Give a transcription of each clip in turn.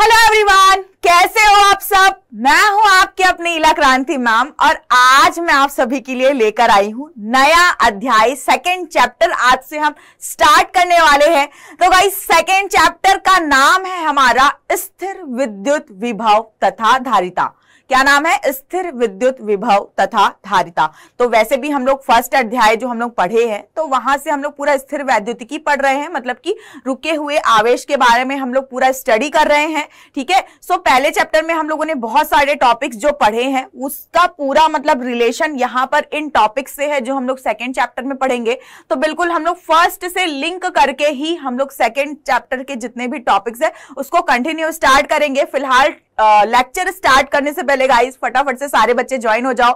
Hello everyone कैसे हो आप सब मैं हूं आपके अपने इला क्रांति मैम और आज मैं आप सभी के लिए लेकर आई हूं नया अध्याय सेकंड चैप्टर आज से हम स्टार्ट करने वाले हैं तो भाई सेकंड चैप्टर का नाम है हमारा स्थिर विद्युत विभव तथा धारिता क्या नाम है स्थिर विद्युत विभव तथा धारिता तो वैसे भी हम लोग फर्स्ट अध्याय जो हम लोग पढ़े हैं तो वहां से हम लोग पूरा स्थिर की पढ़ रहे हैं मतलब कि रुके हुए आवेश के बारे में हम लोग पूरा स्टडी कर रहे हैं ठीक है सो पहले चैप्टर में हम लोगों ने बहुत सारे टॉपिक्स जो पढ़े हैं उसका पूरा मतलब रिलेशन यहाँ पर इन टॉपिक्स से है जो हम लोग सेकेंड चैप्टर में पढ़ेंगे तो बिल्कुल हम लोग फर्स्ट से लिंक करके ही हम लोग सेकेंड चैप्टर के जितने भी टॉपिक्स है उसको कंटिन्यू स्टार्ट करेंगे फिलहाल लेक्चर स्टार्ट करने से पहले गाइस फटाफट से सारे बच्चे ज्वाइन हो जाओ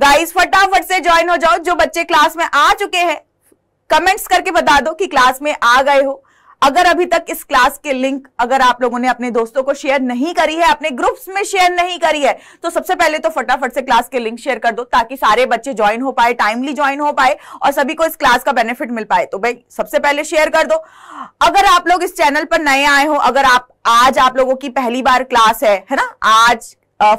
गाइस फटाफट से ज्वाइन हो जाओ जो बच्चे क्लास में आ चुके हैं कमेंट्स करके बता दो कि क्लास में आ गए हो अगर अभी तक इस क्लास के लिंक अगर आप लोगों ने अपने दोस्तों को शेयर नहीं करी है अपने ग्रुप्स में शेयर नहीं करी है तो सबसे पहले तो फटाफट से क्लास के लिंक शेयर कर दो ताकि सारे बच्चे ज्वाइन हो पाए टाइमली ज्वाइन हो पाए और सभी को इस क्लास का बेनिफिट मिल पाए तो भाई सबसे पहले शेयर कर दो अगर आप लोग इस चैनल पर नए आए हो अगर आप आज आप लोगों की पहली बार क्लास है है ना आज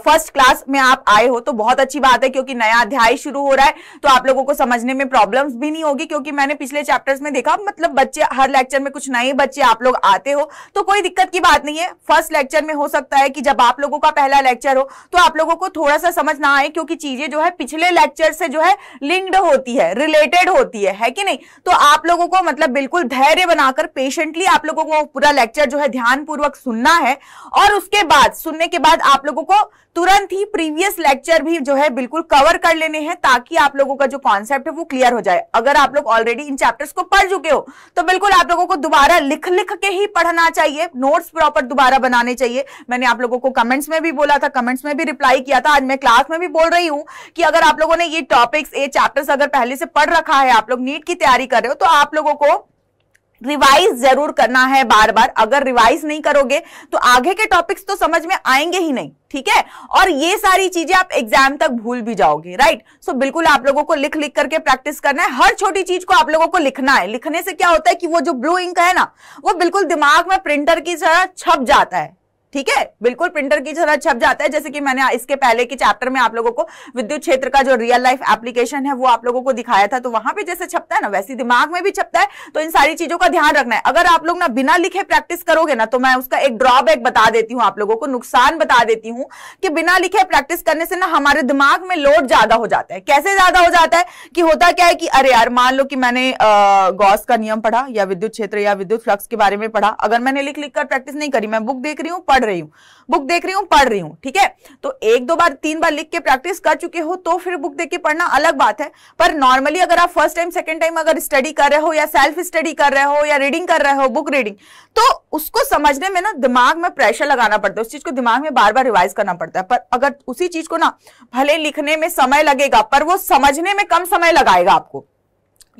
फर्स्ट क्लास में आप आए हो तो बहुत अच्छी बात है क्योंकि नया अध्याय शुरू हो रहा है तो आप लोगों को समझने में प्रॉब्लम भी नहीं होगी क्योंकि मैंने पिछले चैप्टर्स में देखा मतलब बच्चे हर लेक्चर में कुछ नए बच्चे आप लोग आते हो तो कोई दिक्कत की बात नहीं है फर्स्ट लेक्चर में हो सकता है कि जब आप लोगों का पहला लेक्चर हो तो आप लोगों को थोड़ा सा समझ ना आए क्योंकि चीजें जो है पिछले लेक्चर से जो है लिंक्ड होती है रिलेटेड होती है है कि नहीं तो आप लोगों को मतलब बिल्कुल धैर्य बनाकर पेशेंटली आप लोगों को पूरा लेक्चर जो है ध्यानपूर्वक सुनना है और उसके बाद सुनने के बाद आप लोगों को तुरंत ही प्रीवियस लेक्चर भी जो है बिल्कुल कवर कर लेने हैं ताकि आप लोगों का जो कॉन्सेप्ट है वो क्लियर हो जाए अगर आप लोग ऑलरेडी इन चैप्टर्स को पढ़ चुके हो तो बिल्कुल आप लोगों को दोबारा लिख लिख के ही पढ़ना चाहिए नोट्स प्रॉपर दोबारा बनाने चाहिए मैंने आप लोगों को कमेंट्स में भी बोला था कमेंट्स में भी रिप्लाई किया था आज मैं क्लास में भी बोल रही हूँ कि अगर आप लोगों ने ये टॉपिक्स ये चैप्टर्स अगर पहले से पढ़ रखा है आप लोग नीट की तैयारी कर रहे हो तो आप लोगों को रिवाइज जरूर करना है बार बार अगर रिवाइज नहीं करोगे तो आगे के टॉपिक्स तो समझ में आएंगे ही नहीं ठीक है और ये सारी चीजें आप एग्जाम तक भूल भी जाओगे राइट सो so, बिल्कुल आप लोगों को लिख लिख करके प्रैक्टिस करना है हर छोटी चीज को आप लोगों को लिखना है लिखने से क्या होता है कि वो जो ब्लू इंक है ना वो बिल्कुल दिमाग में प्रिंटर की तरह छप जाता है ठीक है बिल्कुल प्रिंटर की तरह छप जाता है जैसे कि मैंने इसके पहले के चैप्टर में आप लोगों को विद्युत क्षेत्र का जो रियल लाइफ एप्लीकेशन है वो आप लोगों को दिखाया था तो वहां पे जैसे छपता है ना वैसे दिमाग में भी छपता है तो इन सारी चीजों का ध्यान रखना है अगर आप लोग ना बिना लिखे प्रैक्टिस करोगे ना तो मैं उसका एक ड्रॉबैक बता देती हूँ आप लोगों को नुकसान बता देती हूँ कि बिना लिखे प्रैक्टिस करने से ना हमारे दिमाग में लोड ज्यादा हो जाता है कैसे ज्यादा हो जाता है कि होता क्या है कि अरे यार मान लो कि मैंने गॉस का नियम पढ़ा या विद्युत क्षेत्र या विद्युत फ्लक्स के बारे में पढ़ा अगर मैंने लिख लिख कर प्रैक्टिस नहीं करी मैं बुक देख रही हूँ पढ़ पढ़ रही हूँ बुक देख रही हूँ पढ़ रही हूँ ठीक है तो एक दो बार तीन बार लिख के प्रैक्टिस कर चुके हो तो फिर बुक देख के पढ़ना अलग बात है पर नॉर्मली अगर आप फर्स्ट टाइम सेकेंड टाइम अगर स्टडी कर रहे हो या सेल्फ स्टडी कर रहे हो या रीडिंग कर रहे हो बुक रीडिंग तो उसको समझने में ना दिमाग में प्रेशर लगाना पड़ता है उस चीज को दिमाग में बार बार रिवाइज करना पड़ता है पर अगर उसी चीज को ना भले लिखने में समय लगेगा पर वो समझने में कम समय लगाएगा आपको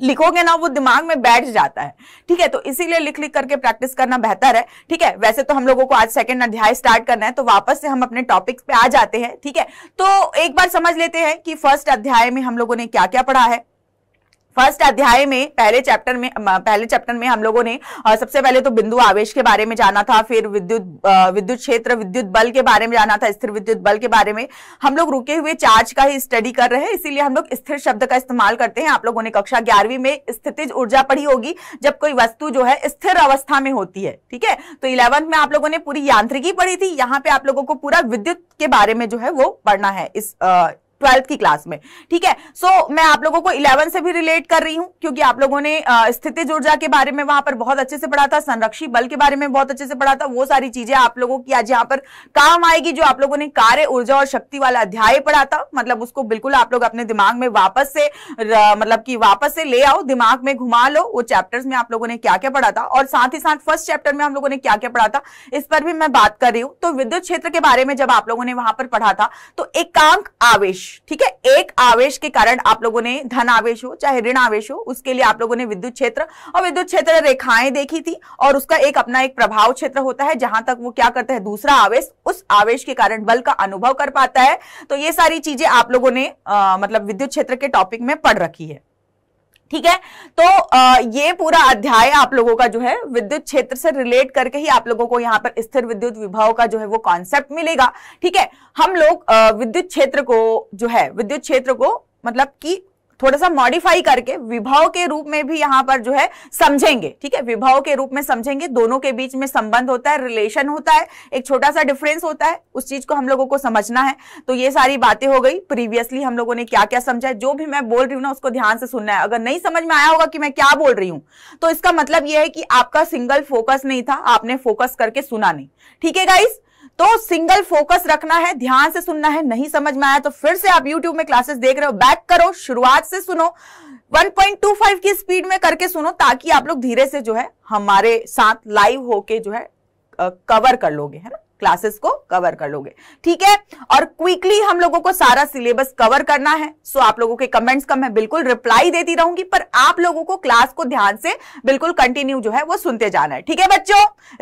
लिखोगे ना वो दिमाग में बैठ जाता है ठीक है तो इसीलिए लिख लिख करके प्रैक्टिस करना बेहतर है ठीक है वैसे तो हम लोगों को आज सेकंड अध्याय स्टार्ट करना है तो वापस से हम अपने टॉपिक पे आ जाते हैं ठीक है तो एक बार समझ लेते हैं कि फर्स्ट अध्याय में हम लोगों ने क्या क्या पढ़ा है फर्स्ट अध्याय में पहले चैप्टर में पहले चैप्टर में हम लोगों ने सबसे पहले तो बिंदु आवेश के बारे में जाना था फिर विद्युत विद्युत क्षेत्र विद्युत बल के बारे में जाना था स्थिर विद्युत बल के बारे में हम लोग रुके हुए चार्ज का ही स्टडी कर रहे हैं इसीलिए हम लोग स्थिर शब्द का इस्तेमाल करते हैं आप लोगों ने कक्षा ग्यारहवीं में स्थितिज ऊर्जा पढ़ी होगी जब कोई वस्तु जो है स्थिर अवस्था में होती है ठीक है तो इलेवंथ में आप लोगों ने पूरी यांत्रिकी पढ़ी थी यहाँ पे आप लोगों को पूरा विद्युत के बारे में जो है वो पढ़ना है इस ट्वेल्थ की क्लास में ठीक है सो so, मैं आप लोगों को इलेवन से भी रिलेट कर रही हूँ क्योंकि आप लोगों ने स्थिति ऊर्जा के बारे में वहां पर बहुत अच्छे से पढ़ा था संरक्षी बल के बारे में बहुत अच्छे से पढ़ा था वो सारी चीजें आप लोगों की आज यहाँ पर काम आएगी जो आप लोगों ने कार्य ऊर्जा और शक्ति वाला अध्याय पढ़ा था मतलब उसको बिल्कुल आप लोग अपने दिमाग में वापस से मतलब कि वापस से ले आओ दिमाग में घुमा लो वो चैप्टर्स में आप लोगों ने क्या क्या पढ़ा था और साथ ही साथ फर्स्ट चैप्टर में हम लोगों ने क्या क्या पढ़ा था इस पर भी मैं बात कर रही हूँ तो विद्युत क्षेत्र के बारे में जब आप लोगों ने वहां पर पढ़ा था तो एकांक आवेश ठीक है एक आवेश के कारण आप लोगों ने धन आवेश हो चाहे ऋण आवेश हो उसके लिए आप लोगों ने विद्युत क्षेत्र और विद्युत क्षेत्र रेखाएं देखी थी और उसका एक अपना एक प्रभाव क्षेत्र होता है जहां तक वो क्या करता है दूसरा आवेश उस आवेश के कारण बल का अनुभव कर पाता है तो ये सारी चीजें आप लोगों ने आ, मतलब विद्युत क्षेत्र के टॉपिक में पढ़ रखी है ठीक है तो आ, ये पूरा अध्याय आप लोगों का जो है विद्युत क्षेत्र से रिलेट करके ही आप लोगों को यहाँ पर स्थिर विद्युत विभाव का जो है वो कॉन्सेप्ट मिलेगा ठीक है हम लोग विद्युत क्षेत्र को जो है विद्युत क्षेत्र को मतलब कि थोड़ा सा मॉडिफाई करके विभाव के रूप में भी यहाँ पर जो है समझेंगे ठीक है विभाव के रूप में समझेंगे दोनों के बीच में संबंध होता है रिलेशन होता है एक छोटा सा डिफरेंस होता है उस चीज को हम लोगों को समझना है तो ये सारी बातें हो गई प्रीवियसली हम लोगों ने क्या क्या समझा है जो भी मैं बोल रही हूँ ना उसको ध्यान से सुनना है अगर नहीं समझ में आया होगा कि मैं क्या बोल रही हूँ तो इसका मतलब यह है कि आपका सिंगल फोकस नहीं था आपने फोकस करके सुना नहीं ठीक है गाइस तो सिंगल फोकस रखना है ध्यान से सुनना है नहीं समझ में आया तो फिर से आप यूट्यूब में क्लासेस देख रहे हो बैक करो शुरुआत से सुनो 1.25 की स्पीड में करके सुनो ताकि आप लोग धीरे से जो है हमारे साथ लाइव होके जो है कवर कर लोगे है ना क्लासेस को कवर कर लोगे ठीक है और क्विकली हम लोगों को सारा सिलेबस कवर करना है सो आप लोगों के कमेंट्स का मैं बिल्कुल रिप्लाई देती रहूंगी पर आप लोगों को क्लास को ध्यान से बिल्कुल कंटिन्यू जो है वो सुनते जाना है ठीक है बच्चों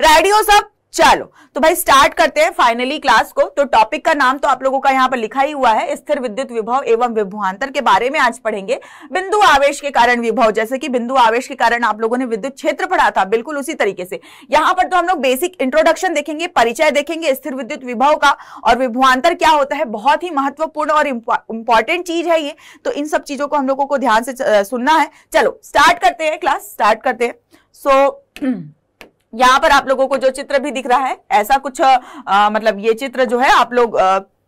रेडियो सब चलो तो भाई स्टार्ट करते हैं फाइनली क्लास को तो टॉपिक का नाम तो आप लोगों का यहाँ पर लिखा ही हुआ है स्थिर विद्युत विभव एवं विभुआंतर के बारे में आज पढ़ेंगे बिंदु आवेश के कारण विभव जैसे कि बिंदु आवेश के कारण आप लोगों ने विद्युत क्षेत्र पढ़ा था बिल्कुल उसी तरीके से यहाँ पर तो हम लोग बेसिक इंट्रोडक्शन देखेंगे परिचय देखेंगे स्थिर विद्युत विभव का और विभुआंतर क्या होता है बहुत ही महत्वपूर्ण और इंपॉर्टेंट चीज है ये तो इन सब चीजों को हम लोगों को ध्यान से सुनना है चलो स्टार्ट करते हैं क्लास स्टार्ट करते हैं सो so, यहाँ पर आप लोगों को जो चित्र भी दिख रहा है ऐसा कुछ आ, मतलब ये चित्र जो है आप लोग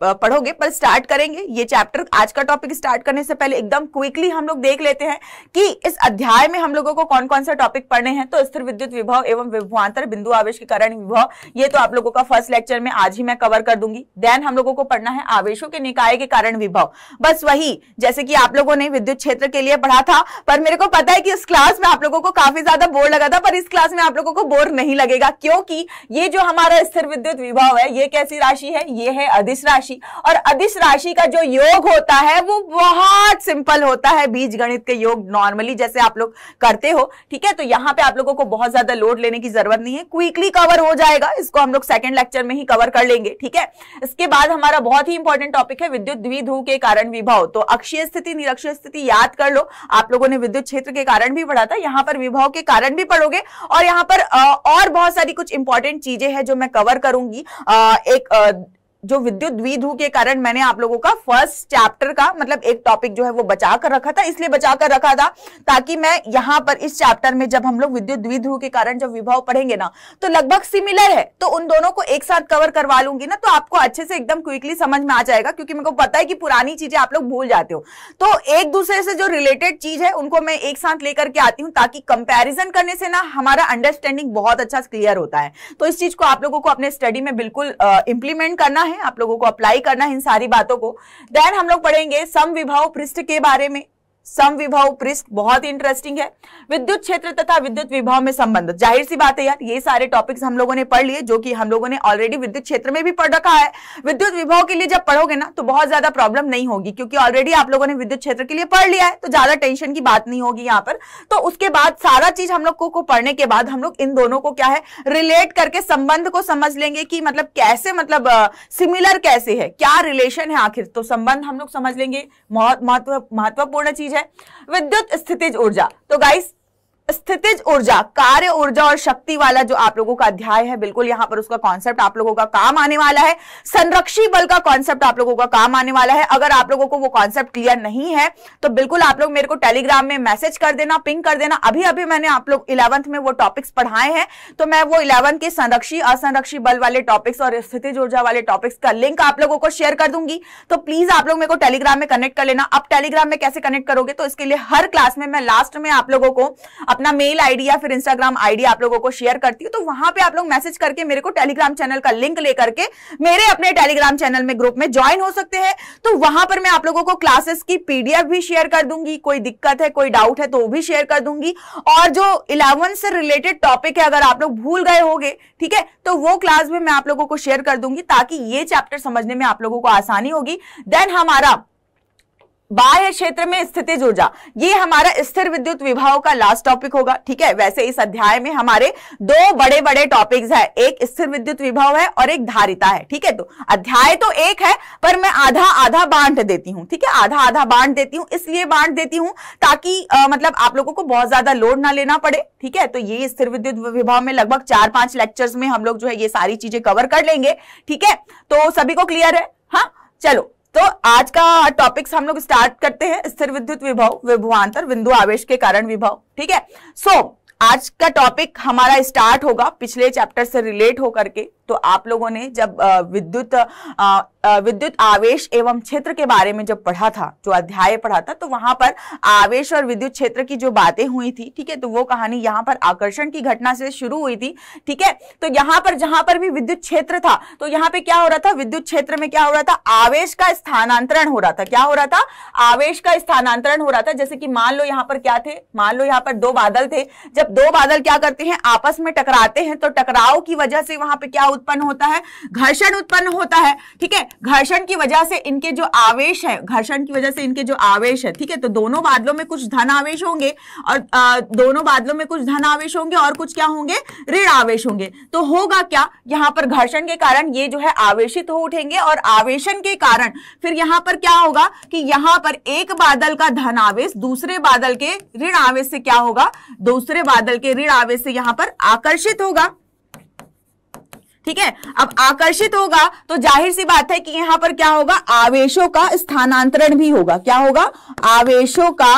पढ़ोगे पर स्टार्ट करेंगे ये चैप्टर आज का टॉपिक स्टार्ट करने से पहले एकदम क्विकली हम लोग देख लेते हैं कि इस अध्याय में हम लोगों को कौन कौन सा टॉपिक पढ़ने हैं तो स्थिर विद्युत विभव एवं विभवांतर बिंदु आवेश के कारण विभव ये तो आप लोगों का फर्स्ट लेक्चर में आज ही मैं कवर कर दूंगी देन हम लोगों को पढ़ना है आवेशों के निकाय के कारण विभव बस वही जैसे कि आप लोगों ने विद्युत क्षेत्र के लिए पढ़ा था पर मेरे को पता है कि इस क्लास में आप लोगों को काफी ज्यादा बोर लगा था पर इस क्लास में आप लोगों को बोर नहीं लगेगा क्योंकि ये जो हमारा स्थिर विद्युत विभव है ये कैसी राशि है ये है अधिस राशि राशि और अधिस राशि का जो योग होता है वो बहुत सिंपल होता है बीज गणित के योग नॉर्मली जैसे आप लोग करते हो ठीक है तो यहाँ पे आप लोगों को बहुत ज्यादा लोड लेने की जरूरत नहीं है क्विकली कवर हो जाएगा इसको हम लोग सेकेंड लेक्चर में ही कवर कर लेंगे ठीक है इसके बाद हमारा बहुत ही इंपॉर्टेंट टॉपिक है विद्युत द्विधु के कारण विभाव तो अक्षीय स्थिति निरक्षय स्थिति याद कर लो आप लोगों ने विद्युत क्षेत्र के कारण भी पढ़ा था यहाँ पर विभाव के कारण भी पढ़ोगे और यहाँ पर और बहुत सारी कुछ इंपॉर्टेंट चीजें हैं जो मैं कवर करूंगी एक जो विद्युत द्विधु के कारण मैंने आप लोगों का फर्स्ट चैप्टर का मतलब एक टॉपिक जो है वो बचा कर रखा था इसलिए बचा कर रखा था ताकि मैं यहाँ पर इस चैप्टर में जब हम लोग विद्युत द्विध्रुव के कारण जब विभव पढ़ेंगे ना तो लगभग सिमिलर है तो उन दोनों को एक साथ कवर करवा लूंगी ना तो आपको अच्छे से एकदम क्विकली समझ में आ जाएगा क्योंकि मेरे को पता है कि पुरानी चीजें आप लोग भूल जाते हो तो एक दूसरे से जो रिलेटेड चीज है उनको मैं एक साथ लेकर के आती हूँ ताकि कंपेरिजन करने से ना हमारा अंडरस्टैंडिंग बहुत अच्छा क्लियर होता है तो इस चीज को आप लोगों को अपने स्टडी में बिल्कुल इंप्लीमेंट करना है है आप लोगों को अप्लाई करना है इन सारी बातों को देन हम लोग पढ़ेंगे सम विभाव पृष्ठ के बारे में सम विभाव पृष्ठ बहुत ही इंटरेस्टिंग है विद्युत क्षेत्र तथा विद्युत विभव में संबंध जाहिर सी बात है यार ये सारे टॉपिक्स हम लोगों ने पढ़ लिए जो कि हम लोगों ने ऑलरेडी विद्युत क्षेत्र में भी पढ़ रखा है विद्युत विभव के लिए जब पढ़ोगे ना तो बहुत ज्यादा प्रॉब्लम नहीं होगी क्योंकि ऑलरेडी आप लोगों ने विद्युत क्षेत्र के लिए पढ़ लिया है तो ज्यादा टेंशन की बात नहीं होगी यहाँ पर तो उसके बाद सारा चीज हम लोग को, को पढ़ने के बाद हम लोग इन दोनों को क्या है रिलेट करके संबंध को समझ लेंगे कि मतलब कैसे मतलब सिमिलर कैसे है क्या रिलेशन है आखिर तो संबंध हम लोग समझ लेंगे बहुत महत्वपूर्ण चीज है विद्युत स्थितिज ऊर्जा तो गाइस स्थितिज ऊर्जा कार्य ऊर्जा और शक्ति वाला जो आप लोगों का अध्याय है बिल्कुल यहां पर उसका कॉन्सेप्ट आप लोगों का काम आने वाला है संरक्षी बल का कॉन्सेप्ट आप लोगों का काम आने वाला है अगर आप लोगों को वो कॉन्सेप्ट क्लियर नहीं है तो बिल्कुल आप लोग मेरे को टेलीग्राम में मैसेज कर देना पिंक कर देना अभी अभी मैंने आप लोग इलेवंथ में वो टॉपिक्स पढ़ाए हैं तो मैं वो इलेवंथ के संरक्षी असंरक्षी बल वाले टॉपिक्स और स्थितिज ऊर्जा वाले टॉपिक्स का लिंक आप लोगों को शेयर कर दूंगी तो प्लीज आप लोग मेरे को टेलीग्राम में कनेक्ट कर लेना अब टेलीग्राम में कैसे कनेक्ट करोगे तो इसके लिए हर क्लास में मैं लास्ट में आप लोगों को अपना मेल आईडी या फिर इंस्टाग्राम आईडी आप लोगों को शेयर करती हूँ तो वहां पे आप लोग मैसेज करके मेरे को टेलीग्राम चैनल का लिंक लेकर के मेरे अपने टेलीग्राम चैनल में ग्रुप में ज्वाइन हो सकते हैं तो वहां पर मैं आप लोगों को क्लासेस की पीडीएफ भी शेयर कर दूंगी कोई दिक्कत है कोई डाउट है तो भी शेयर कर दूंगी और जो इलेवन से रिलेटेड टॉपिक है अगर आप लोग भूल गए हो ठीक है तो वो क्लास भी मैं आप लोगों को शेयर कर दूंगी ताकि ये चैप्टर समझने में आप लोगों को आसानी होगी देन हमारा बाह्य क्षेत्र में स्थिति ऊर्जा ये हमारा स्थिर विद्युत विभाव का लास्ट टॉपिक होगा ठीक है वैसे इस अध्याय में हमारे दो बड़े बड़े टॉपिक्स है एक स्थिर विद्युत विभाव है और एक धारिता है ठीक है तो अध्याय तो एक है पर मैं आधा आधा बांट देती हूँ ठीक है आधा आधा बांट देती हूँ इसलिए बांट देती हूँ ताकि आ, मतलब आप लोगों को बहुत ज्यादा लोड ना लेना पड़े ठीक है तो ये स्थिर विद्युत विभाव में लगभग चार पांच लेक्चर्स में हम लोग जो है ये सारी चीजें कवर कर लेंगे ठीक है तो सभी को क्लियर है हाँ चलो तो आज का टॉपिक्स हम लोग स्टार्ट करते हैं स्थिर विद्युत विभव विभवांतर बिंदु आवेश के कारण विभव ठीक है सो so, आज का टॉपिक हमारा स्टार्ट होगा पिछले चैप्टर से रिलेट होकर के तो आप लोगों ने जब विद्युत विद्युत आवेश एवं क्षेत्र के बारे में जब पढ़ा था जो अध्याय पढ़ा था तो वहां पर आवेश और विद्युत क्षेत्र की जो बातें हुई थी ठीक है तो वो कहानी यहाँ पर आकर्षण की घटना से शुरू हुई थी ठीक है तो यहाँ पर जहां पर भी विद्युत क्षेत्र था तो यहाँ पे क्या हो रहा था विद्युत क्षेत्र में क्या हो रहा था आवेश का स्थानांतरण हो रहा था क्या हो रहा था आवेश का स्थानांतरण हो रहा था जैसे कि मान लो यहाँ पर क्या थे मान लो यहाँ पर दो बादल थे जब दो बादल क्या करते हैं आपस में टकराते हैं तो टकराव की वजह से वहां पर क्या उत्पन्न होता है घर्षण उत्पन्न होता है ठीक है घर्षण की वजह से इनके जो आवेश है घर्षण की वजह से इनके जो आवेश है ठीक है तो दोनों बादलों में कुछ धन आवेश होंगे और आ, दोनों बादलों में कुछ धन आवेश होंगे और कुछ क्या होंगे ऋण आवेश होंगे तो होगा क्या यहाँ पर घर्षण के कारण ये जो है आवेशित हो उठेंगे और आवेशन के कारण फिर यहाँ पर क्या होगा कि यहाँ पर एक बादल का धन आवेश दूसरे बादल के ऋण आवेश से क्या होगा दूसरे बादल के ऋण आवेश से यहाँ पर आकर्षित होगा ठीक है अब आकर्षित होगा तो जाहिर सी बात है कि यहां पर क्या होगा आवेशों का स्थानांतरण भी होगा क्या होगा आवेशों का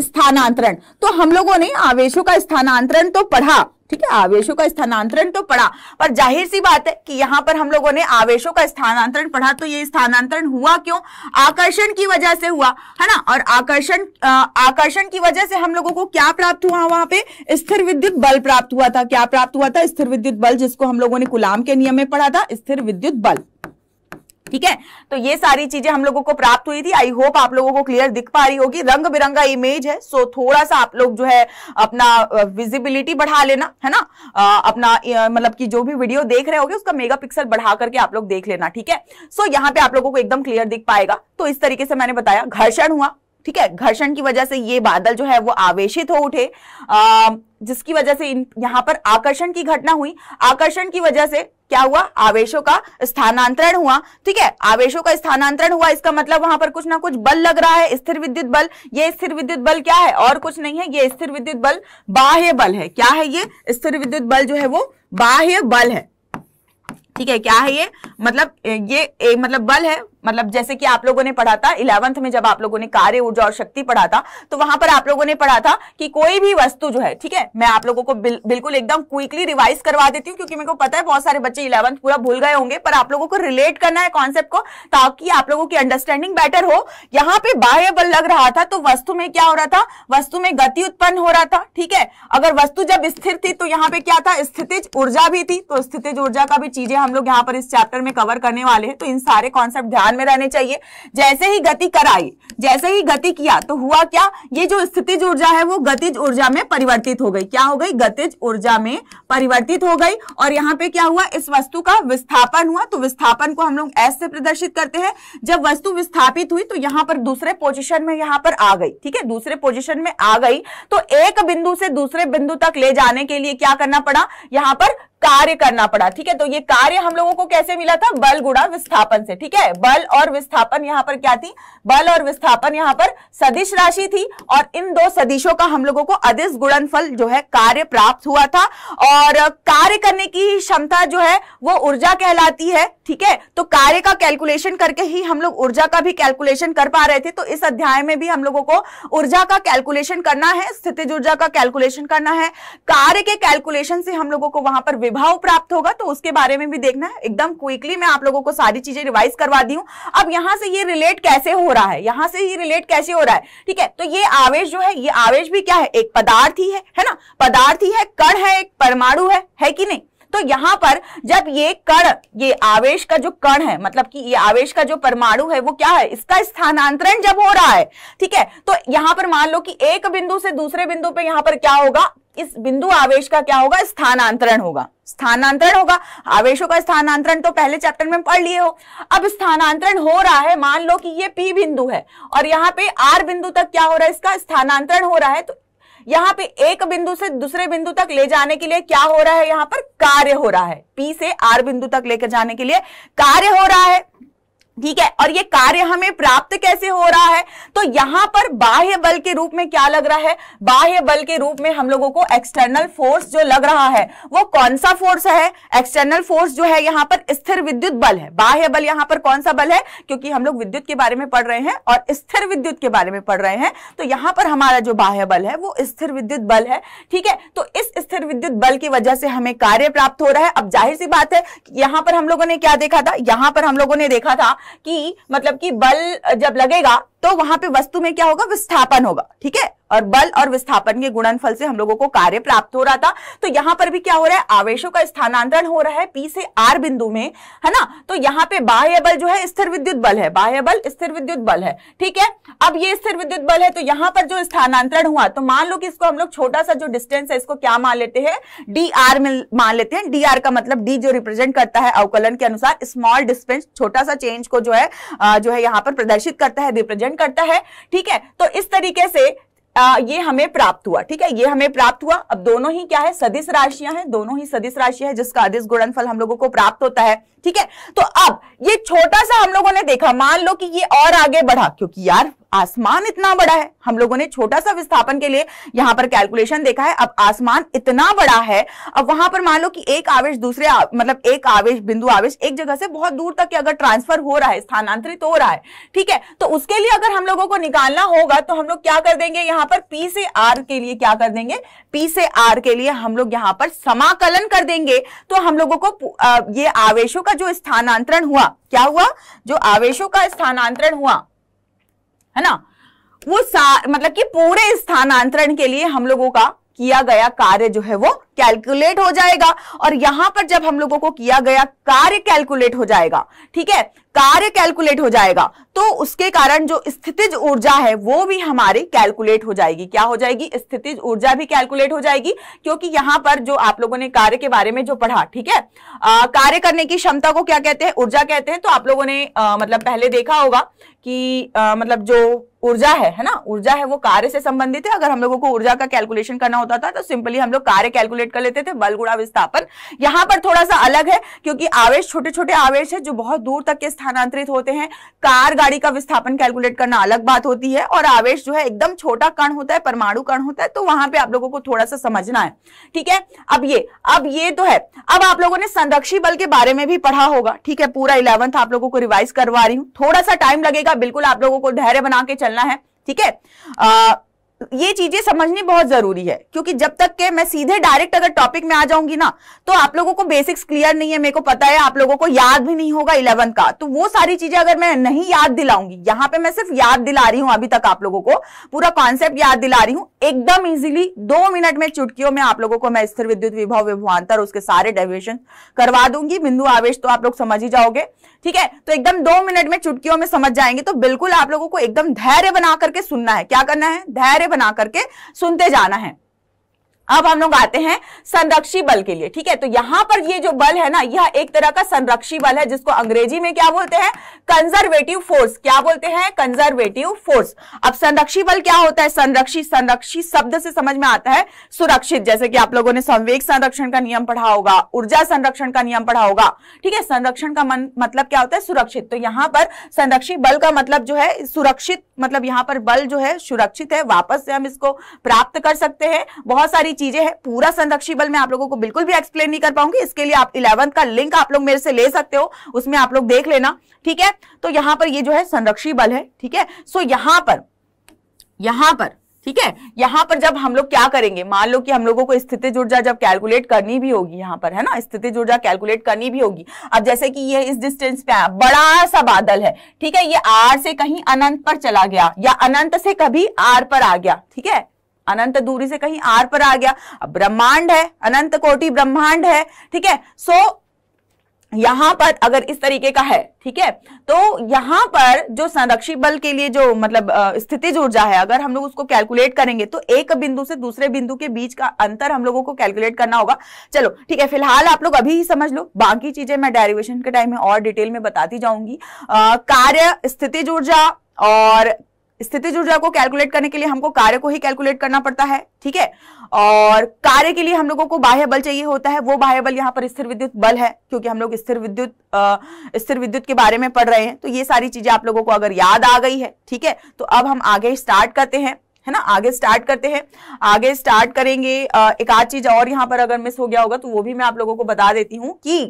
स्थानांतरण तो हम लोगों ने आवेशों का स्थानांतरण तो पढ़ा ठीक है आवेशों का स्थानांतरण तो पढ़ा पर जाहिर सी बात है कि यहाँ पर हम लोगों ने आवेशों का स्थानांतरण पढ़ा तो ये स्थानांतरण हुआ क्यों आकर्षण की वजह से हुआ है ना और आकर्षण आकर्षण की वजह से हम लोगों को क्या प्राप्त हुआ वहां पे स्थिर विद्युत बल प्राप्त हुआ था क्या प्राप्त हुआ था स्थिर विद्युत बल जिसको हम लोगों ने गुलाम के नियम में पढ़ा था स्थिर विद्युत बल ठीक है तो ये सारी चीजें हम लोगों को प्राप्त हुई थी आई होप आप लोगों को क्लियर दिख पा रही होगी रंग बिरंगा इमेज है सो थोड़ा सा आप लोग जो है अपना विजिबिलिटी बढ़ा लेना है ना आ, अपना मतलब कि जो भी वीडियो देख रहे होगे उसका मेगा पिक्सल बढ़ा करके आप लोग देख लेना ठीक है सो यहाँ पे आप लोगों को एकदम क्लियर दिख पाएगा तो इस तरीके से मैंने बताया घर्षण हुआ ठीक है घर्षण की वजह से ये बादल जो है वो आवेशित हो उठे आ, जिसकी वजह से यहाँ पर आकर्षण की घटना हुई आकर्षण की वजह से क्या हुआ आवेशों का स्थानांतरण हुआ ठीक है आवेशों का स्थानांतरण हुआ इसका मतलब वहां पर कुछ ना कुछ बल लग रहा है स्थिर विद्युत बल ये स्थिर विद्युत बल क्या है और कुछ नहीं है ये स्थिर विद्युत बल बाह्य बल है क्या है ये स्थिर विद्युत बल जो है वो बाह्य बल है ठीक है क्या है ये मतलब ये मतलब बल है मतलब जैसे कि आप लोगों ने पढ़ा था इलेवंथ में जब आप लोगों ने कार्य ऊर्जा और शक्ति पढ़ा था तो वहां पर आप लोगों ने पढ़ा था कि कोई भी वस्तु जो है ठीक है मैं आप लोगों को बिल, बिल्कुल एकदम क्विकली रिवाइज करवा देती हूँ क्योंकि मेरे को पता है बहुत सारे बच्चे इलेवंथ पूरा भूल गए होंगे पर आप लोगों को रिलेट करना है कॉन्सेप्ट को ताकि आप लोगों की अंडरस्टैंडिंग बेटर हो यहाँ पे बाह्य बल लग रहा था तो वस्तु में क्या हो रहा था वस्तु में गति उत्पन्न हो रहा था ठीक है अगर वस्तु जब स्थिर थी तो यहाँ पे क्या था स्थितिज ऊर्जा भी थी तो स्थितिज ऊर्जा का भी चीजें हम लोग यहाँ पर इस चैप्टर में कवर करने वाले हैं तो इन सारे कॉन्सेप्ट ध्यान ध्यान में रहने चाहिए जैसे ही गति कराई जैसे ही गति किया तो हुआ क्या ये जो स्थितिज ऊर्जा है वो गतिज ऊर्जा में परिवर्तित हो गई क्या हो गई गतिज ऊर्जा में परिवर्तित हो गई और यहाँ पे क्या हुआ इस वस्तु का विस्थापन हुआ तो विस्थापन को हम लोग ऐसे प्रदर्शित करते हैं जब वस्तु विस्थापित हुई तो यहाँ पर दूसरे पोजिशन में यहाँ पर आ गई ठीक है दूसरे पोजिशन में आ गई तो एक बिंदु से दूसरे बिंदु तक ले जाने के लिए क्या करना पड़ा यहाँ पर कार्य करना पड़ा ठीक है तो ये कार्य हम लोगों को कैसे मिला था बल गुणा विस्थापन से ठीक है बल और विस्थापन यहाँ पर क्या थी बल और विस्थापन यहाँ पर सदिश राशि थी और इन दो सदिशों का हम लोगों को अधिस गुणनफल जो है कार्य प्राप्त हुआ था और कार्य करने की क्षमता जो है वो ऊर्जा कहलाती है ठीक है तो कार्य का कैलकुलेशन करके ही हम लोग ऊर्जा का भी कैलकुलेशन कर पा रहे थे तो इस अध्याय में भी हम लोगों को ऊर्जा का कैलकुलेशन करना है स्थितिज ऊर्जा का कैलकुलेशन करना है कार्य के कैलकुलेशन से हम लोगों को वहां पर विभाव प्राप्त होगा तो उसके बारे में भी देखना है एकदम क्विकली मैं आप लोगों को सारी चीजें रिवाइज करवा दी हूं अब यहां से ये रिलेट कैसे हो रहा है यहां से ये रिलेट कैसे हो रहा है ठीक है तो ये आवेश जो है ये आवेश भी क्या है एक पदार्थ ही है ना पदार्थ ही है कण है एक परमाणु है कि नहीं तो यहां पर जब ये कण ये आवेश का जो कण है मतलब कि ये आवेश का जो परमाणु है वो क्या है इसका स्थानांतरण जब हो रहा है ठीक है तो यहां पर मान लो कि एक बिंदु से दूसरे बिंदु पे यहां पर क्या होगा इस बिंदु आवेश का क्या होगा स्थानांतरण होगा स्थानांतरण होगा आवेशों का स्थानांतरण तो पहले चैप्टर में पढ़ लिए हो अब स्थानांतरण हो रहा है मान लो कि ये P बिंदु है और यहाँ पे R बिंदु तक क्या हो रहा है इसका स्थानांतरण हो रहा है तो यहां पे एक बिंदु से दूसरे बिंदु तक ले जाने के लिए क्या हो रहा है यहां पर कार्य हो रहा है पी से आर बिंदु तक लेकर जाने के लिए कार्य हो रहा है ठीक है और ये कार्य हमें प्राप्त कैसे हो रहा है तो यहां पर बाह्य बल के रूप में क्या लग रहा है बाह्य बल के रूप में हम लोगों को एक्सटर्नल फोर्स जो लग रहा है वो कौन सा फोर्स है एक्सटर्नल फोर्स जो है यहां पर स्थिर विद्युत बल है बाह्य बल यहां पर कौन सा बल है क्योंकि हम लोग विद्युत के बारे में पढ़ रहे हैं और स्थिर विद्युत के बारे में पढ़ रहे हैं तो यहां पर हमारा जो बाह्य बल है वो स्थिर विद्युत बल है ठीक है तो इस स्थिर विद्युत बल की वजह से हमें कार्य प्राप्त हो रहा है अब जाहिर सी बात है यहां पर हम लोगों ने क्या देखा था यहां पर हम लोगों ने देखा था कि मतलब कि बल जब लगेगा तो वहां पे वस्तु में क्या होगा विस्थापन होगा ठीक है और बल और विस्थापन के गुणनफल से हम लोगों को कार्य प्राप्त हो रहा था तो यहां पर भी क्या हो रहा है आवेशों का स्थानांतरण हो रहा है पी से आर बिंदु में है ना तो यहाँ पे बाह्य बल जो है स्थिर विद्युत बल है बाह्य बल स्थिर विद्युत बल है ठीक है अब ये स्थिर विद्युत बल है तो यहाँ पर जो स्थानांतरण हुआ तो मान लो कि इसको हम लोग छोटा सा जो डिस्टेंस है इसको क्या मान लेते हैं डी आर मान लेते हैं डी आर का मतलब डी जो रिप्रेजेंट करता है अवकलन के अनुसार स्मॉल डिस्टेंस छोटा सा चेंज को जो है जो है यहाँ पर प्रदर्शित करता है रिप्रेजेंट धारण करता है ठीक है तो इस तरीके से आ, ये हमें प्राप्त हुआ ठीक है ये हमें प्राप्त हुआ अब दोनों ही क्या है सदिश राशियां हैं दोनों ही सदिश राशियां हैं जिसका अधिस गुणनफल हम लोगों को प्राप्त होता है ठीक है तो अब ये छोटा सा हम लोगों ने देखा मान लो कि ये और आगे बढ़ा क्योंकि यार आसमान इतना बड़ा है हम लोगों ने छोटा सा विस्थापन के लिए यहां पर कैलकुलेशन देखा है अब आसमान इतना बड़ा है अब वहां पर मान लो कि एक आवेश दूसरे आ, मतलब एक आवेश बिंदु आवेश एक जगह से बहुत दूर तक अगर ट्रांसफर हो रहा है स्थानांतरित हो रहा है ठीक है तो उसके लिए अगर हम लोगों को निकालना होगा तो हम लोग क्या कर देंगे यहां पर पी से आर के लिए क्या कर देंगे पी से आर के लिए हम लोग यहां पर समाकलन कर देंगे तो हम लोगों को ये आवेशों का जो स्थानांतरण हुआ क्या हुआ जो आवेशों का स्थानांतरण हुआ है ना वो मतलब कि पूरे स्थानांतरण के लिए हम लोगों का किया गया कार्य जो है वो कैलकुलेट हो जाएगा और यहां पर जब हम लोगों को किया गया कार्य कैलकुलेट हो जाएगा ठीक है कार्य कैलकुलेट हो जाएगा तो उसके कारण जो स्थितिज ऊर्जा है वो भी हमारी कैलकुलेट हो जाएगी क्या हो जाएगी स्थितिज ऊर्जा भी कैलकुलेट हो जाएगी क्योंकि यहां पर जो आप लोगों ने कार्य के बारे में जो पढ़ा ठीक है कार्य करने की क्षमता को क्या कहते हैं ऊर्जा कहते हैं तो आप लोगों ने आ, मतलब पहले देखा होगा कि आ, मतलब जो ऊर्जा है है ना ऊर्जा है वो कार्य से संबंधित है अगर हम लोगों को ऊर्जा का कैलकुलेशन करना होता था तो सिंपली हम लोग कार्य कैलकुलेट कैलकुलेट कर लेते थे बल गुणा विस्थापन यहां पर थोड़ा सा अलग है क्योंकि आवेश छोटे छोटे आवेश है जो बहुत दूर तक के स्थानांतरित होते हैं कार गाड़ी का विस्थापन कैलकुलेट करना अलग बात होती है और आवेश जो है एकदम छोटा कण होता है परमाणु कण होता है तो वहां पर आप लोगों को थोड़ा सा समझना है ठीक है अब ये अब ये तो है अब आप लोगों ने संरक्षी बल के बारे में भी पढ़ा होगा ठीक है पूरा इलेवंथ आप लोगों को रिवाइज करवा रही हूँ थोड़ा सा टाइम लगेगा बिल्कुल आप लोगों को धैर्य बना के चलना है ठीक है ये चीजें समझनी बहुत जरूरी है क्योंकि जब तक के मैं सीधे डायरेक्ट अगर टॉपिक में आ जाऊंगी ना तो आप लोगों को बेसिक्स क्लियर नहीं है मेरे को पता है आप लोगों को याद भी नहीं होगा इलेवंथ का तो वो सारी चीजें अगर मैं नहीं याद दिलाऊंगी यहां पे मैं सिर्फ याद दिला रही हूं अभी तक आप लोगों को पूरा कॉन्सेप्ट याद दिला रही हूं एकदम इजिली दो मिनट में चुटकियों में आप लोगों को मैं स्थिर विद्युत विभव विभवान्तर उसके सारे डेविएशन करवा दूंगी बिंदु आवेश तो आप लोग समझ ही जाओगे ठीक है तो एकदम दो मिनट में चुटकियों में समझ जाएंगे तो बिल्कुल आप लोगों को एकदम धैर्य बना करके सुनना है क्या करना है धैर्य बना करके सुनते जाना है अब हम लोग आते हैं संरक्षी बल के लिए ठीक है तो यहां पर ये जो बल है ना यह एक तरह का संरक्षी बल है जिसको अंग्रेजी में क्या बोलते हैं कंजर्वेटिव फोर्स क्या बोलते हैं कंजर्वेटिव फोर्स अब संरक्षी बल क्या होता है संरक्षी संरक्षी शब्द से समझ में आता है सुरक्षित जैसे कि आप लोगों ने संवेग संरक्षण का नियम पढ़ा होगा ऊर्जा संरक्षण का नियम पढ़ा होगा ठीक है संरक्षण का मतलब क्या होता है सुरक्षित तो यहां पर संरक्षी बल का मतलब जो है सुरक्षित मतलब यहां पर बल जो है सुरक्षित है वापस से हम इसको प्राप्त कर सकते हैं बहुत सारी सारी चीजें हैं पूरा संरक्षी बल मैं आप लोगों को बिल्कुल भी एक्सप्लेन नहीं कर पाऊंगी इसके लिए आप इलेवंथ का लिंक आप लोग मेरे से ले सकते हो उसमें आप लोग देख लेना ठीक है तो यहां पर ये जो है संरक्षी बल है ठीक है सो यहां पर यहां पर ठीक है यहां पर जब हम लोग क्या करेंगे मान लो कि हम लोगों को स्थिति ऊर्जा जब कैलकुलेट करनी भी होगी यहां पर है ना स्थिति ऊर्जा कैलकुलेट करनी भी होगी अब जैसे कि ये इस डिस्टेंस पे आया बड़ा सा बादल है ठीक है ये आर से कहीं अनंत पर चला गया या अनंत से कभी आर पर आ गया ठीक है अनंत दूरी से कहीं आर पर आ गया ब्रह्मांड है अनंत कोटि ब्रह्मांड है ठीक है सो यहां पर अगर इस तरीके का है ठीक है तो यहां पर जो संरक्षित बल के लिए जो मतलब स्थिति ऊर्जा है अगर हम लोग उसको कैलकुलेट करेंगे तो एक बिंदु से दूसरे बिंदु के बीच का अंतर हम लोगों को कैलकुलेट करना होगा चलो ठीक है फिलहाल आप लोग अभी ही समझ लो बाकी चीजें मैं डेरिवेशन के टाइम में और डिटेल में बताती जाऊंगी कार्य स्थिति ऊर्जा और स्थिति ऊर्जा को कैलकुलेट करने के लिए हमको कार्य को ही कैलकुलेट करना पड़ता है ठीक है और कार्य के लिए हम लोगों को बाह्य बल चाहिए होता है वो बाह्य बल यहाँ पर स्थिर विद्युत बल है क्योंकि हम लोग स्थिर विद्युत स्थिर विद्युत के बारे में पढ़ रहे हैं तो ये सारी चीजें आप लोगों को अगर याद आ गई है ठीक है तो अब हम आगे स्टार्ट करते हैं है ना आगे स्टार्ट करते हैं आगे स्टार्ट करेंगे एक आध चीज और यहाँ पर अगर मिस हो गया होगा तो वो भी मैं आप लोगों को बता देती हूँ कि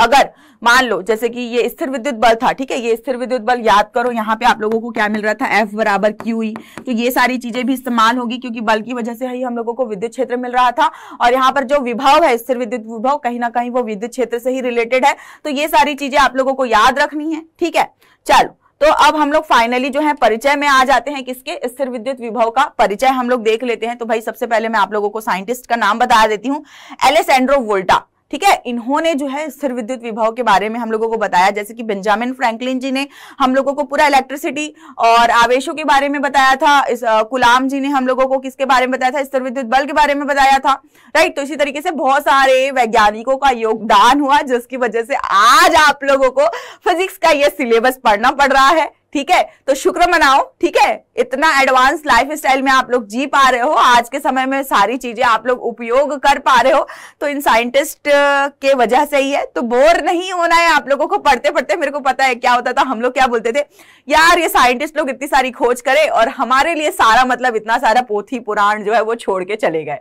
अगर मान लो जैसे कि ये स्थिर विद्युत बल था ठीक है ये स्थिर विद्युत बल याद करो यहाँ पे आप लोगों को क्या मिल रहा था एफ बराबर क्यू ई e। तो ये सारी चीजें भी इस्तेमाल होगी क्योंकि बल की वजह से ही हम लोगों को विद्युत क्षेत्र मिल रहा था और यहाँ पर जो विभव है स्थिर विद्युत विभव कहीं ना कहीं वो विद्युत क्षेत्र से ही रिलेटेड है तो ये सारी चीजें आप लोगों को याद रखनी है ठीक है चलो तो अब हम लोग फाइनली जो है परिचय में आ जाते हैं किसके स्थिर विद्युत विभव का परिचय हम लोग देख लेते हैं तो भाई सबसे पहले मैं आप लोगों को साइंटिस्ट का नाम बता देती हूँ एलेसेंड्रो वोल्टा ठीक है इन्होंने जो है स्थिर विद्युत विभव के बारे में हम लोगों को बताया जैसे कि बेंजामिन फ्रैंकलिन जी ने हम लोगों को पूरा इलेक्ट्रिसिटी और आवेशों के बारे में बताया था इस कुलाम जी ने हम लोगों को किसके बारे में बताया था स्थिर विद्युत बल के बारे में बताया था राइट तो इसी तरीके से बहुत सारे वैज्ञानिकों का योगदान हुआ जिसकी वजह से आज आप लोगों को फिजिक्स का यह सिलेबस पढ़ना पड़ रहा है ठीक है तो शुक्र मनाओ ठीक है इतना एडवांस लाइफ स्टाइल में आप लोग जी पा रहे हो आज के समय में सारी चीजें आप लोग उपयोग कर पा रहे हो तो इन साइंटिस्ट के वजह से ही है तो बोर नहीं होना है आप लोगों को पढ़ते पढ़ते मेरे को पता है क्या होता था हम लोग क्या बोलते थे यार ये साइंटिस्ट लोग इतनी सारी खोज करे और हमारे लिए सारा मतलब इतना सारा पोथी पुराण जो है वो छोड़ के चले गए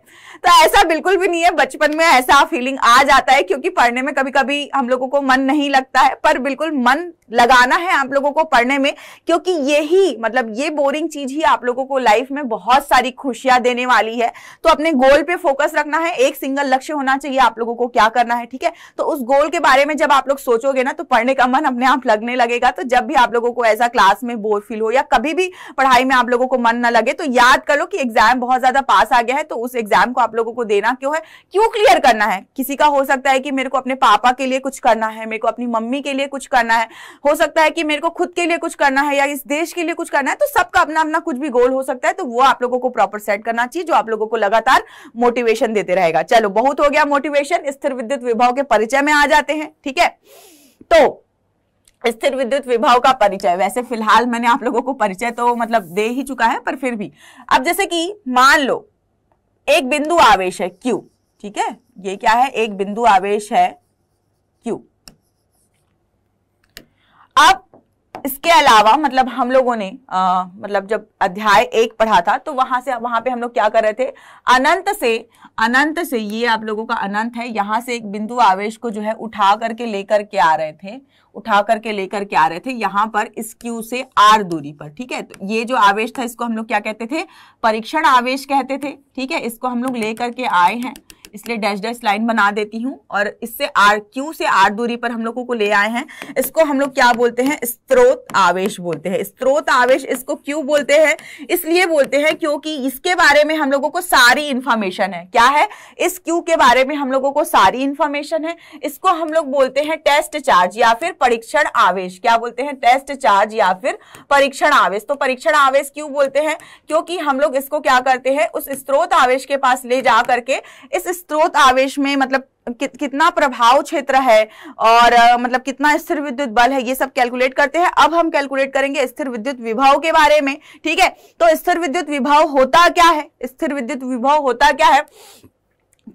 तो ऐसा बिल्कुल भी नहीं है बचपन में ऐसा फीलिंग आ जाता है क्योंकि पढ़ने में कभी कभी हम लोगों को मन नहीं लगता है पर बिल्कुल मन लगाना है आप लोगों को पढ़ने में क्योंकि यही मतलब ये बोरिंग चीज ही आप लोगों को लाइफ में बहुत सारी खुशियां देने वाली है तो अपने गोल पे फोकस रखना है एक सिंगल लक्ष्य होना चाहिए आप लोगों को क्या करना है ठीक है तो उस गोल के बारे में जब आप लोग सोचोगे ना तो पढ़ने का मन अपने आप लगने लगेगा तो जब भी आप लोगों को ऐसा क्लास में बोर फील हो या कभी भी पढ़ाई में आप लोगों को मन ना लगे तो याद करो कि एग्जाम बहुत ज्यादा पास आ गया है तो उस एग्जाम को आप लोगों को देना क्यों है क्यों क्लियर करना है किसी का हो सकता है कि मेरे को अपने पापा के लिए कुछ करना है मेरे को अपनी मम्मी के लिए कुछ करना है हो सकता है कि मेरे को खुद के लिए कुछ करना है या इस देश के लिए कुछ करना है तो सबका अपना अपना कुछ भी गोल हो सकता है तो वो आप लोगों को प्रॉपर सेट करना चाहिए जो आप लोगों को लगातार मोटिवेशन देते रहेगा चलो बहुत हो गया मोटिवेशन स्थिर विद्युत विभाव के परिचय में आ जाते हैं ठीक है तो स्थिर विद्युत विभाव का परिचय वैसे फिलहाल मैंने आप लोगों को परिचय तो मतलब दे ही चुका है पर फिर भी अब जैसे कि मान लो एक बिंदु आवेश है क्यू ठीक है ये क्या है एक बिंदु आवेश है क्यू अब इसके अलावा मतलब हम लोगों ने आ, मतलब जब अध्याय एक पढ़ा था तो वहां से वहां पे हम लोग क्या कर रहे थे अनंत से अनंत से ये आप लोगों का अनंत है यहाँ से एक बिंदु आवेश को जो है उठा करके लेकर के आ रहे थे उठा करके लेकर के आ रहे थे यहाँ पर इस क्यू से आर दूरी पर ठीक है तो ये जो आवेश था इसको हम लोग क्या कहते थे परीक्षण आवेश कहते थे ठीक है इसको हम लोग लेकर के आए हैं इसलिए डैश डैश लाइन बना देती हूँ और इससे आर क्यू से आर दूरी पर हम लोगों को ले आए हैं इसको हम लोग क्या बोलते हैं स्त्रोत आवेश बोलते हैं स्त्रोत आवेश इसको क्यों बोलते हैं इसलिए बोलते हैं क्योंकि इसके बारे में हम लोगों को सारी इंफॉर्मेशन है क्या है इस क्यू के बारे में हम लोगों को सारी इंफॉर्मेशन है इसको हम लोग बोलते हैं टेस्ट चार्ज या फिर परीक्षण आवेश क्या बोलते हैं टेस्ट चार्ज या फिर परीक्षण आवेश तो परीक्षण आवेश क्यों बोलते हैं क्योंकि हम लोग इसको क्या करते हैं उस स्त्रोत आवेश के पास ले जा करके इस स्रोत आवेश में मतलब कि, कितना प्रभाव क्षेत्र है और आ, मतलब कितना स्थिर विद्युत बल है ये सब कैलकुलेट करते हैं अब हम कैलकुलेट करेंगे स्थिर विद्युत विभव के बारे में ठीक है तो स्थिर विद्युत विभव होता क्या है स्थिर विद्युत विभव होता क्या है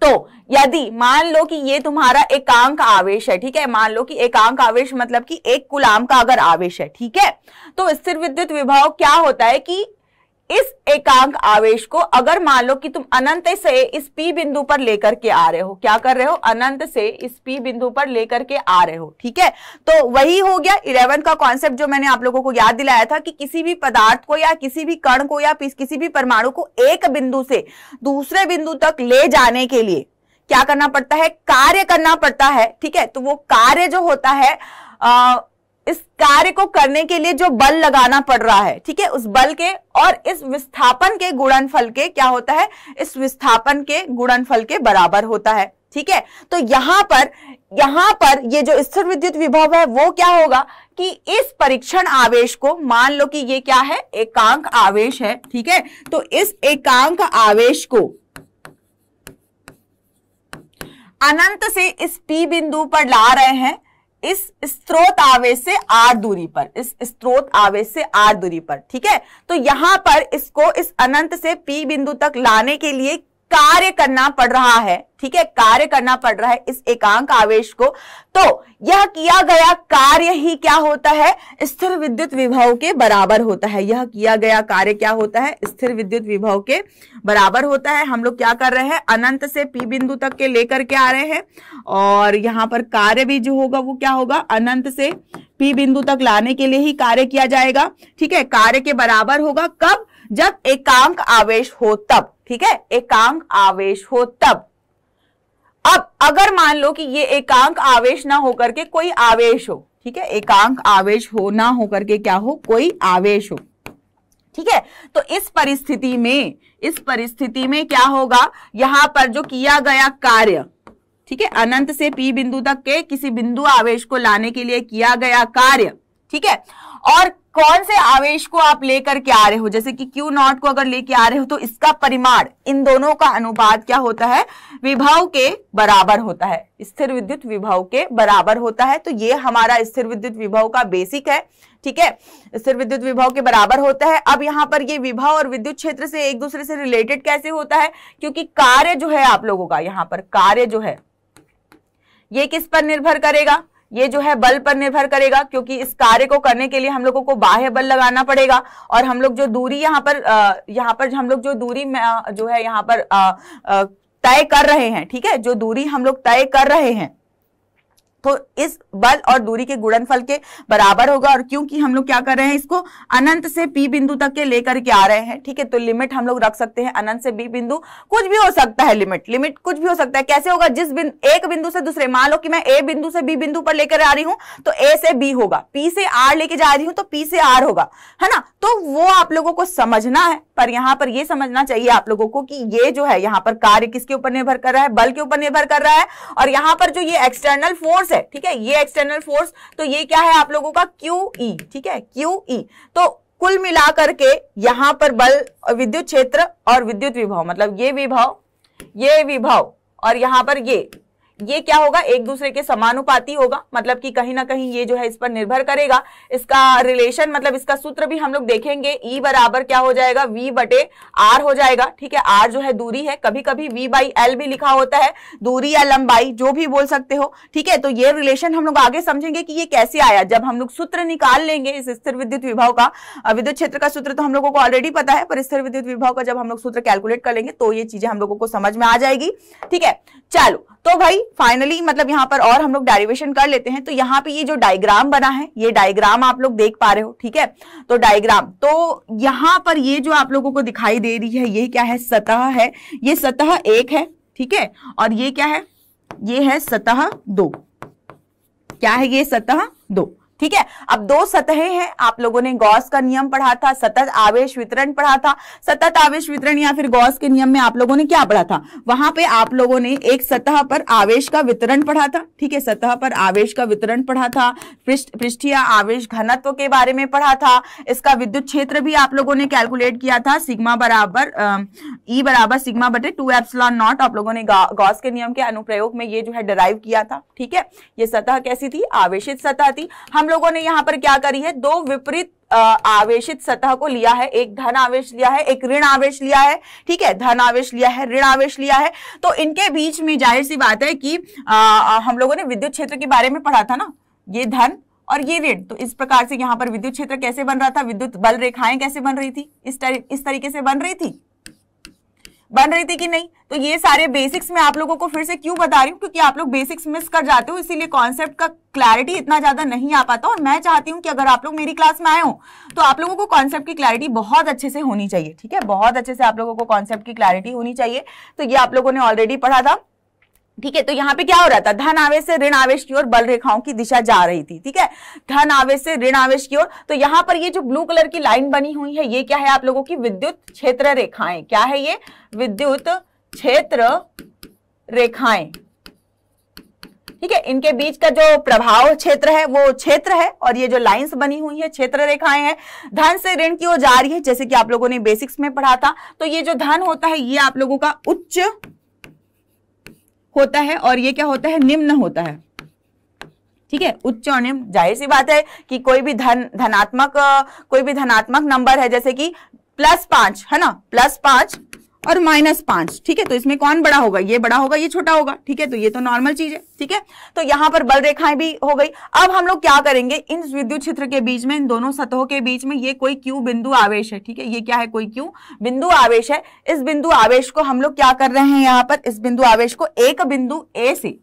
तो यदि मान लो कि ये तुम्हारा एकांक आवेश है ठीक है मान लो कि एकांक आवेश मतलब कि एक कुलाम का अगर आवेश है ठीक है तो स्थिर विद्युत विभाव क्या होता है कि इस एकांक आवेश को अगर मान लो कि तुम अनंत से इस पी बिंदु पर लेकर के आ रहे हो क्या कर रहे हो अनंत से इस पी बिंदु पर लेकर के आ रहे हो ठीक है तो वही हो गया इलेवन का कॉन्सेप्ट जो मैंने आप लोगों को याद दिलाया था कि किसी भी पदार्थ को या किसी भी कण को या किसी भी परमाणु को एक बिंदु से दूसरे बिंदु तक ले जाने के लिए क्या करना पड़ता है कार्य करना पड़ता है ठीक है तो वो कार्य जो होता है आ, इस कार्य को करने के लिए जो बल लगाना पड़ रहा है ठीक है उस बल के और इस विस्थापन के गुणनफल के क्या होता है इस विस्थापन के गुणनफल के बराबर होता है ठीक है तो यहां पर यहां पर ये जो स्थिर विद्युत विभव है वो क्या होगा कि इस परीक्षण आवेश को मान लो कि ये क्या है एकांक आवेश है ठीक है तो इस एकांक आवेश को अनंत से इस पी बिंदु पर ला रहे हैं इस स्त्रोत आवेश से आर दूरी पर इस स्त्रोत आवेश से आर दूरी पर ठीक है तो यहां पर इसको इस अनंत से पी बिंदु तक लाने के लिए कार्य करना पड़ रहा है ठीक है कार्य करना पड़ रहा है इस एकांक आवेश को तो यह किया गया कार्य ही क्या होता है स्थिर विद्युत विभव के बराबर होता है यह किया गया कार्य क्या होता है स्थिर विद्युत विभव के बराबर होता है हम लोग क्या कर रहे हैं अनंत से पी बिंदु तक के लेकर के आ रहे हैं और यहां पर कार्य भी जो होगा वो क्या होगा अनंत से पी बिंदु तक लाने के लिए ही कार्य किया जाएगा ठीक है कार्य के बराबर होगा कब जब एकांक आवेश हो तब ठीक है एकांक आवेश हो तब अब अगर मान लो कि ये एकांक आवेश ना होकर के कोई आवेश हो ठीक है एकांक आवेश हो ना होकर के क्या हो कोई आवेश हो ठीक है तो इस परिस्थिति में इस परिस्थिति में क्या होगा यहां पर जो किया गया कार्य ठीक है अनंत से पी बिंदु तक के किसी बिंदु आवेश को लाने के लिए किया गया कार्य ठीक है और कौन से आवेश को आप लेकर के आ रहे हो जैसे कि क्यू नॉट को अगर लेके आ रहे हो तो इसका परिमाण इन दोनों का अनुपात क्या होता है विभव के बराबर होता है स्थिर विद्युत विभव के बराबर होता है तो ये हमारा स्थिर विद्युत विभव का बेसिक है ठीक है स्थिर विद्युत विभव के बराबर होता है अब यहाँ पर ये विभव और विद्युत क्षेत्र से एक दूसरे से रिलेटेड कैसे होता है क्योंकि कार्य जो है आप लोगों का यहाँ पर कार्य जो है ये किस पर निर्भर करेगा ये जो है बल पर निर्भर करेगा क्योंकि इस कार्य को करने के लिए हम लोगों को बाह्य बल लगाना पड़ेगा और हम लोग जो दूरी यहाँ पर यहाँ पर हम लोग जो दूरी जो है यहाँ पर तय कर रहे हैं ठीक है जो दूरी हम लोग तय कर रहे हैं तो इस बल और दूरी के गुणनफल के बराबर होगा और क्योंकि हम लोग क्या कर रहे हैं इसको अनंत से पी बिंदु तक के लेकर के आ रहे हैं ठीक है तो लिमिट हम लोग रख सकते हैं अनंत से बी बिंदु कुछ भी हो सकता है लिमिट लिमिट कुछ भी हो सकता है कैसे होगा जिस बिंदु एक बिंदु से दूसरे मान लो कि मैं ए बिंदु से बी बिंदु पर लेकर आ रही हूँ तो ए से बी होगा पी से आर लेके जा रही हूँ तो पी से आर होगा है ना तो वो आप लोगों को समझना है पर यहां पर यह समझना चाहिए आप लोगों को कि ये जो है यहाँ पर कार्य किसके ऊपर निर्भर कर रहा है बल के ऊपर निर्भर कर रहा है और यहां पर जो ये एक्सटर्नल फोर्स है ठीक है ये एक्सटर्नल फोर्स तो ये क्या है आप लोगों का क्यू ई e, ठीक है क्यू ई e. तो कुल मिलाकर के यहां पर बल विद्युत क्षेत्र और विद्युत विभव मतलब ये विभव ये विभव और यहां पर ये ये क्या होगा एक दूसरे के समानुपाती होगा मतलब कि कहीं ना कहीं ये जो है इस पर निर्भर करेगा इसका रिलेशन मतलब इसका सूत्र भी हम लोग देखेंगे ई e बराबर क्या हो जाएगा वी बटे आर हो जाएगा ठीक है आर जो है दूरी है कभी कभी वी बाई एल भी लिखा होता है दूरी या लंबाई जो भी बोल सकते हो ठीक है तो ये रिलेशन हम लोग आगे समझेंगे कि ये कैसे आया जब हम लोग सूत्र निकाल लेंगे इस स्थिर विद्युत विभाव का विद्युत क्षेत्र का सूत्र तो हम लोगों को ऑलरेडी पता है पर स्थिर विद्युत विभाव का जब हम लोग सूत्र कैलकुलेट कर लेंगे तो ये चीजें हम लोगों को समझ में आ जाएगी ठीक है चलो तो भाई फाइनली मतलब यहाँ पर और हम लोग डेरिवेशन कर लेते हैं तो यहाँ पे ये जो डायग्राम बना है ये डायग्राम आप लोग देख पा रहे हो ठीक है तो डायग्राम तो यहाँ पर ये जो आप लोगों को दिखाई दे रही है ये क्या है सतह है ये सतह एक है ठीक है और ये क्या है ये है सतह दो क्या है ये सतह दो ठीक है अब दो सतहें हैं आप लोगों ने गॉस का नियम पढ़ा था सतत आवेश वितरण पढ़ा था सतत आवेश वितरण या फिर गॉस के नियम में आप लोगों ने क्या पढ़ा था वहां पे आप लोगों ने एक सतह पर आवेश का वितरण पढ़ा था ठीक है सतह पर आवेश का वितरण पढ़ा था पृष्ठीय आवेश घनत्व के बारे में पढ़ा था इसका विद्युत क्षेत्र भी आप लोगों ने कैलकुलेट किया था सिग्मा बराबर ई e बराबर सिग्मा बटे टू एप्सलॉन नॉट आप लोगों ने गॉस के नियम के अनुप्रयोग में ये जो है डराइव किया था ठीक है ये सतह कैसी थी आवेशित सतह थी हम लोगों ने यहाँ पर क्या करी है दो विपरीत आवेशित सतह को लिया है एक धन आवेश लिया है एक ऋण आवेश लिया है ठीक है धन आवेश लिया है ऋण आवेश लिया है तो इनके बीच में जाहिर सी बात है कि आ, हम लोगों ने विद्युत क्षेत्र के बारे में पढ़ा था ना ये धन और ये ऋण तो इस प्रकार से यहाँ पर विद्युत क्षेत्र कैसे बन रहा था विद्युत बल रेखाएं कैसे बन रही थी इस तरी, इस तरीके से बन रही थी बन रहे थे कि नहीं तो ये सारे बेसिक्स में आप लोगों को फिर से क्यों बता रही हूँ क्योंकि आप लोग बेसिक्स मिस कर जाते हो इसीलिए कॉन्सेप्ट का क्लैरिटी इतना ज्यादा नहीं आ पाता और मैं चाहती हूँ कि अगर आप लोग मेरी क्लास में आए हो तो आप लोगों को कॉन्सेप्ट की क्लैरिटी बहुत अच्छे से होनी चाहिए ठीक है बहुत अच्छे से आप लोगों को कॉन्सेप्ट की क्लैरिटी होनी चाहिए तो ये आप लोगों ने ऑलरेडी पढ़ा था ठीक है तो यहाँ पे क्या हो रहा था धन आवेश से ऋण आवेश की ओर बल रेखाओं की दिशा जा रही थी ठीक है धन आवेश से ऋण आवेश की ओर तो यहाँ पर ये जो ब्लू कलर की लाइन बनी हुई है ये क्या है आप लोगों की विद्युत क्षेत्र रेखाएं क्या है ये विद्युत क्षेत्र रेखाएं ठीक है इनके बीच का जो प्रभाव क्षेत्र है वो क्षेत्र है और ये जो लाइंस बनी हुई है क्षेत्र रेखाएं हैं धन से ऋण की ओर जा रही है जैसे कि आप लोगों ने बेसिक्स में पढ़ा था तो ये जो धन होता है ये आप लोगों का उच्च होता है और ये क्या होता है निम्न होता है ठीक है उच्च और निम्न जाहिर सी बात है कि कोई भी धन धनात्मक कोई भी धनात्मक नंबर है जैसे कि प्लस पांच है ना प्लस पांच और माइनस पांच ठीक है तो इसमें कौन बड़ा होगा ये बड़ा होगा ये छोटा होगा ठीक है तो ये तो नॉर्मल चीज है ठीक है तो यहाँ पर बल रेखाएं भी हो गई अब हम लोग क्या करेंगे इन विद्युत क्षेत्र के बीच में इन दोनों सतहों के बीच में ये कोई क्यू बिंदु आवेश है ठीक है ये क्या है कोई क्यू बिंदु आवेश है इस बिंदु आवेश को हम लोग क्या कर रहे हैं यहाँ पर इस बिंदु आवेश को एक बिंदु ए से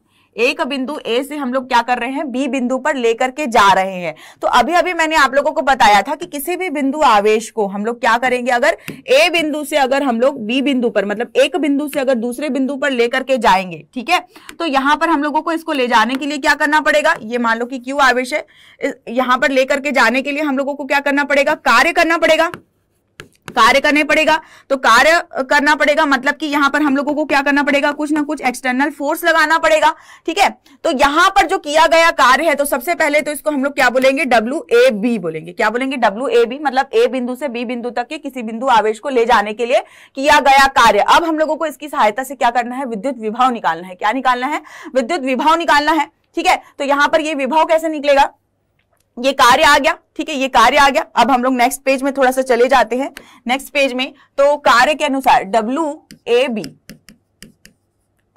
एक बिंदु ए से हम लोग क्या कर रहे हैं बी बिंदु पर लेकर के जा रहे हैं तो अभी अभी मैंने आप लोगों को बताया था कि किसी भी बिंदु आवेश को हम लोग क्या करेंगे अगर ए बिंदु से अगर हम लोग बी बिंदु पर मतलब एक बिंदु से अगर दूसरे बिंदु पर लेकर के जाएंगे ठीक है तो यहां पर हम लोगों को इसको ले जाने के लिए क्या करना पड़ेगा ये मान लो कि क्यू आवेश है यहां पर लेकर के जाने के लिए हम लोगों को क्या करना पड़ेगा कार्य करना पड़ेगा कार्य करने पड़ेगा तो कार्य करना पड़ेगा मतलब कि यहां पर हम लोगों को क्या करना पड़ेगा कुछ ना कुछ एक्सटर्नल फोर्स लगाना पड़ेगा ठीक है तो यहां पर जो किया गया कार्य है तो सबसे पहले तो इसको हम लोग क्या बोलेंगे डब्ल्यू ए बी बोलेंगे क्या बोलेंगे डब्ल्यू ए बी मतलब ए बिंदु से बी बिंदु तक के किसी बिंदु आवेश को ले जाने के लिए किया गया कार्य अब हम लोगों को इसकी सहायता से क्या करना है विद्युत विभाव निकालना है क्या निकालना है विद्युत विभाव निकालना है ठीक है तो यहां पर ये विभाव कैसे निकलेगा ये कार्य आ गया ठीक है ये कार्य आ गया अब हम लोग नेक्स्ट पेज में थोड़ा सा चले जाते हैं नेक्स्ट पेज में तो कार्य के अनुसार डब्ल्यू ए बी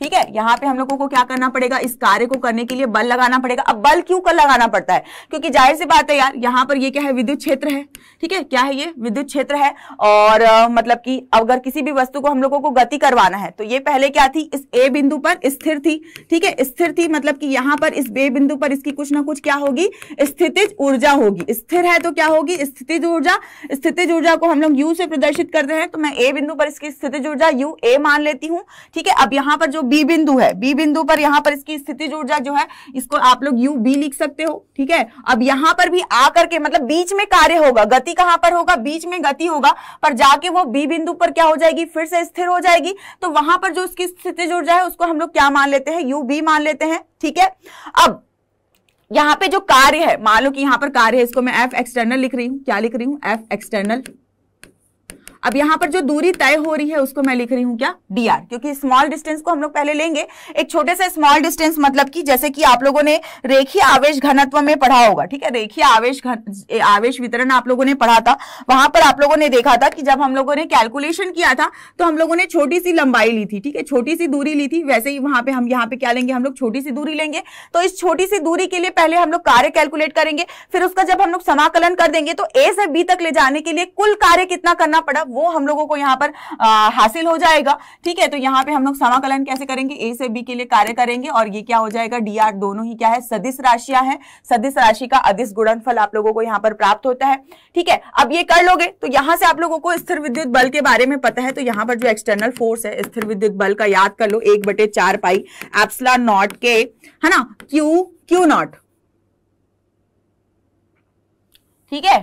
ठीक है यहाँ पे हम लोगों को क्या करना पड़ेगा इस कार्य को करने के लिए बल लगाना पड़ेगा अब बल क्यों कर लगाना पड़ता है क्योंकि जाहिर सी बात है यार यहाँ पर ये क्या है विद्युत क्षेत्र है ठीक है क्या है ये विद्युत क्षेत्र है और आ, मतलब कि अगर किसी भी वस्तु को हम लोगों को गति करवाना है तो ये पहले क्या थी इस ए बिंदु पर स्थिर थी ठीक है स्थिर थी मतलब कि यहाँ पर इस बे बिंदु पर इसकी कुछ ना कुछ क्या होगी स्थितिज ऊर्जा होगी स्थिर है तो क्या होगी स्थितिज ऊर्जा स्थितिज ऊर्जा को हम लोग यू से प्रदर्शित करते हैं तो मैं ए बिंदु पर इसकी स्थितिज ऊर्जा यू ए मान लेती हूँ ठीक है अब यहाँ पर जो बी बिंदु है बी बिंदु पर यहां पर इसकी स्थिति ऊर्जा जो है इसको आप लोग यू बी लिख सकते हो ठीक है अब यहां पर भी आ करके मतलब बीच में कार्य होगा गति कहां पर होगा बीच में गति होगा पर जाके वो बी बिंदु पर क्या हो जाएगी फिर से स्थिर हो जाएगी तो वहां पर जो उसकी स्थिति ऊर्जा है उसको हम लोग क्या मान लेते हैं यू बी मान लेते हैं ठीक है अब यहां पे जो कार्य है मान लो कि यहां पर कार्य है इसको मैं एफ एक्सटर्नल लिख रही हूं क्या लिख रही हूं एफ एक्सटर्नल अब यहाँ पर जो दूरी तय हो रही है उसको मैं लिख रही हूँ क्या डी आर क्योंकि स्मॉल डिस्टेंस को हम लोग पहले लेंगे एक छोटे से स्मॉल डिस्टेंस मतलब कि जैसे कि आप लोगों ने रेखीय आवेश घनत्व में पढ़ा होगा ठीक है रेखीय आवेश घन आवेश वितरण आप लोगों ने पढ़ा था वहां पर आप लोगों ने देखा था कि जब हम लोगों ने कैलकुलेशन किया था तो हम लोगों ने छोटी सी लंबाई ली थी ठीक है छोटी सी दूरी ली थी वैसे ही वहां पर हम यहाँ पे क्या लेंगे हम लोग छोटी सी दूरी लेंगे तो इस छोटी सी दूरी के लिए पहले हम लोग कार्य कैलकुलेट करेंगे फिर उसका जब हम लोग समाकलन कर देंगे तो ए से बी तक ले जाने के लिए कुल कार्य कितना करना पड़ा वो हम लोगों को यहाँ पर आ, हासिल हो जाएगा ठीक है तो यहाँ पे हम लोग समाकलन कैसे करेंगे ए से बी के लिए कार्य करेंगे और ये क्या हो जाएगा डी आर दोनों ही क्या है सदिश राशियां हैं सदिश राशि का अधिस गुणनफल आप लोगों को यहाँ पर प्राप्त होता है ठीक है अब ये कर लोगे तो यहाँ से आप लोगों को स्थिर विद्युत बल के बारे में पता है तो यहाँ पर जो एक्सटर्नल फोर्स है स्थिर विद्युत बल का याद कर लो एक बटे चार पाई एप्सला नॉट के है ना क्यू क्यू नॉट ठीक है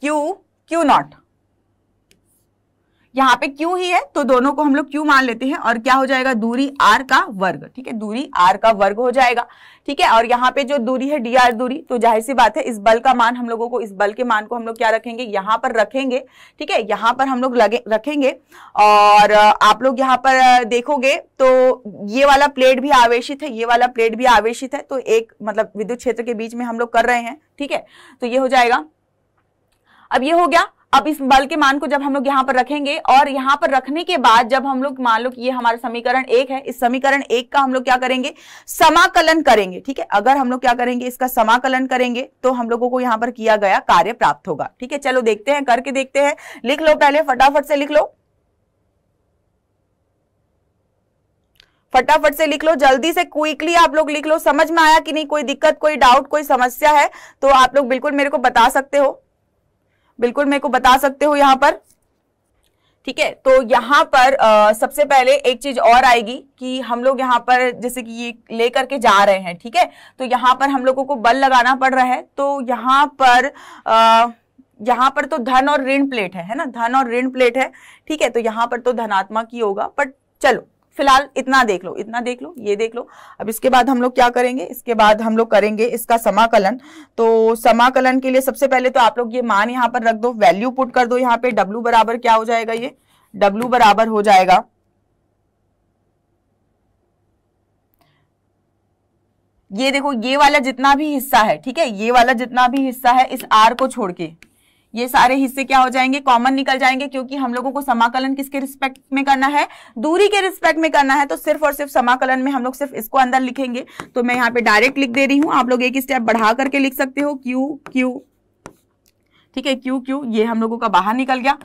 क्यू क्यू नॉट यहाँ पे क्यू ही है तो दोनों को हम लोग क्यू मान लेते हैं और क्या हो जाएगा दूरी आर का वर्ग ठीक है दूरी आर का वर्ग हो जाएगा ठीक है और यहाँ पे जो दूरी है डी आर दूरी तो जाहिर सी बात है इस बल का मान हम लोगों को इस बल के मान को हम लोग क्या रखेंगे यहाँ पर रखेंगे ठीक है यहाँ पर हम लोग लगे रखेंगे और आप लोग यहाँ पर देखोगे तो ये वाला प्लेट भी आवेशित है ये वाला प्लेट भी आवेशित है तो एक मतलब विद्युत क्षेत्र के बीच में हम लोग कर रहे हैं ठीक है तो ये हो जाएगा अब ये हो गया अब इस बल के मान को जब हम लोग यहाँ पर रखेंगे और यहाँ पर रखने के बाद जब हम लोग मान लो कि ये हमारा समीकरण एक है इस समीकरण एक का हम लोग क्या करेंगे समाकलन करेंगे ठीक है अगर हम लोग क्या करेंगे इसका समाकलन करेंगे तो हम लोगों को यहाँ पर किया गया कार्य प्राप्त होगा ठीक है चलो देखते हैं करके देखते हैं लिख लो पहले फटाफट से लिख लो फटाफट से लिख लो जल्दी से क्विकली आप लोग लिख लो समझ में आया कि नहीं कोई दिक्कत कोई डाउट कोई समस्या है तो आप लोग बिल्कुल मेरे को बता सकते हो बिल्कुल मेरे को बता सकते हो यहाँ पर ठीक है तो यहां पर आ, सबसे पहले एक चीज और आएगी कि हम लोग यहाँ पर जैसे कि ये लेकर के जा रहे हैं ठीक है तो यहाँ पर हम लोगों को बल लगाना पड़ रहा है तो यहाँ पर आ, यहाँ पर तो धन और ऋण प्लेट है है ना धन और ऋण प्लेट है ठीक है तो यहाँ पर तो धनात्मक ही होगा बट चलो फिलहाल इतना देख लो इतना देख लो ये देख लो अब इसके बाद हम लोग क्या करेंगे इसके बाद हम लोग करेंगे इसका समाकलन तो समाकलन के लिए सबसे पहले तो आप लोग ये मान यहाँ पर रख दो वैल्यू पुट कर दो यहाँ पे डब्लू बराबर क्या हो जाएगा ये डब्लू बराबर हो जाएगा ये देखो ये वाला जितना भी हिस्सा है ठीक है ये वाला जितना भी हिस्सा है इस आर को छोड़ के ये सारे हिस्से क्या हो जाएंगे कॉमन निकल जाएंगे क्योंकि हम लोगों को समाकलन किसके रिस्पेक्ट में करना है दूरी के रिस्पेक्ट में करना है तो सिर्फ और सिर्फ समाकलन में हम लोग सिर्फ इसको अंदर लिखेंगे तो मैं यहाँ पे डायरेक्ट लिख दे रही हूँ आप लोग एक स्टेप बढ़ा करके लिख सकते हो क्यू क्यू ठीक है क्यू क्यू ये हम लोगों का बाहर निकल गया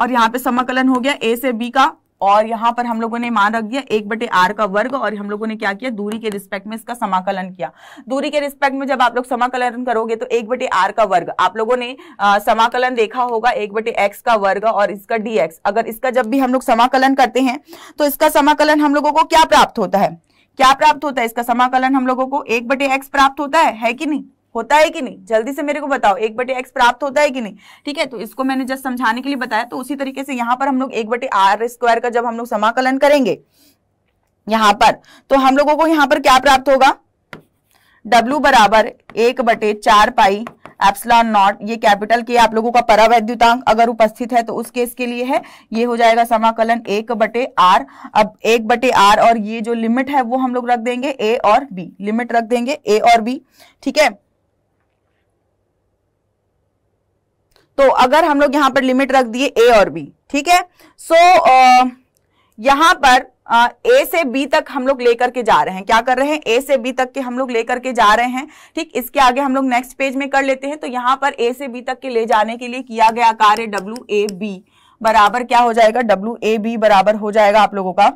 और यहाँ पे समाकलन हो गया ए से बी का और यहाँ पर हम लोगों ने मान रख दिया एक बटे आर का वर्ग और हम लोगों ने क्या किया दूरी के रिस्पेक्ट में इसका समाकलन किया दूरी के रिस्पेक्ट में जब आप लोग समाकलन करोगे तो एक बटे आर का वर्ग आप लोगों ने आ, समाकलन देखा होगा एक बटे एक्स का वर्ग और इसका डी अगर इसका जब भी हम लोग समाकलन करते हैं तो इसका समाकलन हम लोगों को क्या प्राप्त होता है क्या प्राप्त होता है इसका समाकलन हम लोगों को एक बटे एक्स प्राप्त होता है, है कि नहीं होता है कि नहीं जल्दी से मेरे को बताओ एक बटे एक्स प्राप्त होता है कि नहीं ठीक है तो इसको मैंने जस्ट समझाने के लिए बताया तो उसी तरीके से यहाँ पर हम लोग एक बटे आर स्क्वायर का जब हम लोग समाकलन करेंगे यहाँ पर तो हम लोगों को यहाँ पर क्या प्राप्त होगा W बराबर एक बटे चार पाई एप्सलॉन नॉट ये कैपिटल के आप लोगों का परावैद्युतांक अगर उपस्थित है तो उस केस के लिए है ये हो जाएगा समाकलन एक बटे आर अब एक बटे आर और ये जो लिमिट है वो हम लोग रख देंगे ए और बी लिमिट रख देंगे ए और बी ठीक है तो अगर हम लोग यहां पर लिमिट रख दिए ए और बी ठीक है सो so, यहां पर ए से बी तक हम लोग लेकर के जा रहे हैं क्या कर रहे हैं ए से बी तक के हम लोग लेकर के जा रहे हैं ठीक इसके आगे हम लोग नेक्स्ट पेज में कर लेते हैं तो यहां पर ए से बी तक के ले जाने के लिए किया गया कार्य डब्ल्यू ए बी बराबर क्या हो जाएगा डब्ल्यू ए बी बराबर हो जाएगा आप लोगों का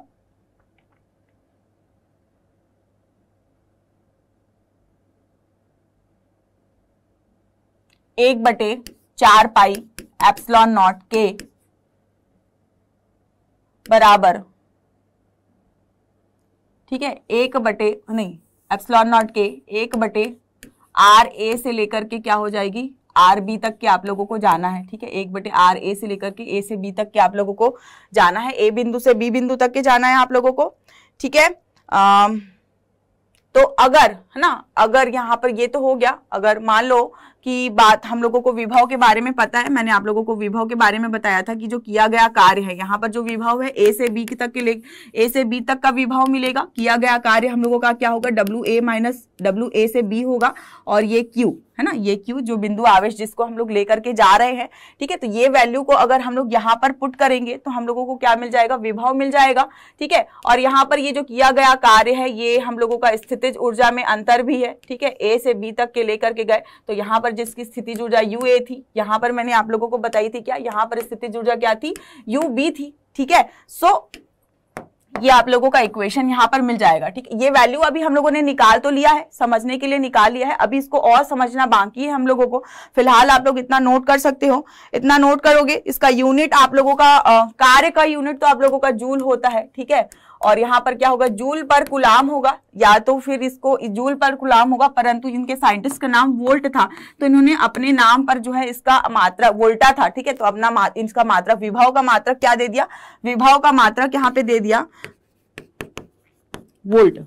एक बटे चार पाई एप्सलॉन नॉट के बराबर ठीक है एक बटे नहीं एप्सलॉन नॉट के एक बटे आर ए से लेकर के क्या हो जाएगी आर बी तक के आप लोगों को जाना है ठीक है एक बटे आर ए से लेकर के ए से बी तक के आप लोगों को जाना है ए बिंदु से बी बिंदु तक के जाना है आप लोगों को ठीक है तो अगर है ना अगर यहाँ पर ये तो हो गया अगर मान लो की बात हम लोगों को विभव के बारे में पता है मैंने आप लोगों को विभव के बारे में बताया था कि जो किया गया कार्य है यहाँ पर जो विभव है ए से बी तक के लिए ए से बी तक का विभव मिलेगा किया गया कार्य हम लोगों का क्या होगा W A minus W A से बी होगा और ये क्यू है ना ये क्यू जो बिंदु आवेश जिसको हम लोग लेकर के जा रहे हैं ठीक है तो ये वैल्यू को अगर हम लोग यहाँ पर पुट करेंगे तो हम लोगों को क्या मिल जाएगा विभव मिल जाएगा ठीक है और यहाँ पर ये जो किया गया कार्य है ये हम लोगों का स्थितिज ऊर्जा में अंतर भी है ठीक है ए से बी तक के लेकर के गए तो यहाँ पर जिसकी स्थिति ऊर्जा यू ए थी यहाँ पर मैंने आप लोगों को बताई थी क्या यहाँ पर स्थिति ऊर्जा क्या थी यू बी थी ठीक है सो so, ये आप लोगों का इक्वेशन यहाँ पर मिल जाएगा ठीक है ये वैल्यू अभी हम लोगों ने निकाल तो लिया है समझने के लिए निकाल लिया है अभी इसको और समझना बाकी है हम लोगों को फिलहाल आप लोग इतना नोट कर सकते हो इतना नोट करोगे इसका यूनिट आप लोगों का कार्य का यूनिट तो आप लोगों का जूल होता है ठीक है और यहाँ पर क्या होगा जूल पर गुलाम होगा या तो फिर इसको जूल पर गुलाम होगा परंतु इनके साइंटिस्ट का नाम वोल्ट था तो इन्होंने अपने नाम पर जो है इसका मात्रा वोल्टा था ठीक है तो अपना इसका मात्रा विभाव का मात्रा क्या दे दिया विभाव का मात्रा यहाँ पे दे दिया वोल्ट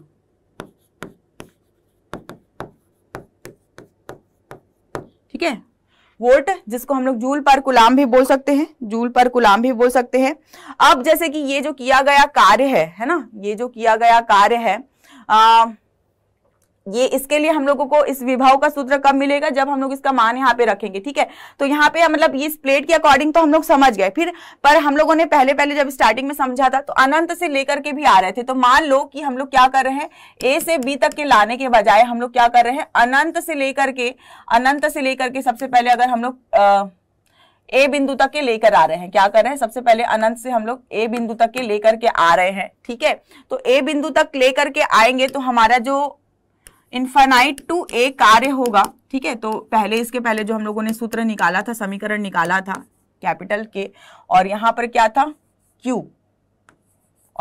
ठीक है वोट जिसको हम लोग जूल पर गुलाम भी बोल सकते हैं जूल पर गुलाम भी बोल सकते हैं अब जैसे कि ये जो किया गया कार्य है है ना ये जो किया गया कार्य है अः ये इसके लिए हम लोगों को इस विभाव का सूत्र कब मिलेगा जब हम लोग इसका मान यहाँ पे रखेंगे ठीक है तो यहाँ पे मतलब इस प्लेट के अकॉर्डिंग तो हम लोग समझ गए फिर पर हम लोगों ने पहले पहले जब स्टार्टिंग में समझा था तो अनंत से लेकर के भी आ रहे थे तो मान लो कि हम लोग क्या कर रहे हैं ए से बी तक के लाने के बजाय हम लोग क्या कर रहे हैं अनंत से लेकर के अनंत से लेकर के सबसे पहले अगर हम लोग ए बिंदु तक के लेकर आ रहे हैं क्या कर रहे हैं सबसे पहले अनंत से हम लोग ए बिंदु तक के लेकर के आ रहे हैं ठीक है तो ए बिंदु तक लेकर के आएंगे तो हमारा जो इन्फाइट टू ए कार्य होगा ठीक है तो पहले इसके पहले जो हम लोगों ने सूत्र निकाला था समीकरण निकाला था कैपिटल के और यहाँ पर क्या था क्यू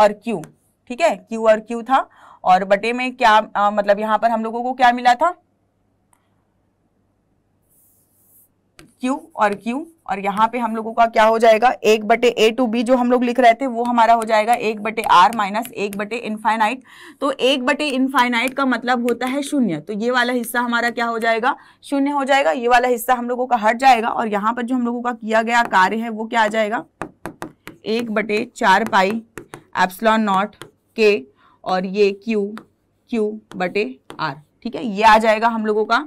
और क्यू ठीक है क्यू और क्यू था और बटे में क्या आ, मतलब यहां पर हम लोगों को क्या मिला था क्यू और क्यू और यहाँ पे हम लोगों का क्या हो जाएगा एक बटे ए टू बी जो हम लोग लिख रहे थे वो हमारा हो जाएगा एक बटे आर माइनस एक बटे इनफाइनाइट तो एक बटे इनफाइनाइट का मतलब होता है शून्य तो ये वाला हिस्सा हमारा क्या हो जाएगा शून्य हो जाएगा ये वाला हिस्सा हम लोगों का हट जाएगा और यहाँ पर जो हम लोगों का किया गया कार्य है वो क्या आ जाएगा एक बटे चार पाई एप्सलॉन नॉट के और ये क्यू क्यू बटे आर ठीक है ये आ जाएगा हम लोगों का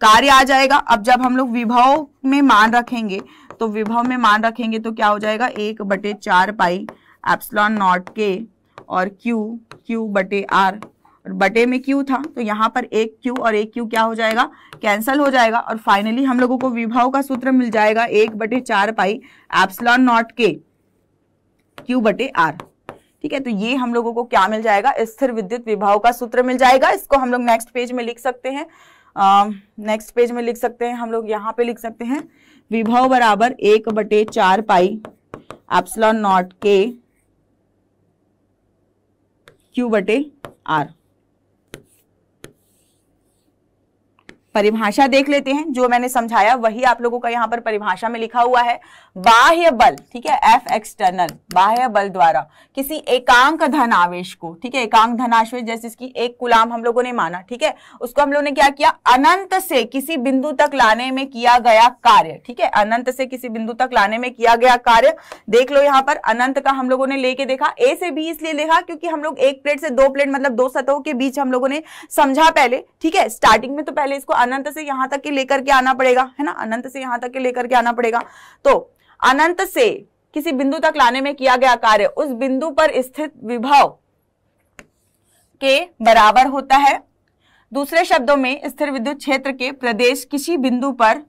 कार्य आ जाएगा अब जब हम लोग विभव में मान रखेंगे तो विभव में मान रखेंगे तो क्या हो जाएगा एक बटे चार पाई एप्सलॉन नॉट के और क्यू क्यू बटे आर और बटे में क्यू था तो यहाँ पर एक क्यू और एक क्यू क्या हो जाएगा कैंसल हो जाएगा और फाइनली हम लोगों को विभव का सूत्र मिल जाएगा एक बटे चार पाई एप्सलॉन नॉट के क्यू बटे आर ठीक है तो ये हम लोगों को क्या मिल जाएगा स्थिर विद्युत विभाव का सूत्र मिल जाएगा इसको हम लोग नेक्स्ट पेज में लिख सकते हैं नेक्स्ट पेज में लिख सकते हैं हम लोग यहाँ पे लिख सकते हैं विभव बराबर एक बटे चार पाई एप्सलॉन नॉट के क्यू बटे आर परिभाषा देख लेते हैं जो मैंने समझाया वही आप लोगों का यहाँ पर परिभाषा में लिखा हुआ है बाह्य बल ठीक है एफ एक्सटर्नल बाह्य बल द्वारा किसी एकांक धन आवेश को ठीक है एकांक आवेश जैसे इसकी एक गुलाम हम लोगों ने माना ठीक है उसको हम लोगों ने क्या किया अनंत से किसी बिंदु तक लाने में किया गया कार्य ठीक है अनंत से किसी बिंदु तक लाने में किया गया कार्य देख लो यहाँ पर अनंत का हम लोगों ने लेके देखा ए से बी इसलिए देखा क्योंकि हम लोग एक प्लेट से दो प्लेट मतलब दो सतहों के बीच हम लोगों ने समझा पहले ठीक है स्टार्टिंग में तो पहले इसको अनंत से यहां तक के लेकर के आना पड़ेगा है ना अनंत से यहां तक के लेकर के आना पड़ेगा तो अनंत से किसी बिंदु तक लाने में किया गया कार्य उस बिंदु पर स्थित विभव के बराबर होता है दूसरे शब्दों में स्थिर विद्युत क्षेत्र के प्रदेश किसी बिंदु पर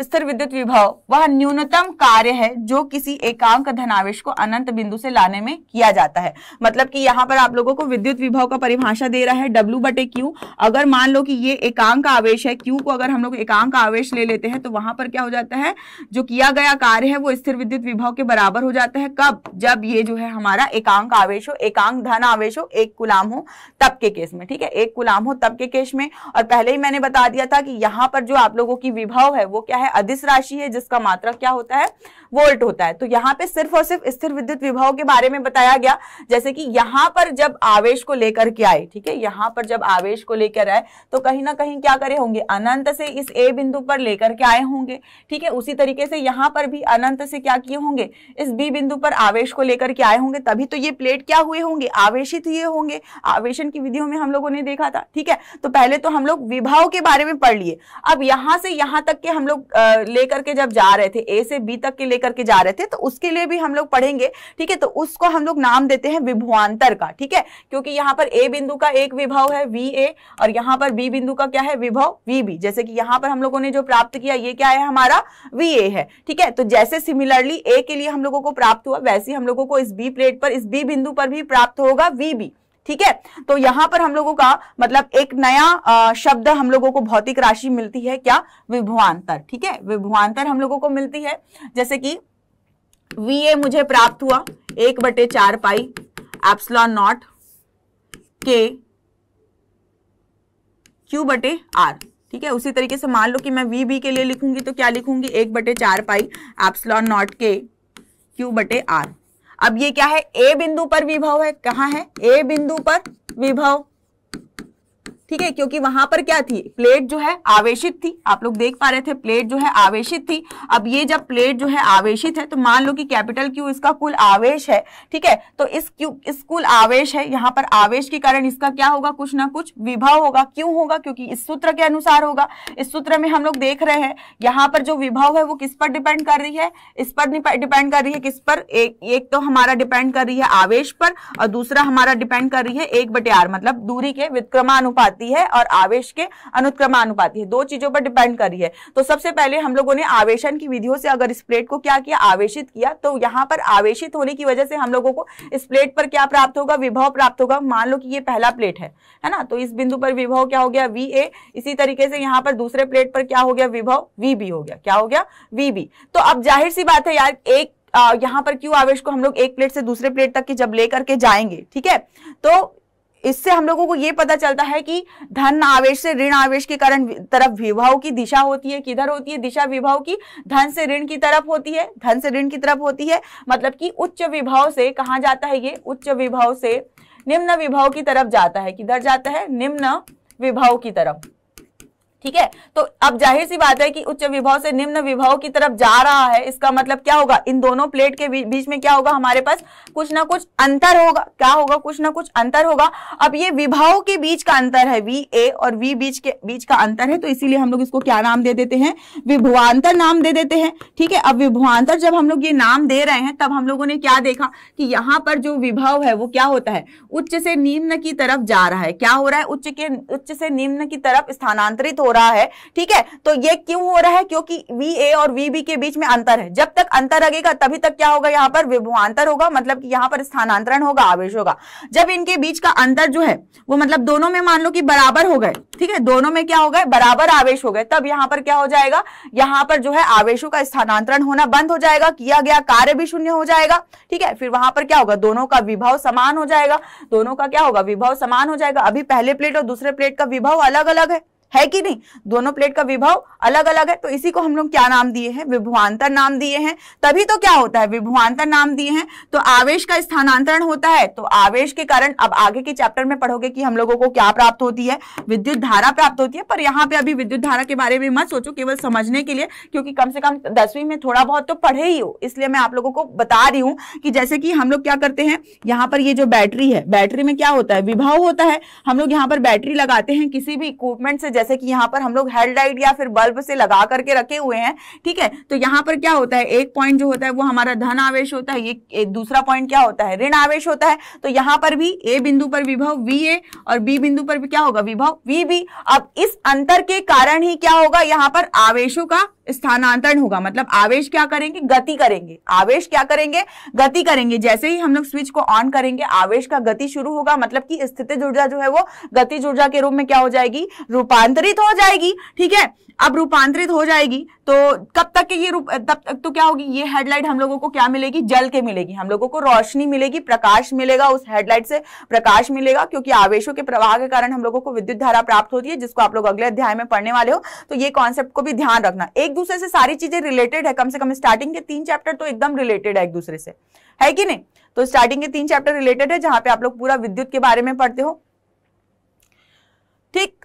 स्थिर विद्युत विभव वह न्यूनतम कार्य है जो किसी एकांक धनावेश को अनंत बिंदु से लाने में किया जाता है मतलब कि यहाँ पर आप लोगों को विद्युत विभव का परिभाषा दे रहा है डब्ल्यू बटे क्यू अगर मान लो कि ये एकांक आवेश है क्यू को अगर हम लोग एकांक आवेश ले लेते हैं तो वहां पर क्या हो जाता है जो किया गया कार्य है वो स्थिर विद्युत विभव के बराबर हो जाता है कब जब ये जो है हमारा एकांक आवेश हो एकांक धन आवेश हो एक गुलाम हो तब के केस में ठीक है एक गुलाम हो तब के केस में और पहले ही मैंने बता दिया था कि यहाँ पर जो आप लोगों की विभव है वो क्या है है अधिस राशि है जिसका मात्रक क्या होता है वोल्ट होता है तो यहाँ पे सिर्फ और सिर्फ स्थिर विद्युत विभाव के बारे में बताया गया जैसे कि यहाँ पर जब आवेश को लेकर के आए ठीक है यहाँ पर जब आवेश को लेकर आए तो कहीं ना कहीं क्या करे होंगे अनंत से इस ए बिंदु पर लेकर के आए होंगे ठीक है उसी तरीके से यहाँ पर भी अनंत से क्या किए होंगे इस बी बिंदु पर आवेश को लेकर के आए होंगे तभी तो ये प्लेट क्या हुए होंगे आवेशित हुए होंगे आवेशन की विधियों में हम लोगों ने देखा था ठीक है तो पहले तो हम लोग विभाव के बारे में पढ़ लिए अब यहां से यहां तक के हम लोग लेकर के जब जा रहे थे ए से बी तक के लेकर के जा रहे थे तो उसके लिए भी हम लोग पढ़ेंगे ठीक है तो उसको हम लोग नाम देते हैं विभवान्तर का ठीक है क्योंकि यहाँ पर ए बिंदु का एक विभव है वी ए और यहाँ पर बी बिंदु का क्या है विभव वी बी जैसे कि यहाँ पर हम लोगों ने जो प्राप्त किया ये क्या है हमारा वी ए है ठीक है तो जैसे सिमिलरली ए के लिए हम लोगों को प्राप्त हुआ वैसे हम लोगों को इस बी प्लेट पर इस बी बिंदु पर भी प्राप्त होगा वी बी ठीक है तो यहां पर हम लोगों का मतलब एक नया शब्द हम लोगों को भौतिक राशि मिलती है क्या विभुआंतर ठीक है विभुआंतर हम लोगों को मिलती है जैसे कि वी ए मुझे प्राप्त हुआ एक बटे चार पाई एप्सलॉन नॉट के क्यू बटे आर ठीक है उसी तरीके से मान लो कि मैं वी बी के लिए लिखूंगी तो क्या लिखूंगी एक बटे चार पाई एप्सलॉन नॉट के क्यू बटे आर अब ये क्या है ए बिंदु पर विभव है कहां है ए बिंदु पर विभव ठीक है क्योंकि वहां पर क्या थी प्लेट जो है आवेशित थी आप लोग देख पा रहे थे प्लेट जो है आवेशित थी अब ये जब प्लेट जो है आवेशित है तो मान लो कि कैपिटल क्यू इसका कुल आवेश है ठीक है तो इस क्यू इस कुल आवेश है यहाँ पर आवेश के कारण इसका क्या होगा कुछ ना कुछ विभव होगा क्यों होगा क्योंकि इस सूत्र के अनुसार होगा इस सूत्र में हम लोग देख रहे हैं यहाँ पर जो विभव है वो किस पर डिपेंड कर रही है इस पर डिपेंड कर रही है किस पर एक एक तो हमारा डिपेंड कर रही है आवेश पर और दूसरा हमारा डिपेंड कर रही है एक बटे आर मतलब दूरी के विक्रमानुपाति अनुपाती है और आवेश के अनुक्रमानुपाती है दो चीजों पर डिपेंड कर रही है तो सबसे पहले हम लोगों ने आवेशन की विधियों से अगर इस प्लेट को क्या किया आवेशित किया तो यहाँ पर आवेशित होने की वजह से हम लोगों को इस प्लेट पर क्या प्राप्त होगा विभव प्राप्त होगा मान लो कि ये पहला प्लेट है है ना तो इस बिंदु पर विभव क्या हो गया वी ए इसी तरीके से यहाँ पर दूसरे प्लेट पर क्या हो गया विभव वी बी हो गया क्या हो गया वी बी तो अब जाहिर सी बात है यार एक यहाँ पर क्यों आवेश को हम लोग एक प्लेट से दूसरे प्लेट तक की जब ले करके जाएंगे ठीक है तो इससे हम लोगों को यह पता चलता है कि धन आवेश से ऋण आवेश के कारण तरफ विभाव की दिशा होती है किधर होती है दिशा विभाव की धन से ऋण की तरफ होती है धन से ऋण की तरफ होती है मतलब कि उच्च विभाव से कहा जाता है ये उच्च विभाव से निम्न विभाव की तरफ जाता है किधर जाता है निम्न विभाव की तरफ ठीक है तो अब जाहिर सी बात है कि उच्च विभव से निम्न विभव की तरफ जा रहा है इसका मतलब क्या होगा इन दोनों प्लेट के बीच में क्या होगा हमारे पास कुछ ना कुछ अंतर होगा क्या होगा कुछ ना कुछ अंतर होगा अब ये विभव के बीच का अंतर है वी ए और वी बीच के बीच का अंतर है तो इसीलिए हम लोग इसको क्या नाम दे देते हैं विभुआंतर नाम दे देते हैं ठीक है अब विभुआंतर जब हम लोग ये नाम दे रहे हैं तब हम लोगों ने क्या देखा कि यहाँ पर जो विभव है वो क्या होता है उच्च से निम्न की तरफ जा रहा है क्या हो रहा है उच्च के उच्च से निम्न की तरफ स्थानांतरित हो रहा है ठीक है तो ये क्यों हो रहा है क्योंकि वी ए और वी बी के बीच में अंतर है जब तक अंतर लगेगा तभी तक क्या होगा यहाँ पर विभुआंतर होगा मतलब कि यहाँ पर स्थानांतरण होगा आवेश होगा जब इनके बीच का अंतर जो है वो मतलब दोनों में मान लो कि बराबर हो गए ठीक है दोनों में क्या हो गए बराबर आवेश हो गए तब यहाँ पर क्या हो जाएगा यहाँ पर जो है आवेशों का स्थानांतरण होना बंद हो जाएगा किया गया कार्य भी शून्य हो जाएगा ठीक है फिर वहां पर क्या होगा दोनों का विभव समान हो जाएगा दोनों का क्या होगा विभव समान हो जाएगा अभी पहले प्लेट और दूसरे प्लेट का विभव अलग अलग है है कि नहीं दोनों प्लेट का विभव अलग अलग है तो इसी को हम लोग क्या नाम दिए हैं विभुआंतर नाम दिए हैं तभी तो क्या होता है विभुआंतर नाम दिए हैं तो आवेश का स्थानांतरण होता है तो आवेश के कारण अब आगे के चैप्टर में पढ़ोगे कि हम लोगों को क्या प्राप्त होती है विद्युत धारा प्राप्त होती है पर यहाँ पे अभी विद्युत धारा के बारे में मत सोचो केवल समझने के लिए क्योंकि कम से कम दसवीं में थोड़ा बहुत तो पढ़े ही हो इसलिए मैं आप लोगों को बता रही हूँ कि जैसे कि हम लोग क्या करते हैं यहाँ पर ये जो बैटरी है बैटरी में क्या होता है विभाव होता है हम लोग यहाँ पर बैटरी लगाते हैं किसी भी इक्विपमेंट से जैसे कि यहाँ पर हम लोग हेडलाइट या फिर बल्ब से लगा करके रखे हुए हैं ठीक है तो यहाँ पर क्या होता है एक पॉइंट जो होता है वो हमारा धन आवेश होता है ये दूसरा पॉइंट क्या होता है ऋण आवेश होता है तो यहाँ पर भी ए बिंदु पर विभव वी ए और बी बिंदु पर भी क्या होगा विभव वी बी अब इस अंतर के कारण ही क्या होगा यहाँ पर आवेशों का स्थानांतरण होगा मतलब आवेश क्या करेंगे गति करेंगे आवेश क्या करेंगे गति करेंगे जैसे ही हम लोग स्विच को ऑन करेंगे आवेश का गति शुरू होगा मतलब कि स्थिति ऊर्जा जो है वो गति ऊर्जा के रूप में क्या हो जाएगी रूपांतरित हो जाएगी ठीक है अब रूपांतरित हो जाएगी तो कब तक के ये तब तक तो क्या होगी ये हेडलाइट हम लोगों को क्या मिलेगी जल के मिलेगी हम लोगों को रोशनी मिलेगी प्रकाश मिलेगा उस हेडलाइट से प्रकाश मिलेगा क्योंकि आवेशों के प्रवाह के कारण हम लोगों को विद्युत धारा प्राप्त होती है जिसको आप लोग अगले अध्याय में पढ़ने वाले हो तो ये कॉन्सेप्ट को भी ध्यान रखना एक दूसरे से सारी चीजें रिलेटेड है कम से कम स्टार्टिंग के तीन चैप्टर तो एकदम रिलेटेड है एक दूसरे से है कि नहीं तो स्टार्टिंग के तीन चैप्टर रिलेटेड है जहां पे आप लोग पूरा विद्युत के बारे में पढ़ते हो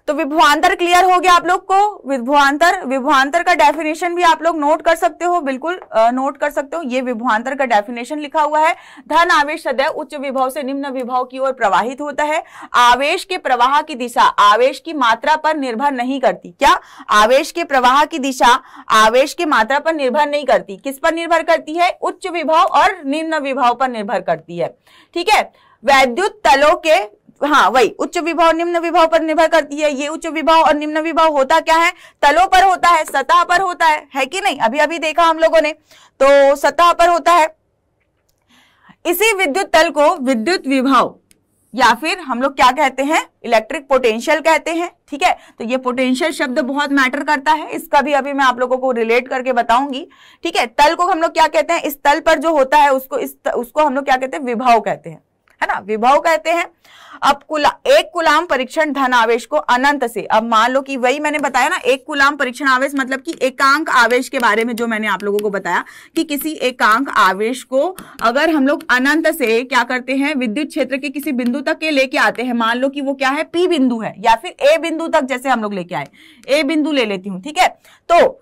तो विभवांतर क्लियर हो गया आप लोग को विभवांतर विभवांतर का डेफिनेशन भी आप लोग नोट कर सकते हो बिल्कुल नोट कर सकते हो ये विभवांतर का डेफिनेशन लिखा हुआ है धन आवेश सदैव उच्च विभव से निम्न विभव की ओर प्रवाहित होता है आवेश के प्रवाह की दिशा आवेश की मात्रा पर निर्भर नहीं करती क्या आवेश के प्रवाह की दिशा आवेश की मात्रा पर निर्भर नहीं करती किस पर निर्भर करती है उच्च विभव और निम्न विभव पर निर्भर करती है ठीक है वैद्युत तलों के हाँ वही उच्च विभाव निम्न विभाव पर निर्भर करती है ये उच्च विभाव और निम्न विभाव होता क्या है तलों पर होता है सतह पर होता है है कि नहीं अभी अभी देखा हम लोगों ने तो सतह पर होता है इसी विद्युत तल को विद्युत विभाव या फिर हम लोग क्या कहते हैं इलेक्ट्रिक पोटेंशियल कहते हैं ठीक है तो ये पोटेंशियल शब्द बहुत मैटर करता है इसका भी अभी मैं आप लोगों को रिलेट करके बताऊंगी ठीक है तल को हम लोग क्या कहते हैं इस तल पर जो होता है उसको इस उसको हम लोग क्या कहते हैं विभाव कहते हैं है ना विभव कहते हैं अब कुला एक कुलाम परीक्षण धन आवेश को अनंत से अब मान लो कि वही मैंने बताया ना एक कुलाम परीक्षण आवेश मतलब कि एकांक आवेश के बारे में जो मैंने आप लोगों को बताया कि किसी एकांक आवेश को अगर हम लोग अनंत से क्या करते हैं विद्युत क्षेत्र के किसी बिंदु तक के लेके आते हैं मान लो कि वो क्या है पी बिंदु है या फिर ए बिंदु तक जैसे हम लोग लेके आए ए बिंदु ले लेती हूँ ठीक है तो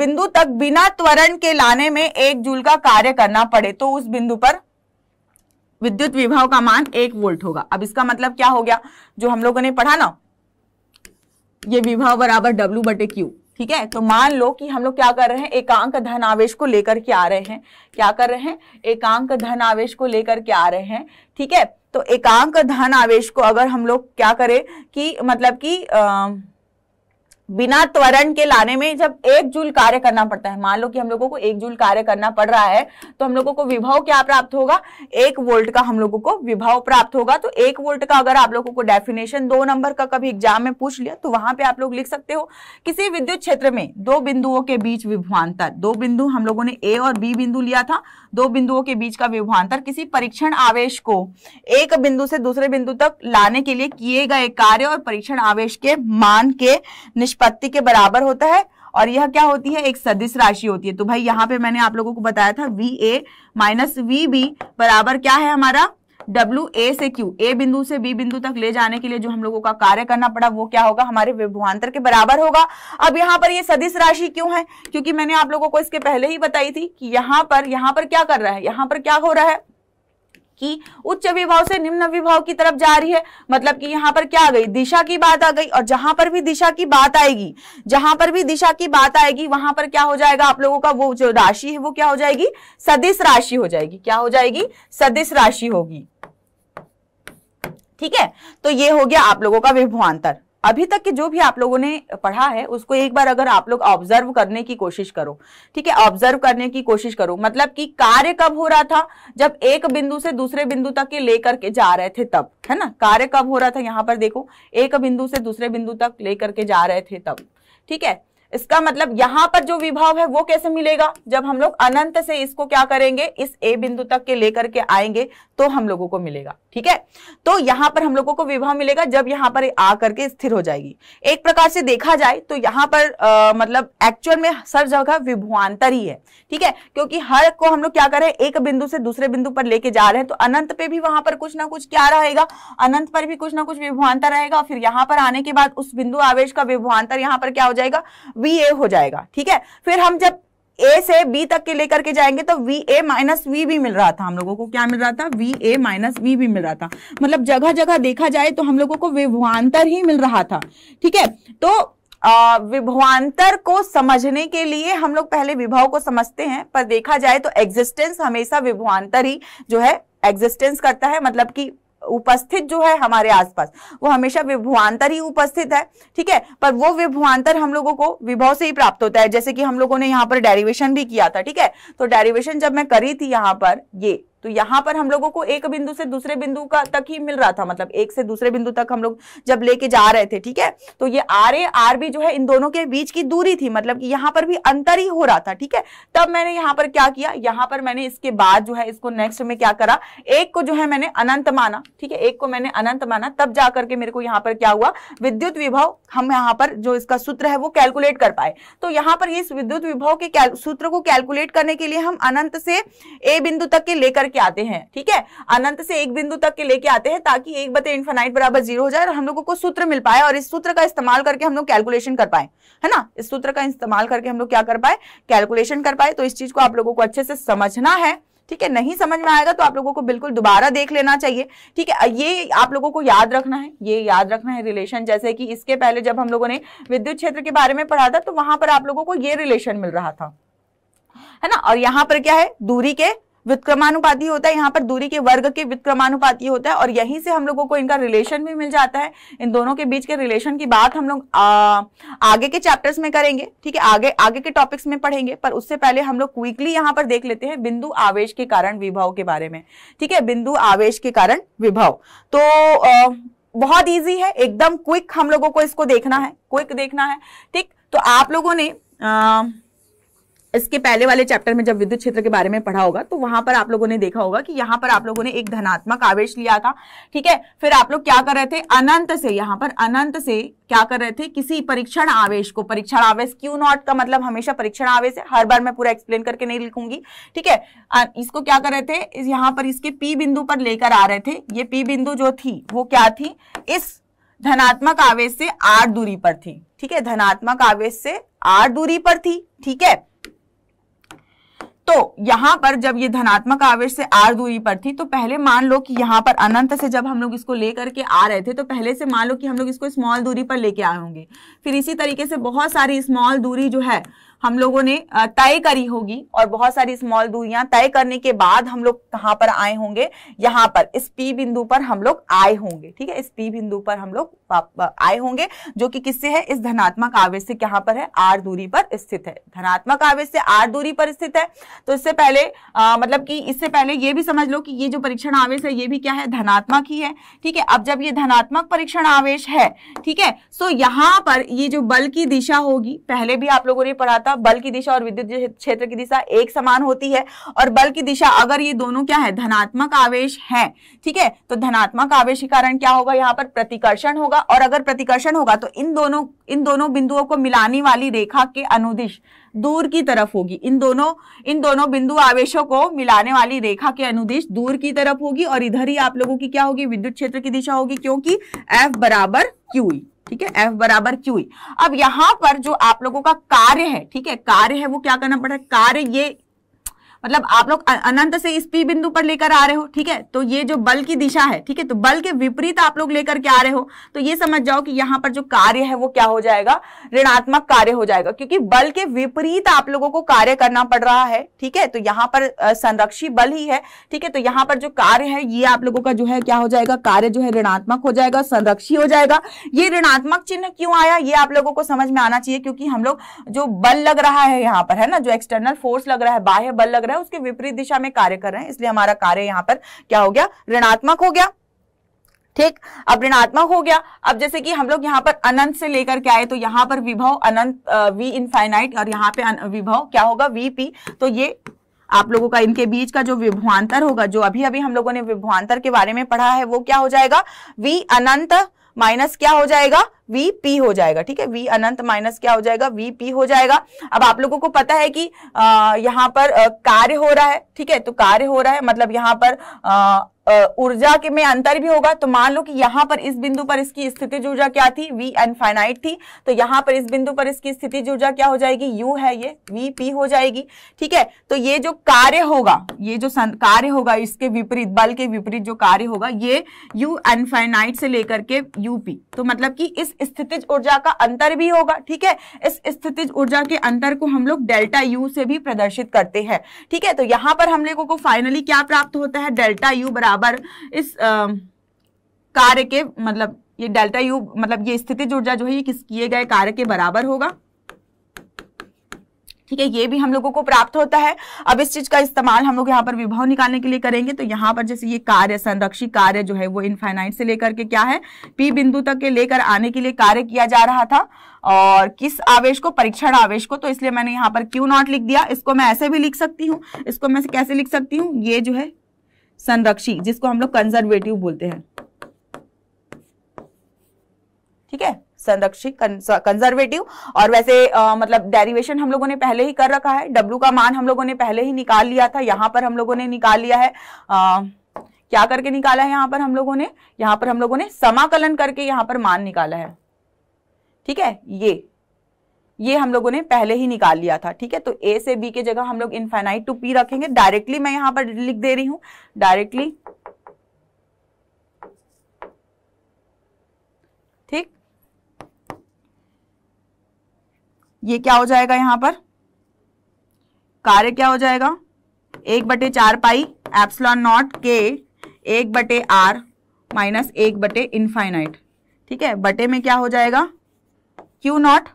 बिंदु तक बिना त्वरण के लाने में एक जूल का कार्य करना पड़े तो उस बिंदु पर विद्युत विभाव का मान एक वोल्ट होगा अब इसका मतलब क्या हो गया जो हम लोगों ने पढ़ा ना ये विभाव बराबर डब्ल्यू बटे क्यू ठीक है तो मान लो कि हम लोग क्या कर रहे हैं एकांक धन आवेश को लेकर के आ रहे हैं क्या कर रहे हैं एकांक धन आवेश को लेकर के आ रहे हैं ठीक है तो एकांक धन आवेश को अगर हम लोग क्या करें कि मतलब कि बिना त्वरण के लाने में जब एक जूल कार्य करना पड़ता है मान लो कि हम लोगों को एक जूल कार्य करना पड़ रहा है तो हम लोगों को विभव क्या प्राप्त होगा एक वोल्ट का हम लोगों को विभव प्राप्त होगा तो एक वोल्ट का अगर आप लोगों को डेफिनेशन दो नंबर का कभी एग्जाम में पूछ लिया तो वहां पे आप लोग लिख सकते हो किसी विद्युत क्षेत्र में दो बिंदुओं के बीच विभ्वांतर दो बिंदु हम लोगों ने ए और बी बिंदु लिया था दो बिंदुओं के बीच का विभवान्तर किसी परीक्षण आवेश को एक बिंदु से दूसरे बिंदु तक लाने के लिए किए गए कार्य और परीक्षण आवेश के मान के निष्ठ निष्पत्ति के बराबर होता है और यह क्या होती है एक सदिश राशि होती है तो भाई यहाँ पे मैंने आप लोगों को बताया था V A minus V B बराबर क्या है हमारा डब्ल्यू ए से क्यू ए बिंदु से बी बिंदु तक ले जाने के लिए जो हम लोगों का कार्य करना पड़ा वो क्या होगा हमारे विभुआंतर के बराबर होगा अब यहाँ पर ये सदिश राशि क्यों है क्योंकि मैंने आप लोगों को इसके पहले ही बताई थी कि यहाँ पर यहाँ पर क्या कर रहा है यहाँ पर क्या हो रहा है कि उच्च विभाव से निम्न विभाव की तरफ जा रही है मतलब कि यहां पर क्या आ गई दिशा की बात आ गई और जहां पर भी दिशा की बात आएगी जहां पर भी दिशा की बात आएगी वहां पर क्या हो जाएगा आप लोगों का वो जो राशि है वो क्या हो जाएगी सदिश राशि हो जाएगी क्या हो जाएगी सदिश राशि होगी ठीक है तो ये हो गया आप लोगों का विभवान्तर अभी तक के जो भी आप लोगों ने पढ़ा है उसको एक बार अगर आप लोग ऑब्जर्व करने की कोशिश करो ठीक है ऑब्जर्व करने की कोशिश करो मतलब कि कार्य कब हो रहा था जब एक बिंदु से दूसरे बिंदु तक के लेकर के जा रहे थे तब है ना कार्य कब हो रहा था यहां पर देखो एक बिंदु से दूसरे बिंदु तक लेकर के जा रहे थे तब ठीक है इसका मतलब यहां पर जो विभाव है वो कैसे मिलेगा जब हम लोग अनंत से इसको क्या करेंगे इस ए बिंदु तक के लेकर के आएंगे तो हम लोगों को मिलेगा ठीक है तो यहां पर हम लोगों को विभाव मिलेगा जब यहां पर आ करके स्थिर हो जाएगी एक प्रकार से देखा जाए तो यहां पर आ, मतलब एक्चुअल में सर जगह विभुआंतर ही है ठीक है क्योंकि हर को हम लोग क्या करें एक बिंदु से दूसरे बिंदु पर लेके जा रहे हैं तो अनंत पे भी वहां पर कुछ ना कुछ क्या रहेगा अनंत पर भी कुछ ना कुछ विभुआंतर रहेगा फिर यहां पर आने के बाद उस बिंदु आवेश का विभुआंतर यहां पर क्या हो जाएगा वी ए हो जाएगा ठीक है फिर हम जब ए से बी तक के लेकर के जाएंगे तो वी ए माइनस वी भी मिल रहा था हम लोगों को क्या मिल रहा था वी ए माइनस वी भी मिल रहा था मतलब जगह जगह देखा जाए तो हम लोगों को विभवान्तर ही मिल रहा था ठीक है तो विभवान्तर को समझने के लिए हम लोग पहले विभव को समझते हैं पर देखा जाए तो एग्जिस्टेंस हमेशा विभवान्तर ही जो है एग्जिस्टेंस करता है मतलब कि उपस्थित जो है हमारे आसपास वो हमेशा विभुआंतर ही उपस्थित है ठीक है पर वो विभुआंतर हम लोगों को विभव से ही प्राप्त होता है जैसे कि हम लोगों ने यहाँ पर डेरिवेशन भी किया था ठीक है तो डेरिवेशन जब मैं करी थी यहाँ पर ये तो यहां पर हम लोगों को एक बिंदु से दूसरे बिंदु का तक ही मिल रहा था मतलब एक से दूसरे बिंदु तक हम लोग जब लेके जा रहे थे ठीक है तो ये आर ए आर बी जो है इन दोनों के बीच की दूरी थी मतलब कि यहां पर भी अंतर ही हो रहा था ठीक है तब मैंने यहां पर क्या किया यहां पर मैंने इसके बाद जो है इसको नेक्स्ट में क्या करा एक को जो है मैंने अनंत माना ठीक है एक को मैंने अनंत माना तब जाकर के मेरे को यहाँ पर क्या हुआ विद्युत विभव हम यहां पर जो इसका सूत्र है वो कैलकुलेट कर पाए तो यहां पर इस विद्युत विभव के सूत्र को कैलकुलेट करने के लिए हम अनंत से ए बिंदु तक के लेकर लेके आते हैं ठीक है अनंत से एक बिंदु तक के लेके आते हैं ताकि एक बते इन्फेनाइट बराबर जीरो हो जाए और हम लोगों को सूत्र मिल पाए और इस सूत्र का इस्तेमाल करके हम लोग कैलकुलेशन कर पाए है ना इस सूत्र का इस्तेमाल करके हम लोग क्या कर पाए कैलकुलेशन कर पाए तो इस चीज को आप लोगों को अच्छे से समझना है ठीक है नहीं समझ में आएगा तो आप लोगों को बिल्कुल दोबारा देख लेना चाहिए ठीक है ये आप लोगों को याद रखना है ये याद रखना है रिलेशन जैसे कि इसके पहले जब हम लोगों ने विद्युत क्षेत्र के बारे में पढ़ा था तो वहां पर आप लोगों को ये रिलेशन मिल रहा था है ना और यहाँ पर क्या है दूरी के विक्रमानुपाती होता है यहाँ पर दूरी के वर्ग के विक्रमानुपाती होता है और यहीं से हम लोगों को इनका रिलेशन भी मिल जाता है इन दोनों के बीच के रिलेशन की बात हम लोग आगे के चैप्टर्स में करेंगे ठीक है आगे आगे के टॉपिक्स में पढ़ेंगे पर उससे पहले हम लोग क्विकली यहाँ पर देख लेते हैं बिंदु आवेश के कारण विभाव के बारे में ठीक है बिंदु आवेश के कारण विभाव तो आ, बहुत ईजी है एकदम क्विक हम लोगों को इसको देखना है क्विक देखना है ठीक तो आप लोगों ने आ, इसके पहले वाले चैप्टर में जब विद्युत क्षेत्र के बारे में पढ़ा होगा तो वहां पर आप लोगों ने देखा होगा कि यहाँ पर आप लोगों ने एक धनात्मक आवेश लिया था ठीक है फिर आप लोग क्या कर रहे थे अनंत से यहाँ पर अनंत से क्या कर रहे थे किसी परीक्षण आवेश को परीक्षण आवेश क्यू नॉट का मतलब हमेशा परीक्षण आवेश है हर बार मैं पूरा एक्सप्लेन करके नहीं लिखूंगी ठीक है इसको क्या कर रहे थे यहाँ पर इसके पी बिंदु पर लेकर आ रहे थे ये पी बिंदु जो थी वो क्या थी इस धनात्मक आवेश से आठ दूरी पर थी ठीक है धनात्मक आवेश से आठ दूरी पर थी ठीक है तो यहां पर जब ये धनात्मक आवेश से आर दूरी पर थी तो पहले मान लो कि यहां पर अनंत से जब हम लोग इसको लेकर के आ रहे थे तो पहले से मान लो कि हम लोग इसको स्मॉल दूरी पर लेके आए होंगे फिर इसी तरीके से बहुत सारी स्मॉल दूरी जो है हम लोगों ने तय करी होगी और बहुत सारी स्मॉल दूरियां तय करने के बाद हम लोग कहाँ पर आए होंगे यहां पर इस पी बिंदु पर हम लोग आए होंगे ठीक है इस पी बिंदु पर हम लोग आए होंगे जो कि किससे है इस धनात्मक आवेश से कहाँ पर है आर दूरी पर स्थित है धनात्मक आवेश से आर दूरी पर स्थित है तो इससे पहले आ, मतलब कि इससे पहले ये भी समझ लो कि ये जो परीक्षण आवेश है ये भी क्या है धनात्मक ही है ठीक है अब जब ये धनात्मक परीक्षण आवेश है ठीक है सो यहाँ पर ये जो बल की दिशा होगी पहले भी आप लोगों ने पढ़ा था दिशा बल की दिशा और विद्युत क्षेत्र की दिशा एक समान होती है और बल की दिशा अगर ये दोनों क्या है धनात्मक आवेश है ठीक है तो धनात्मक आवेश के कारण क्या होगा यहाँ पर प्रतिकर्षण होगा और अगर प्रतिकर्षण होगा तो इन दोनों इन दोनों बिंदुओं को मिलाने वाली रेखा के अनुदिश दूर की तरफ होगी इन दोनों इन दोनों बिंदु आवेशों को मिलाने वाली रेखा के अनुदिश दूर की तरफ होगी और इधर ही आप लोगों की क्या होगी विद्युत क्षेत्र की दिशा होगी क्योंकि एफ बराबर क्यू ठीक है एफ बराबर क्यू e। अब यहां पर जो आप लोगों का कार्य है ठीक है कार्य है वो क्या करना पड़ेगा कार्य ये मतलब आप लोग अनंत से इस पी बिंदु पर लेकर आ रहे हो ठीक है तो ये जो बल की दिशा है ठीक है तो बल के विपरीत आप लोग लेकर के आ रहे हो तो ये समझ जाओ कि यहाँ पर जो कार्य है वो क्या हो जाएगा ऋणात्मक कार्य हो जाएगा क्योंकि बल के विपरीत आप लोगों को कार्य करना पड़ रहा है ठीक है तो यहाँ पर संरक्षी बल ही है ठीक है तो यहाँ पर जो कार्य है ये आप लोगों का जो है क्या हो जाएगा कार्य जो है ऋणात्मक हो जाएगा संरक्षी हो जाएगा ये ऋणात्मक चिन्ह क्यों आया ये आप लोगों को समझ में आना चाहिए क्योंकि हम लोग जो बल लग रहा है यहाँ पर है ना जो एक्सटर्नल फोर्स लग रहा है बाह्य बल लग रहा है रहा है उसके विपरीत दिशा में कार्य कर रहे हैं इसलिए हमारा कार्य यहाँ पर क्या हो गया ऋणात्मक हो गया ठीक अब ऋणात्मक हो गया अब जैसे कि हम लोग यहाँ पर अनंत से लेकर के आए तो यहाँ पर विभव अनंत वी इनफाइनाइट और यहाँ पे विभव क्या होगा वीपी तो ये आप लोगों का इनके बीच का जो विभवांतर होगा जो अभी अभी हम लोगों ने विभवांतर के बारे में पढ़ा है वो क्या हो जाएगा वी अनंत माइनस क्या हो जाएगा वी पी हो जाएगा ठीक है वी अनंत माइनस क्या हो जाएगा वी पी हो जाएगा अब आप लोगों को पता है कि आ, यहाँ पर कार्य हो रहा है ठीक है तो कार्य हो रहा है मतलब यहाँ पर आ, ऊर्जा के में अंतर भी होगा तो मान लो कि यहां पर इस बिंदु पर इसकी स्थिति ऊर्जा क्या थी वी फाइनाइट थी तो यहां पर इस बिंदु पर इसकी स्थिति ऊर्जा क्या हो जाएगी यू है ये वी पी हो जाएगी ठीक है तो ये जो कार्य होगा ये जो कार्य होगा इसके विपरीत बल के विपरीत जो कार्य होगा ये यू फाइनाइट से लेकर के यू पी तो मतलब की इस स्थितिज ऊर्जा का अंतर भी होगा ठीक है इस स्थितिज ऊर्जा के अंतर को हम लोग डेल्टा यू से भी प्रदर्शित करते हैं ठीक है तो यहां पर हम लोगों को फाइनली क्या प्राप्त होता है डेल्टा यू बराबर बराबर इस कार्य के मतलब ये डेल्टा यू मतलब ये स्थिति ऊर्जा जो है ये किस किए गए कार्य के बराबर होगा ठीक है ये भी हम लोगों को प्राप्त होता है अब इस चीज का इस्तेमाल हम लोग यहाँ पर विभव निकालने के लिए करेंगे तो यहाँ पर जैसे ये कार्य संरक्षित कार्य जो है वो इनफाइनाइट से लेकर के क्या है पी बिंदु तक के लेकर आने के लिए कार्य किया जा रहा था और किस आवेश को परीक्षण आवेश को तो इसलिए मैंने यहाँ पर क्यू नॉट लिख दिया इसको मैं ऐसे भी लिख सकती हूँ इसको मैं कैसे लिख सकती हूँ ये जो है संरक्षी जिसको हम लोग कंजर्वेटिव बोलते हैं ठीक है संरक्षी कंजर्वेटिव और वैसे आ, मतलब डेरिवेशन हम लोगों ने पहले ही कर रखा है डब्ल्यू का मान हम लोगों ने पहले ही निकाल लिया था यहां पर हम लोगों ने निकाल लिया है आ, क्या करके निकाला है यहां पर हम लोगों ने यहां पर हम लोगों ने समाकलन करके यहां पर मान निकाला है ठीक है ये ये हम लोगों ने पहले ही निकाल लिया था ठीक है तो ए से बी के जगह हम लोग इनफाइनाइट टू पी रखेंगे डायरेक्टली मैं यहां पर लिख दे रही हूं डायरेक्टली ठीक ये क्या हो जाएगा यहां पर कार्य क्या हो जाएगा एक बटे चार पाई एप्सलॉन नॉट के एक बटे आर माइनस एक बटे इनफाइनाइट ठीक है बटे में क्या हो जाएगा क्यू नॉट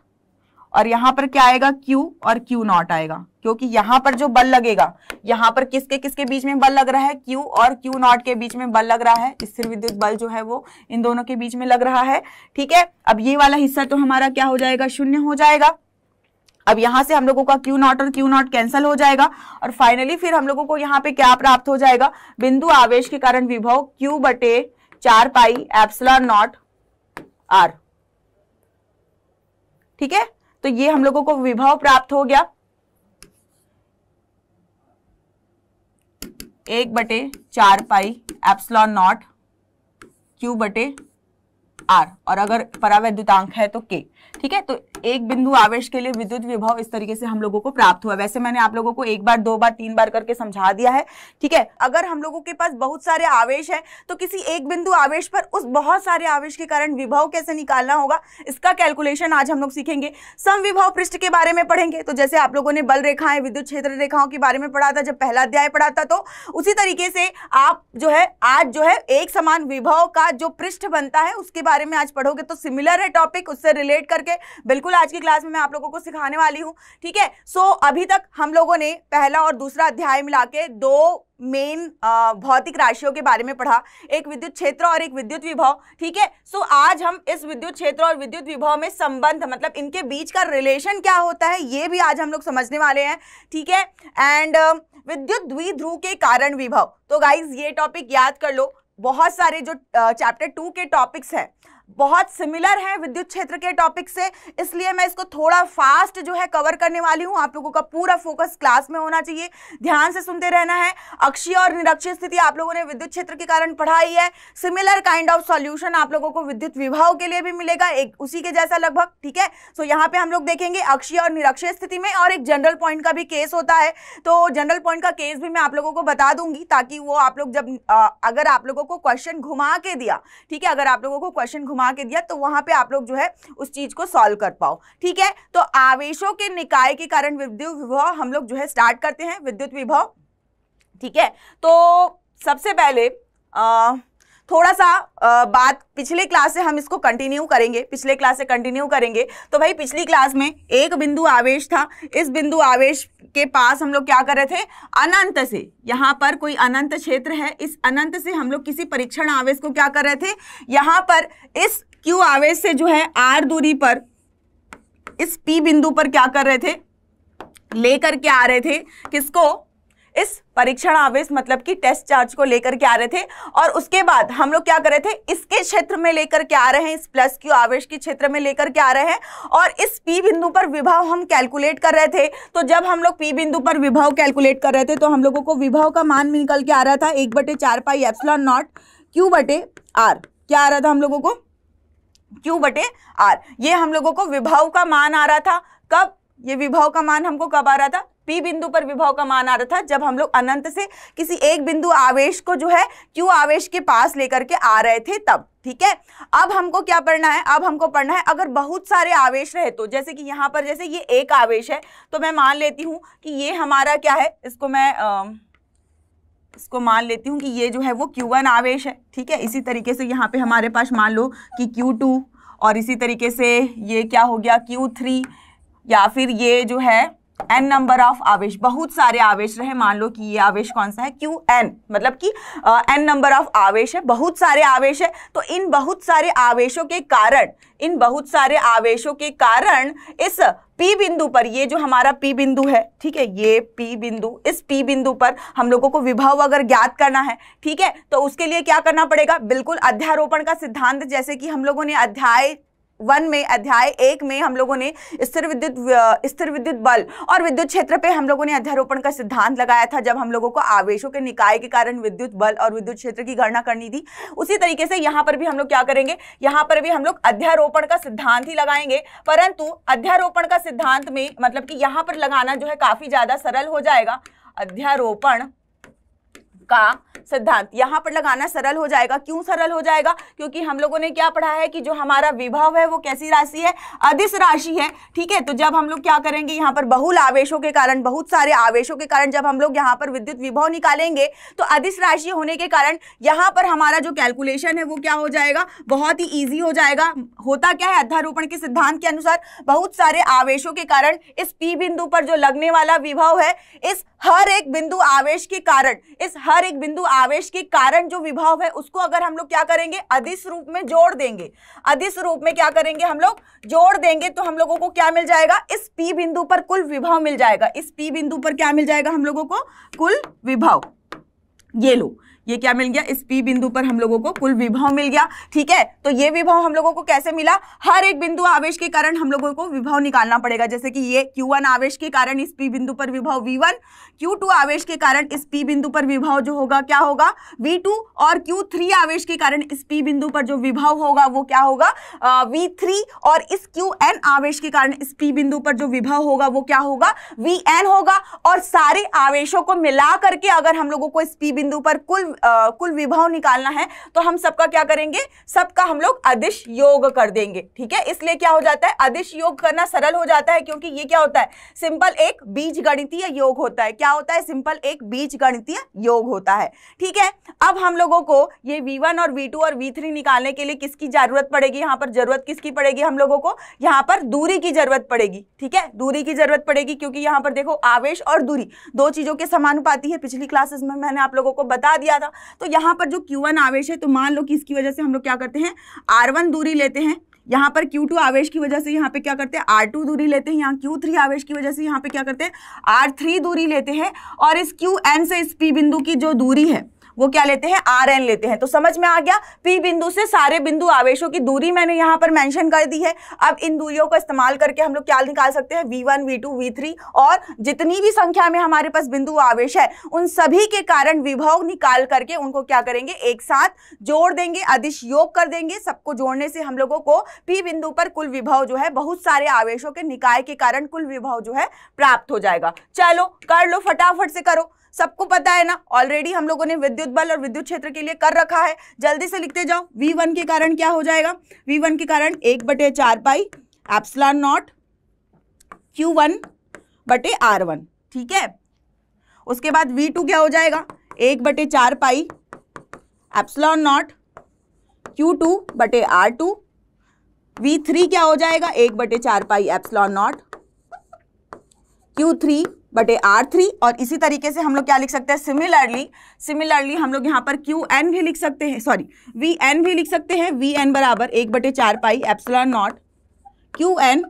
और यहां पर क्या आएगा Q और Q नॉट आएगा क्योंकि यहां पर जो बल लगेगा यहां पर किसके किसके बीच में बल लग रहा है Q और Q नॉट के बीच में बल लग रहा है स्थिर विद्युत बल जो है वो इन दोनों के बीच में लग रहा है ठीक है अब ये वाला हिस्सा तो हमारा क्या हो जाएगा शून्य हो जाएगा अब यहां से हम लोगों का क्यू नॉट और क्यू नॉट कैंसिल हो जाएगा और फाइनली फिर हम लोगों को यहाँ पे क्या प्राप्त हो जाएगा बिंदु आवेश के कारण विभव क्यू बटे चार पाई एप्सलर नॉट आर ठीक है तो ये हम लोगों को विभव प्राप्त हो गया एक बटे चार पाई एप्सलॉन नॉट क्यू बटे आर और अगर परावैद्युतांक है तो के ठीक है तो एक बिंदु आवेश के लिए विद्युत विभव इस तरीके से हम लोगों को प्राप्त हुआ वैसे मैंने आप लोगों को एक बार दो बार तीन बार करके समझा दिया है ठीक है अगर हम लोगों के पास बहुत सारे आवेश है तो किसी एक बिंदु आवेश पर उस बहुत सारे आवेश के कारण विभव कैसे निकालना होगा इसका कैलकुलेशन आज हम लोग सीखेंगे सम विभव पृष्ठ के बारे में पढ़ेंगे तो जैसे आप लोगों ने बल रेखाएं विद्युत क्षेत्र रेखाओं के बारे में पढ़ा था जब पहला अध्याय पढ़ा था तो उसी तरीके से आप जो है आज जो है एक समान विभव का जो पृष्ठ बनता है उसके बारे में आज पढ़ोगे तो सिमिलर है टॉपिक उससे रिलेट कर करके बिल्कुल आज की क्लास में मैं आप लोगों को सिखाने वाली हूँ ठीक है सो अभी तक हम लोगों ने पहला और दूसरा अध्याय मिला के दो मेन भौतिक राशियों के बारे में पढ़ा एक विद्युत क्षेत्र और एक विद्युत विभव ठीक है सो आज हम इस विद्युत क्षेत्र और विद्युत विभव में संबंध मतलब इनके बीच का रिलेशन क्या होता है ये भी आज हम लोग समझने वाले हैं ठीक है एंड विद्युत द्विध्रुव के कारण विभव तो गाइज ये टॉपिक याद कर लो बहुत सारे जो चैप्टर टू के टॉपिक्स हैं बहुत सिमिलर है विद्युत क्षेत्र के टॉपिक से इसलिए मैं इसको थोड़ा फास्ट जो है कवर करने वाली हूँ आप लोगों का पूरा फोकस क्लास में होना चाहिए ध्यान से सुनते रहना है अक्षीय और निरक्षीय स्थिति आप लोगों ने विद्युत क्षेत्र के कारण पढ़ाई है सिमिलर काइंड ऑफ सॉल्यूशन आप लोगों को विद्युत विभाव के लिए भी मिलेगा एक उसी के जैसा लगभग ठीक है सो यहाँ पे हम लोग देखेंगे अक्षय और निरक्षीय स्थिति में और एक जनरल पॉइंट का भी केस होता है तो जनरल पॉइंट का केस भी मैं आप लोगों को बता दूंगी ताकि वो आप लोग जब अगर आप लोगों को क्वेश्चन घुमा के दिया ठीक है अगर आप लोगों को क्वेश्चन घुमा घुमा के दिया तो वहां पे आप लोग जो है उस चीज को सॉल्व कर पाओ ठीक है तो आवेशों के निकाय के कारण विद्युत विभव हम लोग जो है स्टार्ट करते हैं विद्युत विभव ठीक है तो सबसे पहले आ, थोड़ा सा बात पिछले क्लास से हम इसको कंटिन्यू करेंगे पिछले क्लास से कंटिन्यू करेंगे तो भाई पिछली क्लास में एक बिंदु आवेश था इस बिंदु आवेश के पास हम लोग क्या कर रहे थे अनंत से यहाँ पर कोई अनंत क्षेत्र है इस अनंत से हम लोग किसी परीक्षण आवेश को क्या कर रहे थे यहाँ पर इस क्यू आवेश से जो है आर दूरी पर इस पी बिंदु पर क्या कर रहे थे लेकर के आ रहे थे किसको इस परीक्षण आवेश मतलब कि टेस्ट चार्ज को लेकर के आ रहे थे और उसके बाद हम लोग क्या कर रहे थे इसके क्षेत्र में लेकर के आ रहे हैं इस प्लस क्यू आवेश के क्षेत्र में लेकर के आ रहे हैं और इस पी बिंदु पर विभाव हम कैलकुलेट कर रहे थे तो जब हम लोग पी बिंदु पर विभाव कैलकुलेट कर रहे थे तो हम लोगों को विभाव का मान निकल के आ रहा था एक बटे चार पाई एप्सलॉन नॉट क्यू बटे आर क्या आ रहा था हम लोगों को क्यू बटे आर ये हम लोगों को विभाव का मान आ रहा था कब ये विभव का मान हमको कब आ रहा था पी बिंदु पर विभव का मान आ रहा था जब हम लोग अनंत से किसी एक बिंदु आवेश को जो है क्यू आवेश के पास लेकर के आ रहे थे तब ठीक है अब हमको क्या पढ़ना है अब हमको पढ़ना है अगर बहुत सारे आवेश रहे तो जैसे कि यहाँ पर जैसे ये एक आवेश है तो मैं मान लेती हूँ कि ये हमारा क्या है इसको मैं आ, इसको मान लेती हूँ कि ये जो है वो Q1 आवेश है ठीक है इसी तरीके से यहाँ पे हमारे पास मान लो कि Q2 और इसी तरीके से ये क्या हो गया Q3 या फिर ये जो है एन नंबर ऑफ आवेश बहुत सारे आवेश रहे मान लो कि ये आवेश कौन सा है क्यू एन मतलब कि एन नंबर ऑफ आवेश है बहुत सारे आवेश है तो इन बहुत सारे आवेशों के कारण इन बहुत सारे आवेशों के कारण इस पी बिंदु पर ये जो हमारा पी बिंदु है ठीक है ये पी बिंदु इस पी बिंदु पर हम लोगों को विभव अगर ज्ञात करना है ठीक है तो उसके लिए क्या करना पड़ेगा बिल्कुल अध्यारोपण का सिद्धांत जैसे कि हम लोगों ने अध्याय वन में अध्याय एक में हम लोगों ने स्थिर विद्युत स्थिर विद्युत बल और विद्युत क्षेत्र पे हम लोगों ने अध्यारोपण का सिद्धांत लगाया था जब हम लोगों को आवेशों के निकाय के कारण विद्युत बल और विद्युत क्षेत्र की गणना करनी थी उसी तरीके से यहाँ पर भी हम लोग क्या करेंगे यहाँ पर भी हम लोग अध्यारोपण का सिद्धांत ही लगाएंगे परंतु अध्यारोपण का सिद्धांत में मतलब कि यहाँ पर लगाना जो है काफी ज्यादा सरल हो जाएगा अध्यारोपण का सिद्धांत यहाँ पर लगाना सरल हो जाएगा क्यों सरल हो जाएगा क्योंकि हम लोगों ने क्या पढ़ा है कि जो हमारा विभव है वो कैसी राशि है अधिस राशि है ठीक है तो जब हम लोग क्या करेंगे यहाँ पर बहुल आवेशों के कारण बहुत सारे आवेशों के कारण जब हम लोग यहाँ पर विद्युत विभव निकालेंगे तो अधिस राशि होने के कारण यहाँ पर हमारा जो कैलकुलेशन है वो क्या हो जाएगा बहुत ही ईजी हो जाएगा होता क्या है अध्यारोपण के सिद्धांत के अनुसार बहुत सारे आवेशों के कारण इस पी बिंदु पर जो लगने वाला विभव है इस हर एक बिंदु आवेश के कारण इस हर एक बिंदु आवेश के कारण जो विभव है उसको अगर हम लोग क्या करेंगे अधिस रूप में जोड़ देंगे अधिस रूप में क्या करेंगे हम लोग जोड़ देंगे तो हम लोगों को क्या मिल जाएगा इस पी बिंदु पर कुल विभव मिल जाएगा इस पी बिंदु पर क्या मिल जाएगा हम लोगों को कुल विभव ये लो ये क्या मिल गया इस पी बिंदु पर हम लोगों को कुल विभव मिल गया ठीक है तो ये विभव हम लोगों को कैसे मिला हर एक बिंदु आवेश के कारण हम लोगों को विभव निकालना पड़ेगा जैसे कि ये Q1 आवेश के कारण इस पी बिंदु पर विभव V1 Q2 आवेश के कारण इस पी बिंदु पर विभव जो होगा क्या होगा V2 और Q3 आवेश के कारण इस पी बिंदु पर जो विभव होगा वो क्या होगा वी थ्री और इस एन आवेश के कारण इस पी बिंदु पर जो विभव होगा वो क्या होगा एन होगा और सारे आवेशों को मिला करके अगर हम लोगों को इस पी बिंदु पर कुल कुल आ, कुल विभव निकालना है तो हम सबका क्या करेंगे सबका हम लोग अदिश योग कर देंगे ठीक है इसलिए क्या हो जाता है अदिश योग करना सरल हो जाता है क्योंकि ये क्या होता है सिंपल एक बीज गणितीय योग होता है क्या होता है सिंपल एक बीज गणितीय योग होता है ठीक है अब हम लोगों को ये वी और वी और वी निकालने के लिए किसकी जरूरत पड़ेगी यहाँ पर जरूरत किसकी पड़ेगी हम लोगों को यहाँ पर दूरी की जरूरत पड़ेगी ठीक है दूरी की जरूरत पड़ेगी क्योंकि यहाँ पर देखो आवेश और दूरी दो चीजों के समानुपाती है पिछली क्लासेस में मैंने आप लोगों को बता दिया था तो यहाँ पर जो क्यू आवेश है तो मान लो कि इसकी वजह से हम लोग क्या करते हैं आर दूरी लेते हैं यहाँ पर Q2 आवेश की वजह से यहाँ पे क्या करते हैं R2 दूरी लेते हैं यहाँ Q3 आवेश की वजह से यहाँ पे क्या करते हैं R3 दूरी लेते हैं और इस Qn से इस P बिंदु की जो दूरी है वो क्या लेते हैं आर एन लेते हैं तो समझ में आ गया पी बिंदु से सारे बिंदु आवेशों की दूरी मैंने यहां पर मेंशन कर दी है अब इन दूरियों का इस्तेमाल करके हम लोग क्या निकाल सकते हैं V one V two V three और जितनी भी संख्या में हमारे पास बिंदु आवेश है उन सभी के कारण विभव निकाल करके उनको क्या करेंगे एक साथ जोड़ देंगे अधिश योग कर देंगे सबको जोड़ने से हम लोगों को पी बिंदु पर कुल विभव जो है बहुत सारे आवेशों के निकाय के कारण कुल विभव जो है प्राप्त हो जाएगा चलो कर लो फटाफट से करो सबको पता है ना ऑलरेडी हम लोगों ने विद्युत बल और विद्युत क्षेत्र के लिए कर रखा है जल्दी से लिखते जाओ वी वन के कारण क्या हो जाएगा वी वन के कारण एक बटे चार pi epsilon naught Q one बटे आर वन ठीक है उसके बाद वी टू क्या हो जाएगा एक बटे चार pi epsilon naught Q two बटे आर टू वी थ्री क्या हो जाएगा एक बटे चार pi epsilon naught Q three बटे आर थ्री और इसी तरीके से हम लोग क्या लिख सकते हैं सिमिलरली सिमिलरली हम लोग यहाँ पर क्यू एन भी लिख सकते हैं सॉरी वी एन भी लिख सकते हैं वी एन बराबर एक बटे चार pi epsilon naught Q N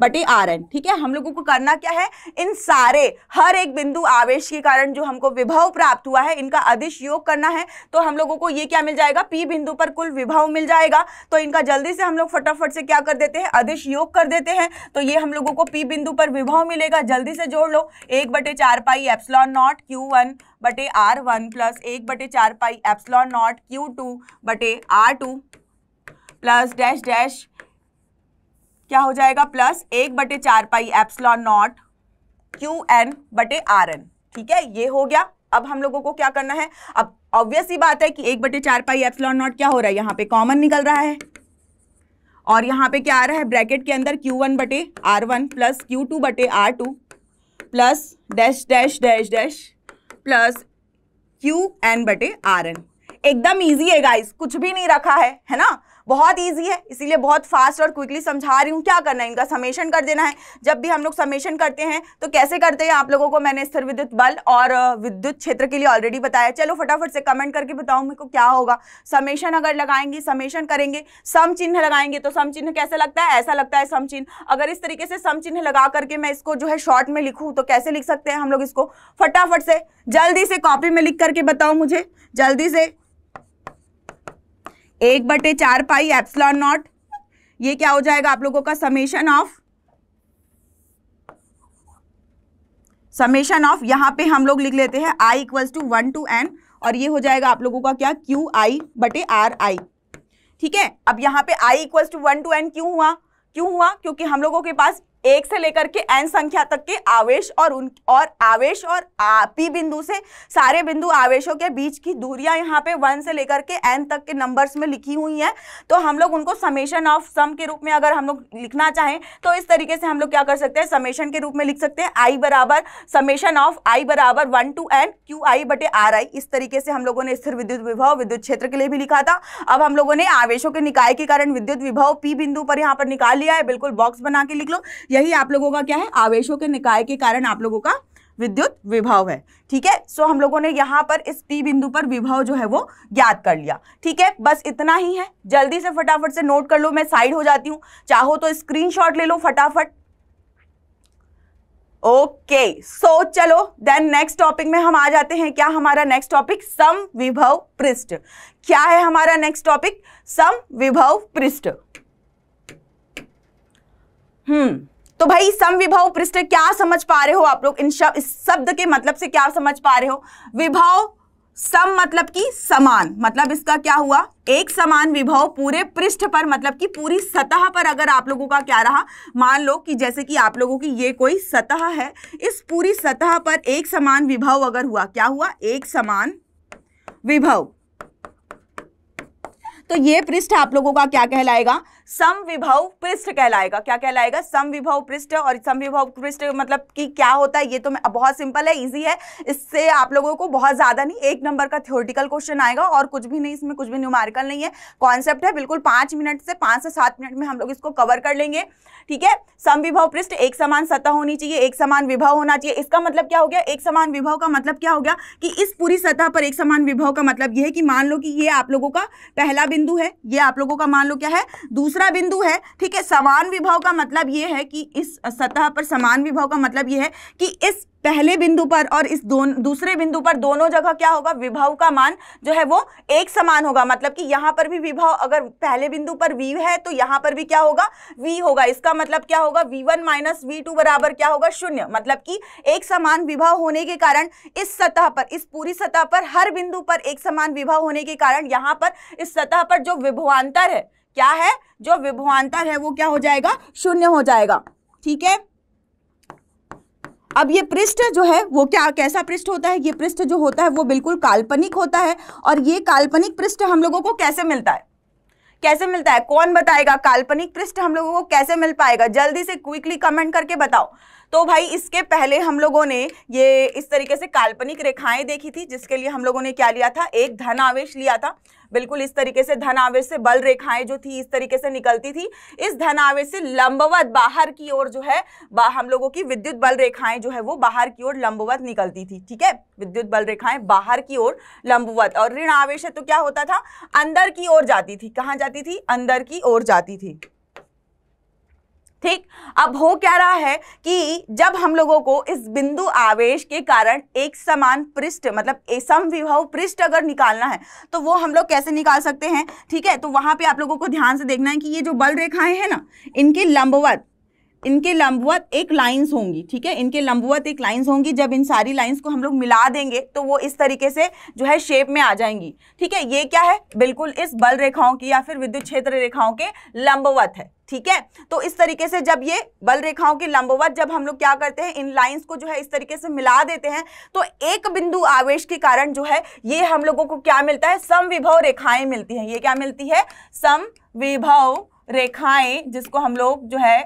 बटे आर एन ठीक है हम लोगों को करना क्या है इन सारे हर एक बिंदु आवेश के कारण जो हमको विभव प्राप्त हुआ है इनका अधिश योग करना है तो हम लोगों को ये क्या मिल जाएगा पी बिंदु पर कुल विभव मिल जाएगा तो इनका जल्दी से हम लोग फटाफट से क्या कर देते हैं अधिश योग कर देते हैं तो ये हम लोगों को पी बिंदु पर विभव मिलेगा जल्दी से जोड़ लो एक बटे चार pi epsilon naught Q one बटे आर वन प्लस एक बटे चार pi epsilon naught Q two बटे R two plus dash dash क्या हो जाएगा प्लस एक बटे चार pi epsilon naught Q N बटे आर एन ठीक है ये हो गया अब हम लोगों को क्या करना है अब ऑब्वियस ही बात है कि एक बटे चार पाई एप्सलॉन नॉट क्या हो रहा है यहां पे कॉमन निकल रहा है और यहाँ पे क्या आ रहा है ब्रैकेट के अंदर क्यू वन बटे R one plus Q two बटे R two plus dash dash dash dash plus Q N बटे आर एन एकदम ईजी है गाइस कुछ भी नहीं रखा है है ना बहुत ईजी है इसीलिए बहुत फास्ट और क्विकली समझा रही हूँ क्या करना है इनका समेशन कर देना है जब भी हम लोग समेशन करते हैं तो कैसे करते हैं आप लोगों को मैंने स्थिर विद्युत बल और विद्युत क्षेत्र के लिए ऑलरेडी बताया चलो फटाफट से कमेंट करके बताओ मेरे को क्या होगा समेशन अगर लगाएंगे समेशन करेंगे सम चिन्ह लगाएंगे तो सम चिन्ह कैसे लगता है ऐसा लगता है सम चिन्ह अगर इस तरीके से सम चिन्ह लगा करके मैं इसको जो है शॉर्ट में लिखूँ तो कैसे लिख सकते हैं हम लोग इसको फटाफट से जल्दी से कॉपी में लिख करके बताओ मुझे जल्दी से एक बटे चार पाई एप्सलॉन नॉट ये क्या हो जाएगा आप लोगों का समेशन ऑफ समेशन ऑफ यहां पे हम लोग लिख लेते हैं I equals to one to N और ये हो जाएगा आप लोगों का क्या क्यू आई बटे आर आई ठीक है अब यहां पे I equals to one to N क्यों हुआ क्यों हुआ क्योंकि हम लोगों के पास एक से लेकर के एन संख्या तक के आवेश और उन और आवेश और पी बिंदु से सारे बिंदु आवेशों के बीच की दूरियां यहाँ पे वन से लेकर के एन तक के नंबर्स में लिखी हुई हैं तो हम लोग उनको समेशन ऑफ सम के रूप में अगर हम लोग लिखना चाहें तो इस तरीके से हम लोग क्या कर सकते हैं समेशन के रूप में लिख सकते हैं आई बराबर समेशन ऑफ आई बराबर one to N Q I बटे आर आई इस तरीके से हम लोगों ने स्थिर विद्युत विभव विद्युत क्षेत्र के लिए भी लिखा था अब हम लोगों ने आवेशों के निकाय के कारण विद्युत विभव पी बिंदु पर यहाँ पर निकाल लिया है बिल्कुल बॉक्स बना के लिख लो यही आप लोगों का क्या है आवेशों के निकाय के कारण आप लोगों का विद्युत विभव है ठीक है सो हम लोगों ने यहाँ पर इस पी बिंदु पर विभव जो है वो ज्ञात कर लिया ठीक है बस इतना ही है जल्दी से फटाफट से नोट कर लो मैं साइड हो जाती हूँ चाहो तो स्क्रीनशॉट ले लो फटाफट ओके सो चलो देन नेक्स्ट टॉपिक में हम आ जाते हैं क्या हमारा नेक्स्ट टॉपिक सम विभव पृष्ठ क्या है हमारा नेक्स्ट टॉपिक सम विभव पृष्ठ हम्म तो भाई सम विभव पृष्ठ क्या समझ पा रहे हो आप लोग इन शब्द इस शब्द के मतलब से क्या समझ पा रहे हो विभव सम मतलब कि समान मतलब इसका क्या हुआ एक समान विभव पूरे पृष्ठ पर मतलब कि पूरी सतह पर अगर आप लोगों का क्या रहा मान लो कि जैसे कि आप लोगों की ये कोई सतह है इस पूरी सतह पर एक समान विभव अगर हुआ क्या हुआ एक समान विभव तो ये पृष्ठ आप लोगों का क्या कहलाएगा सम विभव पृष्ठ कहलाएगा क्या कहलाएगा सम विभव पृष्ठ और सम विभव पृष्ठ मतलब कि क्या होता है ये तो बहुत सिंपल है ईजी है इससे आप लोगों को बहुत ज़्यादा नहीं एक नंबर का थ्योरिटिकल क्वेश्चन आएगा और कुछ भी नहीं इसमें कुछ भी न्यूमारिकल नहीं है कॉन्सेप्ट है बिल्कुल पांच मिनट से पांच से सात मिनट में हम लोग इसको कवर कर लेंगे ठीक है सम विभव पृष्ठ एक समान सतह होनी चाहिए एक समान विभव होना चाहिए इसका मतलब क्या हो गया एक समान विभव का मतलब क्या हो गया कि इस पूरी सतह पर एक समान विभव का मतलब यह है कि मान लो कि ये आप लोगों का पहला बिंदु है ये आप लोगों का मान लो क्या है दूसरा दूसरा बिंदु है ठीक है समान विभव का मतलब यह है कि इस सतह पर समान विभव का मतलब यह है कि इस पहले बिंदु पर और इस दोन दूसरे बिंदु पर दोनों जगह क्या होगा विभव का मान जो है वो एक समान होगा मतलब कि यहाँ पर भी विभव अगर पहले बिंदु पर V है तो यहाँ पर भी क्या होगा V होगा इसका मतलब क्या होगा V1 वन माइनस वी बराबर क्या होगा शून्य मतलब कि एक समान विभव होने के कारण इस सतह पर इस पूरी सतह पर हर बिंदु पर एक समान विभव होने के कारण यहाँ पर इस सतह पर जो विभवान्तर है क्या है जो विभवांतर है वो क्या हो जाएगा शून्य हो जाएगा ठीक है अब ये पृष्ठ जो है वो क्या कैसा पृष्ठ होता है ये पृष्ठ जो होता है वो बिल्कुल काल्पनिक होता है और ये काल्पनिक पृष्ठ हम लोगों को कैसे मिलता है कैसे मिलता है कौन बताएगा काल्पनिक पृष्ठ हम लोगों को कैसे मिल पाएगा जल्दी से क्विकली कमेंट करके बताओ तो भाई इसके पहले हम लोगों ने ये इस तरीके से काल्पनिक रेखाएं देखी थी जिसके लिए हम लोगों ने क्या लिया था एक धन आवेश लिया था बिल्कुल इस तरीके से धनावेश से बल रेखाएं जो थी इस तरीके से निकलती थी इस धनावेश से लंबवत बाहर की ओर जो है हम लोगों की विद्युत बल रेखाएं जो है वो बाहर की ओर लंबवत निकलती थी ठीक है विद्युत बल रेखाएं बाहर की ओर लंबवत और ऋण आवेश तो क्या होता था अंदर की ओर जाती थी कहाँ जाती थी अंदर की ओर जाती थी ठीक अब हो क्या रहा है कि जब हम लोगों को इस बिंदु आवेश के कारण एक समान पृष्ठ मतलब समविभव पृष्ठ अगर निकालना है तो वो हम लोग कैसे निकाल सकते हैं ठीक है तो वहां पे आप लोगों को ध्यान से देखना है कि ये जो बल रेखाएं हैं ना इनके लंबवत इनके लंबवत एक लाइंस होंगी ठीक है इनके लंबवत एक लाइंस होंगी जब इन सारी लाइंस को हम लोग मिला देंगे तो वो इस तरीके से जो है शेप में आ जाएंगी ठीक है ये क्या है बिल्कुल इस बल रेखाओं की या फिर विद्युत क्षेत्र रेखाओं के लंबवत है ठीक है तो इस तरीके से जब ये बल रेखाओं की लंबवत जब हम लोग क्या करते हैं इन लाइंस को जो है इस तरीके से मिला देते हैं तो एक बिंदु आवेश के कारण जो है ये हम लोगों को क्या मिलता है समविभव रेखाएं मिलती हैं ये क्या मिलती है सम विभव रेखाएं जिसको हम लोग जो है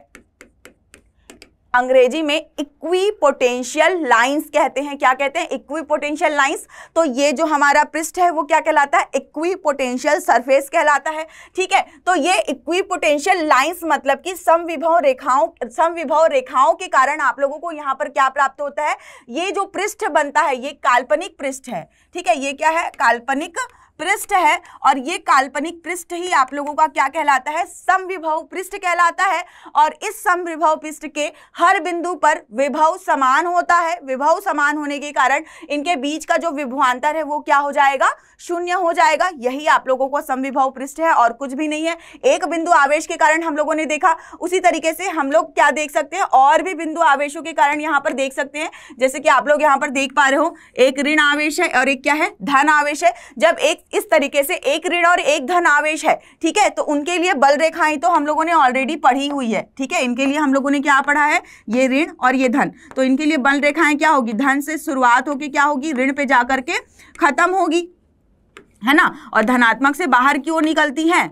अंग्रेजी में इक्वी पोटेंशियल लाइन्स कहते हैं क्या कहते हैं इक्वी पोटेंशियल लाइन्स तो ये जो हमारा पृष्ठ है वो क्या कहलाता है इक्वी पोटेंशियल सरफेस कहलाता है ठीक है तो ये इक्वी पोटेंशियल लाइन्स मतलब कि समविभव रेखाओं समविभव रेखाओं के कारण आप लोगों को यहाँ पर क्या प्राप्त होता है ये जो पृष्ठ बनता है ये काल्पनिक पृष्ठ है ठीक है ये क्या है काल्पनिक पृष्ठ है और ये काल्पनिक पृष्ठ ही आप लोगों का क्या कहलाता है समविभव पृष्ठ कहलाता है और इस समविभव पृष्ठ के हर बिंदु पर विभव समान होता है विभव समान होने के कारण इनके बीच का जो विभवांतर है वो क्या हो जाएगा शून्य हो जाएगा यही आप लोगों को समविभव पृष्ठ है और कुछ भी नहीं है एक बिंदु आवेश के कारण हम लोगों ने देखा उसी तरीके से हम लोग क्या देख सकते हैं और भी बिंदु आवेशों के कारण यहाँ पर देख सकते हैं जैसे कि आप लोग यहाँ पर देख पा रहे हो एक ऋण आवेश है और एक क्या है धन आवेश है जब एक इस तरीके से एक ऋण और एक धन आवेश है ठीक है तो उनके लिए बल रेखाएं तो हम लोगों ने ऑलरेडी पढ़ी हुई है ठीक है इनके लिए हम लोगों ने क्या पढ़ा है ये ऋण और ये धन तो इनके लिए बल रेखाएं क्या होगी धन से शुरुआत होकर क्या होगी ऋण पे जा करके खत्म होगी है ना और धनात्मक से बाहर की ओर निकलती है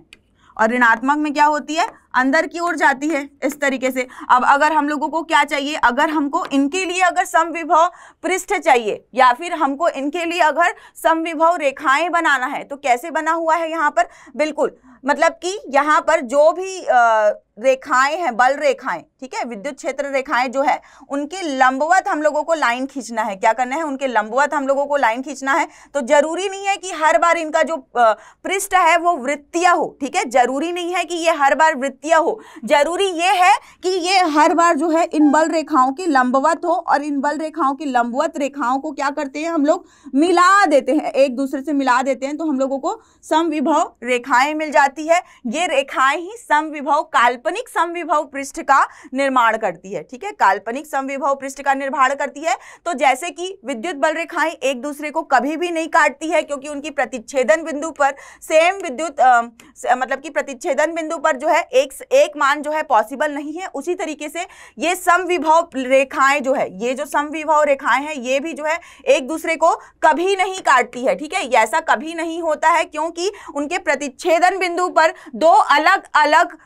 और ऋणात्मक में क्या होती है अंदर की ओर जाती है इस तरीके से अब अगर हम लोगों को क्या चाहिए अगर हमको इनके लिए अगर समविभव पृष्ठ चाहिए या फिर हमको इनके लिए अगर समविभव रेखाएं बनाना है तो कैसे बना हुआ है यहाँ पर बिल्कुल मतलब कि यहाँ पर जो भी रेखाएं हैं बल रेखाएं ठीक है विद्युत क्षेत्र रेखाएं जो है उनके लंबवत हम लोगों को लाइन खींचना है क्या करना है उनके लंबवत हम लोगों को लाइन खींचना है तो जरूरी नहीं है कि हर बार इनका जो पृष्ठ है वो वृत्तीय हो ठीक है जरूरी नहीं है कि ये हर बार वृत्तीय हो जरूरी ये है कि ये हर बार जो है इन बल रेखाओं की लंबवत हो और इन बल रेखाओं की लंबवत रेखाओं को क्या करते हैं हम लोग मिला देते हैं एक दूसरे से मिला देते हैं तो हम लोगों को समविभव रेखाएं मिल जाती करती है ये रेखाएं ही समविभव काल्पनिक समविभव पृष्ठ का निर्माण करती है ठीक है काल्पनिक समविभव पृष्ठ का निर्माण करती है तो जैसे कि विद्युत बल रेखाएं एक दूसरे को कभी भी नहीं काटती है क्योंकि उनकी प्रतिच्छेदन बिंदु पर सेम विद्युत मतलब कि प्रतिच्छेदन बिंदु पर जो है एक एक मान जो है पॉसिबल नहीं है उसी तरीके से ये समविभव रेखाएं जो है ये जो समविभव रेखाएं हैं ये भी जो है एक दूसरे को कभी नहीं काटती है ठीक है ऐसा कभी नहीं होता है क्योंकि उनके प्रतिच्छेदन बिंदु बिंदु पर दो अलग अलग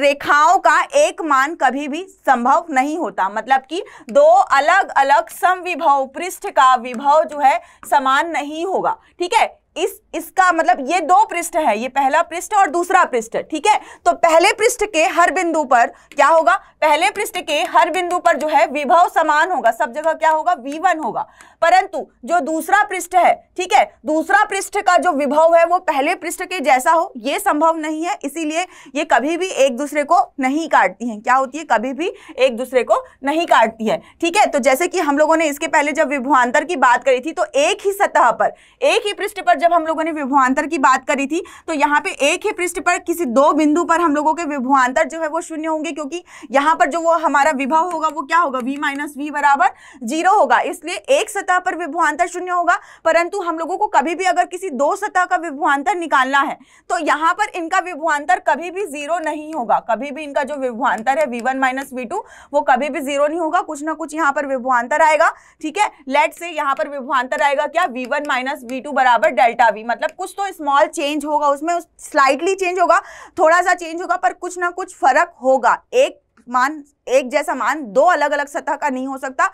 रेखाओं का एक मान कभी भी संभव नहीं होता मतलब कि दो अलग अलग समविभव पृष्ठ का विभव जो है समान नहीं होगा ठीक है इस इसका मतलब ये दो पृष्ठ है ये पहला पृष्ठ और दूसरा पृष्ठ ठीक है तो पहले पृष्ठ के हर बिंदु पर क्या होगा पहले पृष्ठ के हर बिंदु पर जो है विभव समान होगा सब जगह क्या होगा v1 होगा परंतु जो दूसरा पृष्ठ है ठीक है दूसरा पृष्ठ का जो विभव है वो पहले पृष्ठ के जैसा हो ये संभव नहीं है इसीलिए ये कभी भी एक दूसरे को नहीं काटती हैं क्या होती है कभी भी एक दूसरे को नहीं काटती है ठीक है तो जैसे कि हम लोगों ने इसके पहले जब विभुआंतर की बात करी थी तो एक ही सतह पर एक ही पृष्ठ पर जब हम लोगों ने विभुआंतर की बात करी थी तो यहाँ पे एक ही पृष्ठ पर किसी दो बिंदु पर हम लोगों के विभुआंतर जो है वो शून्य होंगे क्योंकि यहाँ पर जो वो हमारा विभव होगा वो क्या होगा वी माइनस वी बराबर जीरो होगा इसलिए एक सतह सतह पर विभवांतर शून्य होगा परंतु हम लोगों को कभी भी अगर किसी दो सतह का विभवांतर निकालना है तो यहाँ पर इनका विभवांतर कभी भी जीरो नहीं होगा कभी भी इनका जो विभवांतर है V one minus V two वो कभी भी जीरो नहीं होगा कुछ ना कुछ यहाँ पर विभवांतर आएगा ठीक है लेट से यहाँ पर विभवांतर आएगा क्या V one minus V two बराबर डेल्टा वी मतलब कुछ तो स्मॉल चेंज होगा उसमें स्लाइटली चेंज होगा थोड़ा सा चेंज होगा पर कुछ ना कुछ फर्क होगा एक मान एक जैसा मान दो अलग अलग सतह का नहीं हो सकता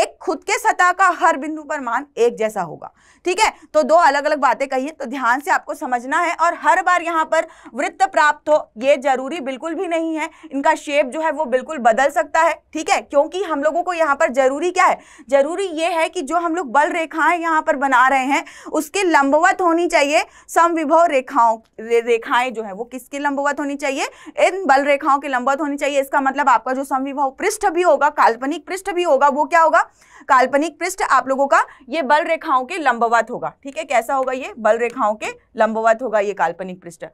एक खुद के सतह का हर बिंदु पर मान एक जैसा होगा ठीक है तो दो अलग अलग बातें कही तो ध्यान से आपको समझना है और हर बार यहाँ पर वृत्त प्राप्त हो ये जरूरी बिल्कुल भी नहीं है इनका शेप जो है वो बिल्कुल बदल सकता है ठीक है क्योंकि हम लोगों को यहाँ पर जरूरी क्या है जरूरी ये है कि जो हम लोग बल रेखाएं यहाँ पर बना रहे हैं उसके लंबवत होनी चाहिए समविभव रेखाओं रेखाएं जो है वो किसके लंबवत होनी चाहिए इन बल रेखाओं के लंबवत होनी चाहिए इसका मतलब आपका जो समविभव पृष्ठ भी होगा काल्पनिक पृष्ठ भी होगा वो क्या होगा काल्पनिक पृष्ठ आप लोगों का ये बल रेखाओं के लंबवत होगा ठीक है कैसा होगा ये बल रेखाओं के लंबवत होगा ये काल्पनिक पृष्ठ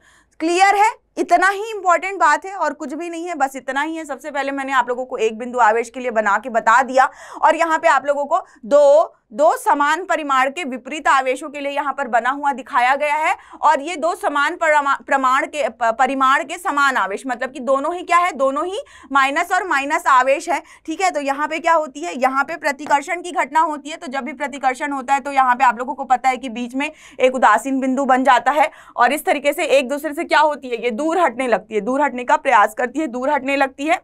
क्लियर है इतना ही इंपॉर्टेंट बात है और कुछ भी नहीं है बस इतना ही है सबसे पहले मैंने आप लोगों को एक बिंदु आवेश के लिए बना के बता दिया और यहाँ पे आप लोगों को दो दो समान परिमाण के विपरीत आवेशों के लिए यहाँ पर बना हुआ दिखाया गया है और ये दो समान प्रमाण के परिमाण के समान आवेश मतलब कि दोनों ही क्या है दोनों ही माइनस और माइनस आवेश है ठीक है तो यहाँ पे क्या होती है यहाँ पे प्रतिकर्षण की घटना होती है तो जब भी प्रतिकर्षण होता है तो यहाँ पे आप लोगों को पता है कि बीच में एक उदासीन बिंदु बन जाता आता है और इस तरीके से एक दूसरे से क्या होती है ये दूर हटने लगती है दूर हटने का प्रयास करती है दूर हटने लगती है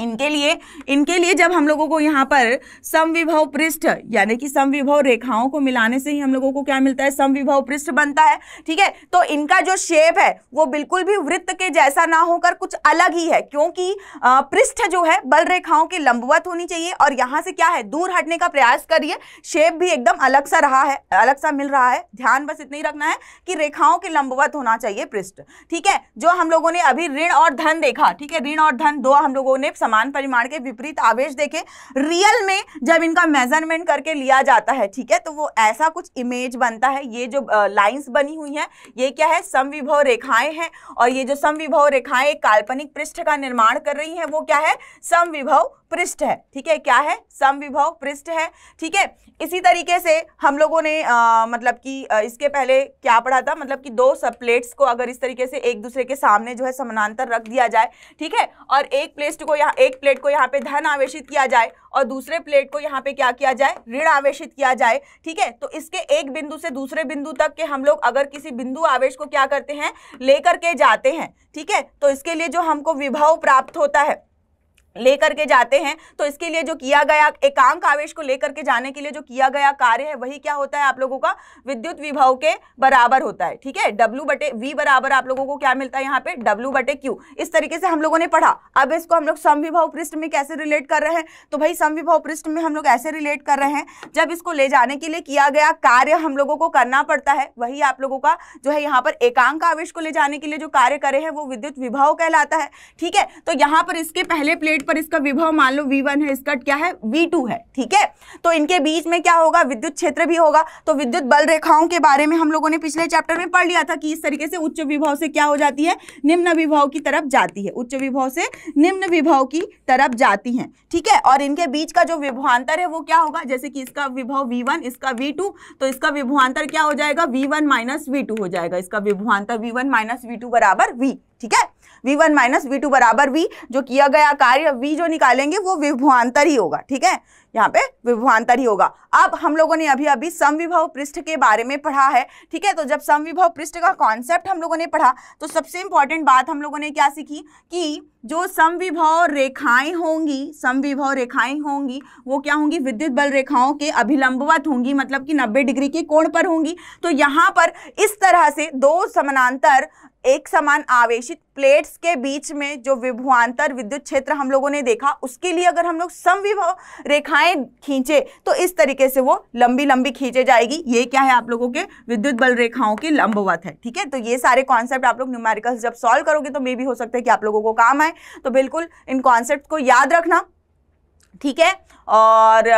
इनके लिए इनके लिए जब हम लोगों को यहाँ पर समविभव पृष्ठ यानी कि समविभव रेखाओं को मिलाने से ही हम लोगों को क्या मिलता है समविभव पृष्ठ बनता है ठीक है तो इनका जो शेप है वो बिल्कुल भी वृत्त के जैसा ना होकर कुछ अलग ही है क्योंकि पृष्ठ जो है बल रेखाओं के लंबवत होनी चाहिए और यहाँ से क्या है दूर हटने का प्रयास करिए शेप भी एकदम अलग सा रहा है अलग सा मिल रहा है ध्यान बस इतना ही रखना है कि रेखाओं के लंबवत होना चाहिए पृष्ठ ठीक है जो हम लोगों ने अभी ऋण और धन देखा ठीक है ऋण और धन दो हम लोगों ने समान परिमाण के विपरीत आवेश देखे रियल में जब इनका मेजरमेंट करके लिया जाता है ठीक है तो वो ऐसा कुछ इमेज बनता है ये जो लाइंस बनी हुई हैं ये क्या है समविभव रेखाएं हैं और ये जो समविभव रेखाएं काल्पनिक पृष्ठ का निर्माण कर रही हैं वो क्या है समविभव पृष्ठ है ठीक है क्या है सम विभव पृष्ठ है ठीक है इसी तरीके से हम लोगों ने आ, मतलब कि इसके पहले क्या पढ़ा था मतलब कि दो सब प्लेट्स को अगर इस तरीके से एक दूसरे के सामने जो है समानांतर रख दिया जाए ठीक है और एक प्लेट को यहाँ एक प्लेट को यहाँ पे धन आवेशित किया जाए और दूसरे प्लेट को यहाँ पे क्या किया जाए ऋण आवेशित किया जाए ठीक है तो इसके एक बिंदु से दूसरे बिंदु तक के हम लोग अगर किसी बिंदु आवेश को क्या करते हैं लेकर के जाते हैं ठीक है तो इसके लिए जो हमको विभव प्राप्त होता है लेकर के जाते हैं तो इसके लिए जो किया गया एकांक आवेश को लेकर के जाने के लिए जो किया गया कार्य है वही क्या होता है आप लोगों का विद्युत विभव के बराबर होता है ठीक है डब्ल्यू बटे वी बराबर आप लोगों को क्या मिलता है यहाँ पे W बटे क्यू इस तरीके से हम लोगों ने पढ़ा अब इसको हम लोग समविभाव पृष्ठ में कैसे रिलेट कर रहे हैं तो भाई समविभव पृष्ठ में हम लोग ऐसे रिलेट कर रहे हैं जब इसको ले जाने के लिए किया गया कार्य हम लोगों को करना पड़ता है वही आप लोगों का जो है यहाँ पर एकांक आवेश को ले जाने के लिए जो कार्य करे हैं वो विद्युत विभाव कहलाता है ठीक है तो यहाँ पर इसके पहले प्लेट साइड पर इसका विभव मान लो वी है इसका क्या है वी है ठीक है तो इनके बीच में क्या होगा विद्युत क्षेत्र भी होगा तो विद्युत बल रेखाओं के बारे में हम लोगों ने पिछले चैप्टर में पढ़ लिया था कि इस तरीके से उच्च विभव से क्या हो जाती है निम्न विभव की तरफ जाती है उच्च विभव से निम्न विभव की तरफ जाती है ठीक है और इनके बीच का जो विभवान्तर है वो क्या होगा जैसे कि इसका विभव V1 इसका V2 तो इसका विभवान्तर क्या हो जाएगा वी वन माइनस हो जाएगा इसका विभवान्तर वी वन माइनस बराबर वी ठीक है V one minus V two बराबर वी जो किया गया कार्य वी जो निकालेंगे वो विभवान्तर ही होगा ठीक है यहाँ पे विभवान्तर ही होगा अब हम लोगों ने अभी अभी समविभव पृष्ठ के बारे में पढ़ा है ठीक है तो जब समविभव पृष्ठ का कॉन्सेप्ट हम लोगों ने पढ़ा तो सबसे इंपॉर्टेंट बात हम लोगों ने क्या सीखी कि जो समविभव रेखाएं होंगी समविभव रेखाएं होंगी वो क्या होंगी विद्युत बल रेखाओं के अभिलंबवत होंगी मतलब कि 90 डिग्री के कोण पर होंगी तो यहाँ पर इस तरह से दो समानांतर एक समान आवेशित प्लेट्स के बीच में जो विभवांतर विद्युत क्षेत्र हम लोगों ने देखा उसके लिए अगर हम लोग समविभव रेखाएं खींचे तो इस तरीके से वो लंबी लंबी खींचे जाएगी ये क्या है आप लोगों के विद्युत बल रेखाओं की लंबवत है ठीक है तो ये सारे कॉन्सेप्ट आप लोग न्यूमेरिकल जब सॉल्व करोगे तो मे भी हो सकता है कि आप लोगों को काम आए तो बिल्कुल इन कॉन्सेप्ट को याद रखना ठीक है और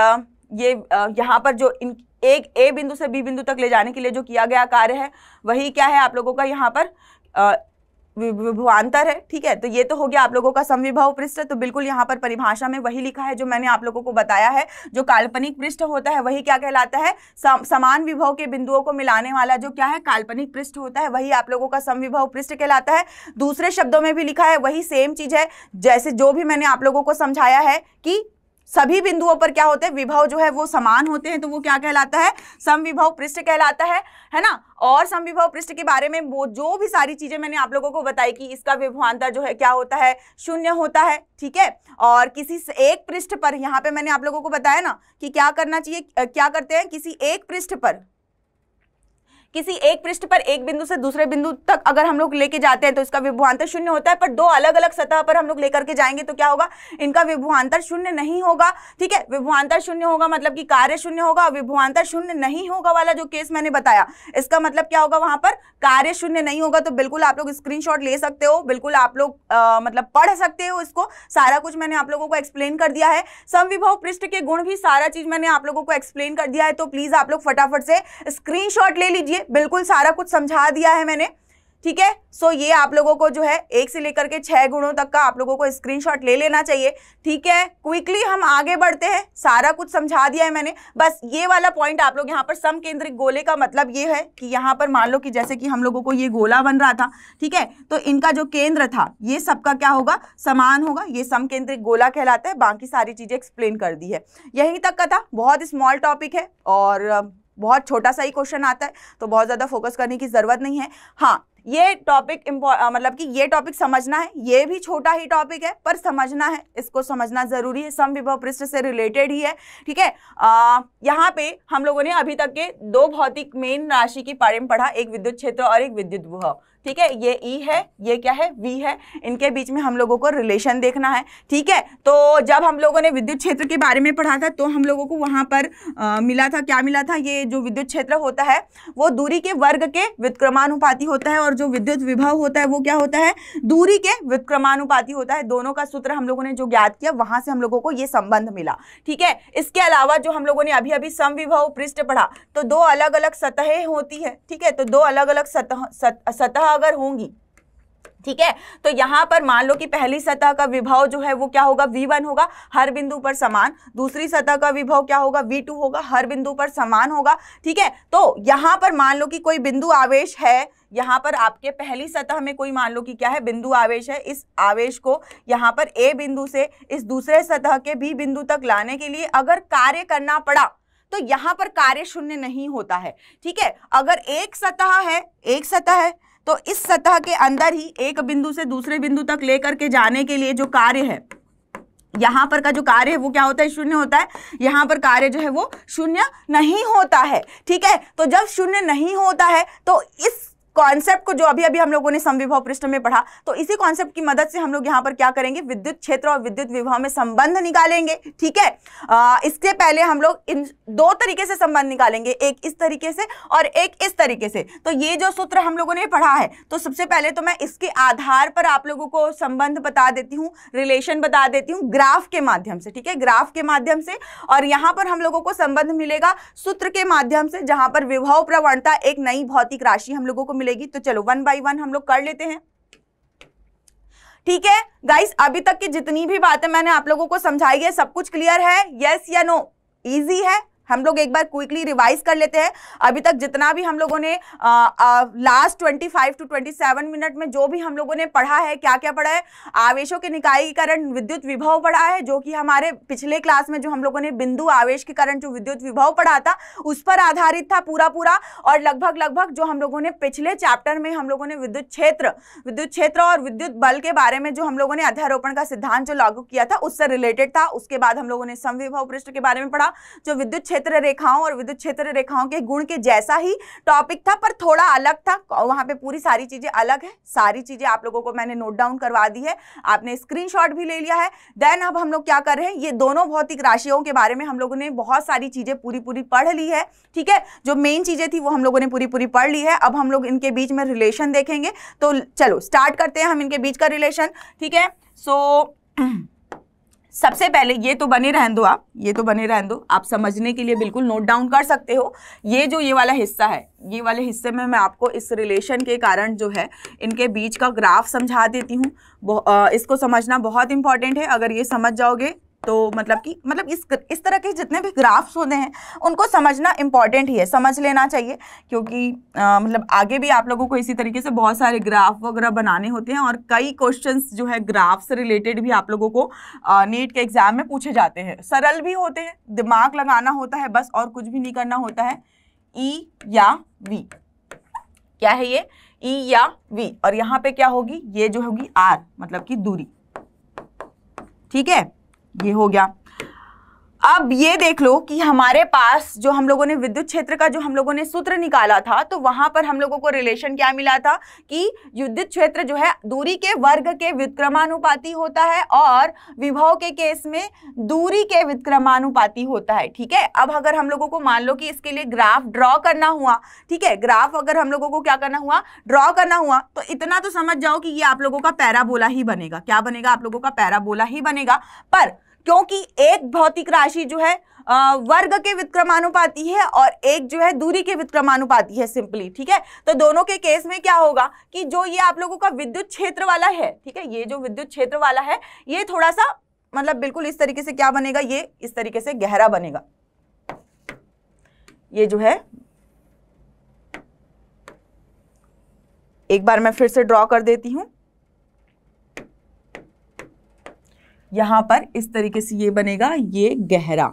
ये यहाँ पर जो इन एक ए बिंदु से बी बिंदु तक ले जाने के लिए जो किया गया कार्य है वही क्या है आप लोगों का यहाँ पर विभवान्तर है ठीक है तो ये तो हो गया आप लोगों का समविभव पृष्ठ तो बिल्कुल यहाँ पर परिभाषा में वही लिखा है जो मैंने आप लोगों को बताया है जो काल्पनिक पृष्ठ होता है वही क्या कहलाता है समान विभव के बिंदुओं को मिलाने वाला जो क्या है काल्पनिक पृष्ठ होता है वही आप लोगों का समविभव पृष्ठ कहलाता है दूसरे शब्दों में भी लिखा है वही सेम चीज है जैसे जो भी मैंने आप लोगों को समझाया है कि सभी बिंदुओं पर क्या होते हैं विभव जो है वो समान होते हैं तो वो क्या कहलाता है समविभव पृष्ठ कहलाता है है ना और समविभव पृष्ठ के बारे में वो जो भी सारी चीजें मैंने आप लोगों को बताई कि इसका विभवांतर जो है क्या होता है शून्य होता है ठीक है और किसी एक पृष्ठ पर यहाँ पे मैंने आप लोगों को बताया ना कि क्या करना चाहिए क्या करते हैं किसी एक पृष्ठ पर किसी एक पृष्ठ पर एक बिंदु से दूसरे बिंदु तक अगर हम लोग लेके जाते हैं तो इसका विभुआंतर शून्य होता है पर दो अलग अलग सतह पर हम लोग लेकर के जाएंगे तो क्या होगा इनका विभुआंतर शून्य नहीं होगा ठीक है विभुआंतर शून्य होगा मतलब कि कार्य शून्य होगा और विभुआंतर शून्य नहीं होगा वाला जो केस मैंने बताया इसका मतलब क्या होगा वहां पर कार्य शून्य नहीं होगा तो बिल्कुल आप लोग शॉट ले सकते हो बिल्कुल आप लोग मतलब पढ़ सकते हो इसको सारा कुछ मैंने आप लोगों को एक्सप्लेन कर दिया है समविभव पृष्ठ के गुण भी सारा चीज मैंने आप लोगों को एक्सप्लेन कर दिया है तो प्लीज आप लोग फटाफट से स्क्रीन ले लीजिए बिल्कुल सारा कुछ समझा दिया है मैंने ठीक है सो ये आप लोगों को जो है एक से लेकर के छह गुणों तक का आप लोगों को स्क्रीनशॉट ले लेना चाहिए ठीक है क्विकली हम आगे बढ़ते हैं सारा कुछ समझा दिया है मैंने बस ये वाला पॉइंट आप लोग यहाँ पर सम केंद्रित गोले का मतलब ये है कि यहाँ पर मान लो कि जैसे कि हम लोगों को ये गोला बन रहा था ठीक है तो इनका जो केंद्र था ये सबका क्या होगा समान होगा ये सम केंद्रित गोला कहलाता है बाकी सारी चीज़ें एक्सप्लेन कर दी है यहीं तक का था बहुत स्मॉल टॉपिक है और बहुत छोटा सा ही क्वेश्चन आता है तो बहुत ज़्यादा फोकस करने की ज़रूरत नहीं है हाँ ये टॉपिक मतलब कि ये टॉपिक समझना है ये भी छोटा ही टॉपिक है पर समझना है इसको समझना जरूरी है सम विभव पृष्ठ से रिलेटेड ही है ठीक है यहाँ पे हम लोगों ने अभी तक के दो भौतिक मेन राशि की बारे में पढ़ा एक विद्युत क्षेत्र और एक विद्युत विभव ठीक है ये ई e है ये क्या है वी है इनके बीच में हम लोगों को रिलेशन देखना है ठीक है तो जब हम लोगों ने विद्युत क्षेत्र के बारे में पढ़ा था तो हम लोगों को वहाँ पर आ, मिला था क्या मिला था ये जो विद्युत क्षेत्र होता है वो दूरी के वर्ग के व्युत्क्रमानुपाती होता है और और जो विद्युत विभव होता है वो क्या होता है दूरी के विक्रमानुपाती होता है दोनों का सूत्र हम लोगों ने जो ज्ञात किया वहां से हम लोगों को ये संबंध मिला ठीक है इसके अलावा जो हम लोगों ने अभी अभी समविभव पृष्ठ पढ़ा तो दो अलग अलग सतहें होती है ठीक है तो दो अलग अलग सतह सतह अगर होंगी ठीक है तो यहां पर मान लो कि पहली सतह का विभव जो है वो क्या होगा V1 होगा हर बिंदु पर समान दूसरी सतह का विभव क्या होगा V2 होगा हर बिंदु पर समान होगा ठीक है तो यहां पर मान लो कि कोई बिंदु आवेश है यहाँ पर आपके पहली सतह में कोई मान लो कि क्या है बिंदु आवेश है इस आवेश को यहाँ पर ए बिंदु से इस दूसरे सतह के बी बिंदु तक लाने के लिए अगर कार्य करना पड़ा तो यहाँ पर कार्य शून्य नहीं होता है ठीक है अगर एक सतह है एक सतह है तो इस सतह के अंदर ही एक बिंदु से दूसरे बिंदु तक लेकर के जाने के लिए जो कार्य है यहाँ पर का जो कार्य है वो क्या होता है शून्य होता है यहाँ पर कार्य जो है वो शून्य नहीं होता है ठीक है तो जब शून्य नहीं होता है तो इस कॉन्सेप्ट को जो अभी अभी हम लोगों ने समविभव पृष्ठ में पढ़ा तो इसी कॉन्सेप्ट की मदद से हम लोग यहाँ पर क्या करेंगे विद्युत क्षेत्र और विद्युत विभव में संबंध निकालेंगे ठीक है इसके पहले हम लोग इन दो तरीके से संबंध निकालेंगे एक इस तरीके से और एक इस तरीके से तो ये जो सूत्र हम लोगों ने पढ़ा है तो सबसे पहले तो मैं इसके आधार पर आप लोगों को संबंध बता देती हूँ रिलेशन बता देती हूँ ग्राफ के माध्यम से ठीक है ग्राफ के माध्यम से और यहाँ पर हम लोगों को संबंध मिलेगा सूत्र के माध्यम से जहां पर विभव प्रवणता एक नई भौतिक राशि हम लोगों को मिलेगी तो चलो वन बाई वन हम लोग कर लेते हैं ठीक है गाइस अभी तक की जितनी भी बातें मैंने आप लोगों को समझाई है सब कुछ क्लियर है यस या नो इजी है हम लोग एक बार क्विकली रिवाइज कर लेते हैं अभी तक जितना भी हम लोगों ने लास्ट 25 टू 27 मिनट में जो भी हम लोगों ने पढ़ा है क्या क्या पढ़ा है आवेशों के निकाय के कारण विद्युत विभव पढ़ा है जो कि हमारे पिछले क्लास में जो हम लोगों ने बिंदु आवेश के कारण जो विद्युत विभव पढ़ा था उस पर आधारित था पूरा पूरा और लगभग लगभग जो हम लोगों ने पिछले चैप्टर में हम लोगों ने विद्युत क्षेत्र विद्युत क्षेत्र और विद्युत बल के बारे में जो हम लोगों ने अध्यारोपण का सिद्धांत जो लागू किया था उससे रिलेटेड था उसके बाद हम लोगों ने समविभव पृष्ठ के बारे में पढ़ा जो विद्युत क्षेत्र रेखाओं और विद्युत क्षेत्र रेखाओं के गुण के जैसा ही टॉपिक था पर थोड़ा अलग था वहां पे पूरी सारी चीज़ें अलग है सारी चीज़ें आप लोगों को मैंने नोट डाउन करवा दी है आपने स्क्रीनशॉट भी ले लिया है देन अब हम लोग क्या कर रहे हैं ये दोनों भौतिक राशियों के बारे में हम लोगों ने बहुत सारी चीज़ें पूरी पूरी पढ़ ली है ठीक है जो मेन चीज़ें थी वो हम लोगों ने पूरी पूरी पढ़ ली है अब हम लोग इनके बीच में रिलेशन देखेंगे तो चलो स्टार्ट करते हैं हम इनके बीच का रिलेशन ठीक है सो so, सबसे पहले ये तो बने रहन दो आप ये तो बने रहन दो आप समझने के लिए बिल्कुल नोट डाउन कर सकते हो ये जो ये वाला हिस्सा है ये वाले हिस्से में मैं आपको इस रिलेशन के कारण जो है इनके बीच का ग्राफ समझा देती हूँ इसको समझना बहुत इंपॉर्टेंट है अगर ये समझ जाओगे तो मतलब कि मतलब इस इस तरह के जितने भी ग्राफ्स होते हैं उनको समझना इम्पॉर्टेंट ही है समझ लेना चाहिए क्योंकि आ, मतलब आगे भी आप लोगों को इसी तरीके से बहुत सारे ग्राफ वगैरह बनाने होते हैं और कई क्वेश्चंस जो है ग्राफ्स रिलेटेड भी आप लोगों को नीट के एग्ज़ाम में पूछे जाते हैं सरल भी होते हैं दिमाग लगाना होता है बस और कुछ भी नहीं करना होता है ई e या वी क्या है ये ई e या वी और यहाँ पे क्या होगी ये जो होगी आर मतलब कि दूरी ठीक है ये हो गया अब ये देख लो कि हमारे पास जो हम लोगों ने विद्युत क्षेत्र का जो हम लोगों ने सूत्र निकाला था तो वहां पर हम लोगों को रिलेशन क्या मिला था कि विद्युत क्षेत्र जो है दूरी के वर्ग के विक्रमानुपाती होता है और विभव के केस में दूरी के विक्रमानुपाती होता है ठीक है अब अगर हम लोगों को मान लो कि इसके लिए ग्राफ ड्रॉ करना हुआ ठीक है ग्राफ अगर हम लोगों को क्या करना हुआ ड्रॉ करना हुआ तो इतना तो समझ जाओ कि ये आप लोगों का पैराबोला ही बनेगा क्या बनेगा आप लोगों का पैराबोला ही बनेगा पर क्योंकि एक भौतिक राशि जो है वर्ग के विक्रमानुपाती है और एक जो है दूरी के विक्रमानुपाती है सिंपली ठीक है तो दोनों के केस में क्या होगा कि जो ये आप लोगों का विद्युत क्षेत्र वाला है ठीक है ये जो विद्युत क्षेत्र वाला है ये थोड़ा सा मतलब बिल्कुल इस तरीके से क्या बनेगा ये इस तरीके से गहरा बनेगा ये जो है एक बार मैं फिर से ड्रॉ कर देती हूं यहाँ पर इस तरीके से ये बनेगा ये गहरा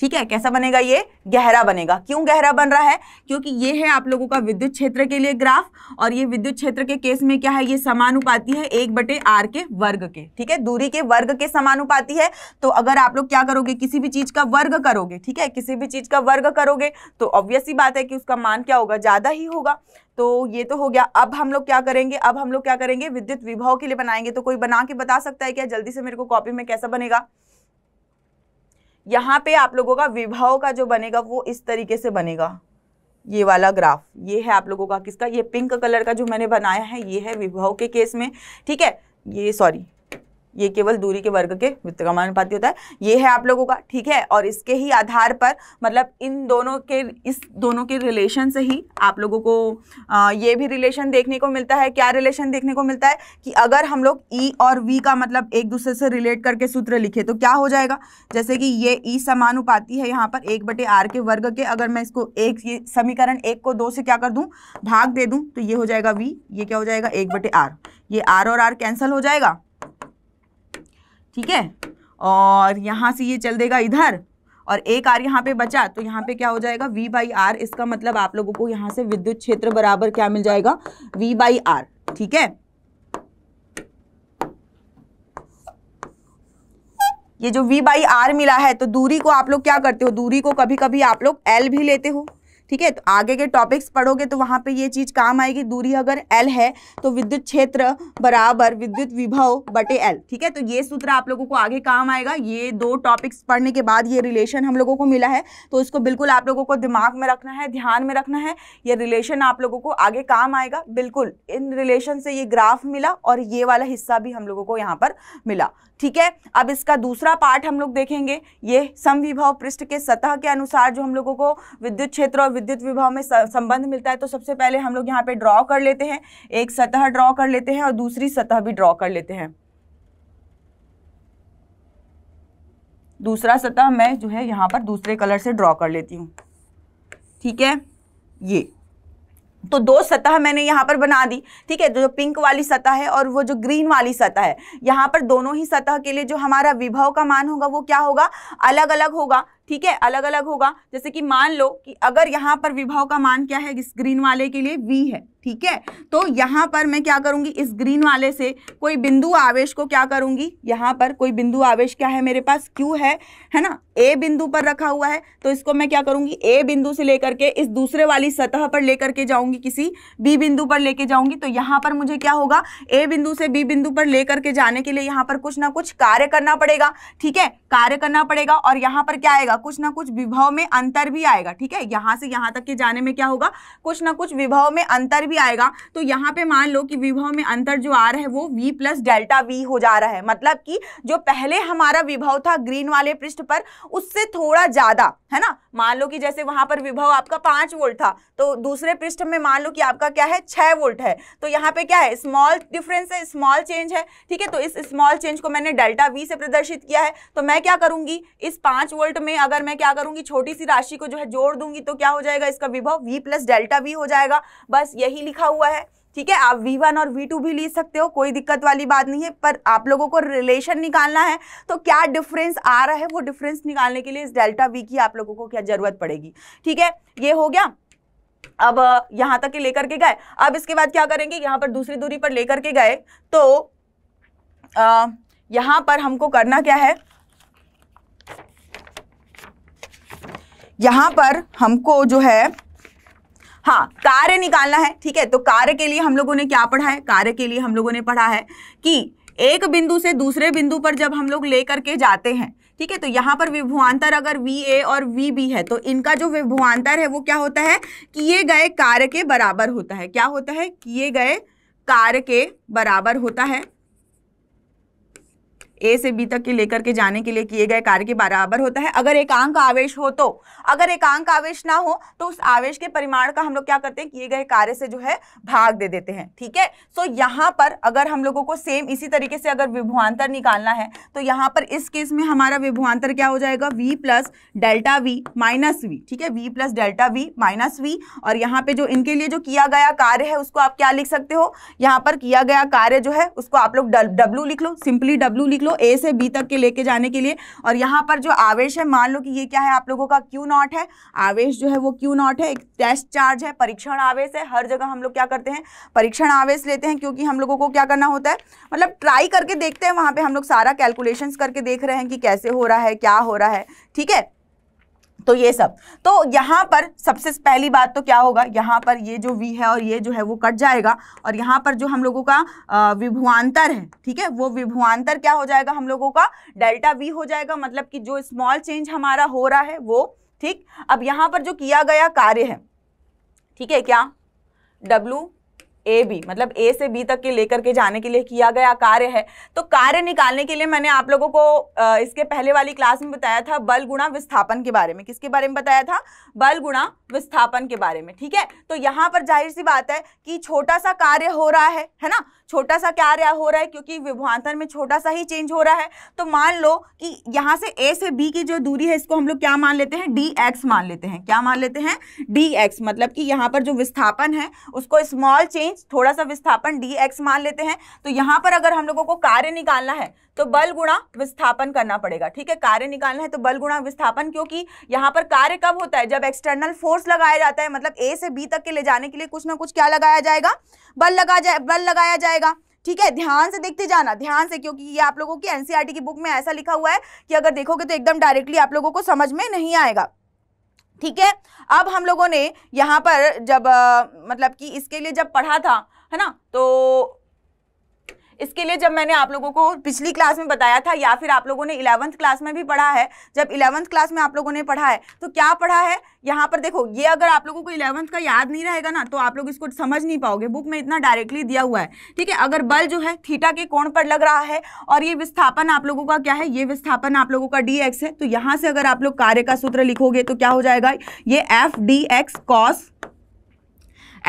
ठीक है कैसा बनेगा ये गहरा बनेगा क्यों गहरा बन रहा है क्योंकि ये है आप लोगों का विद्युत क्षेत्र के लिए ग्राफ और ये विद्युत क्षेत्र के केस में क्या है ये समानुपाती है एक बटे आर के वर्ग के ठीक है दूरी के वर्ग के समानुपाती है तो अगर आप लोग क्या करोगे किसी भी चीज का वर्ग करोगे ठीक है किसी भी चीज का वर्ग करोगे तो ऑब्वियसली बात है कि उसका मान क्या होगा ज्यादा ही होगा तो ये तो हो गया अब हम लोग क्या करेंगे अब हम लोग क्या करेंगे विद्युत विभव के लिए बनाएंगे तो कोई बना के बता सकता है क्या जल्दी से मेरे को कॉपी में कैसा बनेगा यहाँ पे आप लोगों का विभाव का जो बनेगा वो इस तरीके से बनेगा ये वाला ग्राफ ये है आप लोगों का किसका ये पिंक कलर का जो मैंने बनाया है ये है विभाव के केस में ठीक है ये सॉरी ये केवल दूरी के वर्ग के व्युत्क्रमानुपाती होता है ये है आप लोगों का ठीक है और इसके ही आधार पर मतलब इन दोनों के इस दोनों के रिलेशन से ही आप लोगों को आ, ये भी रिलेशन देखने को मिलता है क्या रिलेशन देखने को मिलता है कि अगर हम लोग ई e और वी का मतलब एक दूसरे से रिलेट करके सूत्र लिखे तो क्या हो जाएगा जैसे कि ये ई e समानुपाती है यहाँ पर एक बटे आर के वर्ग के अगर मैं इसको एक ये समीकरण एक को दो से क्या कर दूँ भाग दे दूँ तो ये हो जाएगा वी ये क्या हो जाएगा एक बटे आर ये आर और आर कैंसिल हो जाएगा ठीक है और यहाँ से ये चल देगा इधर और एक आर यहाँ पे बचा तो यहाँ पे क्या हो जाएगा v बाई आर इसका मतलब आप लोगों को यहाँ से विद्युत क्षेत्र बराबर क्या मिल जाएगा v बाई आर ठीक है ये जो v बाई आर मिला है तो दूरी को आप लोग क्या करते हो दूरी को कभी कभी आप लोग l भी लेते हो ठीक है तो आगे के टॉपिक्स पढ़ोगे तो वहाँ पे ये चीज़ काम आएगी दूरी अगर एल है तो विद्युत क्षेत्र बराबर विद्युत विभव बटे एल ठीक है तो ये सूत्र आप लोगों को आगे काम आएगा ये दो टॉपिक्स पढ़ने के बाद ये रिलेशन हम लोगों को मिला है तो इसको बिल्कुल आप लोगों को दिमाग में रखना है ध्यान में रखना है ये रिलेशन आप लोगों को आगे काम आएगा बिल्कुल इन रिलेशन से ये ग्राफ मिला और ये वाला हिस्सा भी हम लोगों को यहाँ पर मिला ठीक है अब इसका दूसरा पार्ट हम लोग देखेंगे ये समविभव पृष्ठ के सतह के अनुसार जो हम लोगों को विद्युत क्षेत्र और विद्युत विभव में संबंध मिलता है तो सबसे पहले हम लोग यहाँ पे ड्रॉ कर लेते हैं एक सतह ड्रॉ कर लेते हैं और दूसरी सतह भी ड्रॉ कर लेते हैं दूसरा सतह मैं जो है यहाँ पर दूसरे कलर से ड्रॉ कर लेती हूँ ठीक है ये तो दो सतह मैंने यहाँ पर बना दी ठीक है जो पिंक वाली सतह है और वो जो ग्रीन वाली सतह है यहाँ पर दोनों ही सतह के लिए जो हमारा विभव का मान होगा वो क्या होगा अलग अलग होगा ठीक है अलग अलग होगा जैसे कि मान लो कि अगर यहाँ पर विभव का मान क्या है इस ग्रीन वाले के लिए वी है ठीक है तो यहाँ पर मैं क्या करूँगी इस ग्रीन वाले से कोई बिंदु आवेश को क्या करूँगी यहाँ पर कोई बिंदु आवेश क्या है मेरे पास क्यू है है ना ए बिंदु पर रखा हुआ है तो इसको मैं क्या करूंगी ए बिंदु से लेकर के इस दूसरे वाली सतह पर लेकर के जाऊंगी किसी बी बिंदु पर लेके जाऊंगी तो यहाँ पर मुझे क्या होगा ए बिंदु से बी बिंदु पर लेकर के जाने के लिए यहाँ पर कुछ ना कुछ कार्य करना पड़ेगा ठीक है कार्य करना पड़ेगा और यहाँ पर क्या आएगा कुछ ना कुछ विभव में अंतर भी आएगा ठीक है यहाँ से यहाँ तक के जाने में क्या होगा कुछ ना कुछ विभव में अंतर भी आएगा तो यहाँ पे मान लो कि विभव में अंतर जो आ रहा है वो वी प्लस डेल्टा वी हो जा रहा है मतलब कि जो पहले हमारा विभव था ग्रीन वाले पृष्ठ पर उससे थोड़ा ज्यादा है ना मान लो कि जैसे वहां पर विभव आपका पांच वोल्ट था तो दूसरे पृष्ठ में मान लो कि आपका क्या है छह वोल्ट है तो यहाँ पे क्या है स्मॉल डिफरेंस है स्मॉल चेंज है ठीक है तो इस स्मॉल चेंज को मैंने डेल्टा वी से प्रदर्शित किया है तो मैं क्या करूंगी इस पांच वोल्ट में अगर मैं क्या करूंगी छोटी सी राशि को जो है जोड़ दूंगी तो क्या हो जाएगा इसका विभव वी प्लस डेल्टा वी हो जाएगा बस यही लिखा हुआ है ठीक है आप वी वन और वी टू भी ले सकते हो कोई दिक्कत वाली बात नहीं है पर आप लोगों को रिलेशन निकालना है तो क्या डिफरेंस आ रहा है वो डिफरेंस निकालने के लिए इस डेल्टा वी की आप लोगों को क्या जरूरत पड़ेगी ठीक है ये हो गया अब यहां तक के लेकर के गए अब इसके बाद क्या करेंगे यहां पर दूसरी दूरी पर लेकर के गए तो आ, यहां पर हमको करना क्या है यहां पर हमको जो है हाँ कार्य निकालना है ठीक है तो कार्य के लिए हम लोगों ने क्या पढ़ा है कार्य के लिए हम लोगों ने पढ़ा है कि एक बिंदु से दूसरे बिंदु पर जब हम लोग ले करके जाते हैं ठीक है तो यहाँ पर विभुआंतर अगर वी ए और वी बी है तो इनका जो विभुआंतर है वो क्या होता है किए गए कार्य के बराबर होता है क्या होता है किए गए कार्य के बराबर होता है ए से बी तक के लेकर के जाने के लिए किए गए कार्य के बराबर होता है अगर एकांक आवेश हो तो अगर एकांक आवेश ना हो तो उस आवेश के परिमाण का हम लोग क्या करते हैं किए गए कार्य से जो है भाग दे देते हैं ठीक है सो यहाँ पर अगर हम लोगों को सेम इसी तरीके से अगर विभुआंतर निकालना है तो यहाँ पर इस केस में हमारा विभुआंतर क्या हो जाएगा V plus delta V minus V ठीक है V plus delta V minus V और यहाँ पे जो इनके लिए जो किया गया कार्य है उसको आप क्या लिख सकते हो यहाँ पर किया गया कार्य जो है उसको आप लोग डब्ल्यू लिख लो सिंपली डब्ल्यू लिख लो लो ए से बी तक के लेके जाने के लिए और यहाँ पर जो आवेश है मान लो कि ये क्या है आप लोगों का क्यू नॉट है आवेश जो है वो क्यू नॉट है एक टेस्ट चार्ज है परीक्षण आवेश है हर जगह हम लोग क्या करते हैं परीक्षण आवेश लेते हैं क्योंकि हम लोगों को क्या करना होता है मतलब ट्राई करके देखते हैं वहाँ पर हम लोग सारा कैलकुलेशन करके देख रहे हैं कि कैसे हो रहा है क्या हो रहा है ठीक है तो ये सब तो यहाँ पर सबसे पहली बात तो क्या होगा यहाँ पर ये जो वी है और ये जो है वो कट जाएगा और यहाँ पर जो हम लोगों का विभुआंतर है ठीक है वो विभुआंतर क्या हो जाएगा हम लोगों का डेल्टा वी हो जाएगा मतलब कि जो स्मॉल चेंज हमारा हो रहा है वो ठीक अब यहाँ पर जो किया गया कार्य है ठीक है क्या डब्लू ए बी मतलब ए से बी तक के लेकर के जाने के लिए किया गया कार्य है तो कार्य निकालने के लिए मैंने आप लोगों को इसके पहले वाली क्लास में बताया था बल गुणा विस्थापन के बारे में किसके बारे में बताया था बल गुणा विस्थापन के बारे में ठीक है तो यहाँ पर जाहिर सी बात है कि छोटा सा कार्य हो रहा है है ना छोटा सा कार्य हो रहा है क्योंकि विभ्वांतर में छोटा सा ही चेंज हो रहा है तो मान लो कि यहाँ से ए से बी की जो दूरी है इसको हम लोग क्या मान लेते हैं डी एक्स मान लेते हैं क्या मान लेते हैं डी एक्स मतलब कि यहाँ पर जो विस्थापन है उसको स्मॉल चेंज थोड़ा सा विस्थापन डी एक्स मान लेते हैं तो यहाँ पर अगर हम लोगों को कार्य निकालना है तो बल गुणा विस्थापन करना पड़ेगा ठीक है कार्य निकालना है तो बल गुणा विस्थापन क्योंकि यहाँ पर कार्य कब होता है जब एक्सटर्नल फोर्स लगाया जाता है मतलब ए से बी तक के ले जाने के लिए कुछ ना कुछ क्या लगाया जाएगा बल लगा जाए बल लगाया जाएगा ठीक है ध्यान से देखते जाना ध्यान से क्योंकि ये आप लोगों की एनसीईआरटी e की बुक में ऐसा लिखा हुआ है कि अगर देखोगे तो एकदम डायरेक्टली आप लोगों को समझ में नहीं आएगा ठीक है अब हम लोगों ने यहाँ पर जब आ, मतलब कि इसके लिए जब पढ़ा था है ना तो इसके लिए जब मैंने आप लोगों को पिछली क्लास में बताया था या फिर आप लोगों ने इलेवंथ क्लास में भी पढ़ा है जब इलेवंथ क्लास में आप लोगों ने पढ़ा है तो क्या पढ़ा है यहाँ पर देखो ये अगर आप लोगों को इलेवंथ का याद नहीं रहेगा ना तो आप लोग इसको समझ नहीं पाओगे बुक में इतना डायरेक्टली दिया हुआ है ठीक है अगर बल जो है थीटा के कोण पर लग रहा है और ये विस्थापन आप लोगों का क्या है ये विस्थापन आप लोगों का डी है तो यहाँ से अगर आप लोग कार्य का सूत्र लिखोगे तो क्या हो जाएगा ये F D X cos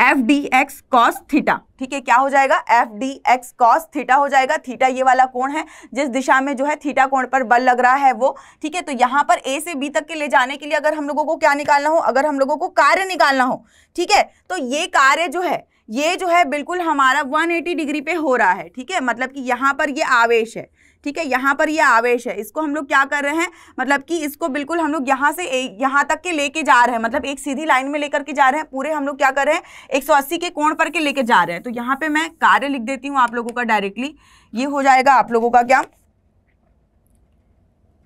F D X cos theta ठीक है क्या हो जाएगा F D X cos theta हो जाएगा थीटा ये वाला कोण है जिस दिशा में जो है थीटा कोण पर बल लग रहा है वो ठीक है तो यहाँ पर ए से बी तक के ले जाने के लिए अगर हम लोगों को क्या निकालना हो अगर हम लोगों को कार्य निकालना हो ठीक है तो ये कार्य जो है ये जो है बिल्कुल हमारा 180 डिग्री पे हो रहा है ठीक है मतलब कि यहाँ पर ये आवेश है ठीक है यहाँ पर ये आवेश है इसको हम लोग क्या कर रहे हैं मतलब कि इसको बिल्कुल हम लोग यहाँ से यहाँ तक के लेके जा रहे हैं मतलब एक सीधी लाइन में लेकर के जा रहे हैं पूरे हम लोग क्या कर रहे हैं एक के कोण पर के लेके जा रहे हैं तो यहाँ पर मैं कार्य लिख देती हूँ आप लोगों का डायरेक्टली ये हो जाएगा आप लोगों का क्या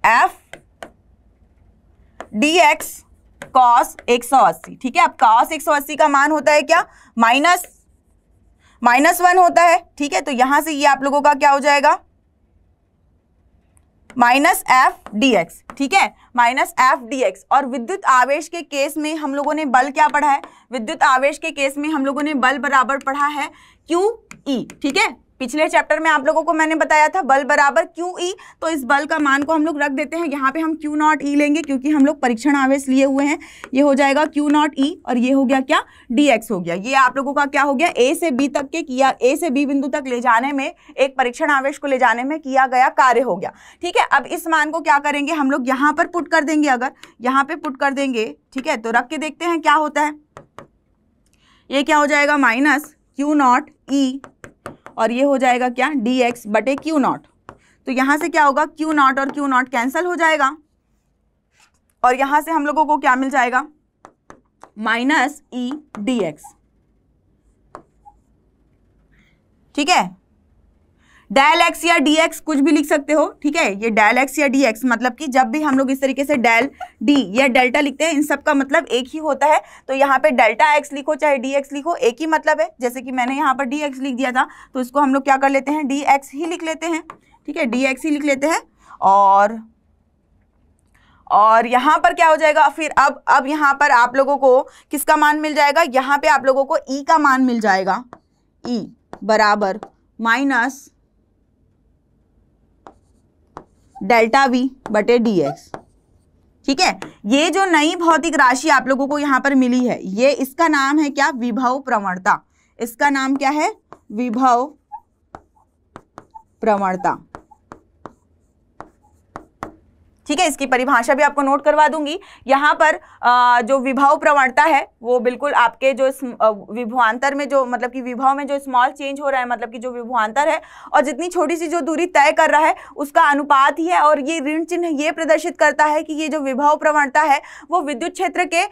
एफ डी एक्स कॉस एक सौ अस्सी ठीक है अब कॉस एक सौ अस्सी का मान होता है क्या माइनस माइनस वन होता है ठीक है तो यहां से ये आप लोगों का क्या हो जाएगा माइनस एफ डी एक्स ठीक है माइनस एफ डी एक्स और विद्युत आवेश के केस में हम लोगों ने बल क्या पढ़ा है विद्युत आवेश के केस में हम लोगों ने बल बराबर पढ़ा है क्यू ई ठीक है पिछले चैप्टर में आप लोगों को मैंने बताया था बल बराबर क्यू ई e, तो इस बल का मान को हम लोग रख देते हैं यहाँ पे हम क्यू नॉट ई लेंगे क्योंकि हम लोग परीक्षण आवेश लिए हुए हैं ये हो जाएगा क्यू नॉट ई और ये हो गया क्या डी एक्स हो गया ये आप लोगों का क्या हो गया ए से बी तक के किया ए से बी बिंदु तक ले जाने में एक परीक्षण आवेश को ले जाने में किया गया कार्य हो गया ठीक है अब इस मान को क्या करेंगे हम लोग यहाँ पर पुट कर देंगे अगर यहाँ पे पुट कर देंगे ठीक है तो रख के देखते हैं क्या होता है ये क्या हो जाएगा माइनस क्यू नॉट ई और ये हो जाएगा क्या डी एक्स बटे क्यू नॉट तो यहाँ से क्या होगा क्यू नॉट और क्यू नॉट कैंसिल हो जाएगा और यहाँ से हम लोगों को क्या मिल जाएगा माइनस ई डी एक्स ठीक है डायल एक्स या डी एक्स कुछ भी लिख सकते हो ठीक है ये डायल एक्स या डी एक्स मतलब कि जब भी हम लोग इस तरीके से डायल डी या डेल्टा लिखते हैं इन सब का मतलब एक ही होता है तो यहाँ पे डेल्टा एक्स लिखो चाहे डी एक्स लिखो एक ही मतलब है जैसे कि मैंने यहाँ पर डी एक्स लिख दिया था तो इसको हम लोग क्या कर लेते हैं डी एक्स ही लिख लेते हैं ठीक है डी एक्स ही लिख लेते हैं और और यहाँ पर क्या हो जाएगा फिर अब अब यहाँ पर आप लोगों को किसका मान मिल जाएगा यहाँ पे आप लोगों को ई का मान मिल जाएगा ई बराबर माइनस डेल्टा वी बटे डी एक्स ठीक है ये जो नई भौतिक राशि आप लोगों को यहां पर मिली है ये इसका नाम है क्या विभव प्रवणता इसका नाम क्या है विभव प्रवणता ठीक है इसकी परिभाषा भी आपको नोट करवा दूंगी यहाँ पर आ, जो विभाव प्रवणता है वो बिल्कुल आपके जो विभवान्तर में जो मतलब कि विभाव में जो स्मॉल चेंज हो रहा है मतलब कि जो विभवान्तर है और जितनी छोटी सी जो दूरी तय कर रहा है उसका अनुपात ही है और ये ऋण चिन्ह ये प्रदर्शित करता है कि ये जो विभाव प्रवणता है वो विद्युत क्षेत्र के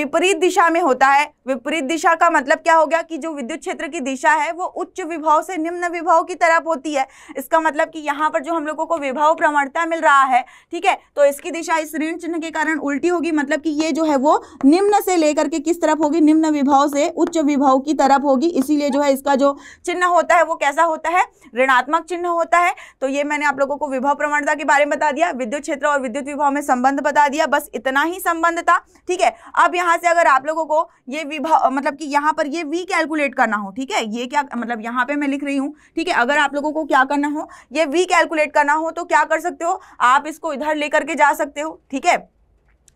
विपरीत दिशा में होता है विपरीत दिशा का मतलब क्या हो गया कि जो विद्युत क्षेत्र की दिशा है वो उच्च विभाव से निम्न विभाव की तरफ होती है इसका मतलब कि यहाँ पर जो हम लोगों को विभाव प्रवणता मिल रहा है ठीक है तो इसकी दिशा इस ऋण चिन्ह के कारण उल्टी होगी मतलब कि ये जो है वो निम्न से लेकर के किस तरफ होगी निम्न विभाव से उच्च विभाव की तरफ होगी इसीलिए जो है इसका जो चिन्ह होता है वो कैसा होता है ऋणात्मक चिन्ह होता है तो ये मैंने आप लोगों को विभव प्रवणता के बारे में बता दिया विद्युत क्षेत्र और विद्युत विभाव में संबंध बता दिया बस इतना ही संबंध था ठीक है अब यहाँ से अगर आप लोगों को ये विभाव मतलब कि यहाँ पर ये वी कैलकुलेट करना हो ठीक है ये क्या मतलब यहाँ पे मैं लिख रही हूँ ठीक है अगर आप लोगों को क्या करना हो ये वी कैलकुलेट करना हो तो क्या कर सकते हो आप इसको इधर ले लेकर के जा सकते हो ठीक है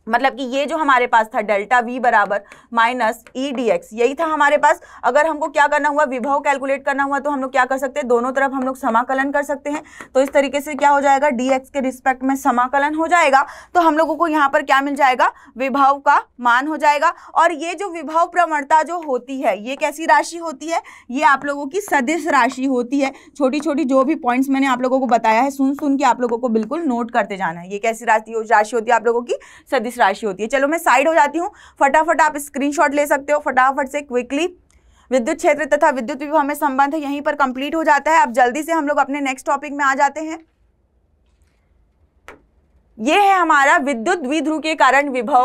मतलब कि ये जो हमारे पास था डेल्टा वी बराबर माइनस ई डी एक्स यही था हमारे पास अगर हमको क्या करना हुआ विभव कैलकुलेट करना हुआ तो हम लोग क्या कर सकते हैं दोनों तरफ हम लोग समाकलन कर सकते हैं तो इस तरीके से क्या हो जाएगा डी एक्स के रिस्पेक्ट में समाकलन हो जाएगा तो हम लोगों को यहाँ पर क्या मिल जाएगा विभव का मान हो जाएगा और ये जो विभव प्रवणता जो होती है ये कैसी राशि होती है ये आप लोगों की सदिश राशि होती है छोटी छोटी जो भी पॉइंट्स मैंने आप लोगों को बताया है सुन सुन के आप लोगों को बिल्कुल नोट करते जाना है ये कैसी राशि होती है आप लोगों की सदिश मेष राशि होती है चलो मैं साइड हो जाती हूँ फटाफट आप स्क्रीनशॉट ले सकते हो फटाफट से क्विकली विद्युत क्षेत्र तथा विद्युत विभाग में संबंध है यहीं पर कंप्लीट हो जाता है अब जल्दी से हम लोग अपने नेक्स्ट टॉपिक में आ जाते हैं ये है हमारा विद्युत द्विध्रुव के कारण विभव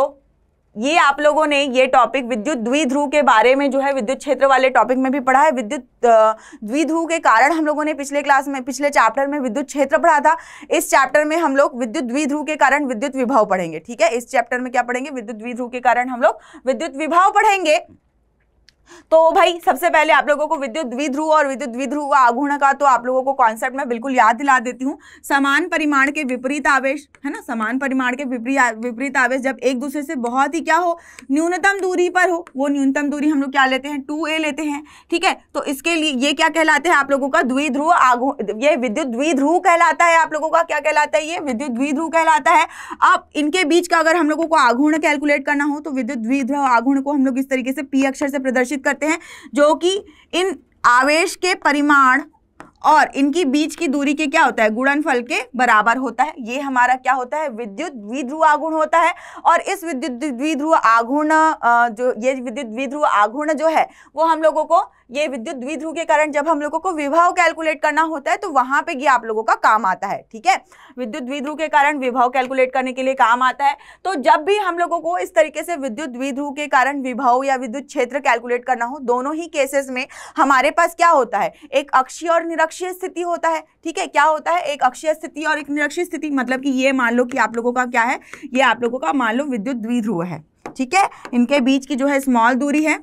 ये आप लोगों ने ये टॉपिक विद्युत द्विध्रुव के बारे में जो है विद्युत क्षेत्र वाले टॉपिक में भी पढ़ा है विद्युत द्विध्रुव के कारण हम लोगों ने पिछले क्लास में पिछले चैप्टर में विद्युत क्षेत्र पढ़ा था इस चैप्टर में हम लोग विद्युत द्विध्रुव के कारण विद्युत विभाव पढ़ेंगे ठीक है इस चैप्टर में क्या पढ़ेंगे विद्युत द्विध्रुव के कारण हम लोग विद्युत विभाव पढ़ेंगे तो भाई सबसे पहले आप लोगों को विद्युत द्विध्रुव और विद्युत द्विध्रुव का आघूर्ण का तो आप लोगों को कॉन्सेप्ट में बिल्कुल याद दिला देती हूँ समान परिमाण के विपरीत आवेश है ना समान परिमाण के विपरीत आवेश जब एक दूसरे से बहुत ही क्या हो न्यूनतम दूरी पर हो वो न्यूनतम दूरी हम लोग क्या लेते हैं टू लेते हैं ठीक है तो इसके लिए ये क्या कहलाते हैं आप लोगों का द्विध्रुव आघू ये विद्युत द्विध्रुव कहलाता है आप लोगों का क्या कहलाता है ये विद्युत द्विध्रुव कहलाता है अब इनके बीच का अगर हम लोगों को आघूर्ण कैलकुलेट करना हो तो विद्युत द्विध्रुव आघूर्ण को हम लोग इस तरीके से पी अक्षर से प्रदर्शित प्रदर्शित करते हैं जो कि इन आवेश के परिमाण और इनकी बीच की दूरी के क्या होता है गुणनफल के बराबर होता है ये हमारा क्या होता है विद्युत द्विध्रुव आगुण होता है और इस विद्युत द्विध्रुव आघूर्ण जो ये विद्युत द्विध्रुव आघूर्ण जो है वो हम लोगों को ये विद्युत द्विध्रुव के कारण जब हम लोगों को विभाव कैलकुलेट करना होता है तो वहां पे ये आप लोगों का काम आता है ठीक है विद्युत द्विध्रुव के कारण विभाव कैलकुलेट करने के लिए काम आता है तो जब भी हम लोगों को इस तरीके से विद्युत द्विध्रुव के कारण विभाव या विद्युत क्षेत्र कैलकुलेट करना हो दोनों ही केसेस में हमारे पास क्या होता है एक अक्षीय और निरक्षीय स्थिति होता है ठीक है क्या होता है एक अक्षीय स्थिति और एक निरक्षीय स्थिति मतलब कि ये मान लो कि आप लोगों का क्या है ये आप लोगों का मान लो विद्युत द्विध्रुव है ठीक है इनके बीच की जो है स्मॉल दूरी है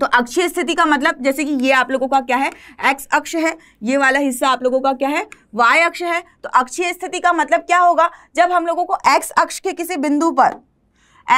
तो अक्षीय स्थिति का मतलब जैसे कि ये आप लोगों का क्या है एक्स अक्ष है ये वाला हिस्सा आप लोगों का क्या है वाई अक्ष है तो अक्षीय स्थिति का मतलब क्या होगा जब हम लोगों को एक्स अक्ष के किसी बिंदु पर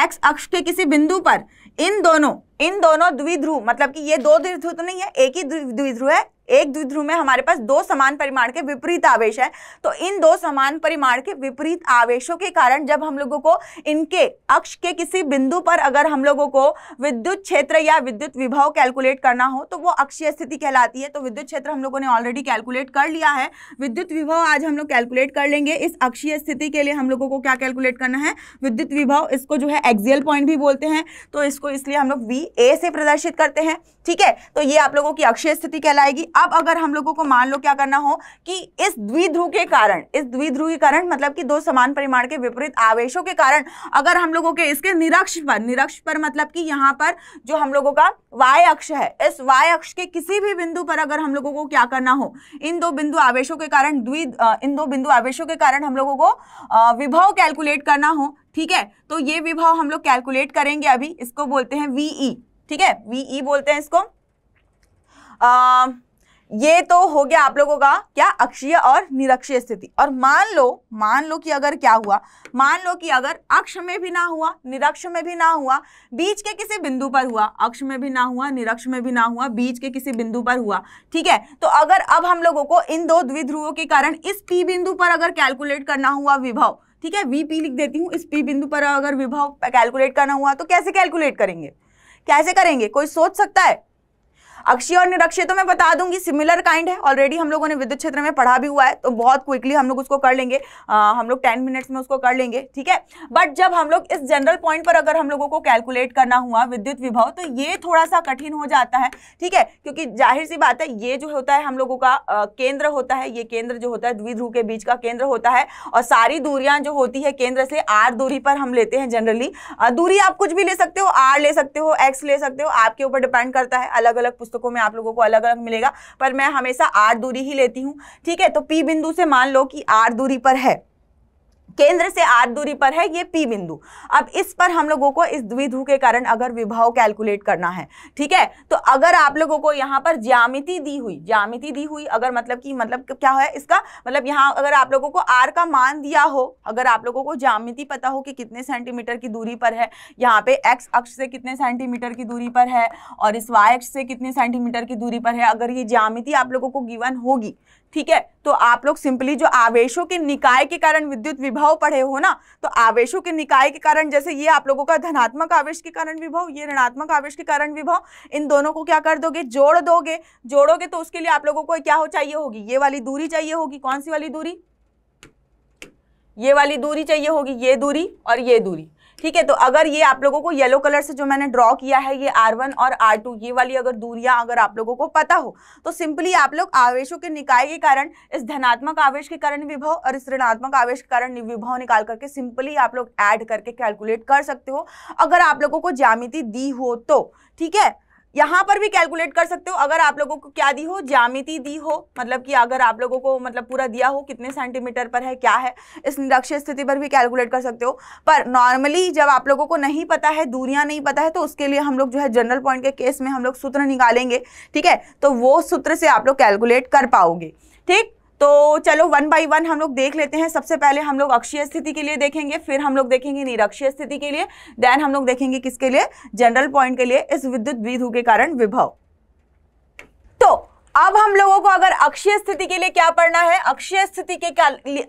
एक्स अक्ष के किसी बिंदु पर इन दोनों इन दोनों द्विध्रुव मतलब कि ये दो द्विध्रुव तो नहीं है एक ही द्विध्रुव है एक द्विध्रुव में हमारे पास दो समान परिमाण के विपरीत आवेश है तो इन दो समान परिमाण के विपरीत आवेशों के कारण जब हम लोगों को इनके अक्ष के किसी बिंदु पर अगर हम लोगों को विद्युत क्षेत्र या विद्युत विभव कैलकुलेट करना हो तो वो अक्षीय स्थिति कहलाती है तो विद्युत क्षेत्र हम लोगों ने ऑलरेडी कैलकुलेट कर लिया है विद्युत विभव आज हम लोग कैलकुलेट कर लेंगे इस अक्षीय स्थिति के लिए हम लोगों को क्या कैलकुलेट करना है विद्युत विभव इसको जो है एक्सियल पॉइंट भी बोलते हैं तो इसको इसलिए हम लोग वी ए से प्रदर्शित करते हैं ठीक है तो ये आप लोगों की अक्षीय स्थिति कहलाएगी अब अगर हम लोगों को मान लो क्या करना हो कि इस द्विध्रुव के कारण इस द्विध्रुव के कारण मतलब कि दो समान परिमाण के विपरीत आवेशों के कारण अगर हम लोगों के इसके निरक्ष पर निरक्ष पर मतलब कि यहाँ पर जो हम लोगों का वाय अक्ष है इस वाय अक्ष के किसी भी बिंदु पर अगर हम लोगों को क्या करना हो इन दो बिंदु आवेशों के कारण द्वि इन दो बिंदु आवेशों के कारण हम लोगों को विभव कैलकुलेट करना हो ठीक है तो ये विभव हम लोग कैलकुलेट करेंगे अभी इसको बोलते हैं वीई e, ठीक है वीई e बोलते हैं इसको आ, ये तो हो गया आप लोगों का क्या अक्षीय और निरक्षीय स्थिति और मान लो मान लो कि अगर क्या हुआ मान लो कि अगर अक्ष में भी ना हुआ निरक्ष में भी ना हुआ बीच के किसी बिंदु पर हुआ अक्ष में भी ना हुआ निरक्ष में भी ना हुआ बीच के किसी बिंदु पर हुआ ठीक है तो अगर अब हम लोगों को इन दो द्विध्रुवों के कारण इस पी बिंदु पर अगर कैलकुलेट करना हुआ विभव ठीक है वी लिख देती हूँ इस पी बिंदु पर अगर विभव कैलकुलेट करना हुआ तो कैसे कैलकुलेट करेंगे कैसे करेंगे कोई सोच सकता है अक्षय और निरक्षय तो मैं बता दूंगी सिमिलर काइंड है ऑलरेडी हम लोगों ने विद्युत क्षेत्र में पढ़ा भी हुआ है तो बहुत क्विकली हम लोग उसको कर लेंगे आ, हम लोग टेन मिनट्स में उसको कर लेंगे ठीक है बट जब हम लोग इस जनरल पॉइंट पर अगर हम लोगों को कैलकुलेट करना हुआ विद्युत विभव तो ये थोड़ा सा कठिन हो जाता है ठीक है क्योंकि जाहिर सी बात है ये जो होता है हम लोगों का केंद्र होता है ये केंद्र जो होता है द्विध्रुव के बीच का केंद्र होता है और सारी दूरियां जो होती है केंद्र से आर दूरी पर हम लेते हैं जनरली दूरी आप कुछ भी ले सकते हो आर ले सकते हो एक्स ले सकते हो आपके ऊपर डिपेंड करता है अलग अलग पुस्तकों में आप लोगों को अलग अलग मिलेगा पर मैं हमेशा आर दूरी ही लेती हूँ ठीक है तो पी बिंदु से मान लो कि आर दूरी पर है केंद्र से आर दूरी पर है ये पी बिंदु अब इस पर हम लोगों को इस द्विधु के कारण अगर विभाव कैलकुलेट करना है ठीक है तो अगर आप लोगों को यहाँ पर ज्यामिति दी हुई ज्यामिति दी हुई अगर मतलब कि मतलब क्या है इसका मतलब यहाँ अगर आप लोगों को आर का मान दिया हो अगर आप लोगों को ज्यामिति पता हो कि कितने सेंटीमीटर की दूरी पर है यहाँ पे एक्स अक्ष से कितने सेंटीमीटर की दूरी पर है और इस वाई अक्ष से कितने सेंटीमीटर की दूरी पर है अगर ये ज्यामिति आप लोगों को गिवन होगी ठीक है तो आप लोग सिंपली जो आवेशों के निकाय के कारण विद्युत विभव पढ़े हो ना तो आवेशों के निकाय के कारण जैसे ये आप लोगों का धनात्मक आवेश के कारण विभव ये ऋणात्मक आवेश के कारण विभव इन दोनों को क्या कर दोगे जोड़ दोगे जोड़ोगे तो उसके लिए आप लोगों को क्या हो चाहिए होगी ये वाली दूरी चाहिए होगी कौन सी वाली दूरी ये वाली दूरी चाहिए होगी ये दूरी और ये दूरी ठीक है तो अगर ये आप लोगों को येलो कलर से जो मैंने ड्रॉ किया है ये आर वन और आर टू ये वाली अगर दूरियां अगर आप लोगों को पता हो तो सिंपली आप लोग आवेशों के निकाय के कारण इस धनात्मक आवेश के कारण विभव और इस ऋणात्मक आवेश के कारण विभव निकाल करके सिंपली आप लोग ऐड करके कैलकुलेट कर सकते हो अगर आप लोगों को ज्यामिति दी हो तो ठीक है यहाँ पर भी कैलकुलेट कर सकते हो अगर आप लोगों को क्या दी हो जामिति दी हो मतलब कि अगर आप लोगों को मतलब पूरा दिया हो कितने सेंटीमीटर पर है क्या है इस निरक्ष स्थिति पर भी कैलकुलेट कर सकते हो पर नॉर्मली जब आप लोगों को नहीं पता है दूरियां नहीं पता है तो उसके लिए हम लोग जो है जनरल पॉइंट के केस में हम लोग सूत्र निकालेंगे ठीक है तो वो सूत्र से आप लोग कैलकुलेट कर पाओगे ठीक तो चलो वन बाय वन हम लोग देख लेते हैं सबसे पहले हम लोग अक्षीय स्थिति के लिए देखेंगे फिर हम लोग देखेंगे निरक्षीय स्थिति के लिए देन हम लोग देखेंगे किसके लिए जनरल पॉइंट के लिए इस विद्युत विधु के कारण विभव तो अब हम लोगों को अगर अक्षीय स्थिति के लिए क्या पढ़ना है अक्षीय स्थिति के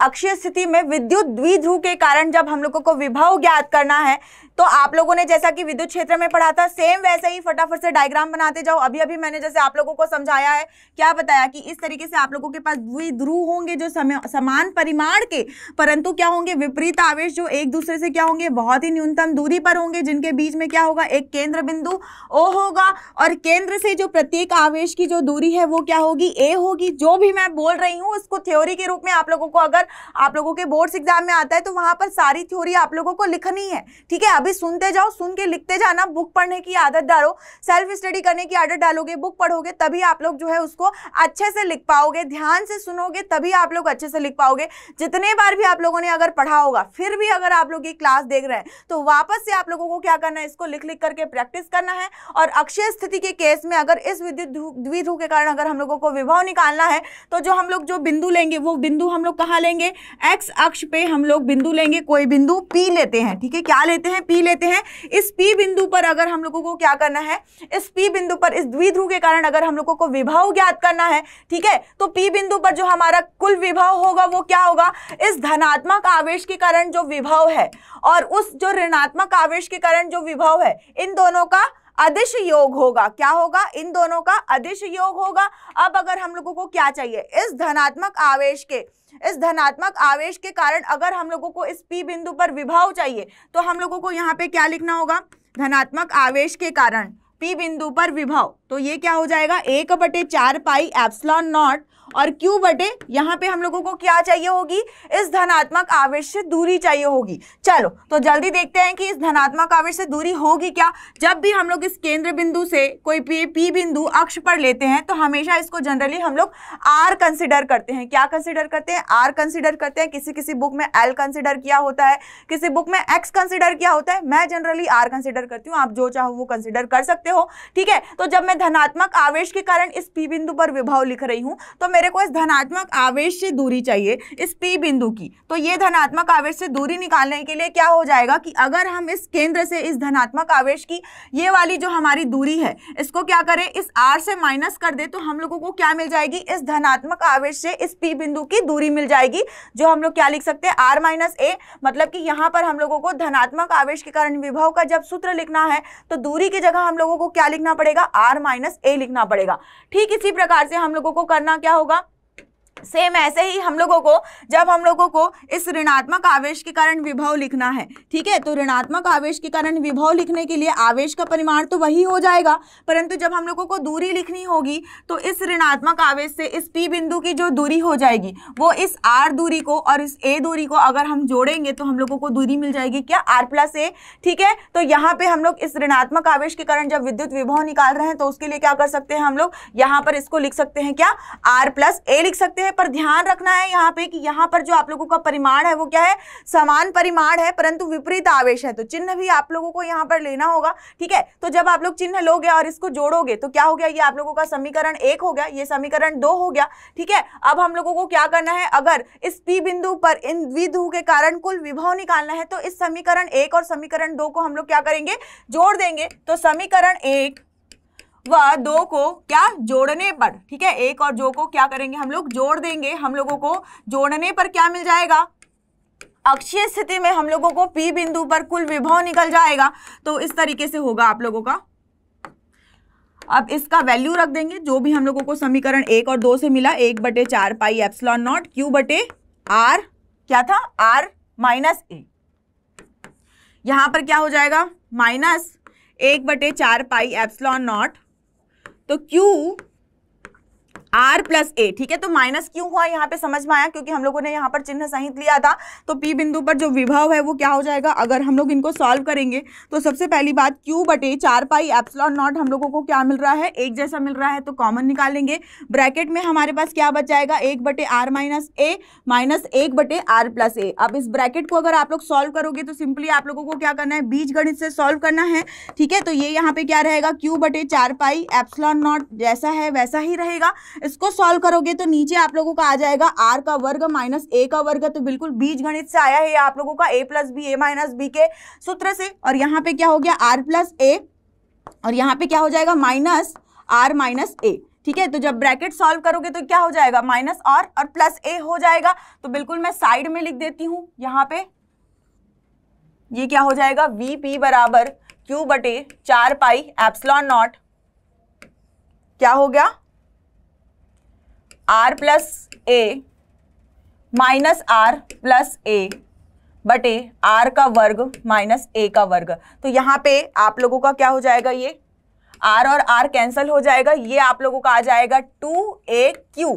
अक्षीय स्थिति में विद्युत द्विध्रुव के कारण जब हम लोगों को विभव ज्ञात करना है तो आप लोगों ने जैसा कि विद्युत क्षेत्र में पढ़ा था सेम वैसे ही फटाफट से डायग्राम बनाते जाओ अभी अभी मैंने जैसे आप लोगों को समझाया है क्या बताया कि इस तरीके से आप लोगों के पास द्विध्रुव होंगे जो समान परिमाण के परंतु क्या होंगे विपरीत आवेश जो एक दूसरे से क्या होंगे बहुत ही न्यूनतम दूरी पर होंगे जिनके बीच में क्या होगा एक केंद्र बिंदु ओ होगा और केंद्र से जो प्रत्येक आवेश की जो दूरी है वो क्या होगी ए होगी जो भी मैं बोल रही हूँ उसको थ्योरी के रूप में आप लोगों को अगर आप लोगों के बोर्ड्स एग्जाम में आता है तो वहां पर सारी थ्योरी आप लोगों को लिखनी है ठीक है अभी सुनते जाओ सुन के लिखते जाना बुक पढ़ने की आदत डालो सेल्फ स्टडी करने की आदत डालोगे बुक पढ़ोगे तभी आप लोग जो है उसको अच्छे से लिख पाओगे ध्यान से सुनोगे तभी आप लोग अच्छे से लिख पाओगे जितने बार भी आप लोगों ने अगर पढ़ा होगा फिर भी अगर आप लोग ये क्लास देख रहे हैं तो वापस से आप लोगों को क्या करना है इसको लिख लिख करके प्रैक्टिस करना है और अक्षय स्थिति के केस में अगर इस विद्युत द्विध्रुव के कारण अगर हम लोगों को विभव निकालना है तो जो हम लोग जो बिंदु लेंगे वो बिंदु हम लोग कहाँ लेंगे एक्स अक्ष पे हम लोग बिंदु लेंगे कोई बिंदु पी लेते हैं ठीक है क्या लेते हैं पी लेते हैं इस पी बिंदु पर अगर हम लोगों को क्या करना है इस पी बिंदु पर इस द्विध्रुव के कारण अगर हम लोगों को विभाव ज्ञात करना है ठीक है तो पी बिंदु पर जो हमारा कुल विभाव होगा वो क्या होगा इस धनात्मक आवेश के कारण जो विभाव है और उस जो ऋणात्मक आवेश के कारण जो विभाव है इन दोनों का अदिश योग होगा क्या होगा इन दोनों का अदिश योग होगा अब अगर हम लोगों को क्या चाहिए इस धनात्मक आवेश के इस धनात्मक आवेश के कारण अगर हम लोगों को इस पी बिंदु पर विभाव चाहिए तो हम लोगों को यहाँ पे क्या लिखना होगा धनात्मक आवेश के कारण पी बिंदु पर विभाव तो ये क्या हो जाएगा एक बटे चार पाई एप्सलॉन नॉट और क्यू बटे यहाँ पे हम लोगों को क्या चाहिए होगी इस धनात्मक आवेश से दूरी चाहिए होगी चलो तो जल्दी देखते हैं कि इस धनात्मक आवेश से दूरी होगी क्या जब भी हम लोग इस केंद्र बिंदु से कोई पी पी बिंदु अक्ष पर लेते हैं तो हमेशा इसको जनरली हम लोग आर कंसिडर करते हैं क्या कंसिडर करते हैं आर कंसिडर करते हैं किसी किसी बुक में एल कंसिडर किया होता है किसी बुक में एक्स कंसिडर किया होता है मैं जनरली आर कंसिडर करती हूँ आप जो चाहो वो कंसिडर कर सकते हो ठीक है तो जब मैं धनात्मक आवेश के कारण इस पी बिंदु पर विभाव लिख रही हूँ तो मेरे मेरे को इस धनात्मक आवेश से दूरी चाहिए इस पी बिंदु की तो ये धनात्मक आवेश से दूरी निकालने के लिए क्या हो जाएगा कि अगर हम इस केंद्र से इस धनात्मक आवेश की ये वाली जो हमारी दूरी है इसको क्या करें इस आर से माइनस कर दे तो हम लोगों को क्या मिल जाएगी इस धनात्मक आवेश से इस पी बिंदु की दूरी मिल जाएगी जो हम लोग क्या लिख सकते हैं आर माइनस ए मतलब कि यहाँ पर हम लोगों को धनात्मक आवेश के कारण विभव का जब सूत्र लिखना है तो दूरी की जगह हम लोगों को क्या लिखना पड़ेगा आर माइनस ए लिखना पड़ेगा ठीक इसी प्रकार से हम लोगों को करना क्या होगा सेम ऐसे ही हम लोगों को जब हम लोगों को इस ऋणात्मक आवेश के कारण विभव लिखना है ठीक है तो ऋणात्मक आवेश के कारण विभव लिखने के लिए आवेश का परिमाण तो वही हो जाएगा परंतु जब हम लोगों को दूरी लिखनी होगी तो इस ऋणात्मक आवेश से इस पी बिंदु की जो दूरी हो जाएगी वो इस आर दूरी को और इस ए दूरी को अगर हम जोड़ेंगे तो हम लोगों को दूरी मिल जाएगी क्या आर प्लस ए ठीक है तो यहाँ पर हम लोग इस ऋणात्मक आवेश के कारण जब विद्युत विभव निकाल रहे हैं तो उसके लिए क्या कर सकते हैं हम लोग यहाँ पर इसको लिख सकते हैं क्या आर प्लस ए लिख सकते सकते हैं पर ध्यान रखना है यहाँ पे कि यहाँ पर जो आप लोगों का परिमाण है वो क्या है समान परिमाण है परंतु विपरीत आवेश है तो चिन्ह भी आप लोगों को यहाँ पर लेना होगा ठीक है तो जब आप लोग चिन्ह लोगे और इसको जोड़ोगे तो क्या हो गया ये आप लोगों का समीकरण एक हो गया ये समीकरण दो हो गया ठीक है अब हम लोगों को क्या करना है अगर इस पी बिंदु पर इन विधु के कारण कुल विभव निकालना है तो इस समीकरण एक और समीकरण दो को हम लोग क्या करेंगे जोड़ देंगे तो समीकरण एक व दो को क्या जोड़ने पर ठीक है एक और दो को क्या करेंगे हम लोग जोड़ देंगे हम लोगों को जोड़ने पर क्या मिल जाएगा अक्षीय स्थिति में हम लोगों को पी बिंदु पर कुल विभव निकल जाएगा तो इस तरीके से होगा आप लोगों का अब इसका वैल्यू रख देंगे जो भी हम लोगों को समीकरण एक और दो से मिला एक बटे चार पाई एप्सलॉन नॉट क्यू बटे आर क्या था आर माइनस ए यहां पर क्या हो जाएगा माइनस एक बटे चार पाई एप्सलॉन नॉट तो Q आर प्लस ए ठीक है तो माइनस क्यों हुआ यहाँ पे समझ में आया क्योंकि हम लोगों ने यहाँ पर चिन्ह सहित लिया था तो पी बिंदु पर जो विभव है वो क्या हो जाएगा अगर हम लोग इनको सॉल्व करेंगे तो सबसे पहली बात क्यू बटे चार पाई एप्सलॉन नॉट हम लोगों को क्या मिल रहा है एक जैसा मिल रहा है तो कॉमन निकालेंगे ब्रैकेट में हमारे पास क्या बच जाएगा एक बटे आर माइनस ए माइनस एक बटे आर प्लस ए अब इस ब्रैकेट को अगर आप लोग सॉल्व करोगे तो सिंपली आप लोगों को क्या करना है बीज गणित से सॉल्व करना है ठीक है तो ये यहाँ पे क्या रहेगा क्यू बटे चार पाई एप्सलॉन नॉट जैसा है वैसा ही रहेगा इसको सॉल्व करोगे तो नीचे आप लोगों का आ जाएगा आर का वर्ग माइनस ए का वर्ग तो बिल्कुल बीज गणित से आया है आप लोगों का A plus B A minus B के सूत्र से और यहाँ पे क्या हो गया आर प्लस ए और यहाँ पे क्या हो जाएगा माइनस आर माइनस ए ठीक है तो जब ब्रैकेट सॉल्व करोगे तो क्या हो जाएगा माइनस आर और प्लस ए हो जाएगा तो बिल्कुल मैं साइड में लिख देती हूँ यहाँ पे ये क्या हो जाएगा वी पी बराबर क्यू बटे चार पाई एप्सलॉन नॉट क्या हो गया R plus A minus R plus A बटे आर का वर्ग माइनस ए का वर्ग तो यहां पे आप लोगों का क्या हो जाएगा ये आर और आर कैंसिल हो जाएगा ये आप लोगों का आ जाएगा टू ए क्यू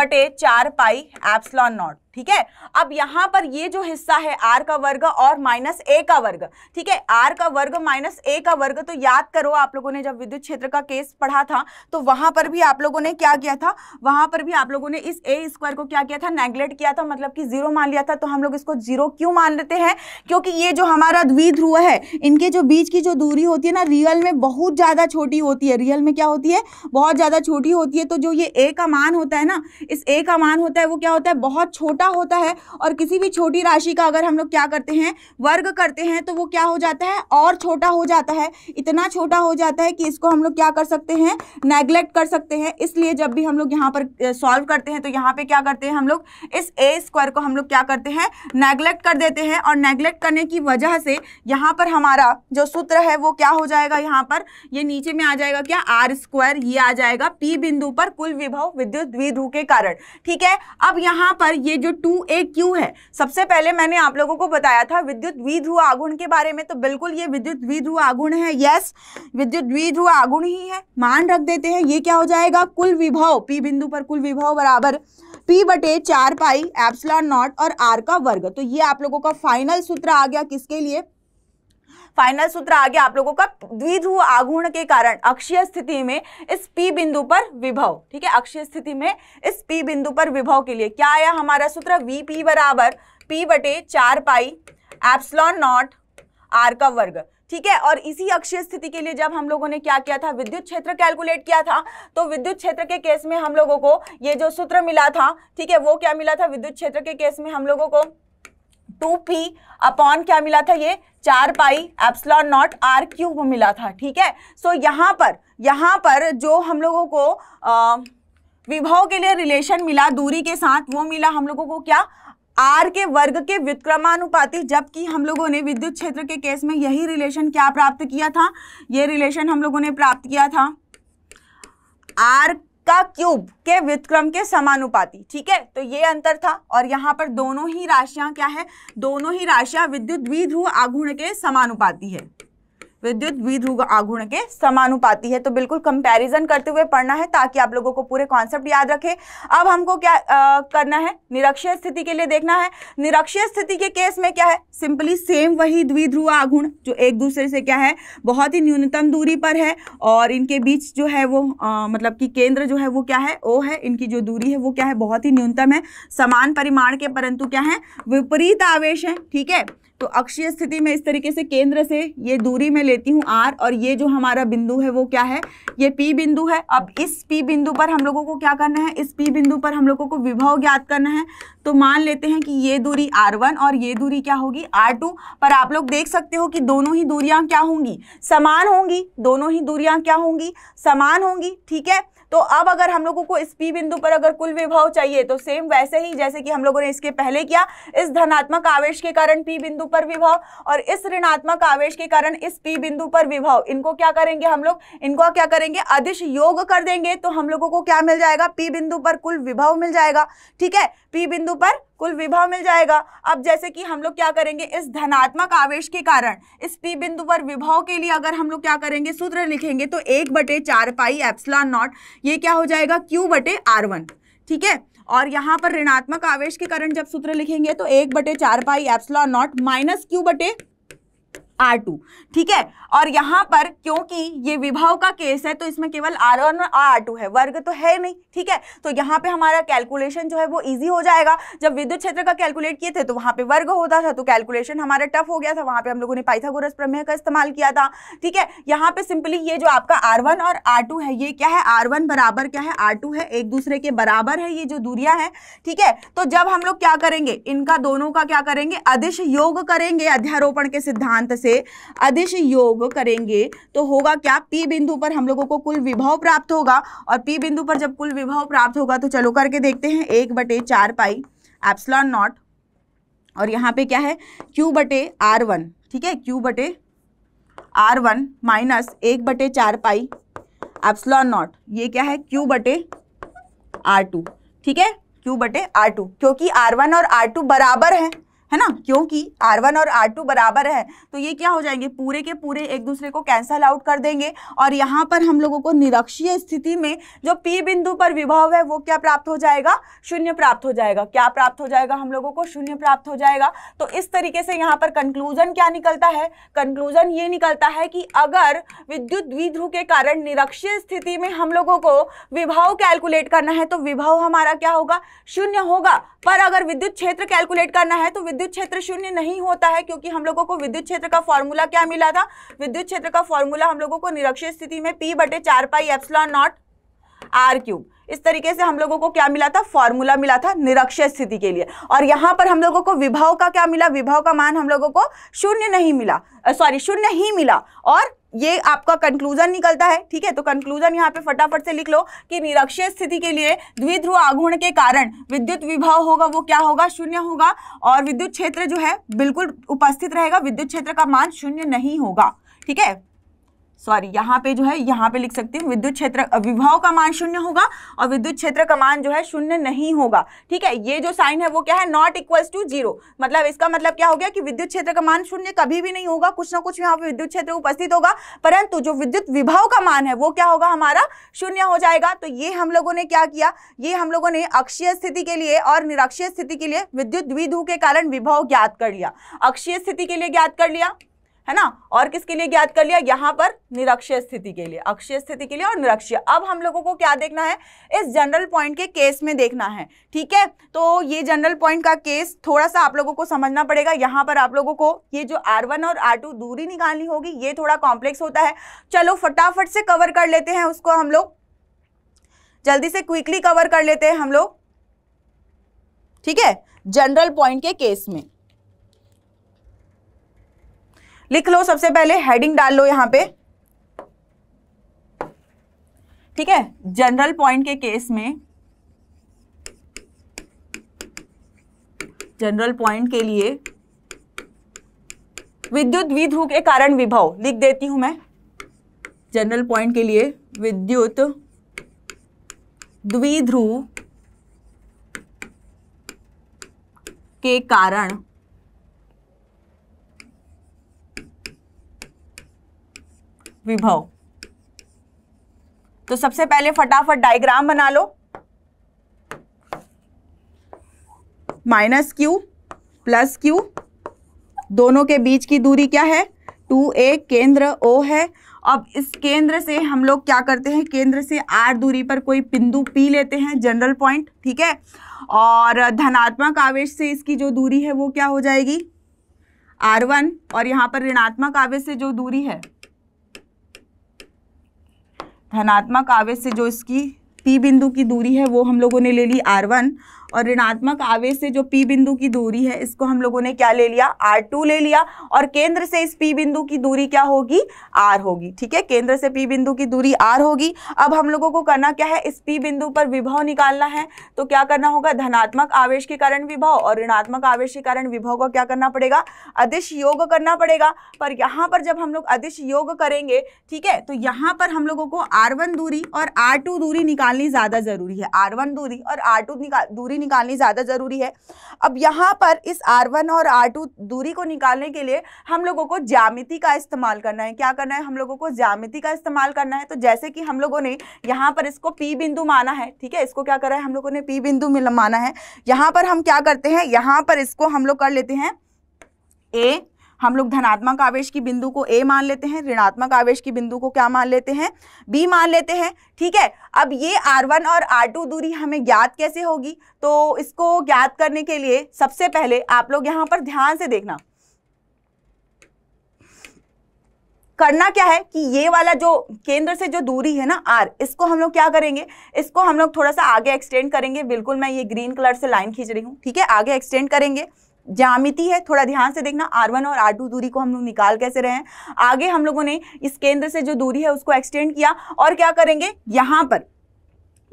बटे चार पाई एप्सलॉन नॉट ठीक है अब यहां पर ये जो हिस्सा है आर का वर्ग और माइनस ए का वर्ग ठीक है आर का वर्ग माइनस ए का वर्ग तो याद करो आप लोगों ने जब विद्युत क्षेत्र का केस पढ़ा था तो वहां पर भी आप लोगों ने क्या किया था वहां पर भी आप लोगों ने इस ए स्क्वायर को क्या किया था नेग्लेक्ट किया था मतलब कि जीरो मान लिया था तो हम लोग इसको जीरो क्यों मान लेते हैं क्योंकि ये जो हमारा द्विध्रुव है इनके जो बीच की जो दूरी होती है ना रियल में बहुत ज्यादा छोटी होती है रियल में क्या होती है बहुत ज्यादा छोटी होती है तो जो ये ए का मान होता है ना इस ए का मान होता है वो क्या होता है बहुत छोटा छोटा होता है और किसी भी छोटी राशि का अगर हम लोग क्या करते हैं वर्ग करते हैं तो वो क्या हो जाता है और छोटा हो जाता है इतना छोटा हो जाता है कि इसको हम लोग क्या कर सकते हैं नेग्लेक्ट कर सकते हैं इसलिए जब भी हम लोग यहाँ पर सॉल्व करते हैं तो यहाँ पर क्या करते हैं हम लोग इस ए स्क्वायर को हम लोग क्या करते हैं नेग्लेक्ट कर देते हैं और नेग्लेक्ट करने की वजह से यहाँ पर हमारा जो सूत्र है वो क्या हो जाएगा यहाँ पर ये नीचे में आ जाएगा क्या आर स्क्वायर ये आ जाएगा पी बिंदु पर कुल विभव विद्युत द्विध्रुव के कारण ठीक है अब यहाँ पर ये जो टू ए क्यू है सबसे पहले मैंने आप लोगों को बताया था विद्युत द्विध्रुव आगुण के बारे में तो बिल्कुल ये विद्युत द्विध्रुव आगुण है यस विद्युत द्विध्रुव आगुण ही है मान रख देते हैं ये क्या हो जाएगा कुल विभव पी बिंदु पर कुल विभव बराबर पी बटे चार पाई एप्सलॉन नॉट और आर का वर्ग तो ये आप लोगों का फाइनल सूत्र आ गया किसके लिए फाइनल सूत्र आ गया आप लोगों का द्विध्रुव आघूर्ण के कारण अक्षीय स्थिति में इस पी बिंदु पर विभव ठीक है अक्षीय स्थिति में इस पी बिंदु पर विभव के लिए क्या आया हमारा सूत्र वी पी बराबर पी बटे चार पाई एप्सलॉन नॉट आर का वर्ग ठीक है और इसी अक्षीय स्थिति के लिए जब हम लोगों ने क्या किया था विद्युत क्षेत्र कैलकुलेट किया था तो विद्युत क्षेत्र के केस में हम लोगों को ये जो सूत्र मिला था ठीक है वो क्या मिला था विद्युत क्षेत्र के केस में हम लोगों को टू पी अपॉन क्या मिला था ये चार pi epsilon naught R cube मिला था ठीक है सो so, यहाँ पर यहाँ पर जो हम लोगों को विभव के लिए रिलेशन मिला दूरी के साथ वो मिला हम लोगों को क्या आर के वर्ग के विक्रमानुपाती जबकि हम लोगों ने विद्युत क्षेत्र के केस में यही रिलेशन क्या प्राप्त किया था ये रिलेशन हम लोगों ने प्राप्त किया था आर का क्यूब के व्युतक्रम के समानुपाती ठीक है तो ये अंतर था और यहाँ पर दोनों ही राशियां क्या है दोनों ही राशियां विद्युत द्विध्रुव आघूर्ण के समानुपाती है विद्युत द्विध्रुव आघूर्ण के समानुपाती है तो बिल्कुल कंपैरिजन करते हुए पढ़ना है ताकि आप लोगों को पूरे कॉन्सेप्ट याद रखे अब हमको क्या आ, करना है निरक्षीय स्थिति के लिए देखना है निरक्षीय स्थिति के केस में क्या है सिंपली सेम वही द्विध्रुव आघूर्ण जो एक दूसरे से क्या है बहुत ही न्यूनतम दूरी पर है और इनके बीच जो है वो आ, मतलब कि केंद्र जो है वो क्या है ओ है इनकी जो दूरी है वो क्या है बहुत ही न्यूनतम है समान परिमाण के परंतु क्या है विपरीत आवेश है ठीक है तो अक्षीय स्थिति में इस तरीके से केंद्र से ये दूरी में लेती हूँ आर और ये जो हमारा बिंदु है वो क्या है ये पी बिंदु है अब इस पी बिंदु पर हम लोगों को क्या करना है इस पी बिंदु पर हम लोगों को विभव ज्ञात करना है तो मान लेते हैं कि ये दूरी आर वन और ये दूरी क्या होगी आर टू पर आप लोग देख सकते हो कि दोनों ही दूरियाँ क्या होंगी समान होंगी दोनों ही दूरियाँ क्या होंगी समान होंगी ठीक है तो अब अगर हम लोगों को इस पी बिंदु पर अगर कुल विभव चाहिए तो सेम वैसे ही जैसे कि हम लोगों ने इसके पहले किया इस धनात्मक आवेश के कारण पी बिंदु पर विभव और इस ऋणात्मक आवेश के कारण इस पी बिंदु पर विभव इनको क्या करेंगे हम लोग इनको क्या करेंगे अधिश योग कर देंगे तो हम लोगों को क्या मिल जाएगा पी बिंदु पर कुल विभव मिल जाएगा ठीक है पी बिंदु पर कुल विभव मिल जाएगा अब जैसे कि हम लोग क्या करेंगे इस धनात्मक आवेश के कारण इस पी बिंदु पर विभव के लिए अगर हम लोग क्या करेंगे सूत्र लिखेंगे तो एक बटे चार पाई एप्सला नॉट ये क्या हो जाएगा क्यू बटे आर वन ठीक है और यहाँ पर ऋणात्मक आवेश के कारण जब सूत्र लिखेंगे तो एक बटे चार pi epsilon naught minus Q बटे आर टू ठीक है और यहाँ पर क्योंकि ये विभाव का केस है तो इसमें केवल आर वन और आर टू है वर्ग तो है नहीं ठीक है तो यहाँ पे हमारा कैलकुलेशन जो है वो ईजी हो जाएगा जब विद्युत क्षेत्र का कैलकुलेट किए थे तो वहाँ पे वर्ग होता था तो कैलकुलेशन हमारा टफ हो गया था वहाँ पे हम लोगों ने पाइथागोरस प्रमेय का इस्तेमाल किया था ठीक है यहाँ पे सिंपली ये जो आपका आर वन और आर टू है ये क्या है आर वन बराबर क्या है आर टू है एक दूसरे के बराबर है ये जो दूरिया है ठीक है तो जब हम लोग क्या करेंगे इनका दोनों का क्या करेंगे अधिश योग करेंगे अध्यारोपण के सिद्धांत से अधिश योग को करेंगे तो होगा क्या पी बिंदु पर हम लोगों को कुल विभव प्राप्त होगा और पी बिंदु पर जब कुल विभव प्राप्त होगा तो चलो करके देखते हैं एक बटे चार पाई एप्सलॉन नॉट और यहाँ पे क्या है क्यू बटे आर वन ठीक है क्यू बटे आर वन माइनस एक बटे चार पाई एप्सलॉन नॉट ये क्या है क्यू बटे आर टू ठीक है क्यू बटे आर टू क्योंकि आर वन और आर टू बराबर हैं है ना क्योंकि R1 और R2 बराबर है तो ये क्या हो जाएंगे पूरे के पूरे एक दूसरे को कैंसल आउट कर देंगे और यहाँ पर हम लोगों को निरक्षीय स्थिति में जो P बिंदु पर विभव है वो क्या प्राप्त हो जाएगा शून्य प्राप्त हो जाएगा क्या प्राप्त हो जाएगा हम लोगों को शून्य प्राप्त हो जाएगा तो इस तरीके से यहाँ पर कंक्लूजन क्या निकलता है कंक्लूजन ये निकलता है कि अगर विद्युत द्विध्रुव के कारण निरक्षीय स्थिति में हम लोगों को विभव कैलकुलेट करना है तो विभव हमारा क्या होगा शून्य होगा पर अगर विद्युत क्षेत्र कैलकुलेट करना है तो विद्युत विद्युत क्षेत्र शून्य नहीं होता है क्योंकि हम लोगों को विद्युत क्षेत्र का फॉर्मूला क्या मिला था विद्युत क्षेत्र का फॉर्मूला हम लोगों को निरक्षित स्थिति में पी बटे चार pi epsilon naught R cube इस तरीके से हम लोगों को क्या मिला था फॉर्मूला मिला था निरक्षय स्थिति के लिए और यहां पर हम लोगों को विभव का क्या मिला विभव का मान हम लोगों को शून्य नहीं मिला सॉरी शून्य ही मिला और ये आपका कंक्लूजन निकलता है ठीक है तो कंक्लूजन यहाँ पे फटाफट से लिख लो कि निरक्षीय स्थिति के लिए द्विध्रुव आघूर्ण के कारण विद्युत विभाव होगा वो क्या होगा शून्य होगा और विद्युत क्षेत्र जो है बिल्कुल उपस्थित रहेगा विद्युत क्षेत्र का मान शून्य नहीं होगा ठीक है सॉरी यहाँ पे जो है यहाँ पे लिख सकती हूँ विद्युत क्षेत्र विभाव का मान शून्य होगा और विद्युत क्षेत्र का मान जो है शून्य नहीं होगा ठीक है ये जो साइन है वो क्या है नॉट इक्वल्स टू जीरो मतलब इसका मतलब क्या हो गया कि विद्युत क्षेत्र का मान शून्य कभी भी नहीं होगा कुछ ना कुछ यहाँ पे विद्युत क्षेत्र उपस्थित होगा परंतु जो विद्युत विभाव का मान है वो क्या होगा हमारा शून्य हो जाएगा तो ये हम लोगों ने क्या किया ये हम लोगों ने अक्षीय स्थिति के लिए और निरक्षीय स्थिति के लिए विद्युत द्विधु के कारण विभव ज्ञात कर लिया अक्षीय स्थिति के लिए ज्ञात कर लिया है ना और किसके लिए ज्ञात कर लिया यहाँ पर निरक्षय स्थिति के लिए अक्षय स्थिति के लिए और निरक्षय अब हम लोगों को क्या देखना है इस जनरल पॉइंट के केस में देखना है ठीक है तो ये जनरल पॉइंट का केस थोड़ा सा आप लोगों को समझना पड़ेगा यहां पर आप लोगों को ये जो आर वन और आर टू दूरी निकालनी होगी ये थोड़ा कॉम्प्लेक्स होता है चलो फटाफट से कवर कर लेते हैं उसको हम लोग जल्दी से क्विकली कवर कर लेते हैं हम लोग ठीक है जनरल पॉइंट के केस में लिख लो सबसे पहले हेडिंग डाल लो यहां पे ठीक है जनरल पॉइंट के केस में जनरल पॉइंट के लिए विद्युत विध्रुव के कारण विभव लिख देती हूं मैं जनरल पॉइंट के लिए विद्युत द्विध्रुव के कारण विभव तो सबसे पहले फटाफट डायग्राम बना लो माइनस क्यू प्लस क्यू दोनों के बीच की दूरी क्या है टू ए केंद्र ओ है अब इस केंद्र से हम लोग क्या करते हैं केंद्र से आर दूरी पर कोई बिंदु पी लेते हैं जनरल पॉइंट ठीक है और धनात्मक आवेश से इसकी जो दूरी है वो क्या हो जाएगी आर वन और यहाँ पर ऋणात्मक आवेश से जो दूरी है धनात्मक आवेश से जो इसकी पी बिंदु की दूरी है वो हम लोगों ने ले ली आर वन और ऋणात्मक आवेश से जो पी बिंदु की दूरी है इसको हम लोगों ने क्या ले लिया आर टू ले लिया और केंद्र से इस पी बिंदु की दूरी क्या होगी आर होगी ठीक है केंद्र से पी बिंदु की दूरी आर होगी अब हम लोगों को करना क्या है इस पी बिंदु पर विभव निकालना है तो क्या करना होगा धनात्मक आवेश के कारण विभव और ऋणात्मक आवेश के कारण विभव का क्या करना पड़ेगा अदिश योग करना पड़ेगा पर यहाँ पर जब हम लोग अदिश योग करेंगे ठीक है तो यहाँ पर हम लोगों को आर वन दूरी और आर टू दूरी निकालनी ज़्यादा ज़रूरी है आर वन दूरी और आर टू दूरी निकालनी ज़्यादा ज़रूरी है अब यहाँ पर इस आर वन और आर टू दूरी को निकालने के लिए हम लोगों को ज्यामिति का इस्तेमाल करना है क्या करना है हम लोगों को ज्यामिति का इस्तेमाल करना है तो जैसे कि हम लोगों ने यहाँ पर इसको पी बिंदु माना है ठीक है इसको क्या करा है हम लोगों ने पी बिंदु माना है यहाँ पर हम क्या करते हैं यहाँ पर इसको हम लोग कर लेते हैं ए हम लोग धनात्मक आवेश की बिंदु को ए मान लेते हैं ऋणात्मक आवेश की बिंदु को क्या मान लेते हैं बी मान लेते हैं ठीक है अब ये आर वन और आर टू दूरी हमें ज्ञात कैसे होगी तो इसको ज्ञात करने के लिए सबसे पहले आप लोग यहां पर ध्यान से देखना करना क्या है कि ये वाला जो केंद्र से जो दूरी है ना आर इसको हम लोग क्या करेंगे इसको हम लोग थोड़ा सा आगे एक्सटेंड करेंगे बिल्कुल मैं ये ग्रीन कलर से लाइन खींच रही हूँ ठीक है आगे एक्सटेंड करेंगे जामिति है थोड़ा ध्यान से देखना आर वन और आर टू दूरी को हम लोग निकाल कैसे रहे हैं आगे हम लोगों ने इस केंद्र से जो दूरी है उसको एक्सटेंड किया और क्या करेंगे यहां पर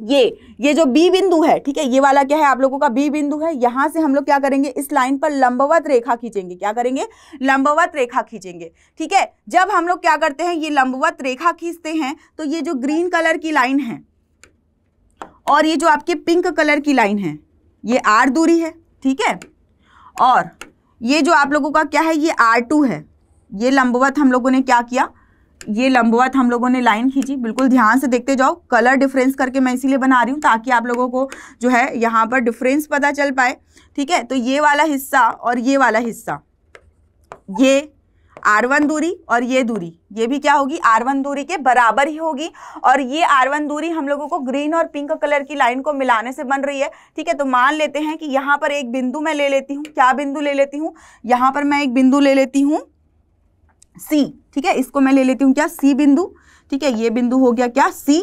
ये ये जो बी बिंदु है ठीक है ये वाला क्या है आप लोगों का बी बिंदु है यहां से हम लोग क्या करेंगे इस लाइन पर लंबवत रेखा खींचेंगे क्या करेंगे लंबवत रेखा खींचेंगे ठीक है जब हम लोग क्या करते हैं ये लंबवत रेखा खींचते हैं तो ये जो ग्रीन कलर की लाइन है और ये जो आपके पिंक कलर की लाइन है ये आर दूरी है ठीक है और ये जो आप लोगों का क्या है ये आर टू है ये लंबवत हम लोगों ने क्या किया ये लंबवत हम लोगों ने लाइन खींची बिल्कुल ध्यान से देखते जाओ कलर डिफरेंस करके मैं इसीलिए बना रही हूँ ताकि आप लोगों को जो है यहाँ पर डिफरेंस पता चल पाए ठीक है तो ये वाला हिस्सा और ये वाला हिस्सा ये आर वन दूरी और ये दूरी ये भी क्या होगी आर वन दूरी के बराबर ही होगी और ये आर वन दूरी हम लोगों को ग्रीन और पिंक कलर की लाइन को मिलाने से बन रही है ठीक है तो मान लेते हैं कि यहाँ पर एक बिंदु मैं ले लेती हूँ क्या बिंदु ले लेती हूँ यहाँ पर मैं एक बिंदु ले लेती हूँ सी ठीक है इसको मैं ले लेती हूँ क्या सी बिंदु ठीक है ये बिंदु हो गया क्या सी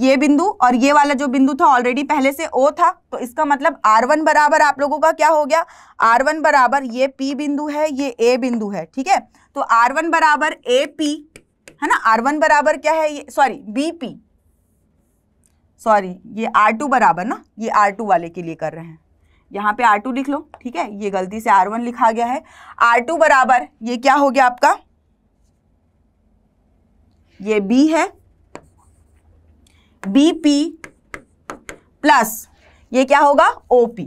ये बिंदु और ये वाला जो बिंदु था ऑलरेडी पहले से ओ था तो इसका मतलब आर वन बराबर आप लोगों का क्या हो गया आर वन बराबर ये पी बिंदु है ये ए बिंदु है ठीक है तो आर वन बराबर ए पी है ना आर वन बराबर क्या है ये सॉरी बी पी सॉरी ये आर टू बराबर ना ये आर टू वाले के लिए कर रहे हैं यहाँ पे आर टू लिख लो ठीक है ये गलती से आर वन लिखा गया है आर टू बराबर ये क्या हो गया आपका ये बी है बी पी प्लस ये क्या होगा ओ पी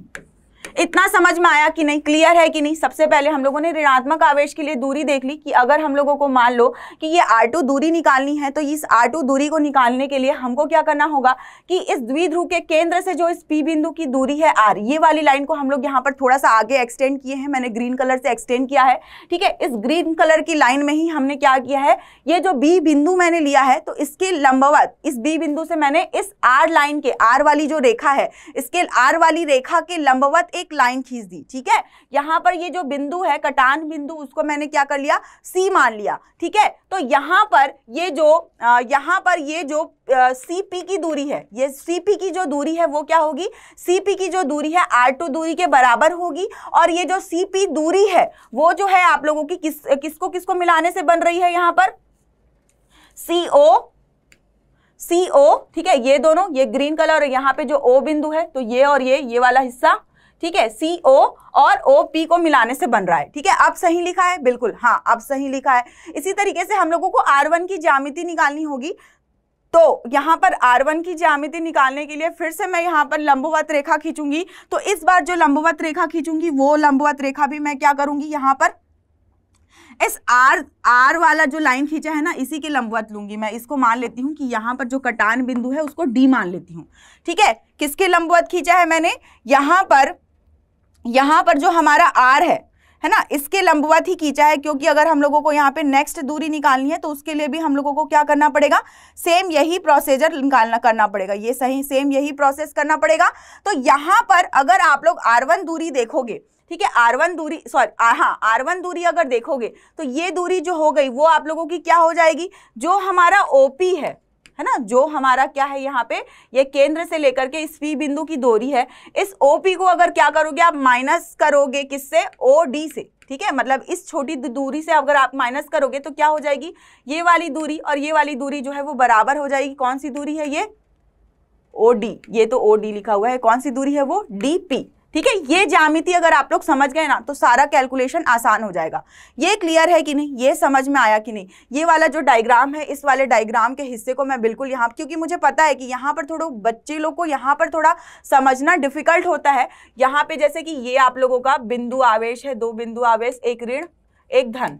इतना समझ में आया कि नहीं क्लियर है कि नहीं सबसे पहले हम लोगों ने ऋणात्मक आवेश के लिए दूरी देख ली कि अगर हम लोगों को मान लो कि ये आर टू दूरी निकालनी है तो इस आर टू दूरी को निकालने के लिए हमको क्या करना होगा कि इस द्विध्रुव के केंद्र से जो इस पी बिंदु की दूरी है आर ये वाली लाइन को हम लोग यहाँ पर थोड़ा सा आगे एक्सटेंड किए हैं मैंने ग्रीन कलर से एक्सटेंड किया है ठीक है इस ग्रीन कलर की लाइन में ही हमने क्या किया है ये जो बी बिंदु मैंने लिया है तो इसके लंबवत इस बी बिंदु से मैंने इस आर लाइन के आर वाली जो रेखा है इसके आर वाली रेखा के लंबवत एक एक लाइन खींच दी ठीक है यहां पर ये जो बिंदु है कटान बिंदु उसको मैंने क्या कर लिया सी मान लिया ठीक है तो यहां पर ये जो यहां पर ये जो सी पी की दूरी है ये सी पी की जो दूरी है वो क्या होगी सी पी की जो दूरी है आर टू दूरी के बराबर होगी और ये जो सी पी दूरी है वो जो है आप लोगों की किस किसको किसको मिलाने से बन रही है यहां पर सी ओ सी ओ ठीक है ये दोनों ये ग्रीन कलर और यहां पे जो ओ बिंदु है तो ये और ये ये वाला हिस्सा ठीक है सी ओ और ओ पी को मिलाने से बन रहा है ठीक है अब सही लिखा है बिल्कुल हाँ अब सही लिखा है इसी तरीके से हम लोगों को आर वन की जामिति निकालनी होगी तो यहां पर R1 की ज्यामिति निकालने के लिए फिर से मैं यहां पर लंबवत रेखा खींचूंगी तो इस बार जो लंबवत रेखा खींचूंगी वो लंबवत रेखा भी मैं क्या करूंगी यहां पर इस आर आर वाला जो लाइन खींचा है ना इसी के लंबवत लूंगी मैं इसको मान लेती हूं कि यहां पर जो कटान बिंदु है उसको डी मान लेती हूँ ठीक है किसके लंबवत खींचा है मैंने यहां पर यहाँ पर जो हमारा आर है है ना इसके लंबवत ही खींचा है क्योंकि अगर हम लोगों को यहाँ पे नेक्स्ट दूरी निकालनी है तो उसके लिए भी हम लोगों को क्या करना पड़ेगा सेम यही प्रोसीजर निकालना करना पड़ेगा ये सही सेम यही प्रोसेस करना पड़ेगा तो यहाँ पर अगर आप लोग आर वन दूरी देखोगे ठीक है आर वन दूरी सॉरी हाँ आर वन दूरी अगर देखोगे तो ये दूरी जो हो गई वो आप लोगों की क्या हो जाएगी जो हमारा पी है है ना जो हमारा क्या है यहाँ पे ये केंद्र से लेकर के इस पी बिंदु की दूरी है इस ओ पी को अगर क्या करोगे आप माइनस करोगे किससे ओ डी से ठीक है मतलब इस छोटी दूरी से अगर आप माइनस करोगे तो क्या हो जाएगी ये वाली दूरी और ये वाली दूरी जो है वो बराबर हो जाएगी कौन सी दूरी है ये ओ डी ये तो ओ डी लिखा हुआ है कौन सी दूरी है वो डी पी ठीक है ये जामिति अगर आप लोग समझ गए ना तो सारा कैलकुलेशन आसान हो जाएगा ये क्लियर है कि नहीं ये समझ में आया कि नहीं ये वाला जो डायग्राम है इस वाले डायग्राम के हिस्से को मैं बिल्कुल यहाँ क्योंकि मुझे पता है कि यहाँ पर थोड़ा बच्चे लोग को यहाँ पर थोड़ा समझना डिफिकल्ट होता है यहाँ पे जैसे कि ये आप लोगों का बिंदु आवेश है दो बिंदु आवेश एक ऋण एक धन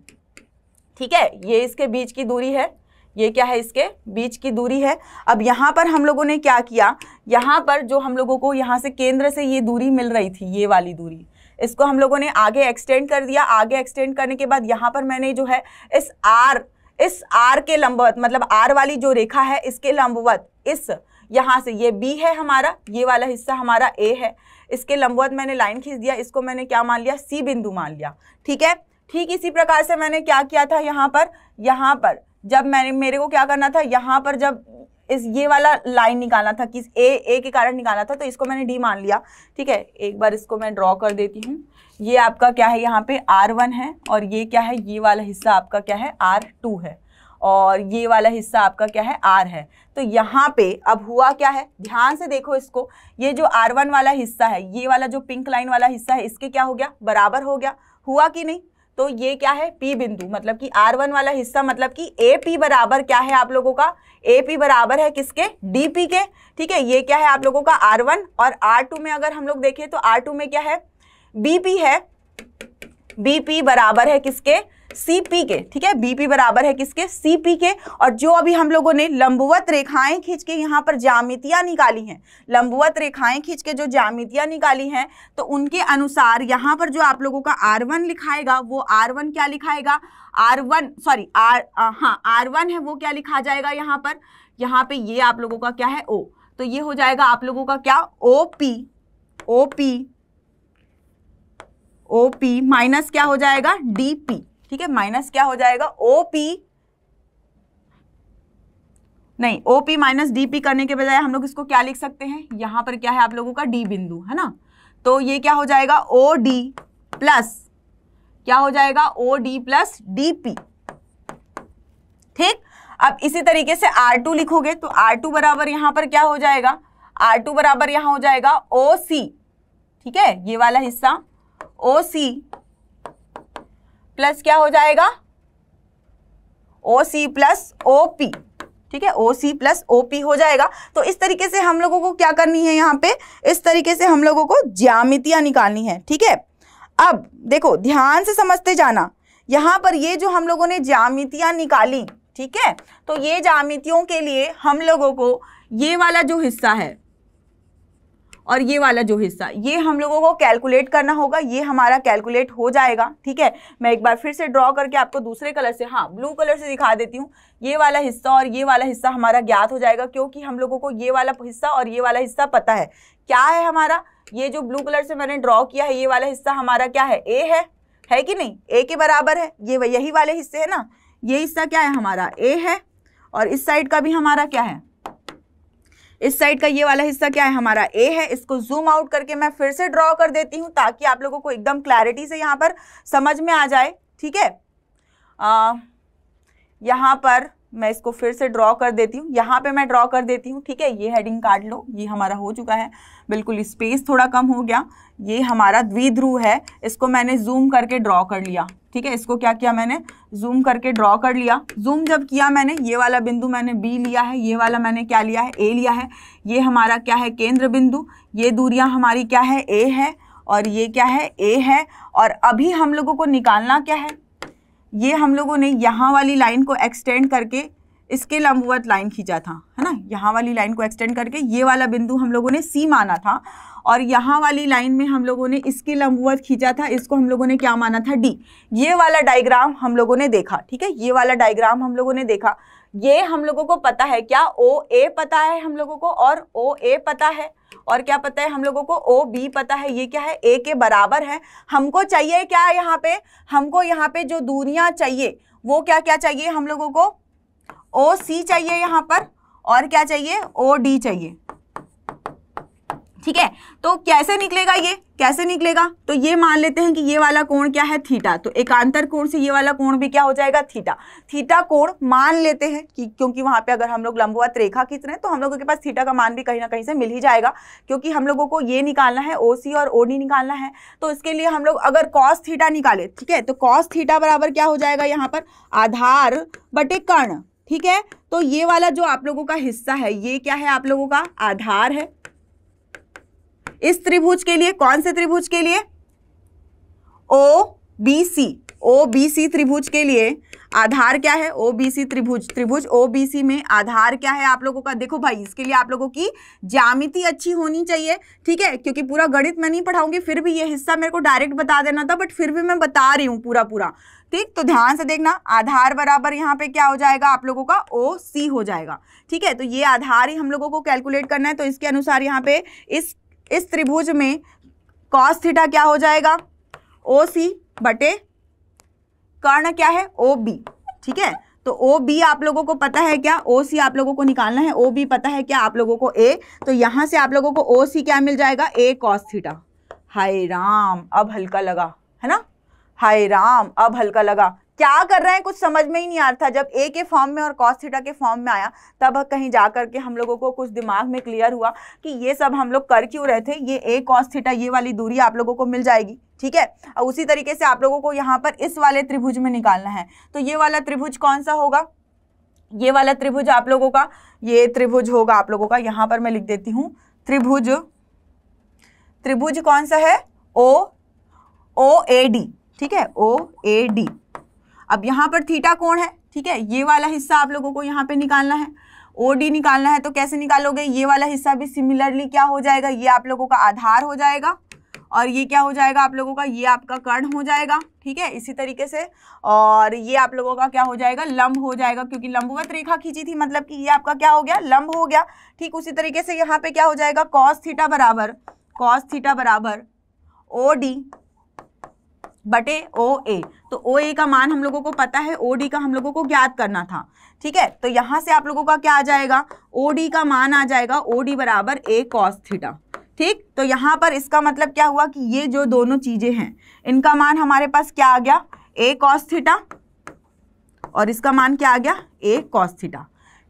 ठीक है ये इसके बीच की दूरी है ये क्या है इसके बीच की दूरी है अब यहाँ पर हम लोगों ने क्या किया यहाँ पर जो हम लोगों को यहाँ से केंद्र से ये दूरी मिल रही थी ये वाली दूरी इसको हम लोगों ने आगे एक्सटेंड कर दिया आगे एक्सटेंड करने के बाद यहाँ पर मैंने जो है इस आर इस आर के लंबवत मतलब आर वाली जो रेखा है इसके लंबवत इस यहाँ से ये बी है हमारा ये वाला हिस्सा हमारा ए है इसके लंबवत मैंने लाइन खींच दिया इसको मैंने क्या मान लिया सी बिंदु मान लिया ठीक है ठीक इसी प्रकार से मैंने क्या किया था यहाँ पर यहाँ पर जब मैंने मेरे को क्या करना था यहाँ पर जब इस ये वाला लाइन निकालना था कि ए ए के कारण निकालना था तो इसको मैंने डी मान लिया ठीक है एक बार इसको मैं ड्रॉ कर देती हूँ ये आपका क्या है यहाँ पे आर वन है और ये क्या है ये वाला हिस्सा आपका क्या है आर टू है और ये वाला हिस्सा आपका क्या है आर है तो यहाँ पे अब हुआ क्या है ध्यान से देखो इसको ये जो आर वन वाला हिस्सा है ये वाला जो पिंक लाइन वाला हिस्सा है इसके क्या हो गया बराबर हो गया हुआ कि नहीं तो ये क्या है पी बिंदु मतलब कि वन वाला हिस्सा मतलब कि पी बराबर क्या है आप लोगों का पी बराबर है किसके पी के ठीक है ये क्या है आप लोगों का आर वन और आर टू में अगर हम लोग देखें तो आर टू में क्या है पी है पी बराबर है किसके सीपी के ठीक है बीपी बराबर है किसके सीपी के और जो अभी हम लोगों ने लंबवत रेखाएं खींच के यहाँ पर जामितियां निकाली हैं लंबवत रेखाएं खींच के जो जामितियां निकाली हैं तो उनके अनुसार यहाँ पर जो आप लोगों का आर वन लिखाएगा वो आर वन क्या लिखाएगा आर वन सॉरी आर हाँ आर वन है वो क्या लिखा जाएगा यहाँ पर यहाँ पे ये आप लोगों का क्या है ओ तो ये हो जाएगा आप लोगों का क्या O P O P O P minus क्या हो जाएगा डी पी ठीक है माइनस क्या हो जाएगा ओपी नहीं O P minus D P करने के बजाय हम लोग इसको क्या लिख सकते हैं यहां पर क्या है आप लोगों का डी बिंदु है ना तो ये क्या हो जाएगा ओ डी प्लस क्या हो जाएगा O D plus D P ठीक अब इसी तरीके से आर टू लिखोगे तो आर टू बराबर यहां पर क्या हो जाएगा आर टू बराबर यहां हो जाएगा ओ सी ठीक है ये वाला हिस्सा ओ सी प्लस क्या हो जाएगा ओ सी प्लस ओ पी ठीक है ओ सी प्लस ओ पी हो जाएगा तो इस तरीके से हम लोगों को क्या करनी है यहां पे इस तरीके से हम लोगों को ज्यामितियां निकालनी है ठीक है अब देखो ध्यान से समझते जाना यहां पर ये जो हम लोगों ने ज्यामितियां निकाली ठीक है तो ये ज्यामितियों के लिए हम लोगों को ये वाला जो हिस्सा है और ये वाला जो हिस्सा ये हम लोगों को कैलकुलेट करना होगा ये हमारा कैलकुलेट हो जाएगा ठीक है मैं एक बार फिर से ड्रॉ करके आपको दूसरे कलर से हाँ ब्लू कलर से दिखा देती हूँ ये वाला हिस्सा और ये वाला हिस्सा हमारा ज्ञात हो जाएगा क्योंकि हम लोगों को ये वाला हिस्सा और ये वाला हिस्सा पता है क्या है हमारा ये जो ब्लू कलर से मैंने ड्रॉ किया है ये वाला हिस्सा हमारा क्या है ए है है कि नहीं ए के बराबर है ये यही वाले हिस्से है ना ये हिस्सा क्या है हमारा ए है और इस साइड का भी हमारा क्या है इस साइड का ये वाला हिस्सा क्या है हमारा ए है इसको जूम आउट करके मैं फिर से ड्रॉ कर देती हूँ ताकि आप लोगों को एकदम क्लैरिटी से यहाँ पर समझ में आ जाए ठीक है यहाँ पर मैं इसको फिर से ड्रॉ कर देती हूँ यहाँ पे मैं ड्रॉ कर देती हूँ ठीक है ये हेडिंग काट लो ये हमारा हो चुका है बिल्कुल स्पेस थोड़ा कम हो गया ये हमारा द्विध्रुव है इसको मैंने जूम करके ड्रॉ कर लिया ठीक है इसको क्या किया मैंने जूम करके ड्रॉ कर लिया जूम जब किया मैंने ये वाला बिंदु मैंने बी लिया है ये वाला मैंने क्या लिया है ए लिया है ये हमारा क्या है केंद्र बिंदु ये दूरियां हमारी क्या है ए है और ये क्या है ए है और अभी हम लोगों को निकालना क्या है ये हम लोगों ने यहाँ वाली लाइन को एक्सटेंड करके इसके लंबवत लाइन खींचा था है ना यहाँ वाली लाइन को एक्सटेंड करके ये वाला बिंदु हम लोगों ने सी माना था और यहाँ वाली लाइन में हम लोगों ने इसके लंबवत खींचा था इसको हम लोगों ने क्या माना था डी ये वाला डायग्राम हम लोगों ने देखा ठीक है ये वाला डायग्राम हम लोगों ने देखा ये हम लोगों को पता है क्या ओ ए पता है हम लोगों को और ओ ए पता है और क्या पता है हम लोगों को ओ बी पता है ये क्या है ए के बराबर है हमको चाहिए क्या यहाँ पे हमको यहाँ पे जो दूरियाँ चाहिए वो क्या क्या चाहिए हम लोगों को ओ सी चाहिए यहाँ पर और क्या चाहिए ओ डी चाहिए ठीक है तो कैसे निकलेगा ये कैसे निकलेगा तो ये मान लेते हैं कि ये वाला कोण क्या है थीटा तो एकांतर कोण से ये वाला कोण भी क्या हो जाएगा थीटा थीटा कोण मान लेते हैं कि क्योंकि वहां पे अगर हम लोग लंबवत रेखा खींच रहे हैं तो हम लोगों के पास थीटा का मान भी कहीं ना कहीं से मिल ही जाएगा क्योंकि हम लोगों को ये निकालना है ओ सी और ओ डी निकालना है तो इसके लिए हम लोग अगर कॉस थीटा निकाले ठीक है तो कॉस थीटा बराबर क्या हो जाएगा यहाँ पर आधार बटे कर्ण ठीक है तो ये वाला जो आप लोगों का हिस्सा है ये क्या है आप लोगों का आधार है इस त्रिभुज के लिए कौन से त्रिभुज के लिए O B C O B C त्रिभुज के लिए आधार क्या है ओ बी सी त्रिभुज त्रिभुज ओ बी सी में आधार क्या है आप लोगों का देखो भाई इसके लिए आप लोगों की जामिति अच्छी होनी चाहिए ठीक है क्योंकि पूरा गणित मैं नहीं पढ़ाऊंगी फिर भी ये हिस्सा मेरे को डायरेक्ट बता देना था बट फिर भी मैं बता रही हूँ पूरा पूरा ठीक तो ध्यान से देखना आधार बराबर यहाँ पे क्या हो जाएगा आप लोगों का ओ सी हो जाएगा ठीक है तो ये आधार ही हम लोगों को कैलकुलेट करना है तो इसके अनुसार यहाँ पे इस इस त्रिभुज में कॉस थीटा क्या हो जाएगा ओ सी बटे कर्ण क्या है ओ बी ठीक है तो ओ बी आप लोगों को पता है क्या ओ सी आप लोगों को निकालना है ओ बी पता है क्या आप लोगों को ए तो यहां से आप लोगों को ओ सी क्या मिल जाएगा ए कॉस थीटा हाय राम अब हल्का लगा है ना हाय राम अब हल्का लगा क्या कर रहे हैं कुछ समझ में ही नहीं आ रहा था जब ए के फॉर्म में और कॉस थीटा के फॉर्म में आया तब कहीं जा करके हम लोगों को कुछ दिमाग में क्लियर हुआ कि ये सब हम लोग कर क्यों रहे थे ये ए कॉस थीटा ये वाली दूरी आप लोगों को मिल जाएगी ठीक है और उसी तरीके से आप लोगों को यहाँ पर इस वाले त्रिभुज में निकालना है तो ये वाला त्रिभुज कौन सा होगा ये वाला त्रिभुज आप लोगों का ये त्रिभुज होगा आप लोगों का यहाँ पर मैं लिख देती हूँ त्रिभुज त्रिभुज कौन सा है ओ ओ ए डी ठीक है ओ ए डी अब यहाँ पर थीटा कोण है ठीक है ये वाला हिस्सा आप लोगों को यहाँ पे निकालना है ओ डी निकालना है तो कैसे निकालोगे ये वाला हिस्सा भी सिमिलरली क्या हो जाएगा ये आप लोगों का आधार हो जाएगा और ये क्या हो जाएगा आप लोगों का ये आपका कर्ण हो जाएगा ठीक है इसी तरीके से और ये आप लोगों का क्या हो जाएगा लंब हो जाएगा क्योंकि लंबवत रेखा खींची थी मतलब कि ये आपका क्या हो गया लंब हो गया ठीक उसी तरीके से यहाँ पे क्या हो जाएगा कॉस थीटा बराबर कॉस थीटा बराबर ओ डी बटे ओ ए तो ओ ए का मान हम लोगों को पता है ओ डी का हम लोगों को ज्ञात करना था ठीक है तो यहां से आप लोगों का क्या आ जाएगा ओ डी का मान आ जाएगा ओ डी बराबर ए कॉस थीटा ठीक तो यहां पर इसका मतलब क्या हुआ कि ये जो दोनों चीज़ें हैं इनका मान हमारे पास क्या आ गया ए कॉस थीटा और इसका मान क्या आ गया ए कॉस थीटा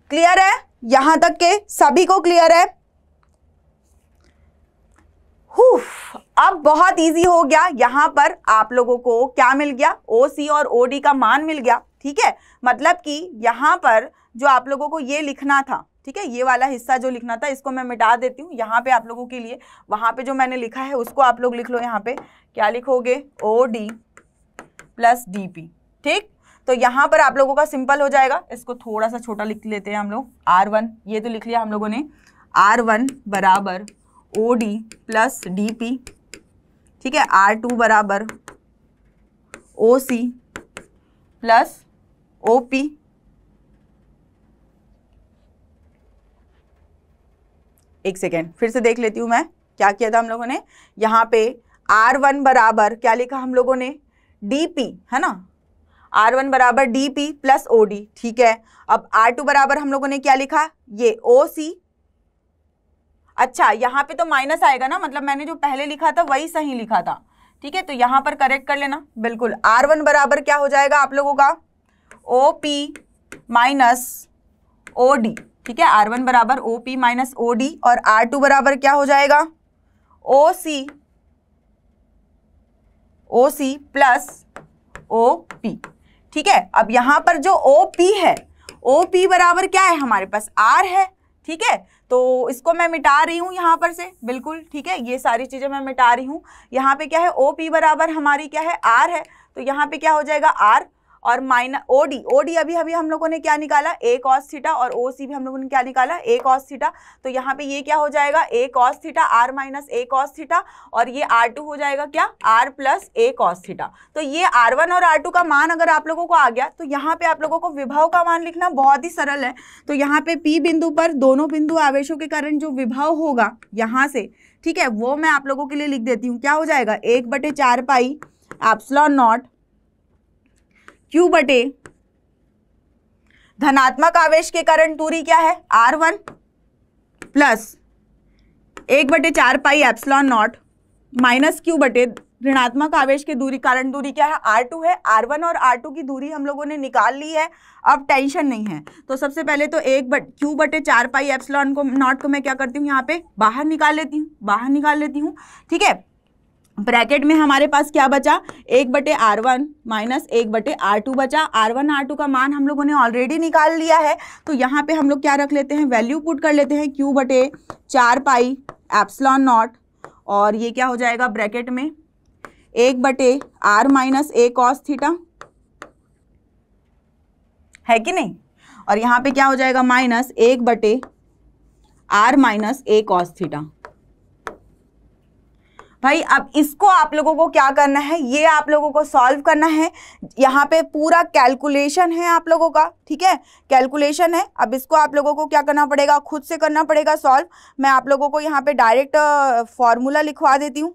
क्लियर है यहां तक के सभी को क्लियर है अब बहुत इजी हो गया यहाँ पर आप लोगों को क्या मिल गया ओ सी और ओ डी का मान मिल गया ठीक है मतलब कि यहाँ पर जो आप लोगों को ये लिखना था ठीक है ये वाला हिस्सा जो लिखना था इसको मैं मिटा देती हूँ यहाँ पे आप लोगों के लिए वहां पे जो मैंने लिखा है उसको आप लोग लिख लो यहाँ पे क्या लिखोगे O D plus D P ठीक तो यहाँ पर आप लोगों का सिंपल हो जाएगा इसको थोड़ा सा छोटा लिख लेते हैं हम लोग आर वन ये तो लिख लिया हम लोगों ने आर वन बराबर O D plus D P ठीक है आर टू बराबर O C plus O P एक सेकेंड फिर से देख लेती हूँ मैं क्या किया था हम लोगों ने यहाँ पे आर वन बराबर क्या लिखा हम लोगों ने डी पी है ना आर वन बराबर D P plus O D ठीक है अब आर टू बराबर हम लोगों ने क्या लिखा ये ओ सी अच्छा यहाँ पे तो माइनस आएगा ना मतलब मैंने जो पहले लिखा था वही सही लिखा था ठीक है तो यहाँ पर करेक्ट कर लेना बिल्कुल आर वन बराबर क्या हो जाएगा आप लोगों का O P minus O D ठीक है आर वन बराबर O P minus O D और आर टू बराबर क्या हो जाएगा ओ सी ओ सी प्लस ओ पी ठीक है अब यहाँ पर जो ओ पी है ओ पी बराबर क्या है हमारे पास आर है ठीक है तो इसको मैं मिटा रही हूँ यहाँ पर से बिल्कुल ठीक है ये सारी चीज़ें मैं मिटा रही हूँ यहाँ पे क्या है ओ पी बराबर हमारी क्या है आर है तो यहाँ पे क्या हो जाएगा आर और माइनस ओडी ओडी अभी अभी हम लोगों ने क्या निकाला ए कॉस थीटा और ओ सी भी हम लोगों ने क्या निकाला ए कॉस थीटा तो यहाँ पे ये क्या हो जाएगा A cos theta R minus A cos theta और ये आर टू हो जाएगा क्या R plus A cos theta तो ये आर वन और आर टू का मान अगर आप लोगों को आ गया तो यहाँ पे आप लोगों को विभव का मान लिखना बहुत ही सरल है तो यहाँ पे पी बिंदु पर दोनों बिंदु आवेशों के कारण जो विभव होगा यहाँ से ठीक है वो मैं आप लोगों के लिए लिख देती हूँ क्या हो जाएगा एक बटे चार पाई एप्सलॉ नॉट क्यू बटे धनात्मक आवेश के कारण दूरी क्या है आर वन प्लस एक बटे चार pi epsilon naught minus Q बटे ऋणात्मक आवेश के दूरी कारण दूरी क्या है आर टू है आर वन और आर टू की दूरी हम लोगों ने निकाल ली है अब टेंशन नहीं है तो सबसे पहले तो एक बट क्यू बटे चार पाई एप्सलॉन को नॉट को मैं क्या करती हूँ यहाँ पे बाहर निकाल लेती हूँ बाहर निकाल लेती हूँ ठीक है ब्रैकेट में हमारे पास क्या बचा एक बटे आर वन माइनस एक बटे आर टू बचा आर वन आर टू का मान हम लोगों ने ऑलरेडी निकाल लिया है तो यहाँ पे हम लोग क्या रख लेते हैं वैल्यू पुट कर लेते हैं क्यू बटे चार पाई एप्सलॉन नॉट और ये क्या हो जाएगा ब्रैकेट में एक बटे R minus A cos theta है कि नहीं और यहाँ पे क्या हो जाएगा माइनस एक बटे R minus A cos theta भाई अब इसको आप लोगों को क्या करना है ये आप लोगों को सॉल्व करना है यहाँ पे पूरा कैलकुलेशन है आप लोगों का ठीक है कैलकुलेशन है अब इसको आप लोगों को क्या करना पड़ेगा खुद से करना पड़ेगा सॉल्व मैं आप लोगों को यहाँ पे डायरेक्ट फॉर्मूला लिखवा देती हूँ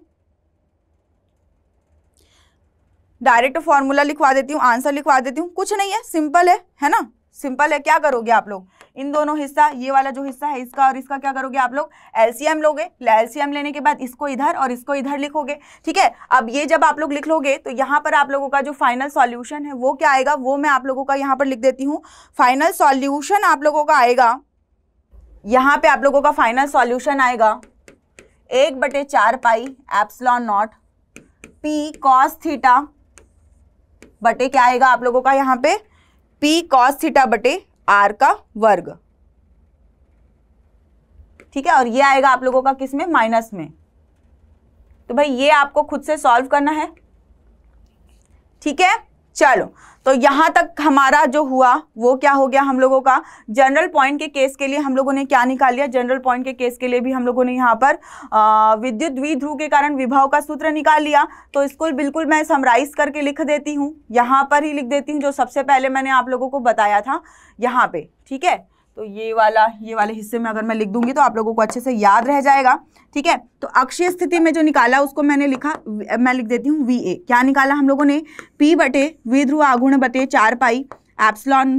डायरेक्ट फॉर्मूला लिखवा देती हूँ आंसर लिखवा देती हूँ कुछ नहीं है सिंपल है है ना सिंपल है क्या करोगे आप लोग इन दोनों हिस्सा ये वाला जो हिस्सा है इसका और इसका क्या करोगे आप लोग एलसीएम लोगे एलसीएम लेने के बाद इसको इधर और इसको इधर लिखोगे ठीक है अब ये जब आप लोग लिख लोगे तो यहाँ पर आप लोगों का जो फाइनल सॉल्यूशन है वो क्या आएगा वो मैं आप लोगों का यहाँ पर लिख देती हूँ फाइनल सॉल्यूशन आप लोगों का आएगा यहाँ पे आप लोगों का फाइनल सॉल्यूशन आएगा एक बटे चार pi epsilon naught P cos theta बटे क्या आएगा आप लोगों का यहाँ पे पी कॉस थीटा बटे आर का वर्ग ठीक है और ये आएगा आप लोगों का किस में माइनस में तो भाई ये आपको खुद से सॉल्व करना है ठीक है चलो तो यहाँ तक हमारा जो हुआ वो क्या हो गया हम लोगों का जनरल पॉइंट के केस के लिए हम लोगों ने क्या निकाल लिया जनरल पॉइंट के केस के लिए भी हम लोगों ने यहाँ पर विद्युत द्विध्रुव के कारण विभाव का सूत्र निकाल लिया तो इसको बिल्कुल मैं समराइज करके लिख देती हूँ यहाँ पर ही लिख देती हूँ जो सबसे पहले मैंने आप लोगों को बताया था यहाँ पे ठीक है तो ये वाला ये वाले हिस्से में अगर मैं लिख दूंगी तो आप लोगों को अच्छे से याद रह जाएगा ठीक है तो अक्षय स्थिति में जो निकाला उसको मैंने लिखा मैं लिख देती हूँ वी ए क्या निकाला हम लोगों ने पी बटे ध्रुव आगुण बटे चार पाई एप्सलॉन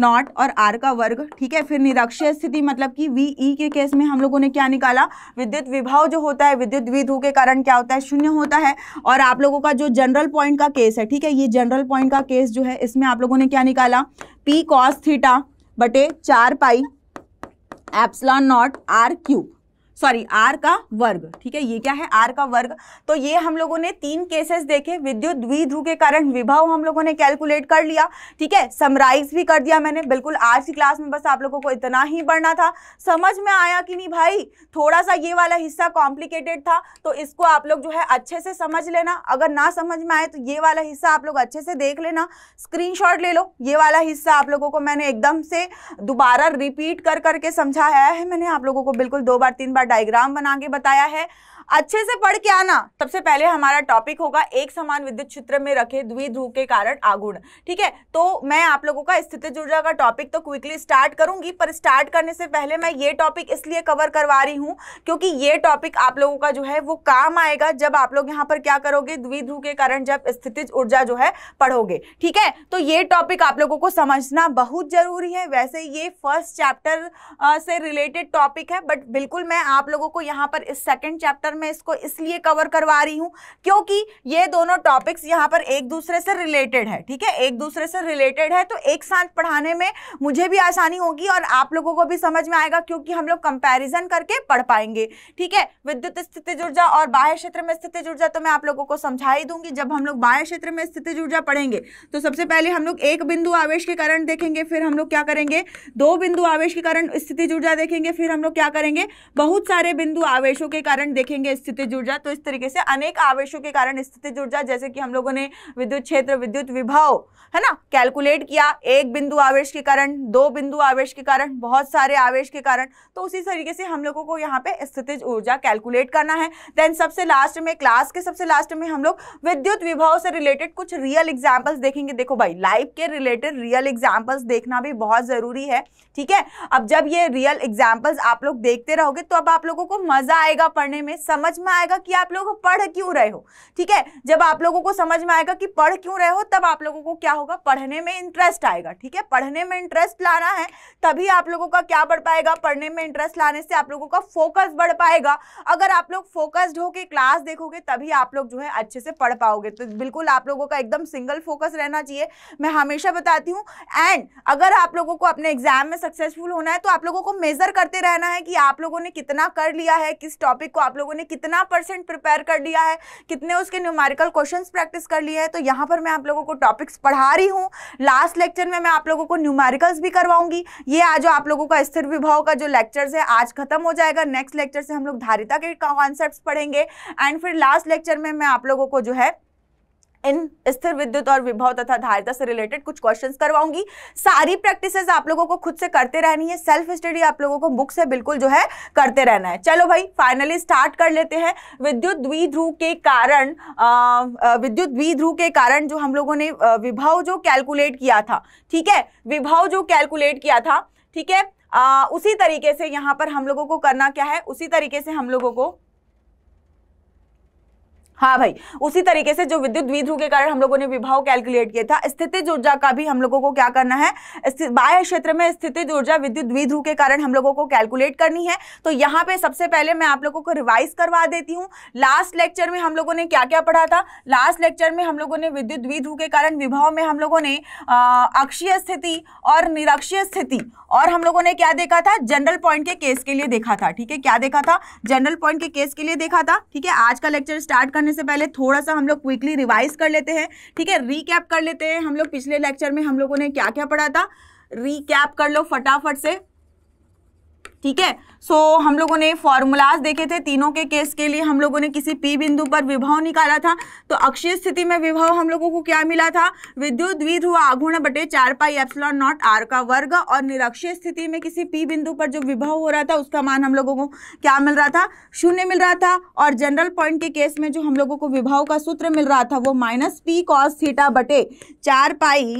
नॉट और आर का वर्ग ठीक है फिर निरक्षय स्थिति मतलब कि वी ई e के केस में हम लोगों ने क्या निकाला विद्युत विभाव जो होता है विद्युत विधु के कारण क्या होता है शून्य होता है और आप लोगों का जो जनरल पॉइंट का केस है ठीक है ये जनरल पॉइंट का केस जो है इसमें आप लोगों ने क्या निकाला पी कॉस थीटा बटे चार pi epsilon naught R cube sorry R का वर्ग ठीक है ये क्या है आर का वर्ग तो ये हम लोगों ने तीन केसेस देखे विद्युत द्विध्रुव के कारण विभव हम लोगों ने कैलकुलेट कर लिया ठीक है समराइज भी कर दिया मैंने बिल्कुल आज की क्लास में बस आप लोगों को इतना ही पढ़ना था समझ में आया कि नहीं भाई थोड़ा सा ये वाला हिस्सा कॉम्प्लिकेटेड था तो इसको आप लोग जो है अच्छे से समझ लेना अगर ना समझ में आए तो ये वाला हिस्सा आप लोग अच्छे से देख लेना शॉट ले लो ये वाला हिस्सा आप लोगों को मैंने एकदम से दोबारा रिपीट कर करके समझाया है मैंने आप लोगों को बिल्कुल दो बार तीन बार डायग्राम बना के बताया है अच्छे से पढ़ के आना सबसे पहले हमारा टॉपिक होगा एक समान विद्युत क्षेत्र में रखे द्विध्रुव के कारण आगुण ठीक है तो मैं आप लोगों का स्थितिज ऊर्जा का टॉपिक तो क्विकली स्टार्ट करूंगी पर स्टार्ट करने से पहले मैं ये टॉपिक इसलिए कवर करवा रही हूँ क्योंकि ये टॉपिक आप लोगों का जो है वो काम आएगा जब आप लोग यहाँ पर क्या करोगे द्विध्रुव के कारण जब स्थितिज ऊर्जा जो है पढ़ोगे ठीक है तो ये टॉपिक आप लोगों को समझना बहुत जरूरी है वैसे ये फर्स्ट चैप्टर से रिलेटेड टॉपिक है बट बिल्कुल मैं आप लोगों को यहाँ पर इस सेकेंड चैप्टर मैं इसको इसलिए कवर करवा रही हूँ क्योंकि ये दोनों टॉपिक्स यहाँ पर एक दूसरे से रिलेटेड है ठीक है एक दूसरे से रिलेटेड है तो एक साथ पढ़ाने में मुझे भी आसानी होगी और आप लोगों को भी समझ में आएगा क्योंकि हम लोग कंपेरिजन करके पढ़ पाएंगे ठीक है विद्युत स्थिति ऊर्जा और बाह्य क्षेत्र में स्थिति ऊर्जा तो मैं आप लोगों को समझा ही दूंगी जब हम लोग बाह्य क्षेत्र में स्थिति ऊर्जा पढ़ेंगे तो सबसे पहले हम लोग एक बिंदु आवेश के कारण देखेंगे फिर हम लोग क्या करेंगे दो बिंदु आवेश के कारण स्थिति ऊर्जा देखेंगे फिर हम लोग क्या करेंगे बहुत सारे बिंदु आवेशों के कारण देखेंगे की स्थिति जुड़ जाए तो इस तरीके से अनेक आवेशों के कारण स्थिति जुड़ जाए जैसे कि हम लोगों ने विद्युत क्षेत्र विद्युत विभाव है ना कैलकुलेट किया एक बिंदु आवेश के कारण दो बिंदु आवेश के कारण बहुत सारे आवेश के कारण तो उसी तरीके से हम लोगों को यहाँ पे स्थितिज ऊर्जा कैलकुलेट करना है देन सबसे लास्ट में क्लास के सबसे लास्ट में हम लोग विद्युत विभाव से रिलेटेड कुछ रियल एग्जाम्पल्स देखेंगे देखो भाई लाइफ के रिलेटेड रियल एग्जाम्पल्स देखना भी बहुत ज़रूरी है ठीक है अब जब ये रियल एग्जाम्पल्स आप लोग देखते रहोगे तो अब आप लोगों को मज़ा आएगा पढ़ने में सब समझ में आएगा कि आप लोग पढ़ क्यों रहे हो ठीक है जब आप लोगों को समझ में आएगा कि पढ़ क्यों रहे हो तब आप लोगों को क्या होगा पढ़ने में इंटरेस्ट आएगा ठीक है पढ़ने में इंटरेस्ट लाना है तभी आप लोगों का क्या बढ़ पाएगा पढ़ने में इंटरेस्ट लाने से आप लोगों का फोकस बढ़ पाएगा अगर आप लोग फोकस्ड होकर क्लास देखोगे तभी आप लोग जो है अच्छे से पढ़ पाओगे तो बिल्कुल आप लोगों का एकदम सिंगल फोकस रहना चाहिए मैं हमेशा बताती हूँ एंड अगर आप लोगों को अपने एग्जाम में सक्सेसफुल होना है तो आप लोगों को मेजर करते रहना है कि आप लोगों ने कितना कर लिया है किस टॉपिक को आप लोगों ने कितना परसेंट प्रिपेयर कर लिया है कितने उसके न्यूमेरिकल क्वेश्चन प्रैक्टिस कर लिए हैं तो यहाँ पर मैं आप लोगों को टॉपिक्स पढ़ा रही हूँ लास्ट लेक्चर में मैं आप लोगों को न्यूमेरिकल्स भी करवाऊंगी ये आज आप लोगों का स्थिर विभाव का जो लेक्चर्स है आज खत्म हो जाएगा नेक्स्ट लेक्चर से हम लोग धारिता के कॉन्सेप्ट पढ़ेंगे एंड फिर लास्ट लेक्चर में मैं आप लोगों को जो है इन स्थिर विद्युत और विभव तथा धारिता से रिलेटेड कुछ क्वेश्चंस करवाऊंगी सारी प्रैक्टिसेस आप लोगों को खुद से करते रहनी है सेल्फ स्टडी आप लोगों को बुक से बिल्कुल जो है करते रहना है चलो भाई फाइनली स्टार्ट कर लेते हैं विद्युत द्विध्रुव के कारण विद्युत द्विध्रुव के कारण जो हम लोगों ने विभव जो कैलकुलेट किया था ठीक है विभव जो कैलकुलेट किया था ठीक है उसी तरीके से यहाँ पर हम लोगों को करना क्या है उसी तरीके से हम लोगों को हाँ भाई उसी तरीके से जो विद्युत द्विध्रुव के कारण हम लोगों ने विभाव कैलकुलेट किया था स्थितिज ऊर्जा का भी हम लोगों को क्या करना है बाह्य क्षेत्र में स्थितिज ऊर्जा विद्युत द्विध्रुव के कारण हम लोगों को कैलकुलेट करनी है तो यहाँ पे सबसे पहले मैं आप लोगों को रिवाइज करवा देती हूँ लास्ट लेक्चर में हम लोगों ने क्या क्या पढ़ा था लास्ट लेक्चर में हम लोगों ने विद्युत द्विध्रुव के कारण विभाव में हम लोगों ने अक्षीय स्थिति और निरक्षीय स्थिति और हम लोगों ने क्या देखा था जनरल पॉइंट के केस के लिए देखा था ठीक है क्या देखा था जनरल पॉइंट के केस के लिए देखा था ठीक है आज का लेक्चर स्टार्ट करने करने से पहले थोड़ा सा हम लोग क्विकली रिवाइज कर लेते हैं ठीक है रिकैप कर लेते हैं हम लोग पिछले लेक्चर में हम लोगों ने क्या क्या पढ़ा था रिकैप कर लो फटाफट से ठीक है सो so, हम लोगों ने फॉर्मूलाज देखे थे तीनों के केस के लिए हम लोगों ने किसी पी बिंदु पर विभव निकाला था तो अक्षीय स्थिति में विभव हम लोगों को क्या मिला था विद्युत द्विध्रुव आघूर्ण बटे चार पाई एप्सलॉन नॉट आर का वर्ग और निरक्षीय स्थिति में किसी पी बिंदु पर जो विभव हो रहा था उसका मान हम लोगों को क्या मिल रहा था शून्य मिल रहा था और जनरल पॉइंट के केस में जो हम लोगों को विभव का सूत्र मिल रहा था वो माइनस पी कॉस थीटा बटे चार पाई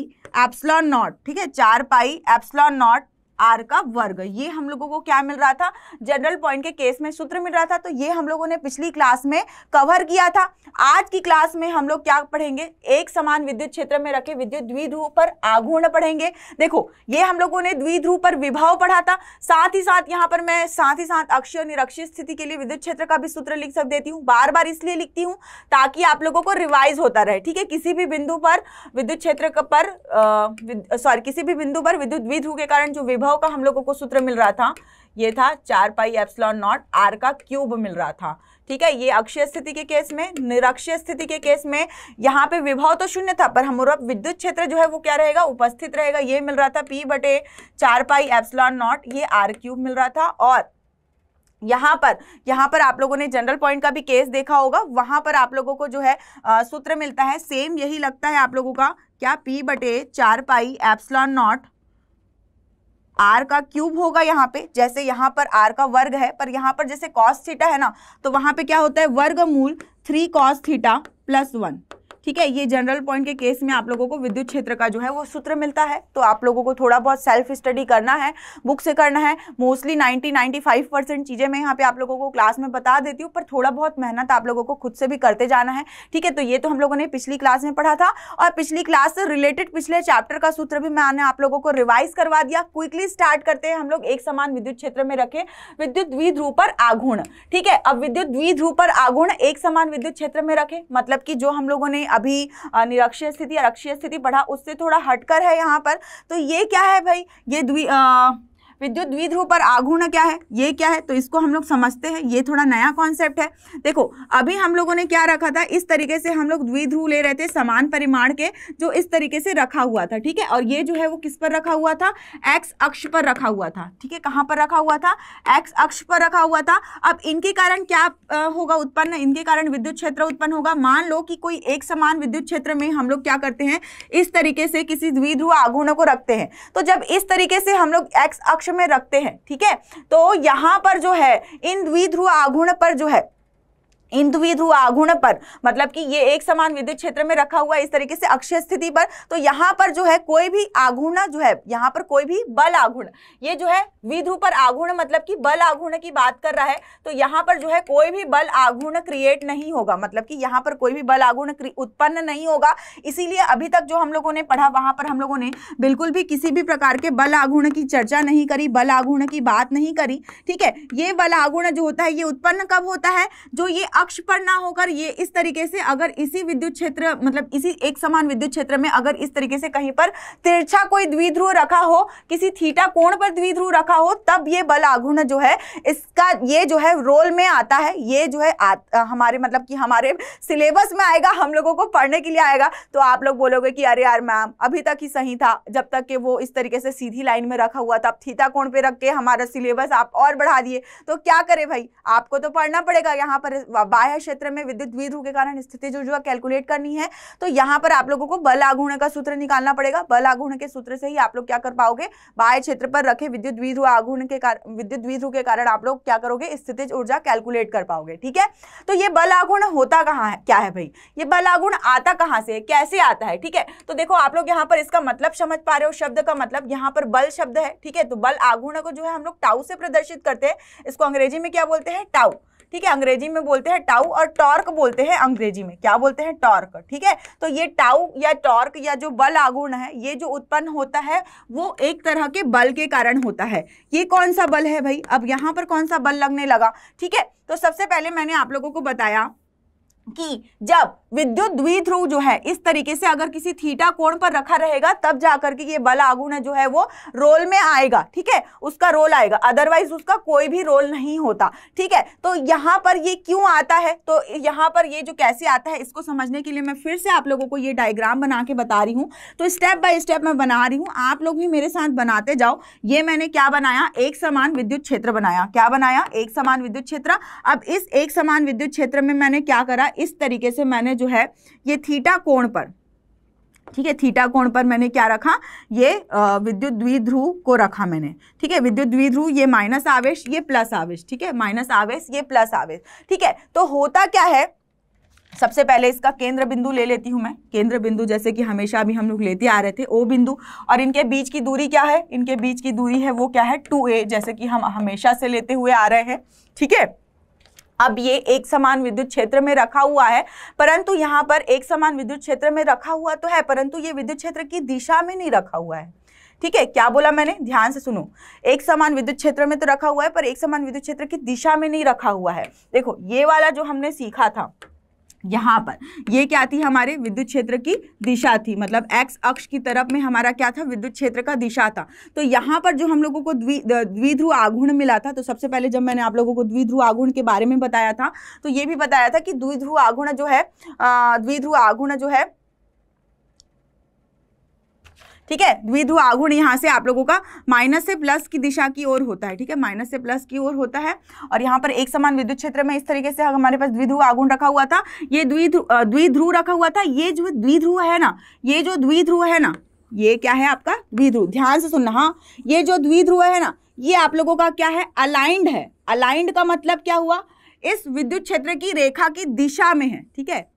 एप्सलॉन नॉट ठीक है चार पाई एप्सलॉन नॉट आर का वर्ग ये हम लोगों को क्या मिल रहा था जनरल पॉइंट के केस में सूत्र मिल रहा था तो ये हम लोगों ने पिछली क्लास में कवर किया था आज की क्लास में हम लोग क्या पढ़ेंगे एक समान विद्युत क्षेत्र में रखे विद्युत द्विध्रुव पर आघूर्ण पढ़ेंगे देखो ये हम लोगों ने द्विध्रुव पर विभाव पढ़ा था साथ ही साथ यहाँ पर मैं साथ ही साथ अक्षीय और निरक्षीय स्थिति के लिए विद्युत क्षेत्र का भी सूत्र लिख सक देती हूँ बार बार इसलिए लिखती हूँ ताकि आप लोगों को रिवाइज होता रहे ठीक है किसी भी बिंदु पर विद्युत क्षेत्र पर सॉरी किसी भी बिंदु पर विद्युत द्विध्रुव के कारण जो विभव विभव का हम लोगों को सूत्र मिल रहा था ये था चार पाई एप्सलॉन नॉट आर का क्यूब मिल रहा था ठीक है ये अक्षय स्थिति के केस में निरक्षय स्थिति के केस में यहाँ पे विभव तो शून्य था पर हमारा विद्युत क्षेत्र जो है वो क्या रहेगा उपस्थित रहेगा ये मिल रहा था पी बटे चार पाई एप्सलॉन नॉट ये आर क्यूब मिल रहा था और यहाँ पर यहाँ पर आप लोगों ने जनरल पॉइंट का भी केस देखा होगा वहाँ पर आप लोगों को जो है सूत्र मिलता है सेम यही लगता है आप लोगों का क्या पी बटे चार पाई एप्सलॉन नॉट आर का क्यूब होगा यहाँ पे जैसे यहाँ पर आर का वर्ग है पर यहाँ पर जैसे कॉस थीटा है ना तो वहाँ पे क्या होता है वर्ग मूल three cos theta plus one ठीक है ये जनरल पॉइंट के केस में आप लोगों को विद्युत क्षेत्र का जो है वो सूत्र मिलता है तो आप लोगों को थोड़ा बहुत सेल्फ स्टडी करना है बुक से करना है mostly ninety ninety five percent चीज़ें मैं यहाँ पे आप लोगों को क्लास में बता देती हूँ पर थोड़ा बहुत मेहनत आप लोगों को खुद से भी करते जाना है ठीक है तो ये तो हम लोगों ने पिछली क्लास में पढ़ा था और पिछली क्लास से रिलेटेड पिछले चैप्टर का सूत्र भी मैंने आप लोगों को रिवाइज करवा दिया क्विकली स्टार्ट करते हैं हम लोग एक समान विद्युत क्षेत्र में रखें विद्युत द्विध्रुव पर आघूर्ण ठीक है अब विद्युत द्विध्रुव पर आघूर्ण एक समान विद्युत क्षेत्र में रखे मतलब कि जो हम लोगों ने अभी निरक्षीय स्थिति अरक्षीय स्थिति बढ़ा उससे थोड़ा हटकर है यहाँ पर तो ये क्या है भाई ये द्वि विद्युत द्विध्रुव पर आघूर्ण क्या है ये क्या है तो इसको हम लोग समझते हैं ये थोड़ा नया कॉन्सेप्ट है देखो अभी हम लोगों ने क्या रखा था इस तरीके से हम लोग द्विध्रुव ले रहे थे समान परिमाण के जो इस तरीके से रखा हुआ था ठीक है और ये जो है वो किस पर रखा हुआ था एक्स अक्ष पर रखा हुआ था ठीक है कहाँ पर रखा हुआ था एक्स अक्ष पर रखा हुआ था अब इनके कारण क्या होगा उत्पन्न इनके कारण विद्युत क्षेत्र उत्पन्न होगा मान लो कि कोई एक समान विद्युत क्षेत्र में हम लोग क्या करते हैं इस तरीके से किसी द्विध्रुव आघूर्ण को रखते हैं तो जब इस तरीके से हम लोग एक्स अक्ष पक्ष में रखते हैं ठीक है तो यहां पर जो है इन द्विध्रुव आघूर्ण पर जो है इंद्विध्रुव आघुण पर मतलब कि ये एक समान विद्युत क्षेत्र में रखा हुआ है इस तरीके से अक्षय स्थिति पर तो यहाँ पर जो है कोई भी आगुण जो है यहाँ पर कोई भी बल आगुण ये जो है विध्रुव पर आघूर्ण मतलब कि बल आघूर्ण की बात कर रहा है तो यहाँ पर जो है कोई भी बल आगुण क्रिएट नहीं होगा मतलब कि यहाँ पर कोई भी बल आगुण उत्पन्न नहीं होगा इसीलिए अभी तक जो हम लोगों ने पढ़ा वहां पर हम लोगों ने बिल्कुल भी किसी भी प्रकार के बल आगुण की चर्चा नहीं करी बल आगुण की बात नहीं करी ठीक है ये बल आगुण जो होता है ये उत्पन्न कब होता है जो ये अक्ष पर ना होकर ये इस तरीके से अगर इसी विद्युत क्षेत्र मतलब इसी एक समान विद्युत क्षेत्र में अगर इस तरीके से कहीं पर तिरछा कोई द्विध्रुव रखा हो किसी थीटा कोण पर द्विध्रुव रखा हो तब ये बल आघूर्ण जो है इसका ये जो है रोल में आता है ये जो है आ, हमारे मतलब कि हमारे सिलेबस में आएगा हम लोगों को पढ़ने के लिए आएगा तो आप लोग बोलोगे कि अरे यार मैम अभी तक ही सही था जब तक कि वो इस तरीके से सीधी लाइन में रखा हुआ था थीटा कोण पर रख के हमारा सिलेबस आप और बढ़ा दिए तो क्या करे भाई आपको तो पढ़ना पड़ेगा यहाँ पर बाह्य क्षेत्र में विद्युत द्विध्रुव के कारण स्थिति जो जो कैलकुलेट करनी है तो यहाँ पर आप लोगों को बल आघूर्ण का सूत्र निकालना पड़ेगा बल आघूर्ण के सूत्र से ही आप लोग क्या कर पाओगे बाह्य क्षेत्र पर रखे विद्युत द्विध्रुव आघूर्ण के विद्युत द्विध्रुव के कारण आप लोग क्या करोगे स्थिति ऊर्जा कैलकुलेट कर पाओगे ठीक है तो ये बल आघूर्ण होता कहाँ है क्या है भाई ये बल आघूर्ण आता कहाँ से कैसे आता है ठीक है तो देखो आप लोग यहाँ पर इसका मतलब समझ पा रहे हो शब्द का मतलब यहाँ पर बल शब्द है ठीक है तो बल आघूर्ण को जो है हम लोग टाउ से प्रदर्शित करते हैं इसको अंग्रेजी में क्या बोलते हैं टाउ ठीक है अंग्रेजी में बोलते हैं टाउ और टॉर्क बोलते हैं अंग्रेजी में क्या बोलते हैं टॉर्क ठीक है तो ये टाउ या टॉर्क या जो बल आगुण है ये जो उत्पन्न होता है वो एक तरह के बल के कारण होता है ये कौन सा बल है भाई अब यहाँ पर कौन सा बल लगने लगा ठीक है तो सबसे पहले मैंने आप लोगों को बताया कि जब विद्युत द्विध्रुव जो है इस तरीके से अगर किसी थीटा कोण पर रखा रहेगा तब जाकर के ये बल आगुण जो है वो रोल में आएगा ठीक है उसका रोल आएगा अदरवाइज उसका कोई भी रोल नहीं होता ठीक है तो यहाँ पर ये क्यों आता है तो यहाँ पर ये जो कैसे आता है इसको समझने के लिए मैं फिर से आप लोगों को ये डायग्राम बना के बता रही हूँ तो स्टेप बाय स्टेप मैं बना रही हूँ आप लोग भी मेरे साथ बनाते जाओ ये मैंने क्या बनाया एक समान विद्युत क्षेत्र बनाया क्या बनाया एक समान विद्युत क्षेत्र अब इस एक समान विद्युत क्षेत्र में मैंने क्या करा इस तरीके से मैंने जो है ये थीटा कोण पर ठीक है थीटा कोण पर मैंने क्या रखा ये विद्युत द्विध्रुव को रखा मैंने ठीक है विद्युत द्विध्रुव ये माइनस आवेश ये प्लस आवेश ठीक है माइनस आवेश ये प्लस आवेश ठीक है तो होता क्या है सबसे पहले इसका केंद्र बिंदु ले लेती हूं मैं केंद्र बिंदु जैसे कि हमेशा अभी हम लोग लेते आ रहे थे ओ बिंदु और इनके बीच की दूरी क्या है इनके बीच की दूरी है वो क्या है टू ए जैसे कि हम हमेशा से लेते हुए आ रहे हैं ठीक है थीके? अब ये एक समान विद्युत क्षेत्र में रखा हुआ है परंतु यहाँ पर एक समान विद्युत क्षेत्र में रखा हुआ तो है परंतु ये विद्युत क्षेत्र की दिशा में नहीं रखा हुआ है ठीक है क्या बोला मैंने ध्यान से सुनो एक समान विद्युत क्षेत्र में तो रखा हुआ है पर एक समान विद्युत क्षेत्र की दिशा में नहीं रखा हुआ है देखो ये वाला जो हमने सीखा था यहाँ पर ये क्या थी हमारे विद्युत क्षेत्र की दिशा थी मतलब एक्स अक्ष की तरफ में हमारा क्या था विद्युत क्षेत्र का दिशा था तो यहाँ पर जो हम लोगों को द्वि द्विध्रुव आघूर्ण मिला था तो सबसे पहले जब मैंने आप लोगों को द्विध्रुव आघूर्ण के बारे में बताया था तो ये भी बताया था कि द्विध्रुव आघूर्ण जो है द्विध्रुव आघूर्ण जो है ठीक है द्विध्रुव आघूर्ण यहाँ से आप लोगों का माइनस से प्लस की दिशा की ओर होता है ठीक है माइनस से प्लस की ओर होता है और यहाँ पर एक समान विद्युत क्षेत्र में इस तरीके से हमारे पास द्विध्रुव आघूर्ण रखा हुआ था ये द्विध्रुव रखा हुआ था ये जो द्विध्रुव है ना ये जो द्विध्रुव है ना ये क्या है आपका द्विध्रुव ध्यान से सुनना हाँ ये जो द्विध्रुव है ना ये आप लोगों का क्या है अलाइंड है अलाइंड का मतलब क्या हुआ इस विद्युत क्षेत्र की रेखा की दिशा में है ठीक है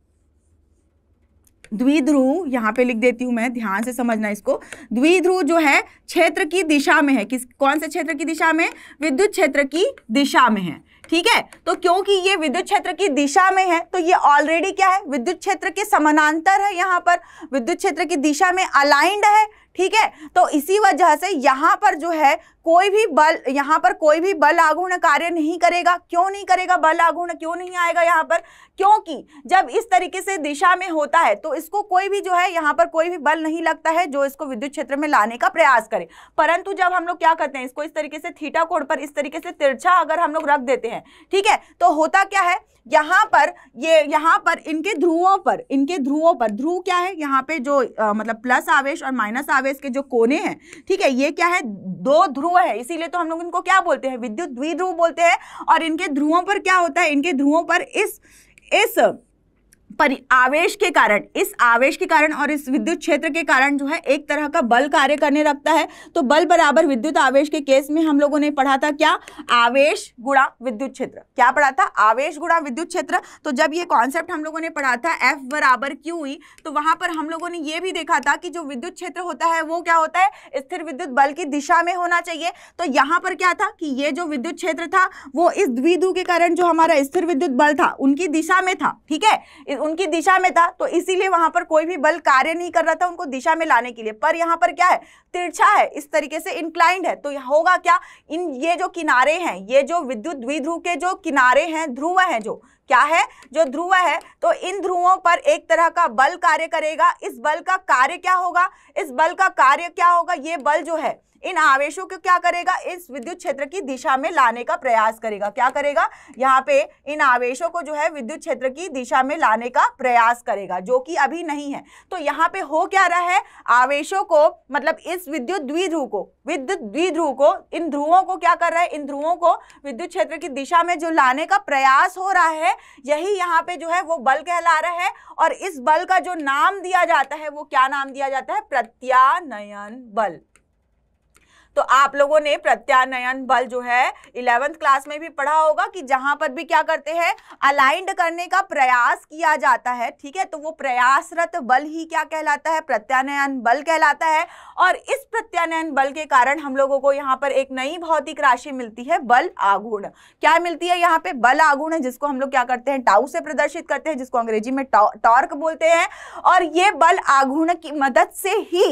द्विध्रुव यहाँ पे लिख देती हूँ मैं ध्यान से समझना इसको द्विध्रुव जो है क्षेत्र की दिशा में है किस कौन से क्षेत्र की दिशा में विद्युत क्षेत्र की दिशा में है ठीक है तो क्योंकि ये विद्युत क्षेत्र की दिशा में है तो ये ऑलरेडी क्या है विद्युत क्षेत्र के समानांतर है यहाँ पर विद्युत क्षेत्र की दिशा में अलाइंड है ठीक है तो इसी वजह से यहां पर जो है कोई भी बल यहाँ पर कोई भी बल आघूर्ण कार्य नहीं करेगा क्यों नहीं करेगा बल आघूर्ण क्यों नहीं आएगा यहाँ पर क्योंकि जब इस तरीके से दिशा में होता है तो इसको कोई भी जो है यहाँ पर कोई भी बल नहीं लगता है जो इसको विद्युत क्षेत्र में लाने का प्रयास करे परंतु जब हम लोग क्या करते हैं इसको इस तरीके से थीटा कोण पर इस तरीके से तिरछा अगर हम लोग रख देते हैं ठीक है तो होता क्या है यहाँ पर ये यहाँ पर इनके ध्रुवों पर इनके ध्रुवों पर ध्रुव क्या है यहाँ पे जो आ, मतलब प्लस आवेश और माइनस आवेश के जो कोने हैं ठीक है ये क्या है दो ध्रुव है इसीलिए तो हम लोग इनको क्या बोलते हैं विद्युत द्विध्रुव बोलते हैं और इनके ध्रुवों पर क्या होता है इनके ध्रुवों पर इस इस परि आवेश के कारण इस आवेश के कारण और इस विद्युत क्षेत्र के कारण जो है एक तरह का बल कार्य करने रखता है तो बल बराबर विद्युत आवेश के केस में हम लोगों ने पढ़ा था क्या आवेश गुणा विद्युत क्षेत्र क्या पढ़ा था आवेश गुणा विद्युत क्षेत्र तो जब ये कॉन्सेप्ट हम लोगों ने पढ़ा था एफ बराबर क्यू ई e, तो वहां पर हम लोगों ने ये भी देखा था कि जो विद्युत क्षेत्र होता है वो क्या होता है स्थिर विद्युत बल की दिशा में होना चाहिए तो यहाँ पर क्या था कि ये जो विद्युत क्षेत्र था वो इस द्विधु के कारण जो हमारा स्थिर विद्युत बल था उनकी दिशा में था ठीक है उनकी दिशा में था तो इसीलिए वहां पर कोई भी बल कार्य नहीं कर रहा था उनको दिशा में लाने के लिए पर यहाँ पर क्या है तिरछा है इस तरीके से इंक्लाइंड है तो होगा क्या इन ये जो किनारे हैं ये जो विद्युत द्विध्रुव के जो किनारे हैं ध्रुव है जो क्या है जो ध्रुव है तो इन ध्रुवों पर एक तरह का बल कार्य करेगा इस बल का कार्य क्या होगा इस बल का कार्य क्या होगा ये बल जो है इन आवेशों को क्या करेगा इस विद्युत क्षेत्र की दिशा में लाने का प्रयास करेगा क्या करेगा यहाँ पे इन आवेशों को जो है विद्युत क्षेत्र की दिशा में लाने का प्रयास करेगा जो कि अभी नहीं है तो यहाँ पे हो क्या रहा है आवेशों को मतलब इस विद्युत द्विध्रुव को विद्युत द्विध्रुव को इन ध्रुवों को क्या कर रहा है इन ध्रुवों को विद्युत क्षेत्र की दिशा में जो लाने का प्रयास हो रहा है यही यहाँ पे जो है वो बल कहला रहा है और इस बल का जो नाम दिया जाता है वो क्या नाम दिया जाता है प्रत्यानयन बल तो आप लोगों ने प्रत्यानयन बल जो है इलेवेंथ क्लास में भी पढ़ा होगा कि जहां पर भी क्या करते हैं अलाइंड करने का प्रयास किया जाता है ठीक है तो वो प्रयासरत बल ही क्या कहलाता है प्रत्यानयन बल कहलाता है और इस प्रत्यानयन बल के कारण हम लोगों को यहाँ पर एक नई भौतिक राशि मिलती है बल आगुण क्या मिलती है यहाँ पे बल आगुण है जिसको हम लोग क्या करते हैं टाउ से प्रदर्शित करते हैं जिसको अंग्रेजी में टॉर्क बोलते हैं और ये बल आगुण की मदद से ही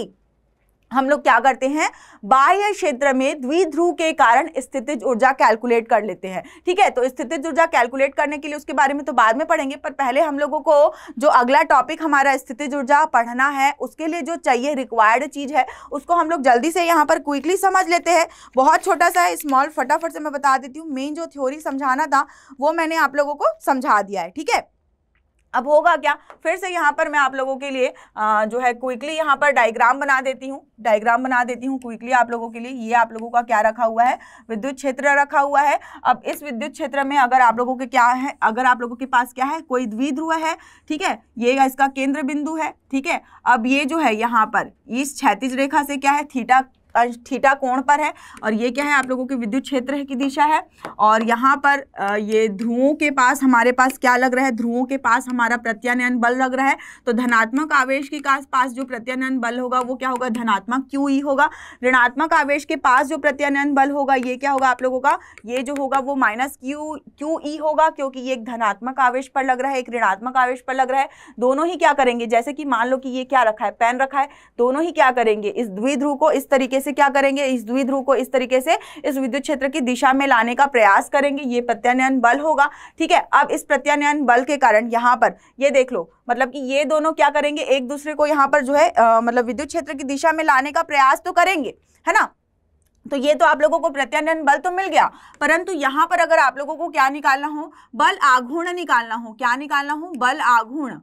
हम लोग क्या करते हैं बाह्य क्षेत्र में द्विध्रुव के कारण स्थितिज ऊर्जा कैलकुलेट कर लेते हैं ठीक है तो स्थितिज ऊर्जा कैलकुलेट करने के लिए उसके बारे में तो बाद में पढ़ेंगे पर पहले हम लोगों को जो अगला टॉपिक हमारा स्थितिज ऊर्जा पढ़ना है उसके लिए जो चाहिए रिक्वायर्ड चीज़ है उसको हम लोग जल्दी से यहाँ पर क्विकली समझ लेते हैं बहुत छोटा सा स्मॉल फटाफट से मैं बता देती हूँ मेन जो थ्योरी समझाना था वो मैंने आप लोगों को समझा दिया है ठीक है अब होगा क्या फिर से यहाँ पर मैं आप लोगों के लिए आ, जो है क्विकली यहाँ पर डायग्राम बना देती हूँ डायग्राम बना देती हूँ क्विकली आप लोगों के लिए ये आप लोगों का क्या रखा हुआ है विद्युत क्षेत्र रखा हुआ है अब इस विद्युत क्षेत्र में अगर आप लोगों के क्या है अगर आप लोगों के पास क्या है कोई द्विध्रुव है ठीक है ये इसका केंद्र बिंदु है ठीक है अब ये जो है यहाँ पर इस क्षैतिज रेखा से क्या है थीटा अंश थीटा कोण पर है और ये क्या है आप लोगों के विद्युत क्षेत्र की दिशा है और यहाँ पर ये ध्रुवों के पास हमारे पास क्या लग रहा है ध्रुवों के पास हमारा प्रत्यानयन बल लग रहा है तो धनात्मक आवेश के पास जो प्रत्यानयन बल होगा वो क्या होगा धनात्मक क्यू ई e होगा ऋणात्मक आवेश के पास जो प्रत्यानयन बल होगा ये क्या होगा आप लोगों का ये जो होगा वो माइनस क्यू क्यू ई होगा क्योंकि ये एक धनात्मक आवेश पर लग रहा है एक ऋणात्मक आवेश पर लग रहा है दोनों ही क्या करेंगे जैसे कि मान लो कि ये क्या रखा है पेन रखा है दोनों ही क्या करेंगे इस द्विध्रुव को इस तरीके तरीके से क्या करेंगे इस द्विध्रुव को इस तरीके से इस विद्युत क्षेत्र की दिशा में लाने का प्रयास करेंगे ये प्रत्यानयन बल होगा ठीक है अब इस प्रत्यानयन बल के कारण यहाँ पर ये देख लो मतलब कि ये दोनों क्या करेंगे एक दूसरे को यहाँ पर जो है आ, मतलब विद्युत क्षेत्र की दिशा में लाने का प्रयास तो करेंगे है ना तो ये तो आप लोगों को प्रत्यानयन बल तो मिल गया परंतु यहाँ पर अगर आप लोगों को क्या निकालना हो बल आघूर्ण निकालना हो क्या निकालना हो बल आघूर्ण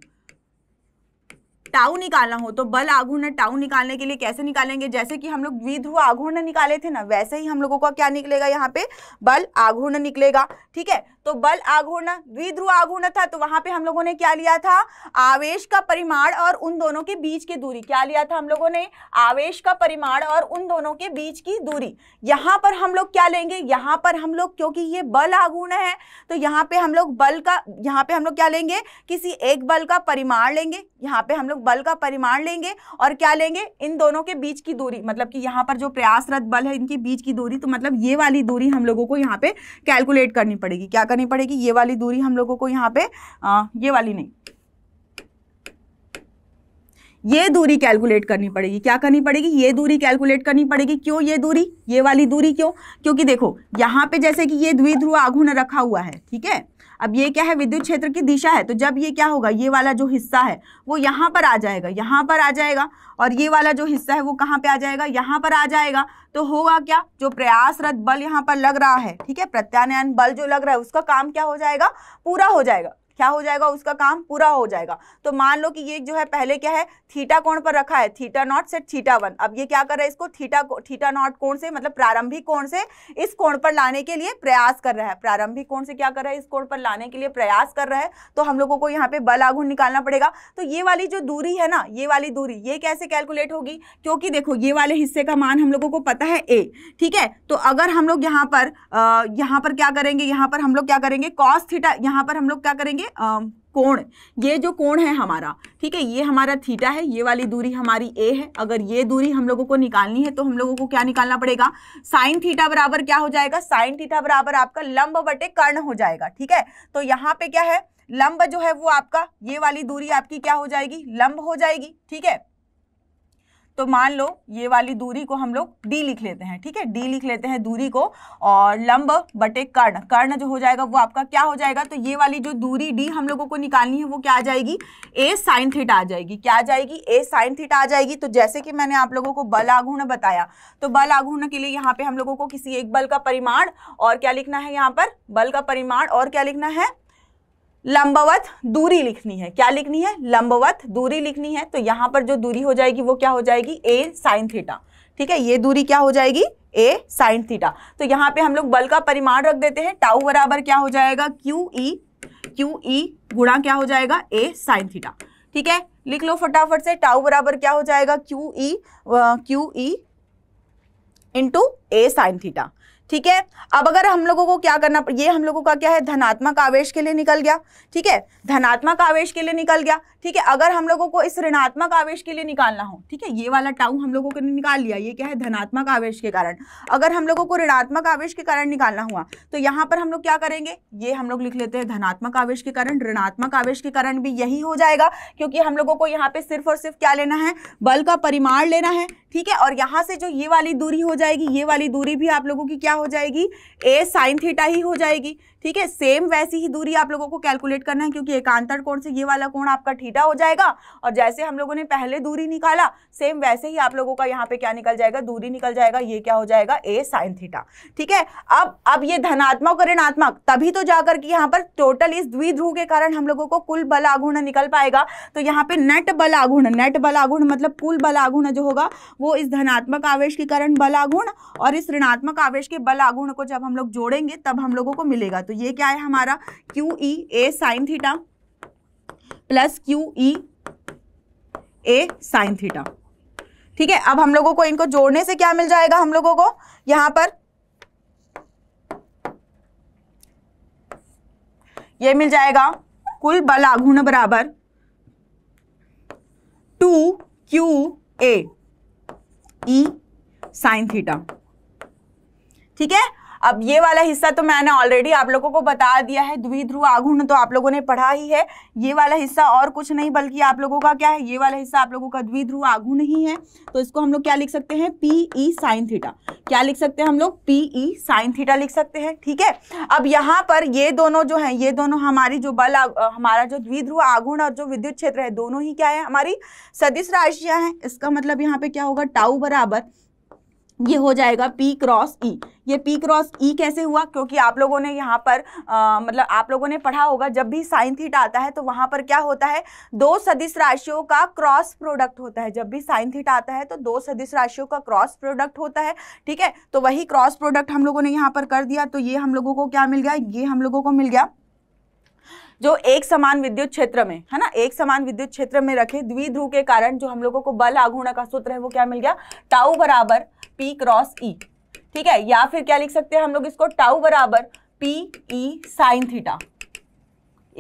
टाउ निकालना हो तो बल आघूर्ण टाउ निकालने के लिए कैसे निकालेंगे जैसे कि हम लोग द्विध्रुव आघूर्ण निकाले थे ना वैसे ही हम लोगों का क्या निकलेगा यहाँ पे बल आघूर्ण निकलेगा ठीक है तो बल आघूर्ण द्विध्रुव आघूर्ण था तो वहां पे हम लोगों ने क्या लिया था आवेश का परिमाण और उन दोनों के बीच की दूरी क्या लिया था हम लोगों ने आवेश का परिमाण और उन दोनों के बीच की दूरी यहाँ पर हम लोग क्या लेंगे यहां पर हम लोग क्योंकि ये बल आघूर्ण है तो यहाँ पे हम लोग बल का यहाँ पे हम लोग क्या लेंगे किसी एक बल का परिमाण लेंगे यहाँ पे हम लोग बल का परिमाण लेंगे और क्या लेंगे इन दोनों के बीच की दूरी मतलब कि यहाँ पर जो प्रयासरत बल है इनके बीच की दूरी तो मतलब ये वाली दूरी हम लोगों को यहाँ पे कैलकुलेट करनी पड़ेगी क्या कर करनी पड़ेगी ये वाली दूरी हम लोगों को यहाँ पे आ, ये वाली नहीं ये दूरी कैलकुलेट करनी पड़ेगी क्या करनी पड़ेगी ये दूरी कैलकुलेट करनी पड़ेगी क्यों ये दूरी ये वाली दूरी क्यों क्योंकि देखो यहाँ पे जैसे कि ये द्विध्रुव आघूर्ण रखा हुआ है ठीक है अब ये क्या है विद्युत क्षेत्र की दिशा है तो जब ये क्या होगा ये वाला जो हिस्सा है वो यहाँ पर आ जाएगा यहाँ पर आ जाएगा और ये वाला जो हिस्सा है वो कहाँ पे आ जाएगा यहाँ पर आ जाएगा तो होगा क्या जो प्रयासरत बल यहाँ पर लग रहा है ठीक है प्रत्यानयन बल जो लग रहा है उसका काम क्या हो जाएगा पूरा हो जाएगा क्या हो जाएगा उसका काम पूरा हो जाएगा तो मान लो कि ये जो है पहले क्या है थीटा कोण पर रखा है थीटा नॉट से थीटा वन अब ये क्या कर रहा है इसको थीटा थीटा नॉट कोण से मतलब प्रारंभिक कोण से इस कोण पर लाने के लिए प्रयास कर रहा है प्रारंभिक कोण से क्या कर रहा है इस कोण पर लाने के लिए प्रयास कर रहा है तो हम लोगों को यहाँ पे बल आघूर्ण निकालना पड़ेगा तो ये वाली जो दूरी है ना ये वाली दूरी ये कैसे कैलकुलेट होगी क्योंकि देखो ये वाले हिस्से का मान हम लोगों को पता है ए ठीक है तो अगर हम लोग यहाँ पर यहाँ पर क्या करेंगे यहाँ पर हम लोग क्या करेंगे कॉस थीटा यहाँ पर हम लोग क्या करेंगे कोण ये जो कोण है हमारा ठीक है ये हमारा थीटा है ये वाली दूरी हमारी ए है अगर ये दूरी हम लोगों को निकालनी है तो हम लोगों को क्या निकालना पड़ेगा साइन थीटा बराबर क्या हो जाएगा साइन थीटा बराबर आपका लंब बटे कर्ण हो जाएगा ठीक है तो यहाँ पे क्या है लंब जो है वो आपका ये वाली दूरी आपकी क्या हो जाएगी लंब हो जाएगी ठीक है तो मान लो ये वाली दूरी को हम लोग डी लिख लेते हैं ठीक है डी लिख लेते हैं दूरी को और लंब बटे कर्ण कर्ण जो हो जाएगा वो आपका क्या हो जाएगा तो ये वाली जो दूरी डी हम लोगों को निकालनी है वो क्या आ जाएगी ए साइन थीट आ जाएगी क्या आ जाएगी ए साइन थीट आ जाएगी तो जैसे कि मैंने आप लोगों को बल आघूर्ण बताया तो बल आघूर्ण के लिए यहाँ पे हम लोगों को किसी एक बल का परिमाण और क्या लिखना है यहाँ पर बल का परिमाण और क्या लिखना है लंबवत दूरी लिखनी है क्या लिखनी है लंबवत दूरी लिखनी है तो यहां पर जो दूरी हो जाएगी वो क्या हो जाएगी ए साइन थीटा ठीक है ये दूरी क्या हो जाएगी ए साइन थीटा तो यहां पे हम लोग बल का परिमाण रख देते हैं टाउ बराबर क्या हो जाएगा क्यू ई क्यू ई गुणा क्या हो जाएगा ए साइन थीटा ठीक है लिख लो फटाफट से टाउ बराबर क्या हो जाएगा Q E Q E into A sine theta ठीक है अब अगर हम लोगों को क्या करना ये हम लोगों का क्या है धनात्मक आवेश के लिए निकल गया ठीक है धनात्मक आवेश के लिए निकल गया ठीक है अगर हम लोगों को इस ऋणात्मक आवेश के लिए निकालना हो ठीक है ये वाला टाउ हम लोगों को निकाल लिया ये क्या है धनात्मक आवेश के कारण अगर हम लोगों को ऋणात्मक आवेश के कारण निकालना हुआ तो यहाँ पर हम लोग क्या करेंगे ये हम लोग लिख लेते हैं धनात्मक आवेश के कारण ऋणात्मक आवेश के कारण भी यही हो जाएगा क्योंकि हम लोगों को यहाँ पे सिर्फ और सिर्फ क्या लेना है बल का परिमाण लेना है ठीक है और यहाँ से जो ये वाली दूरी हो जाएगी ये वाली दूरी भी आप लोगों की क्या हो जाएगी ए साइन थीटा ही हो जाएगी ठीक है सेम वैसी ही दूरी आप लोगों को कैलकुलेट करना है क्योंकि एकांतर कोण से ये वाला कोण आपका ठीटा हो जाएगा और जैसे हम लोगों ने पहले दूरी निकाला सेम वैसे ही आप लोगों का यहाँ पे क्या निकल जाएगा दूरी निकल जाएगा ये क्या हो जाएगा ए साइन थीटा ठीक है अब अब ये धनात्मक और ऋणात्मक तभी तो जाकर के यहाँ पर टोटल इस द्विध्रुव के कारण हम लोगों को कुल बल आघूर्ण निकल पाएगा तो यहाँ पे नेट बल आघूर्ण नेट बल आघूर्ण मतलब कुल बल आघूर्ण जो होगा वो इस धनात्मक आवेश के कारण बल आघूर्ण और इस ऋणात्मक आवेश के बल आघूर्ण को जब हम लोग जोड़ेंगे तब हम लोगों को मिलेगा तो ये क्या है हमारा Q E A sine theta plus Q E A sine theta ठीक है अब हम लोगों को इनको जोड़ने से क्या मिल जाएगा हम लोगों को यहां पर ये मिल जाएगा कुल बल आघूर्ण बराबर two Q A sine theta ठीक है अब ये वाला हिस्सा तो मैंने ऑलरेडी आप लोगों को बता दिया है द्विध्रुव आघूर्ण तो आप लोगों ने पढ़ा ही है ये वाला हिस्सा और कुछ नहीं बल्कि आप लोगों का क्या है ये वाला हिस्सा आप लोगों का द्विध्रुव आघूर्ण ही है तो इसको हम लोग क्या लिख सकते हैं पी ई साइन थीटा क्या लिख सकते हैं हम लोग पी ई साइन थीटा लिख सकते हैं ठीक है अब यहाँ पर ये दोनों जो है ये दोनों हमारी जो बल हमारा जो द्विध्रुव आघूर्ण और जो विद्युत क्षेत्र है दोनों ही क्या है हमारी सदिश राशियां हैं इसका मतलब यहाँ पे क्या होगा टाऊ बराबर ये हो जाएगा पी क्रॉस ई ये पी क्रॉस ई कैसे हुआ क्योंकि आप लोगों ने यहाँ पर आ, मतलब आप लोगों ने पढ़ा होगा जब भी साइन थीटा आता है तो वहाँ पर क्या होता है दो सदिश राशियों का क्रॉस प्रोडक्ट होता है जब भी साइन थीटा आता है तो दो सदिश राशियों का क्रॉस प्रोडक्ट होता है ठीक है तो वही क्रॉस प्रोडक्ट हम लोगों ने यहाँ पर कर दिया तो ये हम लोगों को क्या मिल गया ये हम लोगों को मिल गया जो एक समान विद्युत क्षेत्र में है ना एक समान विद्युत क्षेत्र में रखे द्विध्रुव के कारण जो हम लोगों को बल आघूर्ण का सूत्र है वो क्या मिल गया टाउ बराबर पी क्रॉस ई ठीक है या फिर क्या लिख सकते हैं हम लोग इसको टाउ बराबर पी ई साइन थीटा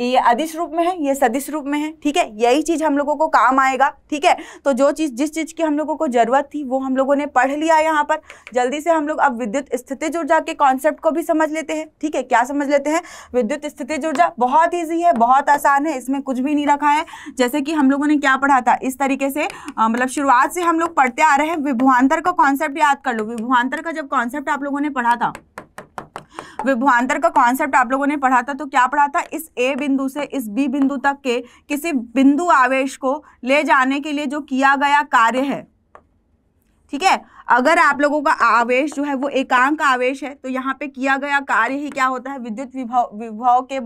ये अदिश रूप में है ये सदिश रूप में है ठीक है यही चीज़ हम लोगों को काम आएगा ठीक है तो जो चीज़ जिस चीज़ की हम लोगों को ज़रूरत थी वो हम लोगों ने पढ़ लिया यहाँ पर जल्दी से हम लोग अब विद्युत स्थिति ऊर्जा के कॉन्सेप्ट को भी समझ लेते हैं ठीक है क्या समझ लेते हैं विद्युत स्थिति ऊर्जा बहुत ईजी है बहुत आसान है इसमें कुछ भी नहीं रखा है जैसे कि हम लोगों ने क्या पढ़ा था इस तरीके से मतलब शुरुआत से हम लोग पढ़ते आ रहे हैं विभुआंतर का कॉन्सेप्ट याद कर लो विभुआंतर का जब कॉन्सेप्ट आप लोगों ने पढ़ा था विभवान्तर का कॉन्सेप्ट आप लोगों ने पढ़ा था तो क्या पढ़ा था इस ए बिंदु से इस बी बिंदु तक के किसी बिंदु आवेश को ले जाने के लिए जो किया गया कार्य है ठीक है अगर आप लोगों का आवेश जो है वो एकांक आवेश है तो यहाँ पे किया गया कार्य ही क्या होता है विद्युत विभव विभव के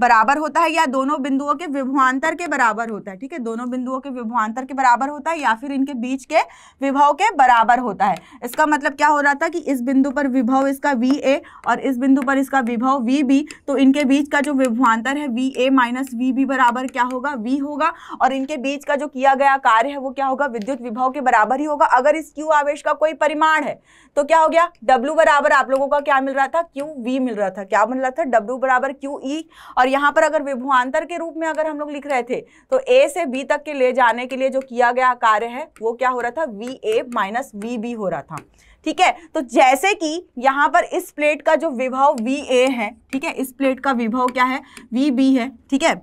बराबर होता है या दोनों बिंदुओं के विभवान्तर के बराबर होता है ठीक है दोनों बिंदुओं के विभवान्तर के बराबर होता है या फिर इनके बीच के विभव के बराबर होता है इसका मतलब क्या हो रहा था कि इस बिंदु पर विभव इसका वी ए और इस बिंदु पर इसका विभव वी बी तो इनके बीच का जो विभवान्तर है V A minus V B बराबर क्या होगा वी होगा और इनके बीच का जो किया गया कार्य है वो क्या होगा विद्युत विभव के बराबर ही होगा अगर इस क्यू आवेश का कोई परिमाण है तो क्या हो गया W बराबर आप लोगों का क्या मिल रहा था क्यू वी मिल रहा था क्या मिल रहा था W बराबर क्यू ई e। और यहाँ पर अगर विभुआंतर के रूप में अगर हम लोग लिख रहे थे तो A से B तक के ले जाने के लिए जो किया गया कार्य है वो क्या हो रहा था V A minus V B हो रहा था ठीक है तो जैसे कि यहाँ पर इस प्लेट का जो विभव वी ए है ठीक है इस प्लेट का विभव क्या है वी बी है ठीक है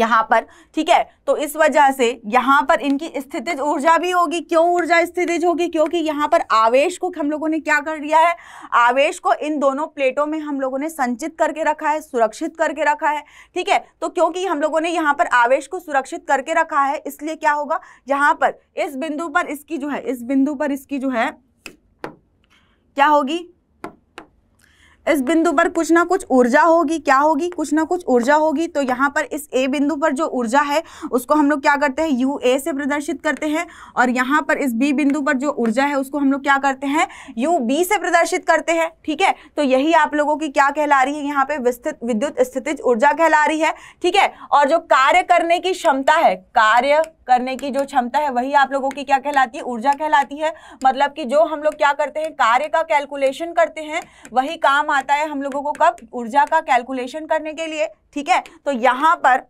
यहां पर ठीक है तो इस वजह से यहां पर इनकी स्थितिज ऊर्जा भी होगी क्यों ऊर्जा स्थितिज होगी क्योंकि यहाँ पर आवेश को हम लोगों ने क्या कर दिया है आवेश को इन दोनों प्लेटों में हम लोगों ने संचित करके रखा है सुरक्षित करके रखा है ठीक है तो क्योंकि हम लोगों ने यहाँ पर आवेश को सुरक्षित करके रखा है इसलिए क्या होगा यहां पर इस बिंदु पर इसकी जो है इस बिंदु पर इसकी जो है क्या होगी इस बिंदु पर कुछ ना कुछ ऊर्जा होगी क्या होगी कुछ ना कुछ ऊर्जा होगी तो यहाँ पर इस ए बिंदु पर जो ऊर्जा है उसको हम लोग क्या करते हैं यू ए से प्रदर्शित करते हैं और यहाँ पर इस बी बिंदु पर जो ऊर्जा है उसको हम लोग क्या करते हैं यू बी से प्रदर्शित करते हैं ठीक है तो यही आप लोगों की क्या कहला रही है यहाँ पे विस्तृत विद्युत स्थितिज ऊर्जा कहला रही है ठीक है और जो कार्य करने की क्षमता है कार्य करने की जो क्षमता है वही आप लोगों की क्या कहलाती है ऊर्जा कहलाती है मतलब कि जो हम लोग क्या करते हैं कार्य का कैलकुलेशन करते हैं वही काम आता है हम लोगों को कब ऊर्जा का कैलकुलेशन करने के लिए ठीक है तो यहाँ पर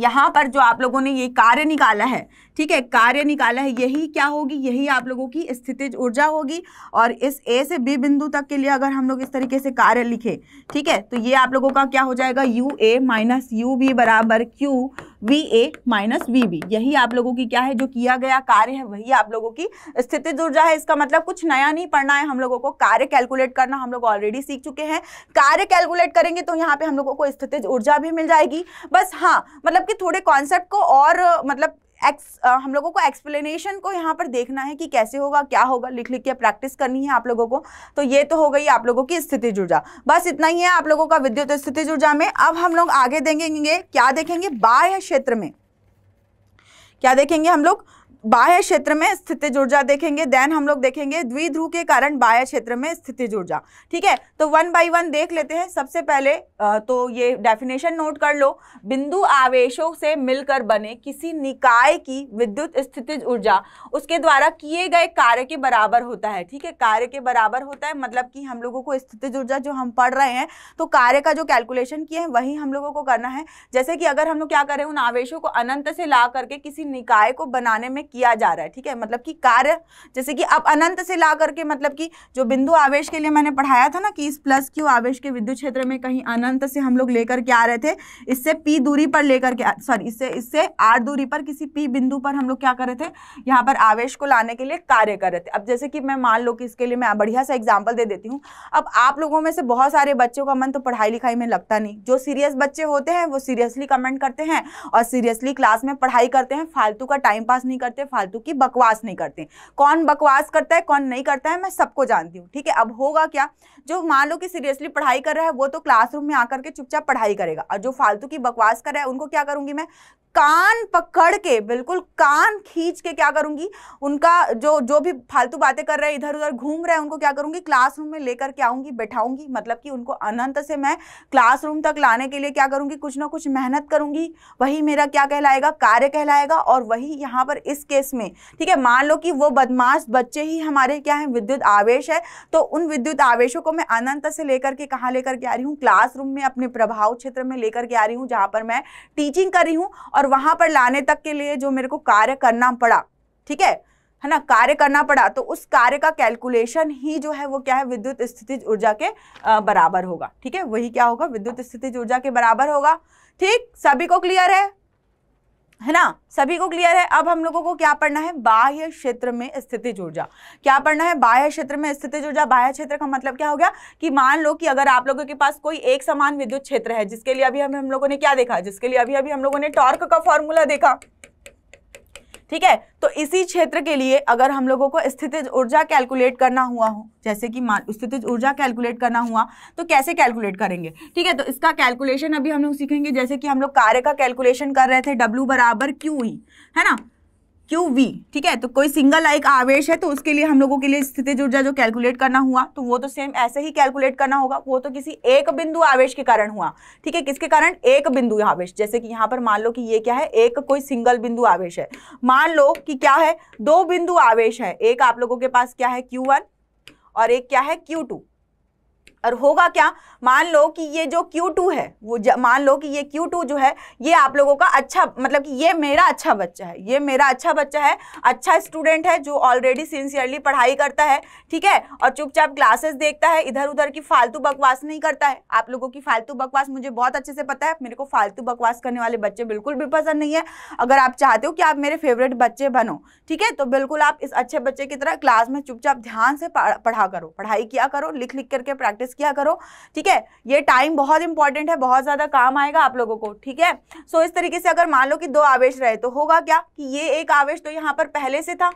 यहाँ पर जो आप लोगों ने ये कार्य निकाला है ठीक है कार्य निकाला है यही क्या होगी यही आप लोगों की स्थितिज ऊर्जा होगी और इस ए से बी बिंदु तक के लिए अगर हम लोग इस तरीके से कार्य लिखे ठीक है तो ये आप लोगों का क्या हो जाएगा U A minus U B बराबर Q V A minus V B यही आप लोगों की क्या है जो किया गया कार्य है वही आप लोगों की स्थिति ऊर्जा है इसका मतलब कुछ नया नहीं पढ़ना है हम लोगों को कार्य कैलकुलेट करना हम लोग ऑलरेडी सीख चुके हैं कार्य कैलकुलेट करेंगे तो यहाँ पे हम लोगों को स्थितिज ऊर्जा भी मिल जाएगी बस हाँ मतलब कि थोड़े कॉन्सेप्ट को और मतलब एक्स हम लोगों को एक्सप्लेनेशन को यहाँ पर देखना है कि कैसे होगा क्या होगा लिख लिख के प्रैक्टिस करनी है आप लोगों को तो ये तो हो गई आप लोगों की स्थिति जुर्जा बस इतना ही है आप लोगों का विद्युत स्थिति जुर्जा में अब हम लोग आगे देखेंगे क्या देखेंगे बाह्य क्षेत्र में क्या देखेंगे हम लोग बाह्य क्षेत्र में स्थिति ऊर्जा देखेंगे देन हम लोग देखेंगे द्विध्रुव के कारण बाह्य क्षेत्र में स्थिति ऊर्जा ठीक है तो वन बाई वन देख लेते हैं सबसे पहले तो ये डेफिनेशन नोट कर लो बिंदु आवेशों से मिलकर बने किसी निकाय की विद्युत स्थिति ऊर्जा उसके द्वारा किए गए कार्य के बराबर होता है ठीक है कार्य के बराबर होता है मतलब कि हम लोगों को स्थिति ऊर्जा जो हम पढ़ रहे हैं तो कार्य का जो कैलकुलेशन किए हैं वही हम लोगों को करना है जैसे कि अगर हम लोग क्या करें उन आवेशों को अनंत से ला करके किसी निकाय को बनाने में किया जा रहा है ठीक है मतलब कि कार्य जैसे कि अब अनंत से ला करके मतलब कि जो बिंदु आवेश के लिए मैंने पढ़ाया था ना कि इस प्लस क्यू आवेश के विद्युत क्षेत्र में कहीं अनंत से हम लोग लेकर के आ रहे थे इससे पी दूरी पर लेकर के सॉरी इससे इससे आर दूरी पर किसी पी बिंदु पर हम लोग क्या कर रहे थे यहाँ पर आवेश को लाने के लिए कार्य कर रहे थे अब जैसे कि मैं मान लो कि इसके लिए मैं बढ़िया सा एग्जाम्पल दे देती हूँ अब आप लोगों में से बहुत सारे बच्चों का मन तो पढ़ाई लिखाई में लगता नहीं जो सीरियस बच्चे होते हैं वो सीरियसली कमेंट करते हैं और सीरियसली क्लास में पढ़ाई करते हैं फालतू का टाइम पास नहीं करते करते फालतू की बकवास नहीं करते कौन बकवास करता है कौन नहीं करता है मैं सबको जानती हूँ ठीक है अब होगा क्या जो मान लो कि सीरियसली पढ़ाई कर रहा है वो तो क्लासरूम में आकर के चुपचाप पढ़ाई करेगा और जो फालतू की बकवास कर रहा है उनको क्या करूंगी मैं कान पकड़ के बिल्कुल कान खींच के क्या करूंगी उनका जो जो भी फालतू बातें कर रहे हैं इधर उधर घूम रहे हैं उनको क्या करूंगी क्लासरूम में लेकर के आऊंगी बैठाऊंगी मतलब कि उनको अनंत से मैं क्लासरूम तक लाने के लिए क्या करूंगी कुछ ना कुछ मेहनत करूंगी वही मेरा क्या कहलाएगा कार्य कहलाएगा और वही यहाँ पर इस केस में ठीक है मान लो कि वो बदमाश बच्चे ही हमारे क्या है विद्युत आवेश है तो उन विद्युत आवेशों को मैं अनंत से लेकर के कहाँ लेकर के आ रही हूँ क्लासरूम में अपने प्रभाव क्षेत्र में लेकर के आ रही हूँ जहाँ पर मैं टीचिंग कर रही हूँ और वहाँ पर लाने तक के लिए जो मेरे को कार्य करना पड़ा ठीक है है ना कार्य करना पड़ा तो उस कार्य का कैलकुलेशन ही जो है वो क्या है विद्युत स्थिति ऊर्जा के बराबर होगा ठीक है वही क्या होगा विद्युत स्थिति ऊर्जा के बराबर होगा ठीक सभी को क्लियर है है ना सभी को क्लियर है अब हम लोगों को क्या पढ़ना है बाह्य क्षेत्र में स्थितिज ऊर्जा क्या पढ़ना है बाह्य क्षेत्र में स्थितिज ऊर्जा बाह्य क्षेत्र का मतलब क्या हो गया कि मान लो कि अगर आप लोगों के पास कोई एक समान विद्युत क्षेत्र है जिसके लिए अभी हम हम लोगों ने क्या देखा जिसके लिए अभी अभी हम लोगों ने टॉर्क का फॉर्मूला देखा ठीक है तो इसी क्षेत्र के लिए अगर हम लोगों को स्थिति ऊर्जा कैलकुलेट करना हुआ हो जैसे कि मान स्थिति ऊर्जा कैलकुलेट करना हुआ तो कैसे कैलकुलेट करेंगे ठीक है तो इसका कैलकुलेशन अभी हम लोग सीखेंगे जैसे कि हम लोग कार्य का कैलकुलेशन कर रहे थे डब्ल्यू बराबर क्यू ही e, है ना क्यू वी ठीक है तो कोई सिंगल लाइक आवेश है तो उसके लिए हम लोगों के लिए स्थिति ऊर्जा जो कैलकुलेट करना हुआ तो वो तो सेम ऐसे ही कैलकुलेट करना होगा वो तो किसी एक बिंदु आवेश के कारण हुआ ठीक है किसके कारण एक बिंदु आवेश जैसे कि यहाँ पर मान लो कि ये क्या है एक कोई सिंगल बिंदु आवेश है मान लो कि क्या है दो बिंदु आवेश है एक आप लोगों के पास क्या है क्यू वन और एक क्या है क्यू टू और होगा क्या मान लो कि ये जो Q2 है वो मान लो कि ये Q2 जो है ये आप लोगों का अच्छा मतलब कि ये मेरा अच्छा बच्चा है ये मेरा अच्छा बच्चा है अच्छा स्टूडेंट है जो ऑलरेडी सिंसियरली पढ़ाई करता है ठीक है और चुपचाप क्लासेस देखता है इधर उधर की फालतू बकवास नहीं करता है आप लोगों की फालतू बकवास मुझे बहुत अच्छे से पता है मेरे को फालतू बकवास करने वाले बच्चे बिल्कुल भी पसंद नहीं है अगर आप चाहते हो कि आप मेरे फेवरेट बच्चे बनो ठीक है तो बिल्कुल आप इस अच्छे बच्चे की तरह क्लास में चुपचाप ध्यान से पढ़ा करो पढ़ाई किया करो लिख लिख करके प्रैक्टिस प्रैक्टिस किया करो ठीक है ये टाइम बहुत इंपॉर्टेंट है बहुत ज़्यादा काम आएगा आप लोगों को ठीक है सो इस तरीके से अगर मान लो कि दो आवेश रहे तो होगा क्या कि ये एक आवेश तो यहाँ पर पहले से था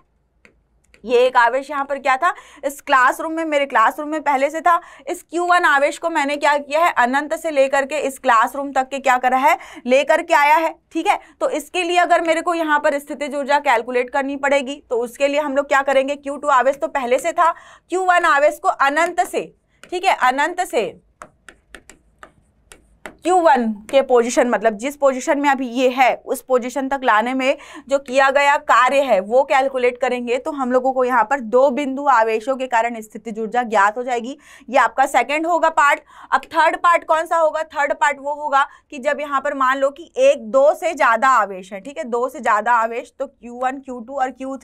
ये एक आवेश यहाँ पर क्या था इस क्लासरूम में मेरे क्लासरूम में पहले से था इस Q1 आवेश को मैंने क्या किया है अनंत से लेकर के इस क्लासरूम तक के क्या करा है लेकर के आया है ठीक है तो इसके लिए अगर मेरे को यहाँ पर स्थिति ऊर्जा कैलकुलेट करनी पड़ेगी तो उसके लिए हम लोग क्या करेंगे Q2 आवेश तो पहले से था Q1 आवेश को अनंत से ठीक है अनंत से Q1 के पोजीशन मतलब जिस पोजीशन में अभी ये है उस पोजीशन तक लाने में जो किया गया कार्य है वो कैलकुलेट करेंगे तो हम लोगों को यहाँ पर दो बिंदु आवेशों के कारण स्थिति ऊर्जा ज्ञात हो जाएगी ये आपका सेकेंड होगा पार्ट अब थर्ड पार्ट कौन सा होगा थर्ड पार्ट वो होगा कि जब यहाँ पर मान लो कि एक दो से ज़्यादा आवेश है ठीक है दो से ज़्यादा आवेश तो क्यू वन और क्यू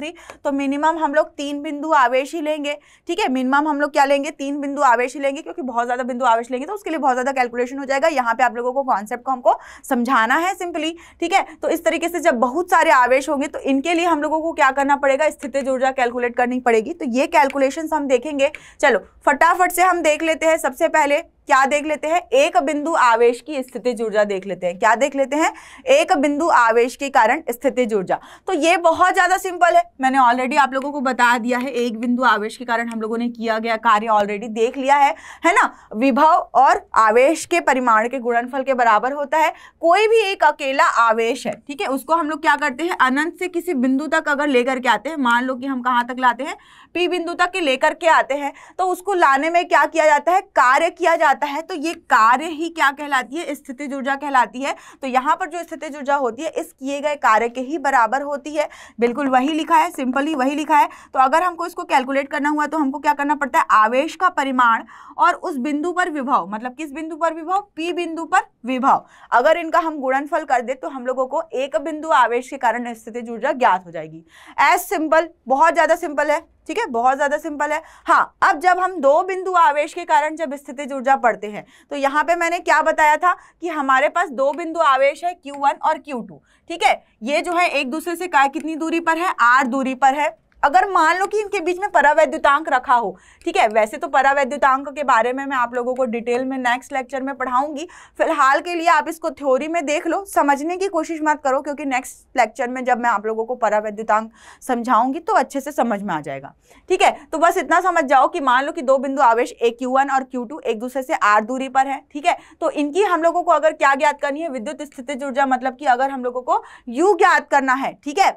तो मिनिमम हम लोग तीन बिंदु आवेश ही लेंगे ठीक है मिनिमम हम लोग क्या लेंगे तीन बिंदु आवेश ही लेंगे क्योंकि बहुत ज़्यादा बिंदु आवेश लेंगे तो उसके लिए बहुत ज़्यादा कैलकुलेशन हो जाएगा यहाँ पे आप लोगों को कॉन्सेप्ट को हमको समझाना है सिंपली ठीक है तो इस तरीके से जब बहुत सारे आवेश होंगे तो इनके लिए हम लोगों को क्या करना पड़ेगा स्थिति ऊर्जा कैलकुलेट करनी पड़ेगी तो ये कैलकुलेशन हम देखेंगे चलो फटाफट से हम देख लेते हैं सबसे पहले क्या देख लेते हैं एक बिंदु आवेश की स्थिति ऊर्जा देख लेते हैं क्या देख लेते हैं एक बिंदु आवेश के कारण स्थिति ऊर्जा तो ये बहुत ज़्यादा सिंपल है मैंने ऑलरेडी आप लोगों को बता दिया है एक बिंदु आवेश के कारण हम लोगों ने किया गया कार्य ऑलरेडी देख लिया है है ना विभव और आवेश के परिमाण के गुणनफल के बराबर होता है कोई भी एक अकेला आवेश है ठीक है उसको हम लोग क्या करते हैं अनंत से किसी बिंदु तक अगर लेकर के आते हैं मान लो कि हम कहां तक लाते हैं पी बिंदु तक लेकर के आते हैं तो उसको लाने में क्या किया जाता है कार्य किया जाता है तो ये कार्य ही क्या कहलाती है स्थिति ऊर्जा कहलाती है तो यहाँ पर जो स्थिति ऊर्जा होती है इस किए गए कार्य के ही बराबर होती है बिल्कुल वही लिखा है सिंपली वही लिखा है तो अगर हमको इसको कैलकुलेट करना हुआ तो हमको क्या करना पड़ता है आवेश का परिमाण और उस बिंदु पर विभव मतलब किस बिंदु पर विभव पी बिंदु पर विभव अगर इनका हम गुणनफल कर दे तो हम लोगों को एक बिंदु आवेश के कारण स्थिति ऊर्जा ज्ञात हो जाएगी एज सिंपल बहुत ज़्यादा सिंपल है ठीक है बहुत ज़्यादा सिंपल है हाँ अब जब हम दो बिंदु आवेश के कारण जब स्थिति ऊर्जा पढ़ते हैं तो यहाँ पे मैंने क्या बताया था कि हमारे पास दो बिंदु आवेश है क्यू और क्यू ठीक है ये जो है एक दूसरे से कितनी दूरी पर है आर दूरी पर है अगर मान लो कि इनके बीच में परावैद्युतांक रखा हो ठीक है वैसे तो परावैद्युतांक के बारे में मैं आप लोगों को डिटेल में नेक्स्ट लेक्चर में पढ़ाऊंगी फिलहाल के लिए आप इसको थ्योरी में देख लो समझने की कोशिश मत करो क्योंकि नेक्स्ट लेक्चर में जब मैं आप लोगों को परावैद्युतांक समझाऊंगी तो अच्छे से समझ में आ जाएगा ठीक है तो बस इतना समझ जाओ कि मान लो कि दो बिंदु आवेश ए क्यू और क्यू एक दूसरे से आर दूरी पर है ठीक है तो इनकी हम लोगों को अगर क्या ज्ञात करनी है विद्युत स्थिति ऊर्जा मतलब कि अगर हम लोगों को यू ज्ञात करना है ठीक है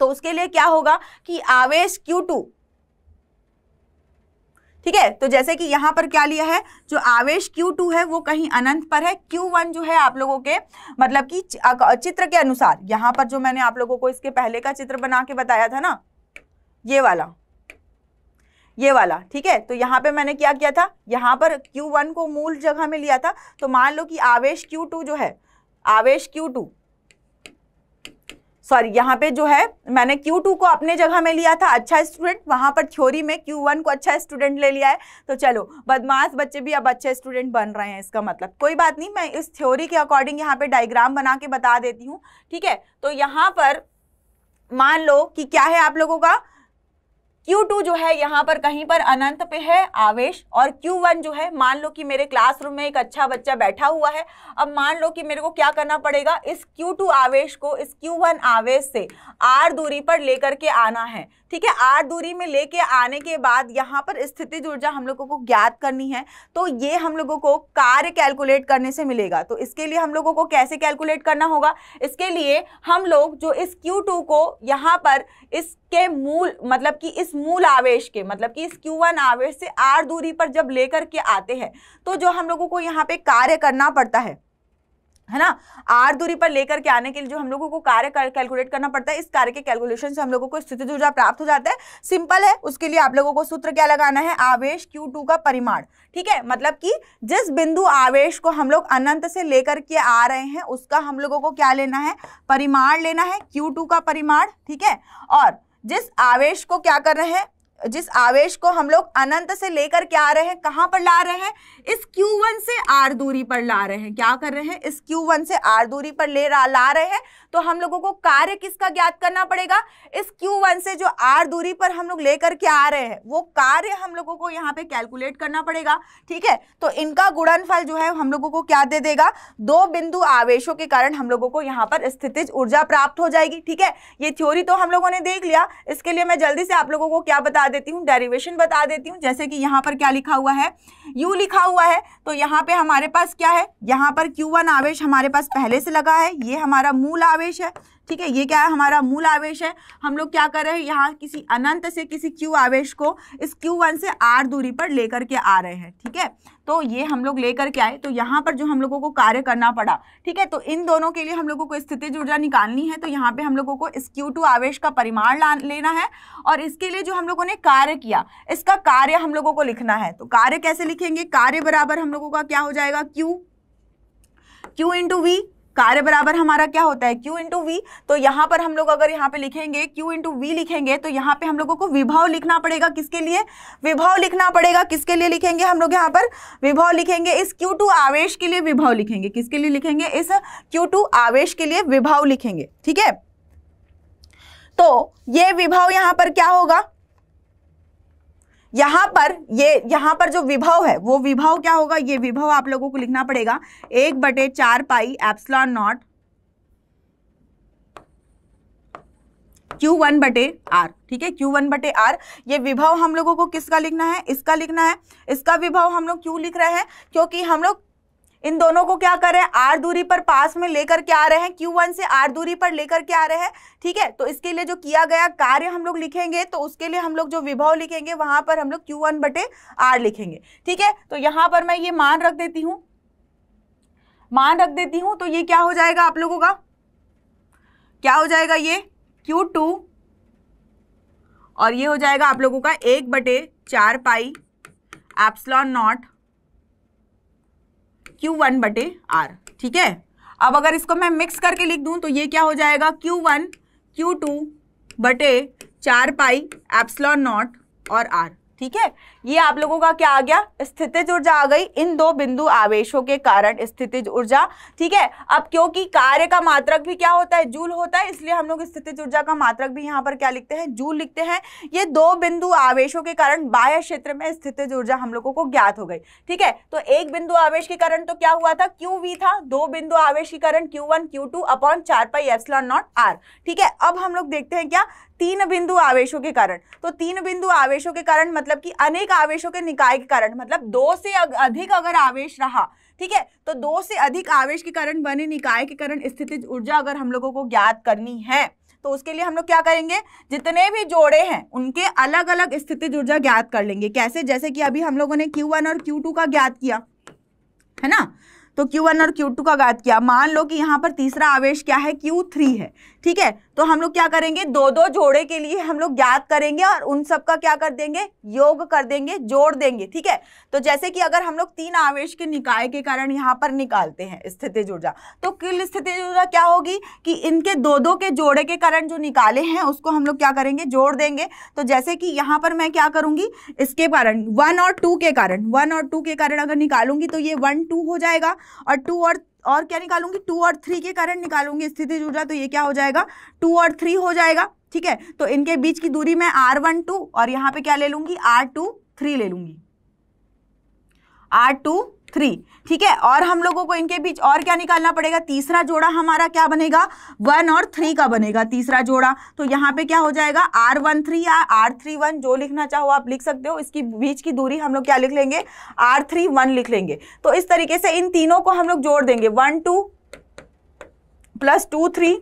तो उसके लिए क्या होगा कि आवेश Q2 ठीक है तो जैसे कि यहां पर क्या लिया है जो आवेश Q2 है वो कहीं अनंत पर है Q1 जो है आप लोगों के मतलब कि चित्र के अनुसार यहां पर जो मैंने आप लोगों को इसके पहले का चित्र बना के बताया था ना ये वाला ये वाला ठीक है तो यहाँ पे मैंने क्या किया था यहाँ पर Q1 को मूल जगह में लिया था तो मान लो कि आवेश Q2 जो है आवेश Q2 सॉरी यहाँ पे जो है मैंने Q2 को अपने जगह में लिया था अच्छा स्टूडेंट वहाँ पर थ्योरी में Q1 को अच्छा स्टूडेंट ले लिया है तो चलो बदमाश बच्चे भी अब अच्छे स्टूडेंट बन रहे हैं इसका मतलब कोई बात नहीं मैं इस थ्योरी के अकॉर्डिंग यहाँ पे डायग्राम बना के बता देती हूँ ठीक है तो यहाँ पर मान लो कि क्या है आप लोगों का Q2 जो है यहाँ पर कहीं पर अनंत पे है आवेश और Q1 जो है मान लो कि मेरे क्लासरूम में एक अच्छा बच्चा बैठा हुआ है अब मान लो कि मेरे को क्या करना पड़ेगा इस Q2 आवेश को इस Q1 आवेश से R दूरी पर लेकर के आना है ठीक है आर दूरी में लेके आने के बाद यहाँ पर स्थिति ऊर्जा हम लोगों को ज्ञात करनी है तो ये हम लोगों को कार्य कैलकुलेट करने से मिलेगा तो इसके लिए हम लोगों को कैसे कैलकुलेट करना होगा इसके लिए हम लोग जो इस क्यू को यहाँ पर इसके मूल मतलब कि इस मूल आवेश के मतलब कि इस Q1 आवेश से R दूरी पर जब लेकर के आते हैं तो जो हम लोगों को यहाँ पे कार्य करना पड़ता है है ना आर दूरी पर लेकर के आने के लिए जो हम लोगों को कार्य कर, कैलकुलेट करना पड़ता है इस कार्य के कैलकुलेशन से हम लोगों को स्थिति ऊर्जा प्राप्त हो जाता है सिंपल है उसके लिए आप लोगों को सूत्र क्या लगाना है आवेश Q2 का परिमाण ठीक है मतलब कि जिस बिंदु आवेश को हम लोग अनंत से लेकर के आ रहे हैं उसका हम लोगों को क्या लेना है परिमाण लेना है क्यू का परिमाण ठीक है और जिस आवेश को क्या कर रहे हैं जिस आवेश को हम लोग अनंत से लेकर क्या आ रहे हैं कहाँ पर ला रहे हैं इस Q1 से R दूरी पर ला रहे हैं क्या कर रहे हैं इस Q1 से R दूरी पर ले ला रहे हैं तो हम लोगों को कार्य किसका ज्ञात करना पड़ेगा इस Q1 से जो R दूरी पर हम लोग लेकर के आ रहे हैं वो कार्य हम लोगों को यहाँ पे कैलकुलेट करना पड़ेगा ठीक है तो इनका गुणनफल जो है हम लोगों को क्या दे देगा दो बिंदु आवेशों के कारण हम लोगों को यहाँ पर स्थितिज ऊर्जा प्राप्त हो जाएगी ठीक है ये थ्योरी तो हम लोगों ने देख लिया इसके लिए मैं जल्दी से आप लोगों को क्या बता देती हूँ डेरिवेशन बता देती हूँ जैसे कि यहाँ पर क्या लिखा हुआ है यू लिखा हुआ है तो यहाँ पे हमारे पास क्या है यहाँ पर क्यू आवेश हमारे पास पहले से लगा है ये हमारा मूल आवेश आवेश है ठीक है ये क्या है हमारा मूल आवेश है हम लोग क्या कर रहे हैं यहाँ किसी अनंत से किसी क्यू आवेश को इस क्यू वन से आर दूरी पर लेकर के आ रहे हैं ठीक है तो ये हम लोग लेकर के आए तो यहाँ पर जो हम लोगों को कार्य करना पड़ा ठीक है तो इन दोनों के लिए हम लोगों को स्थिति ऊर्जा निकालनी है तो यहाँ पे हम लोगों को इस क्यू टू आवेश का परिमाण लेना है और इसके लिए जो हम लोगों ने कार्य किया इसका कार्य हम लोगों को लिखना है तो कार्य कैसे लिखेंगे कार्य बराबर हम लोगों का क्या हो जाएगा क्यू क्यू इंटू वी कार्य बराबर हमारा क्या होता है क्यू इंटू वी तो यहाँ पर हम लोग अगर यहाँ पे लिखेंगे क्यू इंटू वी लिखेंगे तो यहाँ पे हम लोगों को विभव लिखना पड़ेगा किसके लिए विभव लिखना पड़ेगा किसके लिए लिखेंगे हम लोग यहाँ पर विभव लिखेंगे इस क्यू टू आवेश के लिए विभव लिखेंगे किसके लिए लिखेंगे इस क्यू टू आवेश के लिए विभव लिखेंगे ठीक है तो ये विभाव यहाँ पर क्या होगा यहां पर ये यहां पर जो विभव है वो विभव क्या होगा ये विभव आप लोगों को लिखना पड़ेगा एक बटे चार pi epsilon naught Q one बटे आर ठीक है क्यू वन बटे आर ये विभव हम लोगों को किसका लिखना है इसका लिखना है इसका विभव हम लोग क्यों लिख रहे हैं क्योंकि हम लोग इन दोनों को क्या कर रहे हैं आर दूरी पर पास में लेकर के आ रहे हैं क्यू वन से आर दूरी पर लेकर के आ रहे हैं ठीक है तो इसके लिए जो किया गया कार्य हम लोग लिखेंगे तो उसके लिए हम लोग जो विभव लिखेंगे वहां पर हम लोग क्यू वन बटे आर लिखेंगे ठीक है तो यहां पर मैं ये मान रख देती हूं मान रख देती हूं तो ये क्या हो जाएगा आप लोगों का क्या हो जाएगा ये क्यू टू और ये हो जाएगा आप लोगों का एक बटे चार pi epsilon naught Q one बटे आर ठीक है अब अगर इसको मैं मिक्स करके लिख दूं तो ये क्या हो जाएगा क्यू वन क्यू टू बटे चार पाई एप्सलॉन नॉट और आर ठीक है ये आप लोगों का क्या आ गया स्थितिज ऊर्जा आ गई इन दो बिंदु आवेशों के कारण स्थितिज ऊर्जा ठीक है अब क्योंकि कार्य का मात्रक भी क्या होता है जूल होता है इसलिए हम लोग स्थितिज ऊर्जा का मात्रक भी यहाँ पर क्या लिखते हैं जूल लिखते हैं ये दो बिंदु आवेशों के कारण बाह्य क्षेत्र में स्थितिज ऊर्जा हम लोगों को ज्ञात हो गई ठीक है तो एक बिंदु आवेश के कारण तो क्या हुआ था क्यू वी था दो बिंदु आवेश के कारण Q one Q two upon चार पाई एप्सलॉन नॉट आर ठीक है अब हम लोग देखते हैं क्या तीन बिंदु आवेशों के कारण तो तीन बिंदु आवेशों के कारण मतलब कि अनेक आवेशों के निकाय के कारण मतलब दो से अधिक अगर आवेश रहा ठीक है तो दो से अधिक आवेश के कारण बने निकाय के कारण स्थितिज ऊर्जा अगर हम लोगों को ज्ञात करनी है तो उसके लिए हम लोग क्या करेंगे जितने भी जोड़े हैं उनके अलग अलग स्थितिज ऊर्जा ज्ञात कर लेंगे कैसे जैसे कि अभी हम लोगों ने क्यू और क्यू का ज्ञात किया है ना तो Q1 और Q2 का ज्ञात किया मान लो कि यहाँ पर तीसरा आवेश क्या है Q3 है ठीक है तो हम लोग क्या करेंगे दो दो जोड़े के लिए हम लोग ज्ञात करेंगे और उन सब का क्या कर देंगे योग कर देंगे जोड़ देंगे ठीक है तो जैसे कि अगर हम लोग तीन आवेश के निकाय के कारण यहाँ पर निकालते हैं स्थिति ऊर्जा तो किल स्थिति ऊर्जा क्या होगी कि इनके दो दो के जोड़े के कारण जो निकाले हैं उसको हम लोग क्या करेंगे जोड़ देंगे तो जैसे कि यहाँ पर मैं क्या करूंगी इसके कारण वन और टू के कारण वन और टू के कारण अगर निकालूंगी तो ये वन टू हो जाएगा और टू और और क्या निकालूंगी टू और थ्री के कारण निकालूंगी स्थिति ऊर्जा तो ये क्या हो जाएगा टू और थ्री हो जाएगा ठीक है तो इनके बीच की दूरी मैं आर वन टू और यहां पे क्या ले लूंगी आर टू थ्री ले लूंगी आर टू थ्री ठीक है और हम लोगों को इनके बीच और क्या निकालना पड़ेगा तीसरा जोड़ा हमारा क्या बनेगा वन और थ्री का बनेगा तीसरा जोड़ा तो यहाँ पे क्या हो जाएगा आर वन थ्री या आर थ्री वन जो लिखना चाहो आप लिख सकते हो इसकी बीच की दूरी हम लोग क्या लिख लेंगे आर थ्री वन लिख लेंगे तो इस तरीके से इन तीनों को हम लोग जोड़ देंगे one two plus two three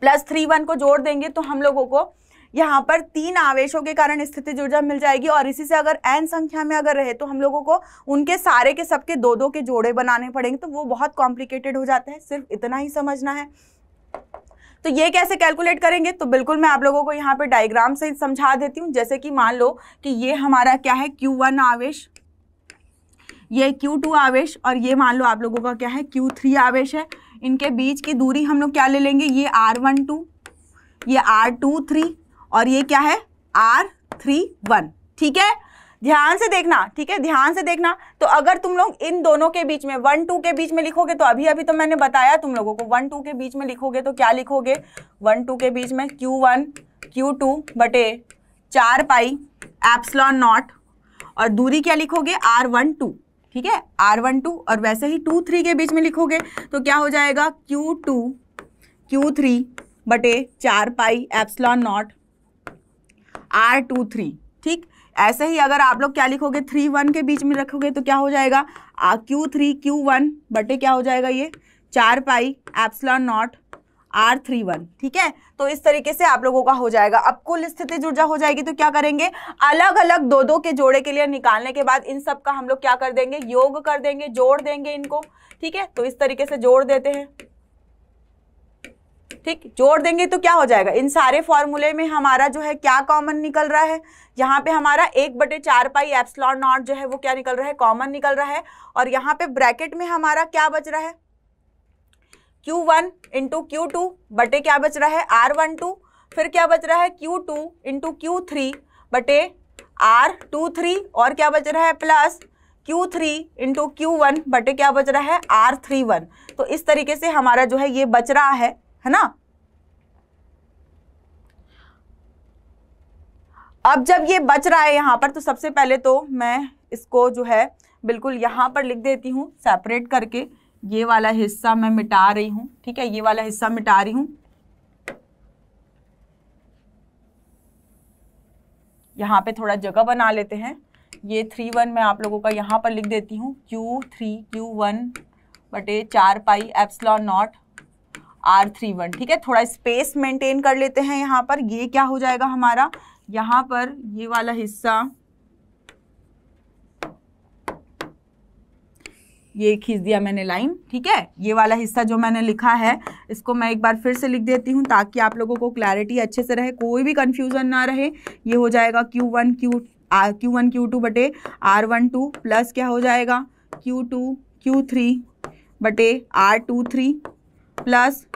plus three one को जोड़ देंगे तो हम लोगों को यहाँ पर तीन आवेशों के कारण स्थितिज ऊर्जा मिल जाएगी और इसी से अगर एन संख्या में अगर रहे तो हम लोगों को उनके सारे के सबके दो दो के जोड़े बनाने पड़ेंगे तो वो बहुत कॉम्प्लिकेटेड हो जाता है सिर्फ इतना ही समझना है तो ये कैसे कैलकुलेट करेंगे तो बिल्कुल मैं आप लोगों को यहाँ पे डायग्राम से समझा देती हूँ जैसे कि मान लो कि ये हमारा क्या है क्यू वन आवेश ये क्यू टू आवेश और ये मान लो आप लोगों का क्या है क्यू थ्री आवेश है इनके बीच की दूरी हम लोग क्या ले लेंगे ये आर वन टू ये आर टू थ्री और ये क्या है आर थ्री वन ठीक है ध्यान से देखना ठीक है ध्यान से देखना तो अगर तुम लोग इन दोनों के बीच में वन टू के बीच में लिखोगे तो अभी अभी तो मैंने बताया तुम लोगों को वन टू के बीच में लिखोगे तो क्या लिखोगे वन टू के बीच में क्यू वन क्यू टू बटे चार पाई एप्सलॉन नॉट और दूरी क्या लिखोगे आर वन टू ठीक है आर वन टू और वैसे ही टू थ्री के बीच में लिखोगे तो क्या हो जाएगा क्यू टू क्यू थ्री बटे चार pi epsilon naught R two three ठीक ऐसे ही अगर आप लोग क्या लिखोगे थ्री वन के बीच में रखोगे तो क्या हो जाएगा क्यू थ्री क्यू वन बटे क्या हो जाएगा ये चार pi epsilon naught R three one ठीक है तो इस तरीके से आप लोगों का हो जाएगा अब कुल स्थिति जुर्जा हो जाएगी तो क्या करेंगे अलग अलग दो दो के जोड़े के लिए निकालने के बाद इन सब का हम लोग क्या कर देंगे योग कर देंगे जोड़ देंगे इनको ठीक है तो इस तरीके से जोड़ देते हैं ठीक जोड़ देंगे तो क्या हो जाएगा इन सारे फॉर्मूले में हमारा जो है क्या कॉमन निकल रहा है यहाँ पे हमारा एक बटे चार पाई एप्सलॉन नॉट जो है वो क्या निकल रहा है कॉमन निकल रहा है और यहाँ पे ब्रैकेट में हमारा क्या बच रहा है Q1 वन इंटू क्यू बटे क्या बच रहा है आर वन टू फिर क्या बच रहा है Q2 two into Q three बटे आर टू थ्री और क्या बच रहा है plus Q3 three into Q one बटे क्या बच रहा है आर थ्री वन तो इस तरीके से हमारा जो है ये बच रहा है है ना अब जब ये बच रहा है यहां पर तो सबसे पहले तो मैं इसको जो है बिल्कुल यहां पर लिख देती हूं सेपरेट करके ये वाला हिस्सा मैं मिटा रही हूं ठीक है ये वाला हिस्सा मिटा रही हूं यहाँ पे थोड़ा जगह बना लेते हैं ये थ्री वन मैं आप लोगों का यहां पर लिख देती हूँ क्यू थ्री क्यू वन बटे चार pi epsilon naught R three one ठीक है थोड़ा स्पेस मेंटेन कर लेते हैं यहाँ पर ये क्या हो जाएगा हमारा यहाँ पर ये वाला हिस्सा ये खींच दिया मैंने लाइन ठीक है ये वाला हिस्सा जो मैंने लिखा है इसको मैं एक बार फिर से लिख देती हूँ ताकि आप लोगों को क्लैरिटी अच्छे से रहे कोई भी कन्फ्यूज़न ना रहे ये हो जाएगा Q one Q1 Q2 Q one Q two बटे आर वन टू प्लस क्या हो जाएगा क्यू टू क्यू थ्री बटे R two three plus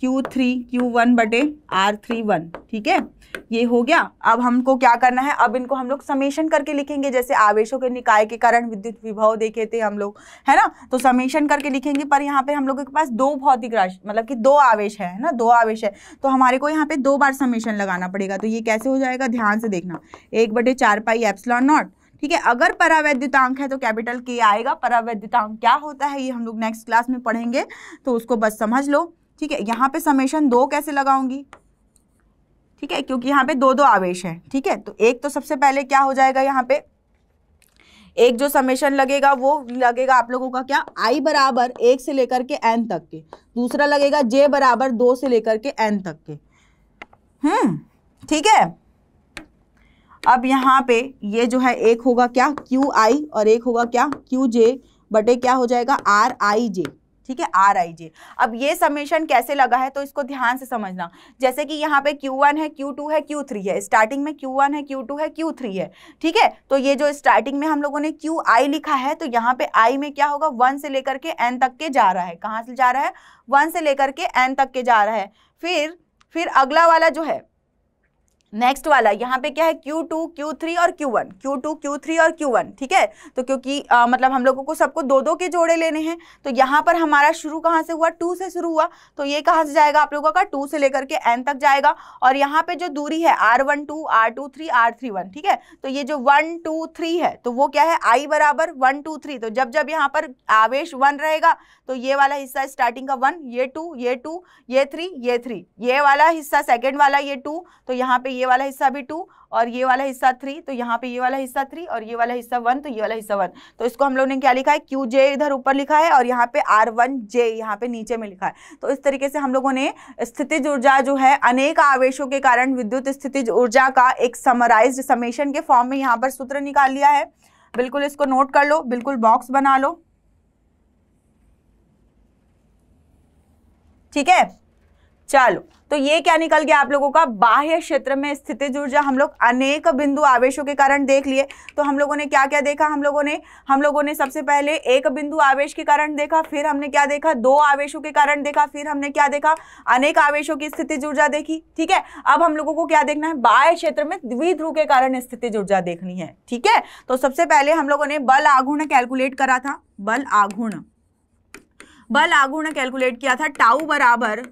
Q three Q one बटे आर थ्री वन ठीक है ये हो गया अब हमको क्या करना है अब इनको हम लोग समेशन करके लिखेंगे जैसे आवेशों के निकाय के कारण विद्युत विभव देखे थे हम लोग है ना तो समेशन करके लिखेंगे पर यहाँ पे हम लोगों के पास दो भौतिक राशि मतलब कि दो आवेश है ना दो आवेश है तो हमारे को यहाँ पे दो बार समेशन लगाना पड़ेगा तो ये कैसे हो जाएगा ध्यान से देखना एक बटे चार पाई एप्सलॉन नॉट ठीक है अगर परावैद्युतांक है तो कैपिटल के आएगा परावैद्युतांक क्या होता है ये हम लोग नेक्स्ट क्लास में पढ़ेंगे तो उसको बस समझ लो ठीक है यहाँ पे समेशन दो कैसे लगाऊंगी ठीक है क्योंकि यहाँ पे दो दो आवेश हैं ठीक है तो एक तो सबसे पहले क्या हो जाएगा यहाँ पे एक जो समेशन लगेगा वो लगेगा आप लोगों का क्या आई बराबर एक से लेकर के एन तक के दूसरा लगेगा जे बराबर दो से लेकर के एन तक के हम्म ठीक है अब यहाँ पे ये जो है एक होगा क्या क्यू आई और एक होगा क्या क्यू जे बटे क्या हो जाएगा आर आई जे ठीक है आर आई जे अब ये समेशन कैसे लगा है तो इसको ध्यान से समझना जैसे कि यहाँ पे क्यू वन है क्यू टू है क्यू थ्री है स्टार्टिंग में क्यू वन है क्यू टू है क्यू थ्री है ठीक है तो ये जो स्टार्टिंग में हम लोगों ने क्यू आई लिखा है तो यहाँ पे आई में क्या होगा वन से लेकर के एन तक के जा रहा है कहाँ से जा रहा है वन से लेकर के एन तक के जा रहा है फिर फिर अगला वाला जो है नेक्स्ट वाला यहाँ पे क्या है Q2, Q3 और Q1, Q2, Q3 और Q1, ठीक है तो क्योंकि आ, मतलब हम लोगों को सबको दो दो के जोड़े लेने हैं तो यहाँ पर हमारा शुरू कहाँ से हुआ टू से शुरू हुआ तो ये कहाँ से जाएगा आप लोगों का टू से लेकर के एन तक जाएगा और यहाँ पे जो दूरी है R one two R two three R three one ठीक है तो ये जो वन टू थ्री है तो वो क्या है आई बराबर वन टू थ्री तो जब जब यहाँ पर आवेश वन रहेगा तो ये वाला हिस्सा स्टार्टिंग का वन ये टू ये टू ये थ्री ये थ्री ये वाला हिस्सा सेकेंड वाला ये टू तो यहाँ पे ये वाला हिस्सा भी टू और ये वाला हिस्सा थ्री तो यहाँ पे ये वाला हिस्सा थ्री और ये वाला हिस्सा वन तो ये वाला हिस्सा वन तो इसको हम लोग ने क्या लिखा है क्यू जे इधर ऊपर लिखा है और यहाँ पे आर वन जे यहाँ पे नीचे में लिखा है तो इस तरीके से हम लोगों ने स्थितिज ऊर्जा जो है अनेक आवेशों के कारण विद्युत स्थितिज ऊर्जा का एक समराइज समेशन के फॉर्म में यहाँ पर सूत्र निकाल लिया है बिल्कुल इसको नोट कर लो बिल्कुल बॉक्स बना लो ठीक है चलो तो ये क्या निकल गया आप लोगों का बाह्य क्षेत्र में स्थित ऊर्जा हम लोग अनेक बिंदु आवेशों के कारण देख लिए तो हम लोगों ने क्या क्या देखा हम लोगों ने हम लोगों ने सबसे पहले एक बिंदु आवेश के कारण देखा फिर हमने क्या देखा दो आवेशों के कारण देखा फिर हमने क्या देखा अनेक आवेशों की स्थिति ऊर्जा देखी ठीक है अब हम लोगों को क्या देखना है बाह्य क्षेत्र में द्विध्रुव के कारण स्थिति ऊर्जा देखनी है ठीक है तो सबसे पहले हम लोगों ने बल आघूर्ण कैलकुलेट करा था बल आघूर्ण बल आघूर्ण कैलकुलेट किया था टाउ बराबर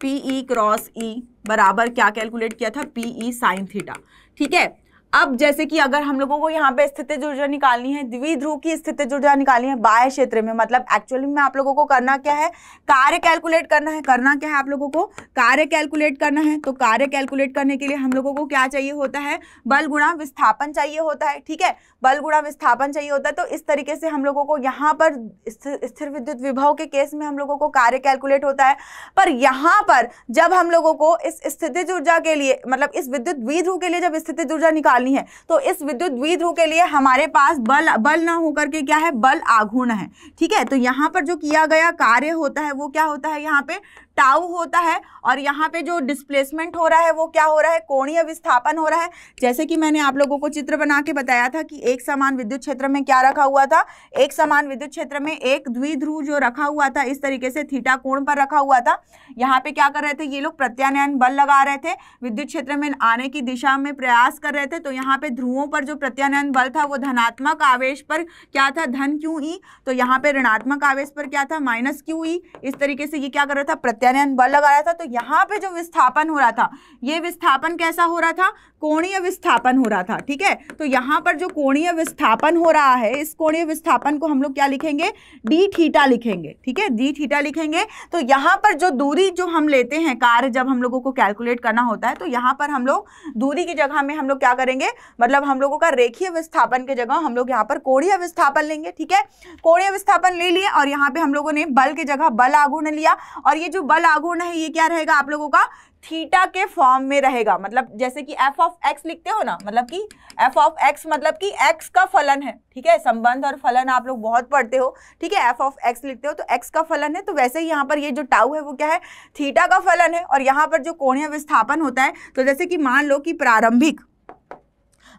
पी ई क्रॉस ई बराबर क्या कैलकुलेट किया था पी ई साइन थीटा ठीक है अब जैसे कि अगर हम लोगों को यहाँ पे स्थिति ऊर्जा निकालनी है द्विध्रुव की स्थिति ऊर्जा निकालनी है बाह्य क्षेत्र में मतलब एक्चुअली में आप लोगों को करना क्या है कार्य कैलकुलेट करना है करना क्या है आप लोगों को कार्य कैलकुलेट करना है तो कार्य कैलकुलेट करने के लिए हम लोगों को क्या चाहिए होता है बल गुणा विस्थापन चाहिए होता है ठीक है बल गुणा विस्थापन चाहिए होता है तो इस तरीके से हम लोगों को यहाँ पर स्थिर विद्युत विभव के केस में हम लोगों को कार्य कैलकुलेट होता है पर यहाँ पर जब हम लोगों को इस स्थिति ऊर्जा के लिए मतलब इस विद्युत द्विध्रुव के लिए जब स्थिति ऊर्जा निकाल डालनी है तो इस विद्युत द्विध्रुव के लिए हमारे पास बल बल ना होकर के क्या है बल आघूर्ण है ठीक है तो यहाँ पर जो किया गया कार्य होता है वो क्या होता है यहाँ पे टाउ होता है और यहाँ पे जो डिस्प्लेसमेंट हो रहा है वो क्या हो रहा है कोणीय विस्थापन हो रहा है जैसे कि मैंने आप लोगों को चित्र बना के बताया था कि एक समान विद्युत क्षेत्र में क्या रखा हुआ था एक समान विद्युत क्षेत्र में एक द्विध्रुव जो रखा हुआ था इस तरीके से थीटा कोण पर रखा हुआ था यहाँ पे क्या कर रहे थे ये लोग प्रत्यानयन बल लगा रहे थे विद्युत क्षेत्र में आने की दिशा में प्रयास कर रहे थे तो यहाँ पे ध्रुवों पर जो प्रत्यानयन बल था वो धनात्मक आवेश पर क्या था धन क्यू ई e। तो यहाँ पे ऋणात्मक आवेश पर क्या था माइनस क्यू ई e। इस तरीके से ये क्या कर रहा था प्रत्यान वैक्टेरियन बल लगा रहा था तो यहाँ पे जो विस्थापन हो रहा था ये विस्थापन कैसा हो रहा था कोणीय विस्थापन हो रहा था ठीक है तो यहाँ पर जो कोणीय विस्थापन हो रहा है इस कोणीय विस्थापन को हम लोग क्या लिखेंगे डी थीटा लिखेंगे ठीक है डी थीटा लिखेंगे तो यहाँ पर जो दूरी जो हम लेते हैं कार्य जब हम लोगों को कैलकुलेट करना होता है तो यहाँ पर हम लोग दूरी की जगह में हम लोग क्या करेंगे मतलब हम लोगों का रेखीय विस्थापन की जगह हम लोग यहाँ पर कोणीय विस्थापन लेंगे ठीक है कोणीय विस्थापन ले लिए और यहाँ पे हम लोगों ने बल की जगह बल आघूर्ण लिया और ये जो बल लागू होना है ये क्या रहेगा आप लोगों का थीटा के फॉर्म में रहेगा मतलब जैसे कि एफ ऑफ एक्स लिखते हो ना मतलब कि एफ ऑफ एक्स मतलब कि एक्स का फलन है ठीक है संबंध और फलन आप लोग बहुत पढ़ते हो ठीक है एफ ऑफ एक्स लिखते हो तो एक्स का फलन है तो वैसे ही यहाँ पर ये जो टाउ है वो क्या है थीटा का फलन है और यहाँ पर जो कोणीय विस्थापन होता है तो जैसे कि मान लो कि प्रारंभिक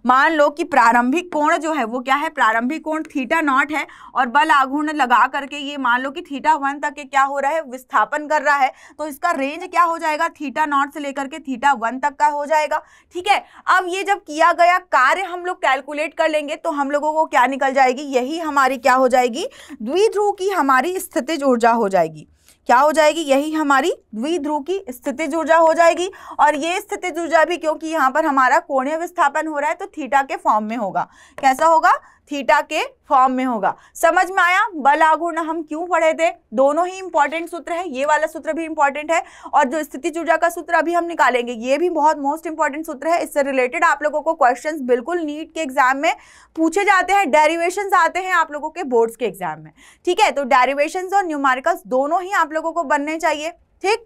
मान लो कि प्रारंभिक कोण जो है वो क्या है प्रारंभिक कोण थीटा नॉट है और बल आघूर्ण लगा करके ये मान लो कि थीटा वन तक के क्या हो रहा है विस्थापन कर रहा है तो इसका रेंज क्या हो जाएगा थीटा नॉट से लेकर के थीटा वन तक का हो जाएगा ठीक है अब ये जब किया गया कार्य हम लोग कैलकुलेट कर लेंगे तो हम लोगों को क्या निकल जाएगी यही हमारी क्या हो जाएगी द्विध्रुव की हमारी स्थितिज ऊर्जा हो जाएगी क्या हो जाएगी यही हमारी द्विध्रुव की स्थिति ऊर्जा हो जाएगी और ये स्थिति ऊर्जा भी क्योंकि यहाँ पर हमारा कोणीय विस्थापन हो रहा है तो थीटा के फॉर्म में होगा कैसा होगा थीटा के फॉर्म में होगा समझ में आया बल आघूर्ण हम क्यों पढ़े थे दोनों ही इंपॉर्टेंट सूत्र है ये वाला सूत्र भी इंपॉर्टेंट है और जो स्थिति चूजा का सूत्र अभी हम निकालेंगे ये भी बहुत मोस्ट इंपॉर्टेंट सूत्र है इससे रिलेटेड आप लोगों को क्वेश्चन बिल्कुल नीट के एग्जाम में पूछे जाते हैं डेरिवेशन आते हैं आप लोगों के बोर्ड्स के एग्जाम में ठीक है तो डेरिवेशन और न्यूमारिकल्स दोनों ही आप लोगों को बनने चाहिए ठीक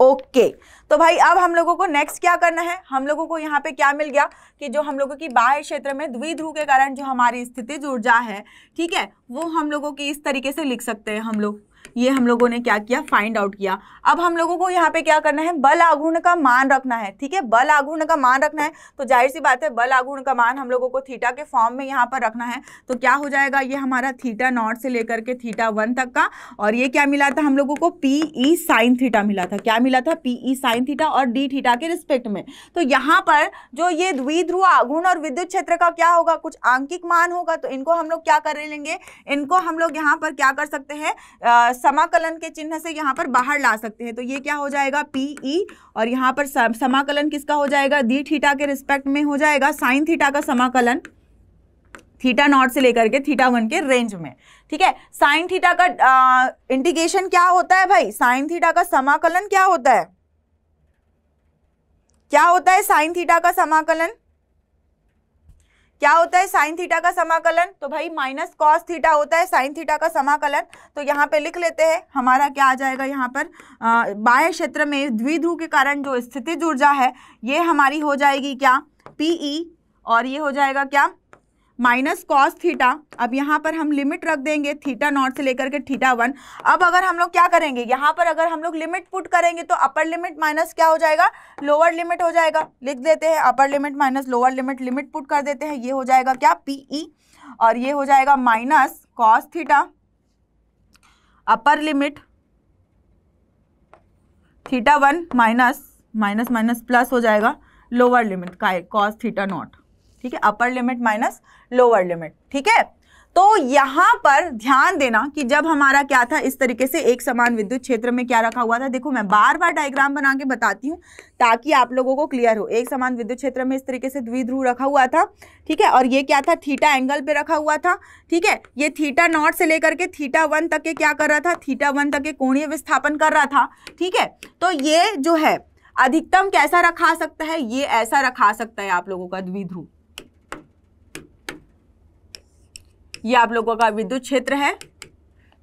ओके okay. तो भाई अब हम लोगों को नेक्स्ट क्या करना है हम लोगों को यहाँ पे क्या मिल गया कि जो हम लोगों की बाह्य क्षेत्र में द्विध्रुव के कारण जो हमारी स्थिति ऊर्जा है ठीक है वो हम लोगों की इस तरीके से लिख सकते हैं हम लोग ये हम लोगों ने क्या किया फाइंड आउट किया अब हम लोगों को यहाँ पे क्या करना है बल आघूर्ण का मान रखना है ठीक है बल आघूर्ण का मान रखना है तो जाहिर सी बात है बल आघूर्ण का मान हम लोगों को थीटा के फॉर्म में यहाँ पर रखना है तो क्या हो जाएगा ये हमारा थीटा नॉट से लेकर के थीटा वन तक का और ये क्या मिला था हम लोगों को पीई साइन थीटा मिला था क्या मिला था पीई साइन थीटा और डी थीटा के रिस्पेक्ट में तो यहाँ पर जो ये द्विध्रुव आघूर्ण और विद्युत क्षेत्र का क्या होगा कुछ आंकिक मान होगा तो इनको हम लोग क्या कर लेंगे इनको हम लोग यहाँ पर क्या कर सकते हैं समाकलन के चिन्ह से यहाँ पर बाहर ला सकते हैं तो ये क्या हो जाएगा पी ई e, और यहाँ पर समाकलन किसका हो जाएगा दी थीटा के रिस्पेक्ट में हो जाएगा साइन थीटा का समाकलन थीटा नॉट से लेकर के थीटा वन के रेंज में ठीक है साइन थीटा का इंटीग्रेशन क्या होता है भाई साइन थीटा का समाकलन क्या होता है क्या होता है साइन थीटा का समाकलन क्या होता है साइन थीटा का समाकलन तो भाई माइनस कॉस थीटा होता है साइन थीटा का समाकलन तो यहाँ पे लिख लेते हैं हमारा क्या आ जाएगा यहाँ पर बाह्य क्षेत्र में द्विध्रुव के कारण जो स्थिति ऊर्जा है ये हमारी हो जाएगी क्या पीई e और ये हो जाएगा क्या माइनस कॉस थीटा अब यहाँ पर हम लिमिट रख देंगे थीटा नॉट से लेकर के थीटा वन अब अगर हम लोग क्या करेंगे यहाँ पर अगर हम लोग लिमिट पुट करेंगे तो अपर लिमिट माइनस क्या हो जाएगा लोअर लिमिट हो जाएगा लिख देते हैं upper limit minus lower limit limit put कर देते हैं ये हो जाएगा क्या पीई e। और ये हो जाएगा minus cos theta upper limit theta one minus minus minus plus हो जाएगा लोअर लिमिट का कॉस थीटा नॉट ठीक है upper limit minus lower limit ठीक है तो यहां पर ध्यान देना कि जब हमारा क्या था इस तरीके से एक समान विद्युत क्षेत्र में क्या रखा हुआ था देखो मैं बार बार डायग्राम बना के बताती हूँ ताकि आप लोगों को क्लियर हो एक समान विद्युत क्षेत्र में इस तरीके से द्विध्रुव रखा हुआ था ठीक है और ये क्या था थीटा एंगल पे रखा हुआ था ठीक है ये थीटा नॉट से लेकर के थीटा वन तक के क्या कर रहा था थीटा वन तक के कोणीय विस्थापन कर रहा था ठीक है तो ये जो है अधिकतम कैसा रखा सकता है ये ऐसा रखा सकता है आप लोगों का द्विध्रुव ये आप लोगों का विद्युत क्षेत्र है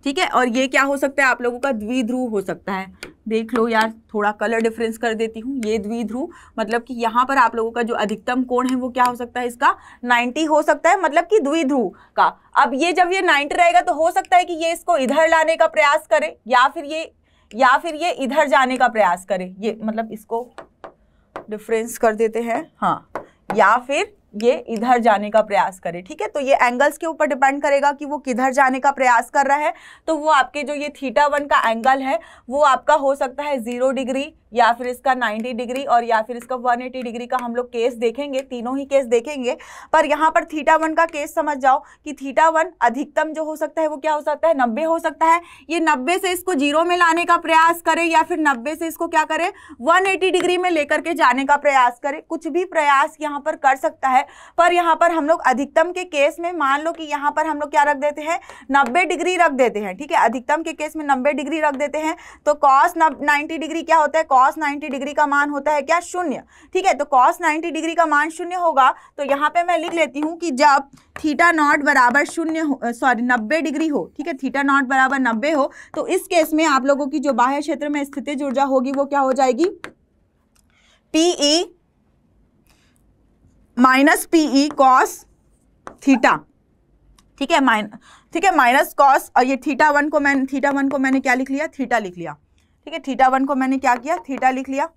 ठीक है और ये क्या हो सकता है आप लोगों का द्विध्रुव हो सकता है देख लो यार थोड़ा कलर डिफरेंस कर देती हूँ ये द्विध्रुव मतलब कि यहाँ पर आप लोगों का जो अधिकतम कोण है वो क्या हो सकता है इसका 90 हो सकता है मतलब कि द्विध्रुव का अब ये जब ये 90 रहेगा तो हो सकता है कि ये इसको इधर लाने का प्रयास करे या फिर ये या फिर ये इधर जाने का प्रयास करे ये मतलब इसको डिफरेंस कर देते हैं हाँ या फिर ये इधर जाने का प्रयास करे ठीक है तो ये एंगल्स के ऊपर डिपेंड करेगा कि वो किधर जाने का प्रयास कर रहा है तो वो आपके जो ये थीटा वन का एंगल है वो आपका हो सकता है ज़ीरो डिग्री या फिर इसका 90 डिग्री और या फिर इसका 180 डिग्री का हम लोग केस देखेंगे तीनों ही केस देखेंगे पर यहाँ पर थीटा वन का केस समझ जाओ कि थीटा वन अधिकतम जो हो सकता है वो क्या हो सकता है नब्बे हो सकता है ये नब्बे से इसको जीरो में लाने का प्रयास करे या फिर नब्बे से इसको क्या करे वन डिग्री में लेकर के जाने का प्रयास करे कुछ भी प्रयास यहाँ पर कर सकता है है पर यहाँ पर हम लोग अधिकतम के केस में मान लो कि यहाँ पर हम लोग क्या रख देते हैं नब्बे डिग्री रख देते हैं ठीक है अधिकतम के केस में नब्बे डिग्री रख देते हैं तो कॉस नाइन्टी डिग्री क्या होता है कॉस नाइन्टी डिग्री का मान होता है क्या शून्य ठीक है तो कॉस नाइन्टी डिग्री का मान शून्य होगा तो यहाँ पर मैं लिख लेती हूँ कि जब थीटा नॉट बराबर शून्य हो सॉरी नब्बे डिग्री हो ठीक है थीटा नॉट बराबर नब्बे हो तो इस केस में आप लोगों की जो बाह्य क्षेत्र में स्थिति ऊर्जा होगी वो क्या हो जाएगी P E minus P E cos theta ठीक है माइन ठीक है माइनस कॉस और ये थीटा वन को मैंने थीटा वन को मैंने क्या लिख लिया थीटा लिख लिया ठीक है थीटा वन को मैंने क्या किया थीटा लिख लिया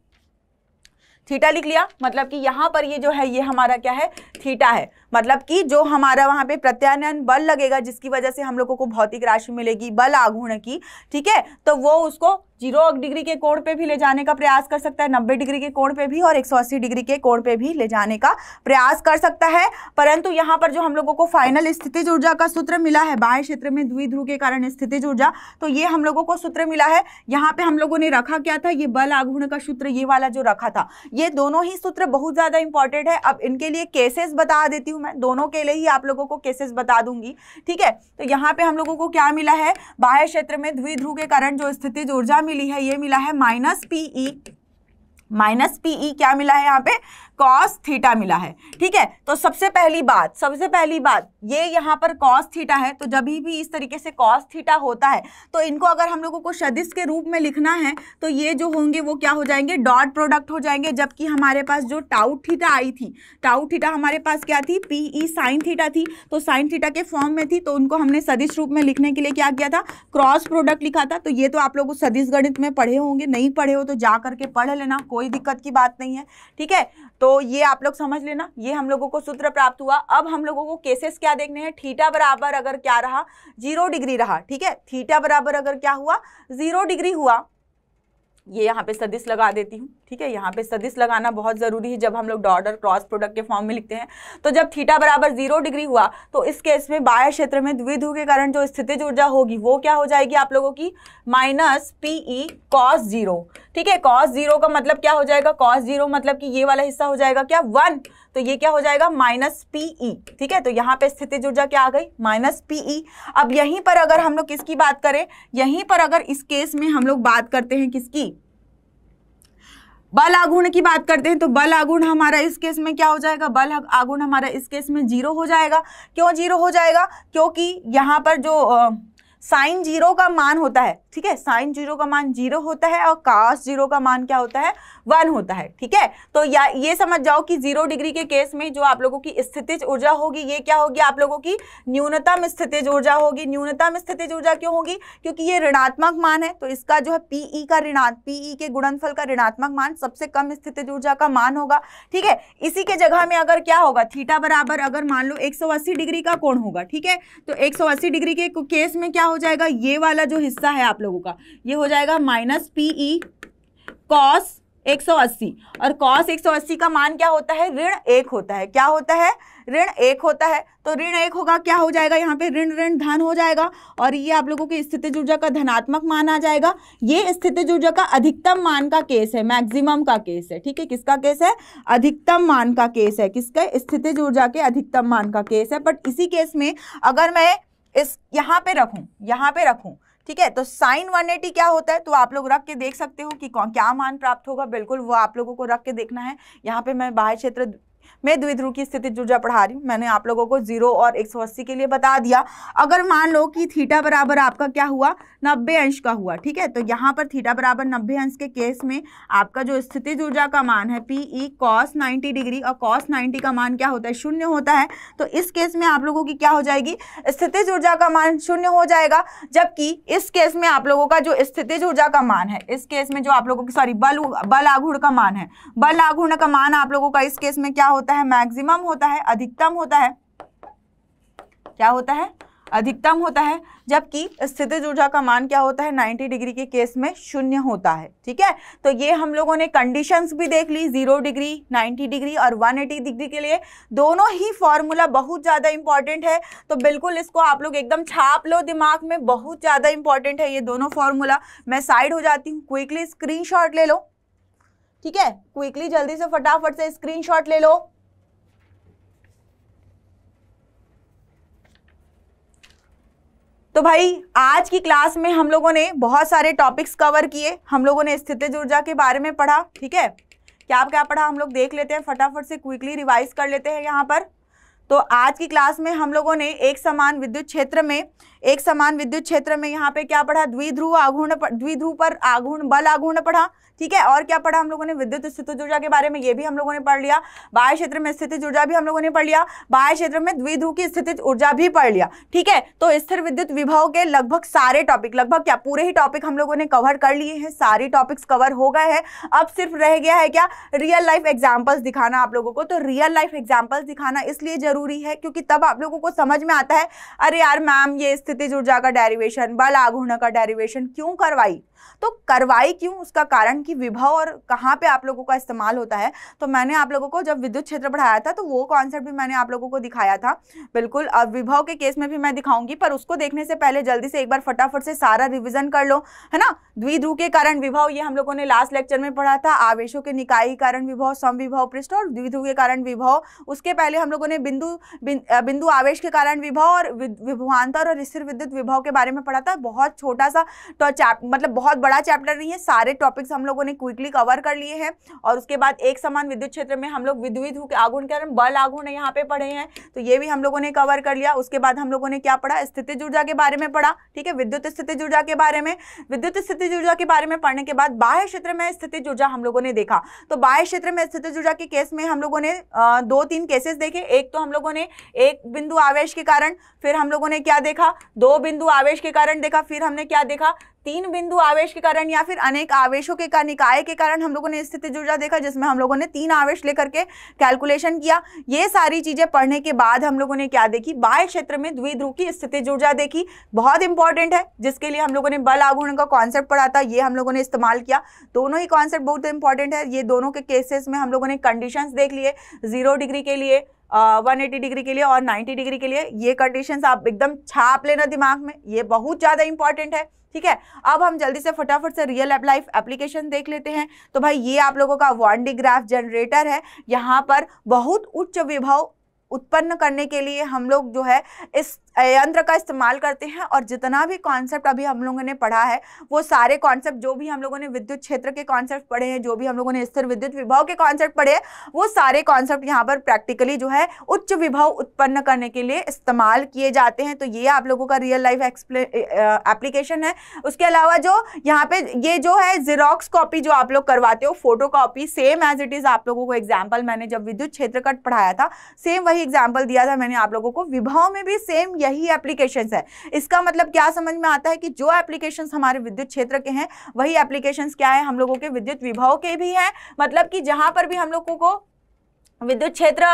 थीटा लिख लिया मतलब कि यहाँ पर ये जो है ये हमारा क्या है थीटा है मतलब कि जो हमारा वहां पे प्रत्यानयन बल लगेगा जिसकी वजह से हम लोगों को भौतिक राशि मिलेगी बल आघूर्ण की ठीक है तो वो उसको जीरो डिग्री के कोण पे भी ले जाने का प्रयास कर सकता है नब्बे डिग्री के कोण पे भी और अस्सी डिग्री के कोण पे भी ले जाने का प्रयास कर सकता है परंतु यहाँ पर जो हम लोगों को फाइनल स्थिति ऊर्जा का सूत्र मिला है बाह्य क्षेत्र में द्विध्रुव के कारण स्थिति ऊर्जा तो ये हम लोगों को सूत्र मिला है यहाँ पे हम लोगों ने रखा क्या था ये बल आघूर्ण का सूत्र ये वाला जो रखा था ये दोनों ही सूत्र बहुत ज्यादा इंपॉर्टेंट है अब इनके लिए केसेस बता देती हूँ मैं दोनों के लिए ही आप लोगों को केसेस बता दूंगी ठीक है तो यहाँ पे हम लोगों को क्या मिला है बाह्य क्षेत्र में द्विध्रुव के कारण जो स्थिति ऊर्जा मिली है ये मिला है minus P E e। Minus P E e क्या मिला है यहाँ पे कॉस थीटा मिला है ठीक है तो सबसे पहली बात सबसे पहली बात ये यहाँ पर कॉस थीटा है तो जब भी इस तरीके से कॉस थीटा होता है तो इनको अगर हम लोगों को सदिश के रूप में लिखना है तो ये जो होंगे वो क्या हो जाएंगे डॉट प्रोडक्ट हो जाएंगे जबकि हमारे पास जो टाउ थीटा आई थी टाउ थीटा हमारे पास क्या थी पी ई साइन थीटा थी तो साइन थीटा के फॉर्म में थी तो उनको हमने सदिश रूप में लिखने के लिए क्या किया था क्रॉस प्रोडक्ट लिखा था तो ये तो आप लोग सदिश गणित में पढ़े होंगे नहीं पढ़े हो तो जा करके पढ़ लेना कोई दिक्कत की बात नहीं है ठीक है तो ये आप लोग समझ लेना ये हम लोगों को सूत्र प्राप्त हुआ अब हम लोगों को केसेस क्या देखने हैं थीटा बराबर अगर क्या रहा जीरो डिग्री रहा ठीक है थीटा बराबर अगर क्या हुआ जीरो डिग्री हुआ ये यहाँ पे सदिश लगा देती हूँ ठीक है यहाँ पे सदिश लगाना बहुत ज़रूरी है जब हम लोग डॉट और क्रॉस प्रोडक्ट के फॉर्म में लिखते हैं तो जब थीटा बराबर जीरो डिग्री हुआ तो इस केस में बाह्य क्षेत्र में द्विध्रुव के कारण जो स्थितिज ऊर्जा होगी वो क्या हो जाएगी आप लोगों की माइनस पीई कॉस जीरो ठीक है कॉस जीरो का मतलब क्या हो जाएगा कॉस जीरो मतलब कि ये वाला हिस्सा हो जाएगा क्या वन तो ये क्या हो जाएगा माइनस पीई e। ठीक है तो यहाँ पे स्थिति ऊर्जा क्या आ गई माइनस पीई e। अब यहीं पर अगर हम लोग किसकी बात करें यहीं पर अगर इस केस में हम लोग बात करते हैं किसकी बल आगुण की बात करते हैं तो बल आगुण हमारा इस केस में क्या हो जाएगा बल आगुण हमारा इस केस में जीरो हो जाएगा क्यों जीरो हो जाएगा क्योंकि यहाँ पर जो साइन जीरो का मान होता है ठीक है साइन जीरो का मान जीरो होता है और कास जीरो का मान क्या होता है वन होता है ठीक है तो या ये समझ जाओ कि जीरो डिग्री के केस में जो आप लोगों की स्थितिज ऊर्जा होगी ये क्या होगी आप लोगों की न्यूनतम स्थितिज ऊर्जा होगी न्यूनतम स्थितिज ऊर्जा क्यों होगी क्योंकि ये ऋणात्मक मान है तो इसका जो है पीई e का ऋणात्मक पीई e के गुणनफल का ऋणात्मक मान सबसे कम स्थितिज ऊर्जा का मान होगा ठीक है इसी के जगह में अगर क्या होगा थीटा बराबर अगर मान लो एक डिग्री का कोण होगा ठीक है तो एक डिग्री के केस में क्या हो जाएगा ये वाला जो हिस्सा है आप लोगों का ये हो जाएगा माइनस पीई कॉस e 180 और cos 180 का मान क्या होता है ऋण एक होता है क्या होता है ऋण एक होता है तो ऋण एक होगा क्या हो जाएगा यहाँ पे ऋण ऋण धन हो जाएगा और ये आप लोगों की स्थिति ऊर्जा का धनात्मक मान आ जाएगा ये स्थिति ऊर्जा का अधिकतम मान का केस है मैक्सिमम का केस है ठीक है किसका केस है अधिकतम मान का केस है किसके स्थिति ऊर्जा के अधिकतम मान का केस है बट इसी केस में अगर मैं इस यहाँ पे रखूँ यहाँ पे रखूँ ठीक है तो साइन 180 क्या होता है तो आप लोग रख के देख सकते हो कि क्या मान प्राप्त होगा बिल्कुल वो आप लोगों को रख के देखना है यहाँ पे मैं बाह्य क्षेत्र मैं द्विध्रुव की स्थिति ऊर्जा पढ़ा रही हूँ मैंने आप लोगों को जीरो और एक सौ अस्सी के लिए बता दिया अगर मान लो कि थीटा बराबर आपका क्या हुआ नब्बे अंश का हुआ ठीक है तो यहाँ पर थीटा बराबर नब्बे अंश के केस में आपका जो स्थिति ऊर्जा का मान है P E e cos ninety degree और कॉस नाइन्टी का मान क्या होता है शून्य होता है तो इस केस में आप लोगों की क्या हो जाएगी स्थिति ऊर्जा का मान शून्य हो जाएगा जबकि इस केस में आप लोगों का जो स्थिति ऊर्जा का मान है इस केस में जो आप लोगों की सॉरी बल बल आघूर्ण का मान है बल आघूर्ण का मान आप लोगों का इस केस में क्या होता है होता है मैक्सिमम होता है अधिकतम होता है क्या होता है अधिकतम होता है जबकि स्थितिज ऊर्जा का मान क्या होता है 90 डिग्री के केस में शून्य होता है ठीक है तो ये हम लोगों ने कंडीशंस भी देख ली जीरो डिग्री 90 डिग्री और 180 डिग्री के लिए दोनों ही फॉर्मूला बहुत ज़्यादा इंपॉर्टेंट है तो बिल्कुल इसको आप लोग एकदम छाप लो दिमाग में बहुत ज़्यादा इंपॉर्टेंट है ये दोनों फॉर्मूला मैं साइड हो जाती हूँ क्विकली स्क्रीन ले लो ठीक है क्विकली जल्दी से फटाफट से स्क्रीन ले लो तो भाई आज की क्लास में हम लोगों ने बहुत सारे टॉपिक्स कवर किए हम लोगों ने स्थितिज ऊर्जा के बारे में पढ़ा ठीक है क्या आप क्या पढ़ा हम लोग देख लेते हैं फटाफट से क्विकली रिवाइज कर लेते हैं यहाँ पर तो आज की क्लास में हम लोगों ने एक समान विद्युत क्षेत्र में एक समान विद्युत क्षेत्र में यहाँ पे क्या पढ़ा द्विध्रुव आघूर्ण द्विध्रुव पर आघूर्ण बल आघूर्ण पढ़ा ठीक है और क्या पढ़ा हम लोगों ने विद्युत स्थित ऊर्जा के बारे में ये भी हम लोगों ने पढ़ लिया बाह्य क्षेत्र में स्थित ऊर्जा भी हम लोगों ने पढ़ लिया बाह्य क्षेत्र में द्विधु की स्थिति ऊर्जा भी पढ़ लिया ठीक है तो स्थिर विद्युत विभव के लगभग सारे टॉपिक लगभग क्या पूरे ही टॉपिक हम लोगों ने कवर कर लिए हैं सारे टॉपिक्स कवर हो गए हैं अब सिर्फ रह गया है क्या रियल लाइफ एग्जाम्पल्स दिखाना आप लोगों को तो रियल लाइफ एग्जाम्पल्स दिखाना इसलिए जरूरी है क्योंकि तब आप लोगों को समझ में आता है अरे यार मैम ये स्थिति ऊर्जा का डेरिवेशन बल आघूर्ण का डेरिवेशन क्यों करवाई तो करवाई क्यों उसका कारण कि विभव और कहाँ पे आप लोगों का इस्तेमाल होता है तो मैंने आप लोगों को जब विद्युत क्षेत्र पढ़ाया था तो वो कॉन्सेप्ट भी मैंने आप लोगों को दिखाया था बिल्कुल अब विभव के केस में भी मैं दिखाऊंगी पर उसको देखने से पहले जल्दी से एक बार फटाफट से सारा रिविजन कर लो है ना द्विध्रुव के कारण विभव ये हम लोगों ने लास्ट लेक्चर में पढ़ा था आवेशों के निकाय कारण विभव सम विभव पृष्ठ और द्विध्रुव के कारण विभव उसके पहले हम लोगों ने बिंदु बिंदु आवेश के कारण विभव और विभवान्तर और स्थिर विद्युत विभव के बारे में पढ़ा था बहुत छोटा सा तो मतलब बहुत बड़ा चैप्टर नहीं है सारे टॉपिक्स हम लोग लोगों ने क्विकली कवर कर लिए हैं और उसके बाद एक समान विद्युत क्षेत्र में हम लोग विद्युत हु के आगुण के बल आगुण यहाँ पे पढ़े हैं तो ये भी हम लोगों ने कवर कर लिया उसके बाद हम लोगों ने क्या पढ़ा स्थिति ऊर्जा के बारे में पढ़ा ठीक है विद्युत स्थिति ऊर्जा के बारे में विद्युत स्थिति ऊर्जा के बारे में पढ़ने के बाद बाह्य क्षेत्र में स्थिति ऊर्जा हम लोगों ने देखा तो बाह्य क्षेत्र में स्थिति ऊर्जा के केस में हम लोगों ने दो तीन केसेस देखे एक तो हम लोगों ने एक बिंदु आवेश के कारण फिर हम लोगों ने क्या देखा दो बिंदु आवेश के कारण देखा फिर हमने क्या देखा तीन बिंदु आवेश के कारण या फिर अनेक आवेशों के का निकाय के कारण हम लोगों ने स्थिति ऊर्जा देखा जिसमें हम लोगों ने तीन आवेश लेकर के कैलकुलेशन किया ये सारी चीज़ें पढ़ने के बाद हम लोगों ने क्या देखी बाह्य क्षेत्र में द्विध्रुव की स्थिति ऊर्जा देखी बहुत इंपॉर्टेंट है जिसके लिए हम लोगों ने बल आघूर्ण का कॉन्सेप्ट पढ़ा था ये हम लोगों ने इस्तेमाल किया दोनों ही कॉन्सेप्ट बहुत इंपॉर्टेंट है ये दोनों के केसेस में हम लोगों ने कंडीशंस देख लिए जीरो डिग्री के लिए वन एटी डिग्री के लिए और नाइन्टी डिग्री के लिए ये कंडीशन आप एकदम छाप लेना दिमाग में ये बहुत ज़्यादा इंपॉर्टेंट है ठीक है अब हम जल्दी से फटाफट से रियल लाइफ एप्लीकेशन देख लेते हैं तो भाई ये आप लोगों का वॉन्डीग्राफ जनरेटर है यहाँ पर बहुत उच्च विभव उत्पन्न करने के लिए हम लोग जो है इस यंत्र का इस्तेमाल करते हैं और जितना भी कॉन्सेप्ट अभी हम लोगों ने पढ़ा है वो सारे कॉन्सेप्ट जो भी हम लोगों ने विद्युत क्षेत्र के कॉन्सेप्ट पढ़े हैं जो भी हम लोगों ने स्थिर विद्युत विभाव के कॉन्सेप्ट पढ़े हैं वो सारे कॉन्सेप्ट यहाँ पर प्रैक्टिकली जो है उच्च विभाव उत्पन्न करने के लिए इस्तेमाल किए जाते हैं तो ये आप लोगों का रियल लाइफ एप्लीकेशन है उसके अलावा जो यहाँ पे ये जो है जीरोक्स कॉपी जो आप लोग करवाते हो photocopy same as it is आप लोगों को एग्जाम्पल मैंने जब विद्युत क्षेत्र का पढ़ाया था सेम वही एग्जाम्पल दिया था मैंने आप लोगों को विभाव में भी सेम यही एप्लीकेशन है इसका मतलब क्या समझ में आता है कि जो एप्लीकेशन हमारे विद्युत क्षेत्र के हैं वही एप्लीकेशन क्या है हम लोगों के विद्युत विभाव के भी हैं मतलब कि जहां पर भी हम लोगों को विद्युत क्षेत्र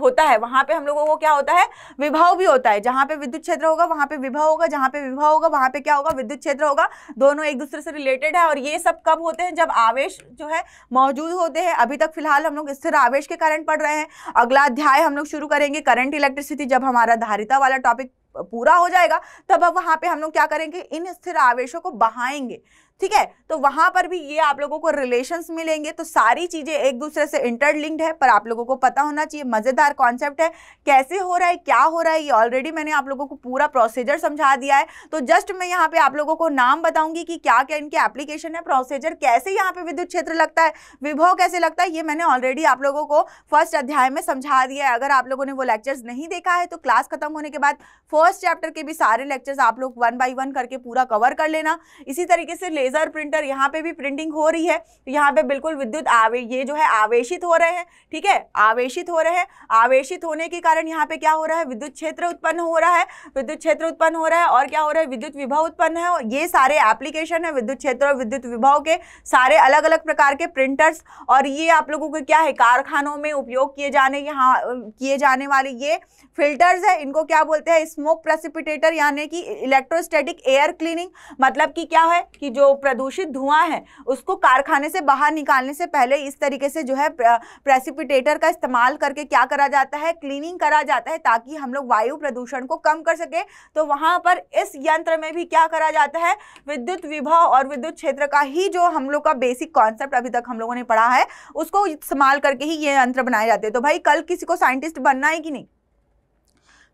होता है वहाँ पे हम लोगों को क्या होता है विभाव भी होता है जहाँ पे विद्युत क्षेत्र होगा वहां पे विभाव होगा जहाँ पे विभाव होगा वहाँ पे क्या होगा विद्युत क्षेत्र होगा दोनों एक दूसरे से रिलेटेड है और ये सब कब होते हैं जब आवेश जो है मौजूद होते हैं अभी तक फिलहाल हम लोग स्थिर आवेश के कारण पढ़ रहे हैं अगला अध्याय हम लोग शुरू करेंगे करंट इलेक्ट्रिसिटी जब हमारा धारिता वाला टॉपिक पूरा हो जाएगा तब अब वहाँ पे हम लोग क्या करेंगे इन स्थिर आवेशों को बहाएंगे ठीक है तो वहां पर भी ये आप लोगों को रिलेशन मिलेंगे तो सारी चीजें एक दूसरे से इंटरलिंक्ड है पर आप लोगों को पता होना चाहिए मजेदार कॉन्सेप्ट है कैसे हो रहा है क्या हो रहा है ये ऑलरेडी मैंने आप लोगों को पूरा प्रोसीजर समझा दिया है तो जस्ट मैं यहाँ पे आप लोगों को नाम बताऊंगी कि क्या क्या इनके एप्लीकेशन है प्रोसीजर कैसे यहाँ पे विद्युत क्षेत्र लगता है विभव कैसे लगता है ये मैंने ऑलरेडी आप लोगों को फर्स्ट अध्याय में समझा दिया है अगर आप लोगों ने वो लेक्चर्स नहीं देखा है तो क्लास खत्म होने के बाद फर्स्ट चैप्टर के भी सारे लेक्चर्स आप लोग वन बाई वन करके पूरा कवर कर लेना इसी तरीके से लेजर प्रिंटर यहाँ पे भी प्रिंटिंग हो रही है यहाँ पे बिल्कुल विद्युत आवे ये जो है आवेशित हो रहे हैं ठीक है आवेशित हो रहे हैं आवेशित होने के कारण यहाँ पे क्या हो रहा है विद्युत क्षेत्र उत्पन्न हो रहा है विद्युत क्षेत्र उत्पन्न हो रहा है और क्या हो रहा है विद्युत विभव उत्पन्न है ये सारे एप्लीकेशन है विद्युत क्षेत्र और विद्युत विभव के सारे अलग अलग प्रकार के प्रिंटर्स और ये आप लोगों के क्या है कारखानों में उपयोग किए जाने यहाँ किए जाने वाले ये फिल्टर्स है इनको क्या बोलते हैं स्मोक प्रेसिपिटेटर यानी कि इलेक्ट्रोस्टैटिक एयर क्लीनिंग मतलब कि क्या है कि जो प्रदूषित धुआं है उसको कारखाने से बाहर निकालने से पहले इस तरीके से जो है प्रेसिपिटेटर का इस्तेमाल करके क्या करा जाता है क्लीनिंग करा जाता है ताकि हम लोग वायु प्रदूषण को कम कर सके तो वहां पर इस यंत्र में भी क्या करा जाता है विद्युत विभव और विद्युत क्षेत्र का ही जो हम लोग का बेसिक कॉन्सेप्ट अभी तक हम लोगों ने पढ़ा है उसको इस्तेमाल करके ही ये यंत्र बनाए जाते हैं तो भाई कल किसी को साइंटिस्ट बनना है कि नहीं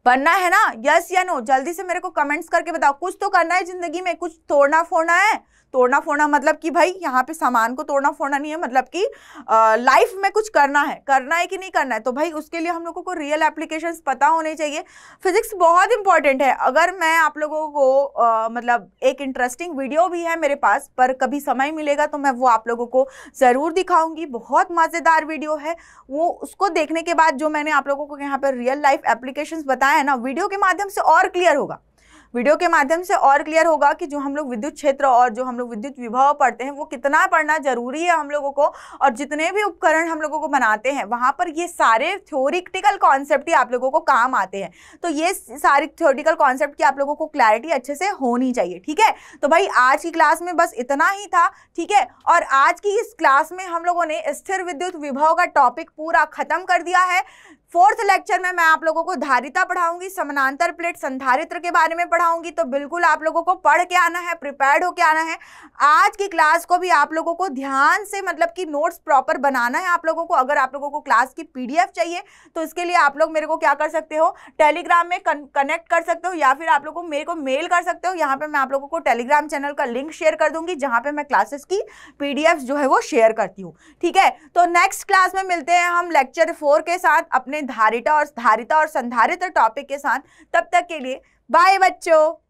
बनना है ना यस या नो जल्दी से मेरे को कमेंट्स करके बताओ कुछ तो करना है जिंदगी में कुछ तोड़ना फोड़ना है तोड़ना फोड़ना मतलब कि भाई यहाँ पे सामान को तोड़ना फोड़ना नहीं है मतलब कि लाइफ में कुछ करना है करना है कि नहीं करना है तो भाई उसके लिए हम लोगों को रियल एप्लीकेशन पता होने चाहिए फिजिक्स बहुत इंपॉर्टेंट है अगर मैं आप लोगों को आ, मतलब एक इंटरेस्टिंग वीडियो भी है मेरे पास पर कभी समय मिलेगा तो मैं वो आप लोगों को ज़रूर दिखाऊंगी बहुत मज़ेदार वीडियो है वो उसको देखने के बाद जो मैंने आप लोगों को यहाँ पर रियल लाइफ एप्लीकेशन बताया है ना वीडियो के माध्यम से और क्लियर होगा वीडियो के माध्यम से और क्लियर होगा कि जो हम लोग विद्युत क्षेत्र और जो हम लोग विद्युत विभव पढ़ते हैं वो कितना पढ़ना जरूरी है हम लोगों को और जितने भी उपकरण हम लोगों को बनाते हैं वहाँ पर ये सारे थ्योरिटिकल कॉन्सेप्ट ही आप लोगों को काम आते हैं तो ये सारे थ्योरिटिकल कॉन्सेप्ट की आप लोगों को क्लैरिटी अच्छे से होनी चाहिए ठीक है तो भाई आज की क्लास में बस इतना ही था ठीक है और आज की इस क्लास में हम लोगों ने स्थिर विद्युत विभव का टॉपिक पूरा खत्म कर दिया है फोर्थ लेक्चर में मैं आप लोगों को धारिता पढ़ाऊंगी समानांतर प्लेट संधारित्र के बारे में पढ़ाऊंगी तो बिल्कुल आप लोगों को पढ़ के आना है प्रिपेयर्ड होके आना है आज की क्लास को भी आप लोगों को ध्यान से मतलब कि नोट्स प्रॉपर बनाना है आप लोगों को अगर आप लोगों को क्लास की पीडीएफ चाहिए तो इसके लिए आप लोग मेरे को क्या कर सकते हो टेलीग्राम में कनेक्ट कर सकते हो या फिर आप लोगों को मेरे को मेल कर सकते हो यहाँ पर मैं आप लोगों को टेलीग्राम चैनल का लिंक शेयर कर दूंगी जहाँ पर मैं क्लासेस की पी जो है वो शेयर करती हूँ ठीक है तो नेक्स्ट क्लास में मिलते हैं हम लेक्चर फोर के साथ अपने में धारिता और धारिता और संधारित्र टॉपिक के साथ तब तक के लिए बाय बच्चों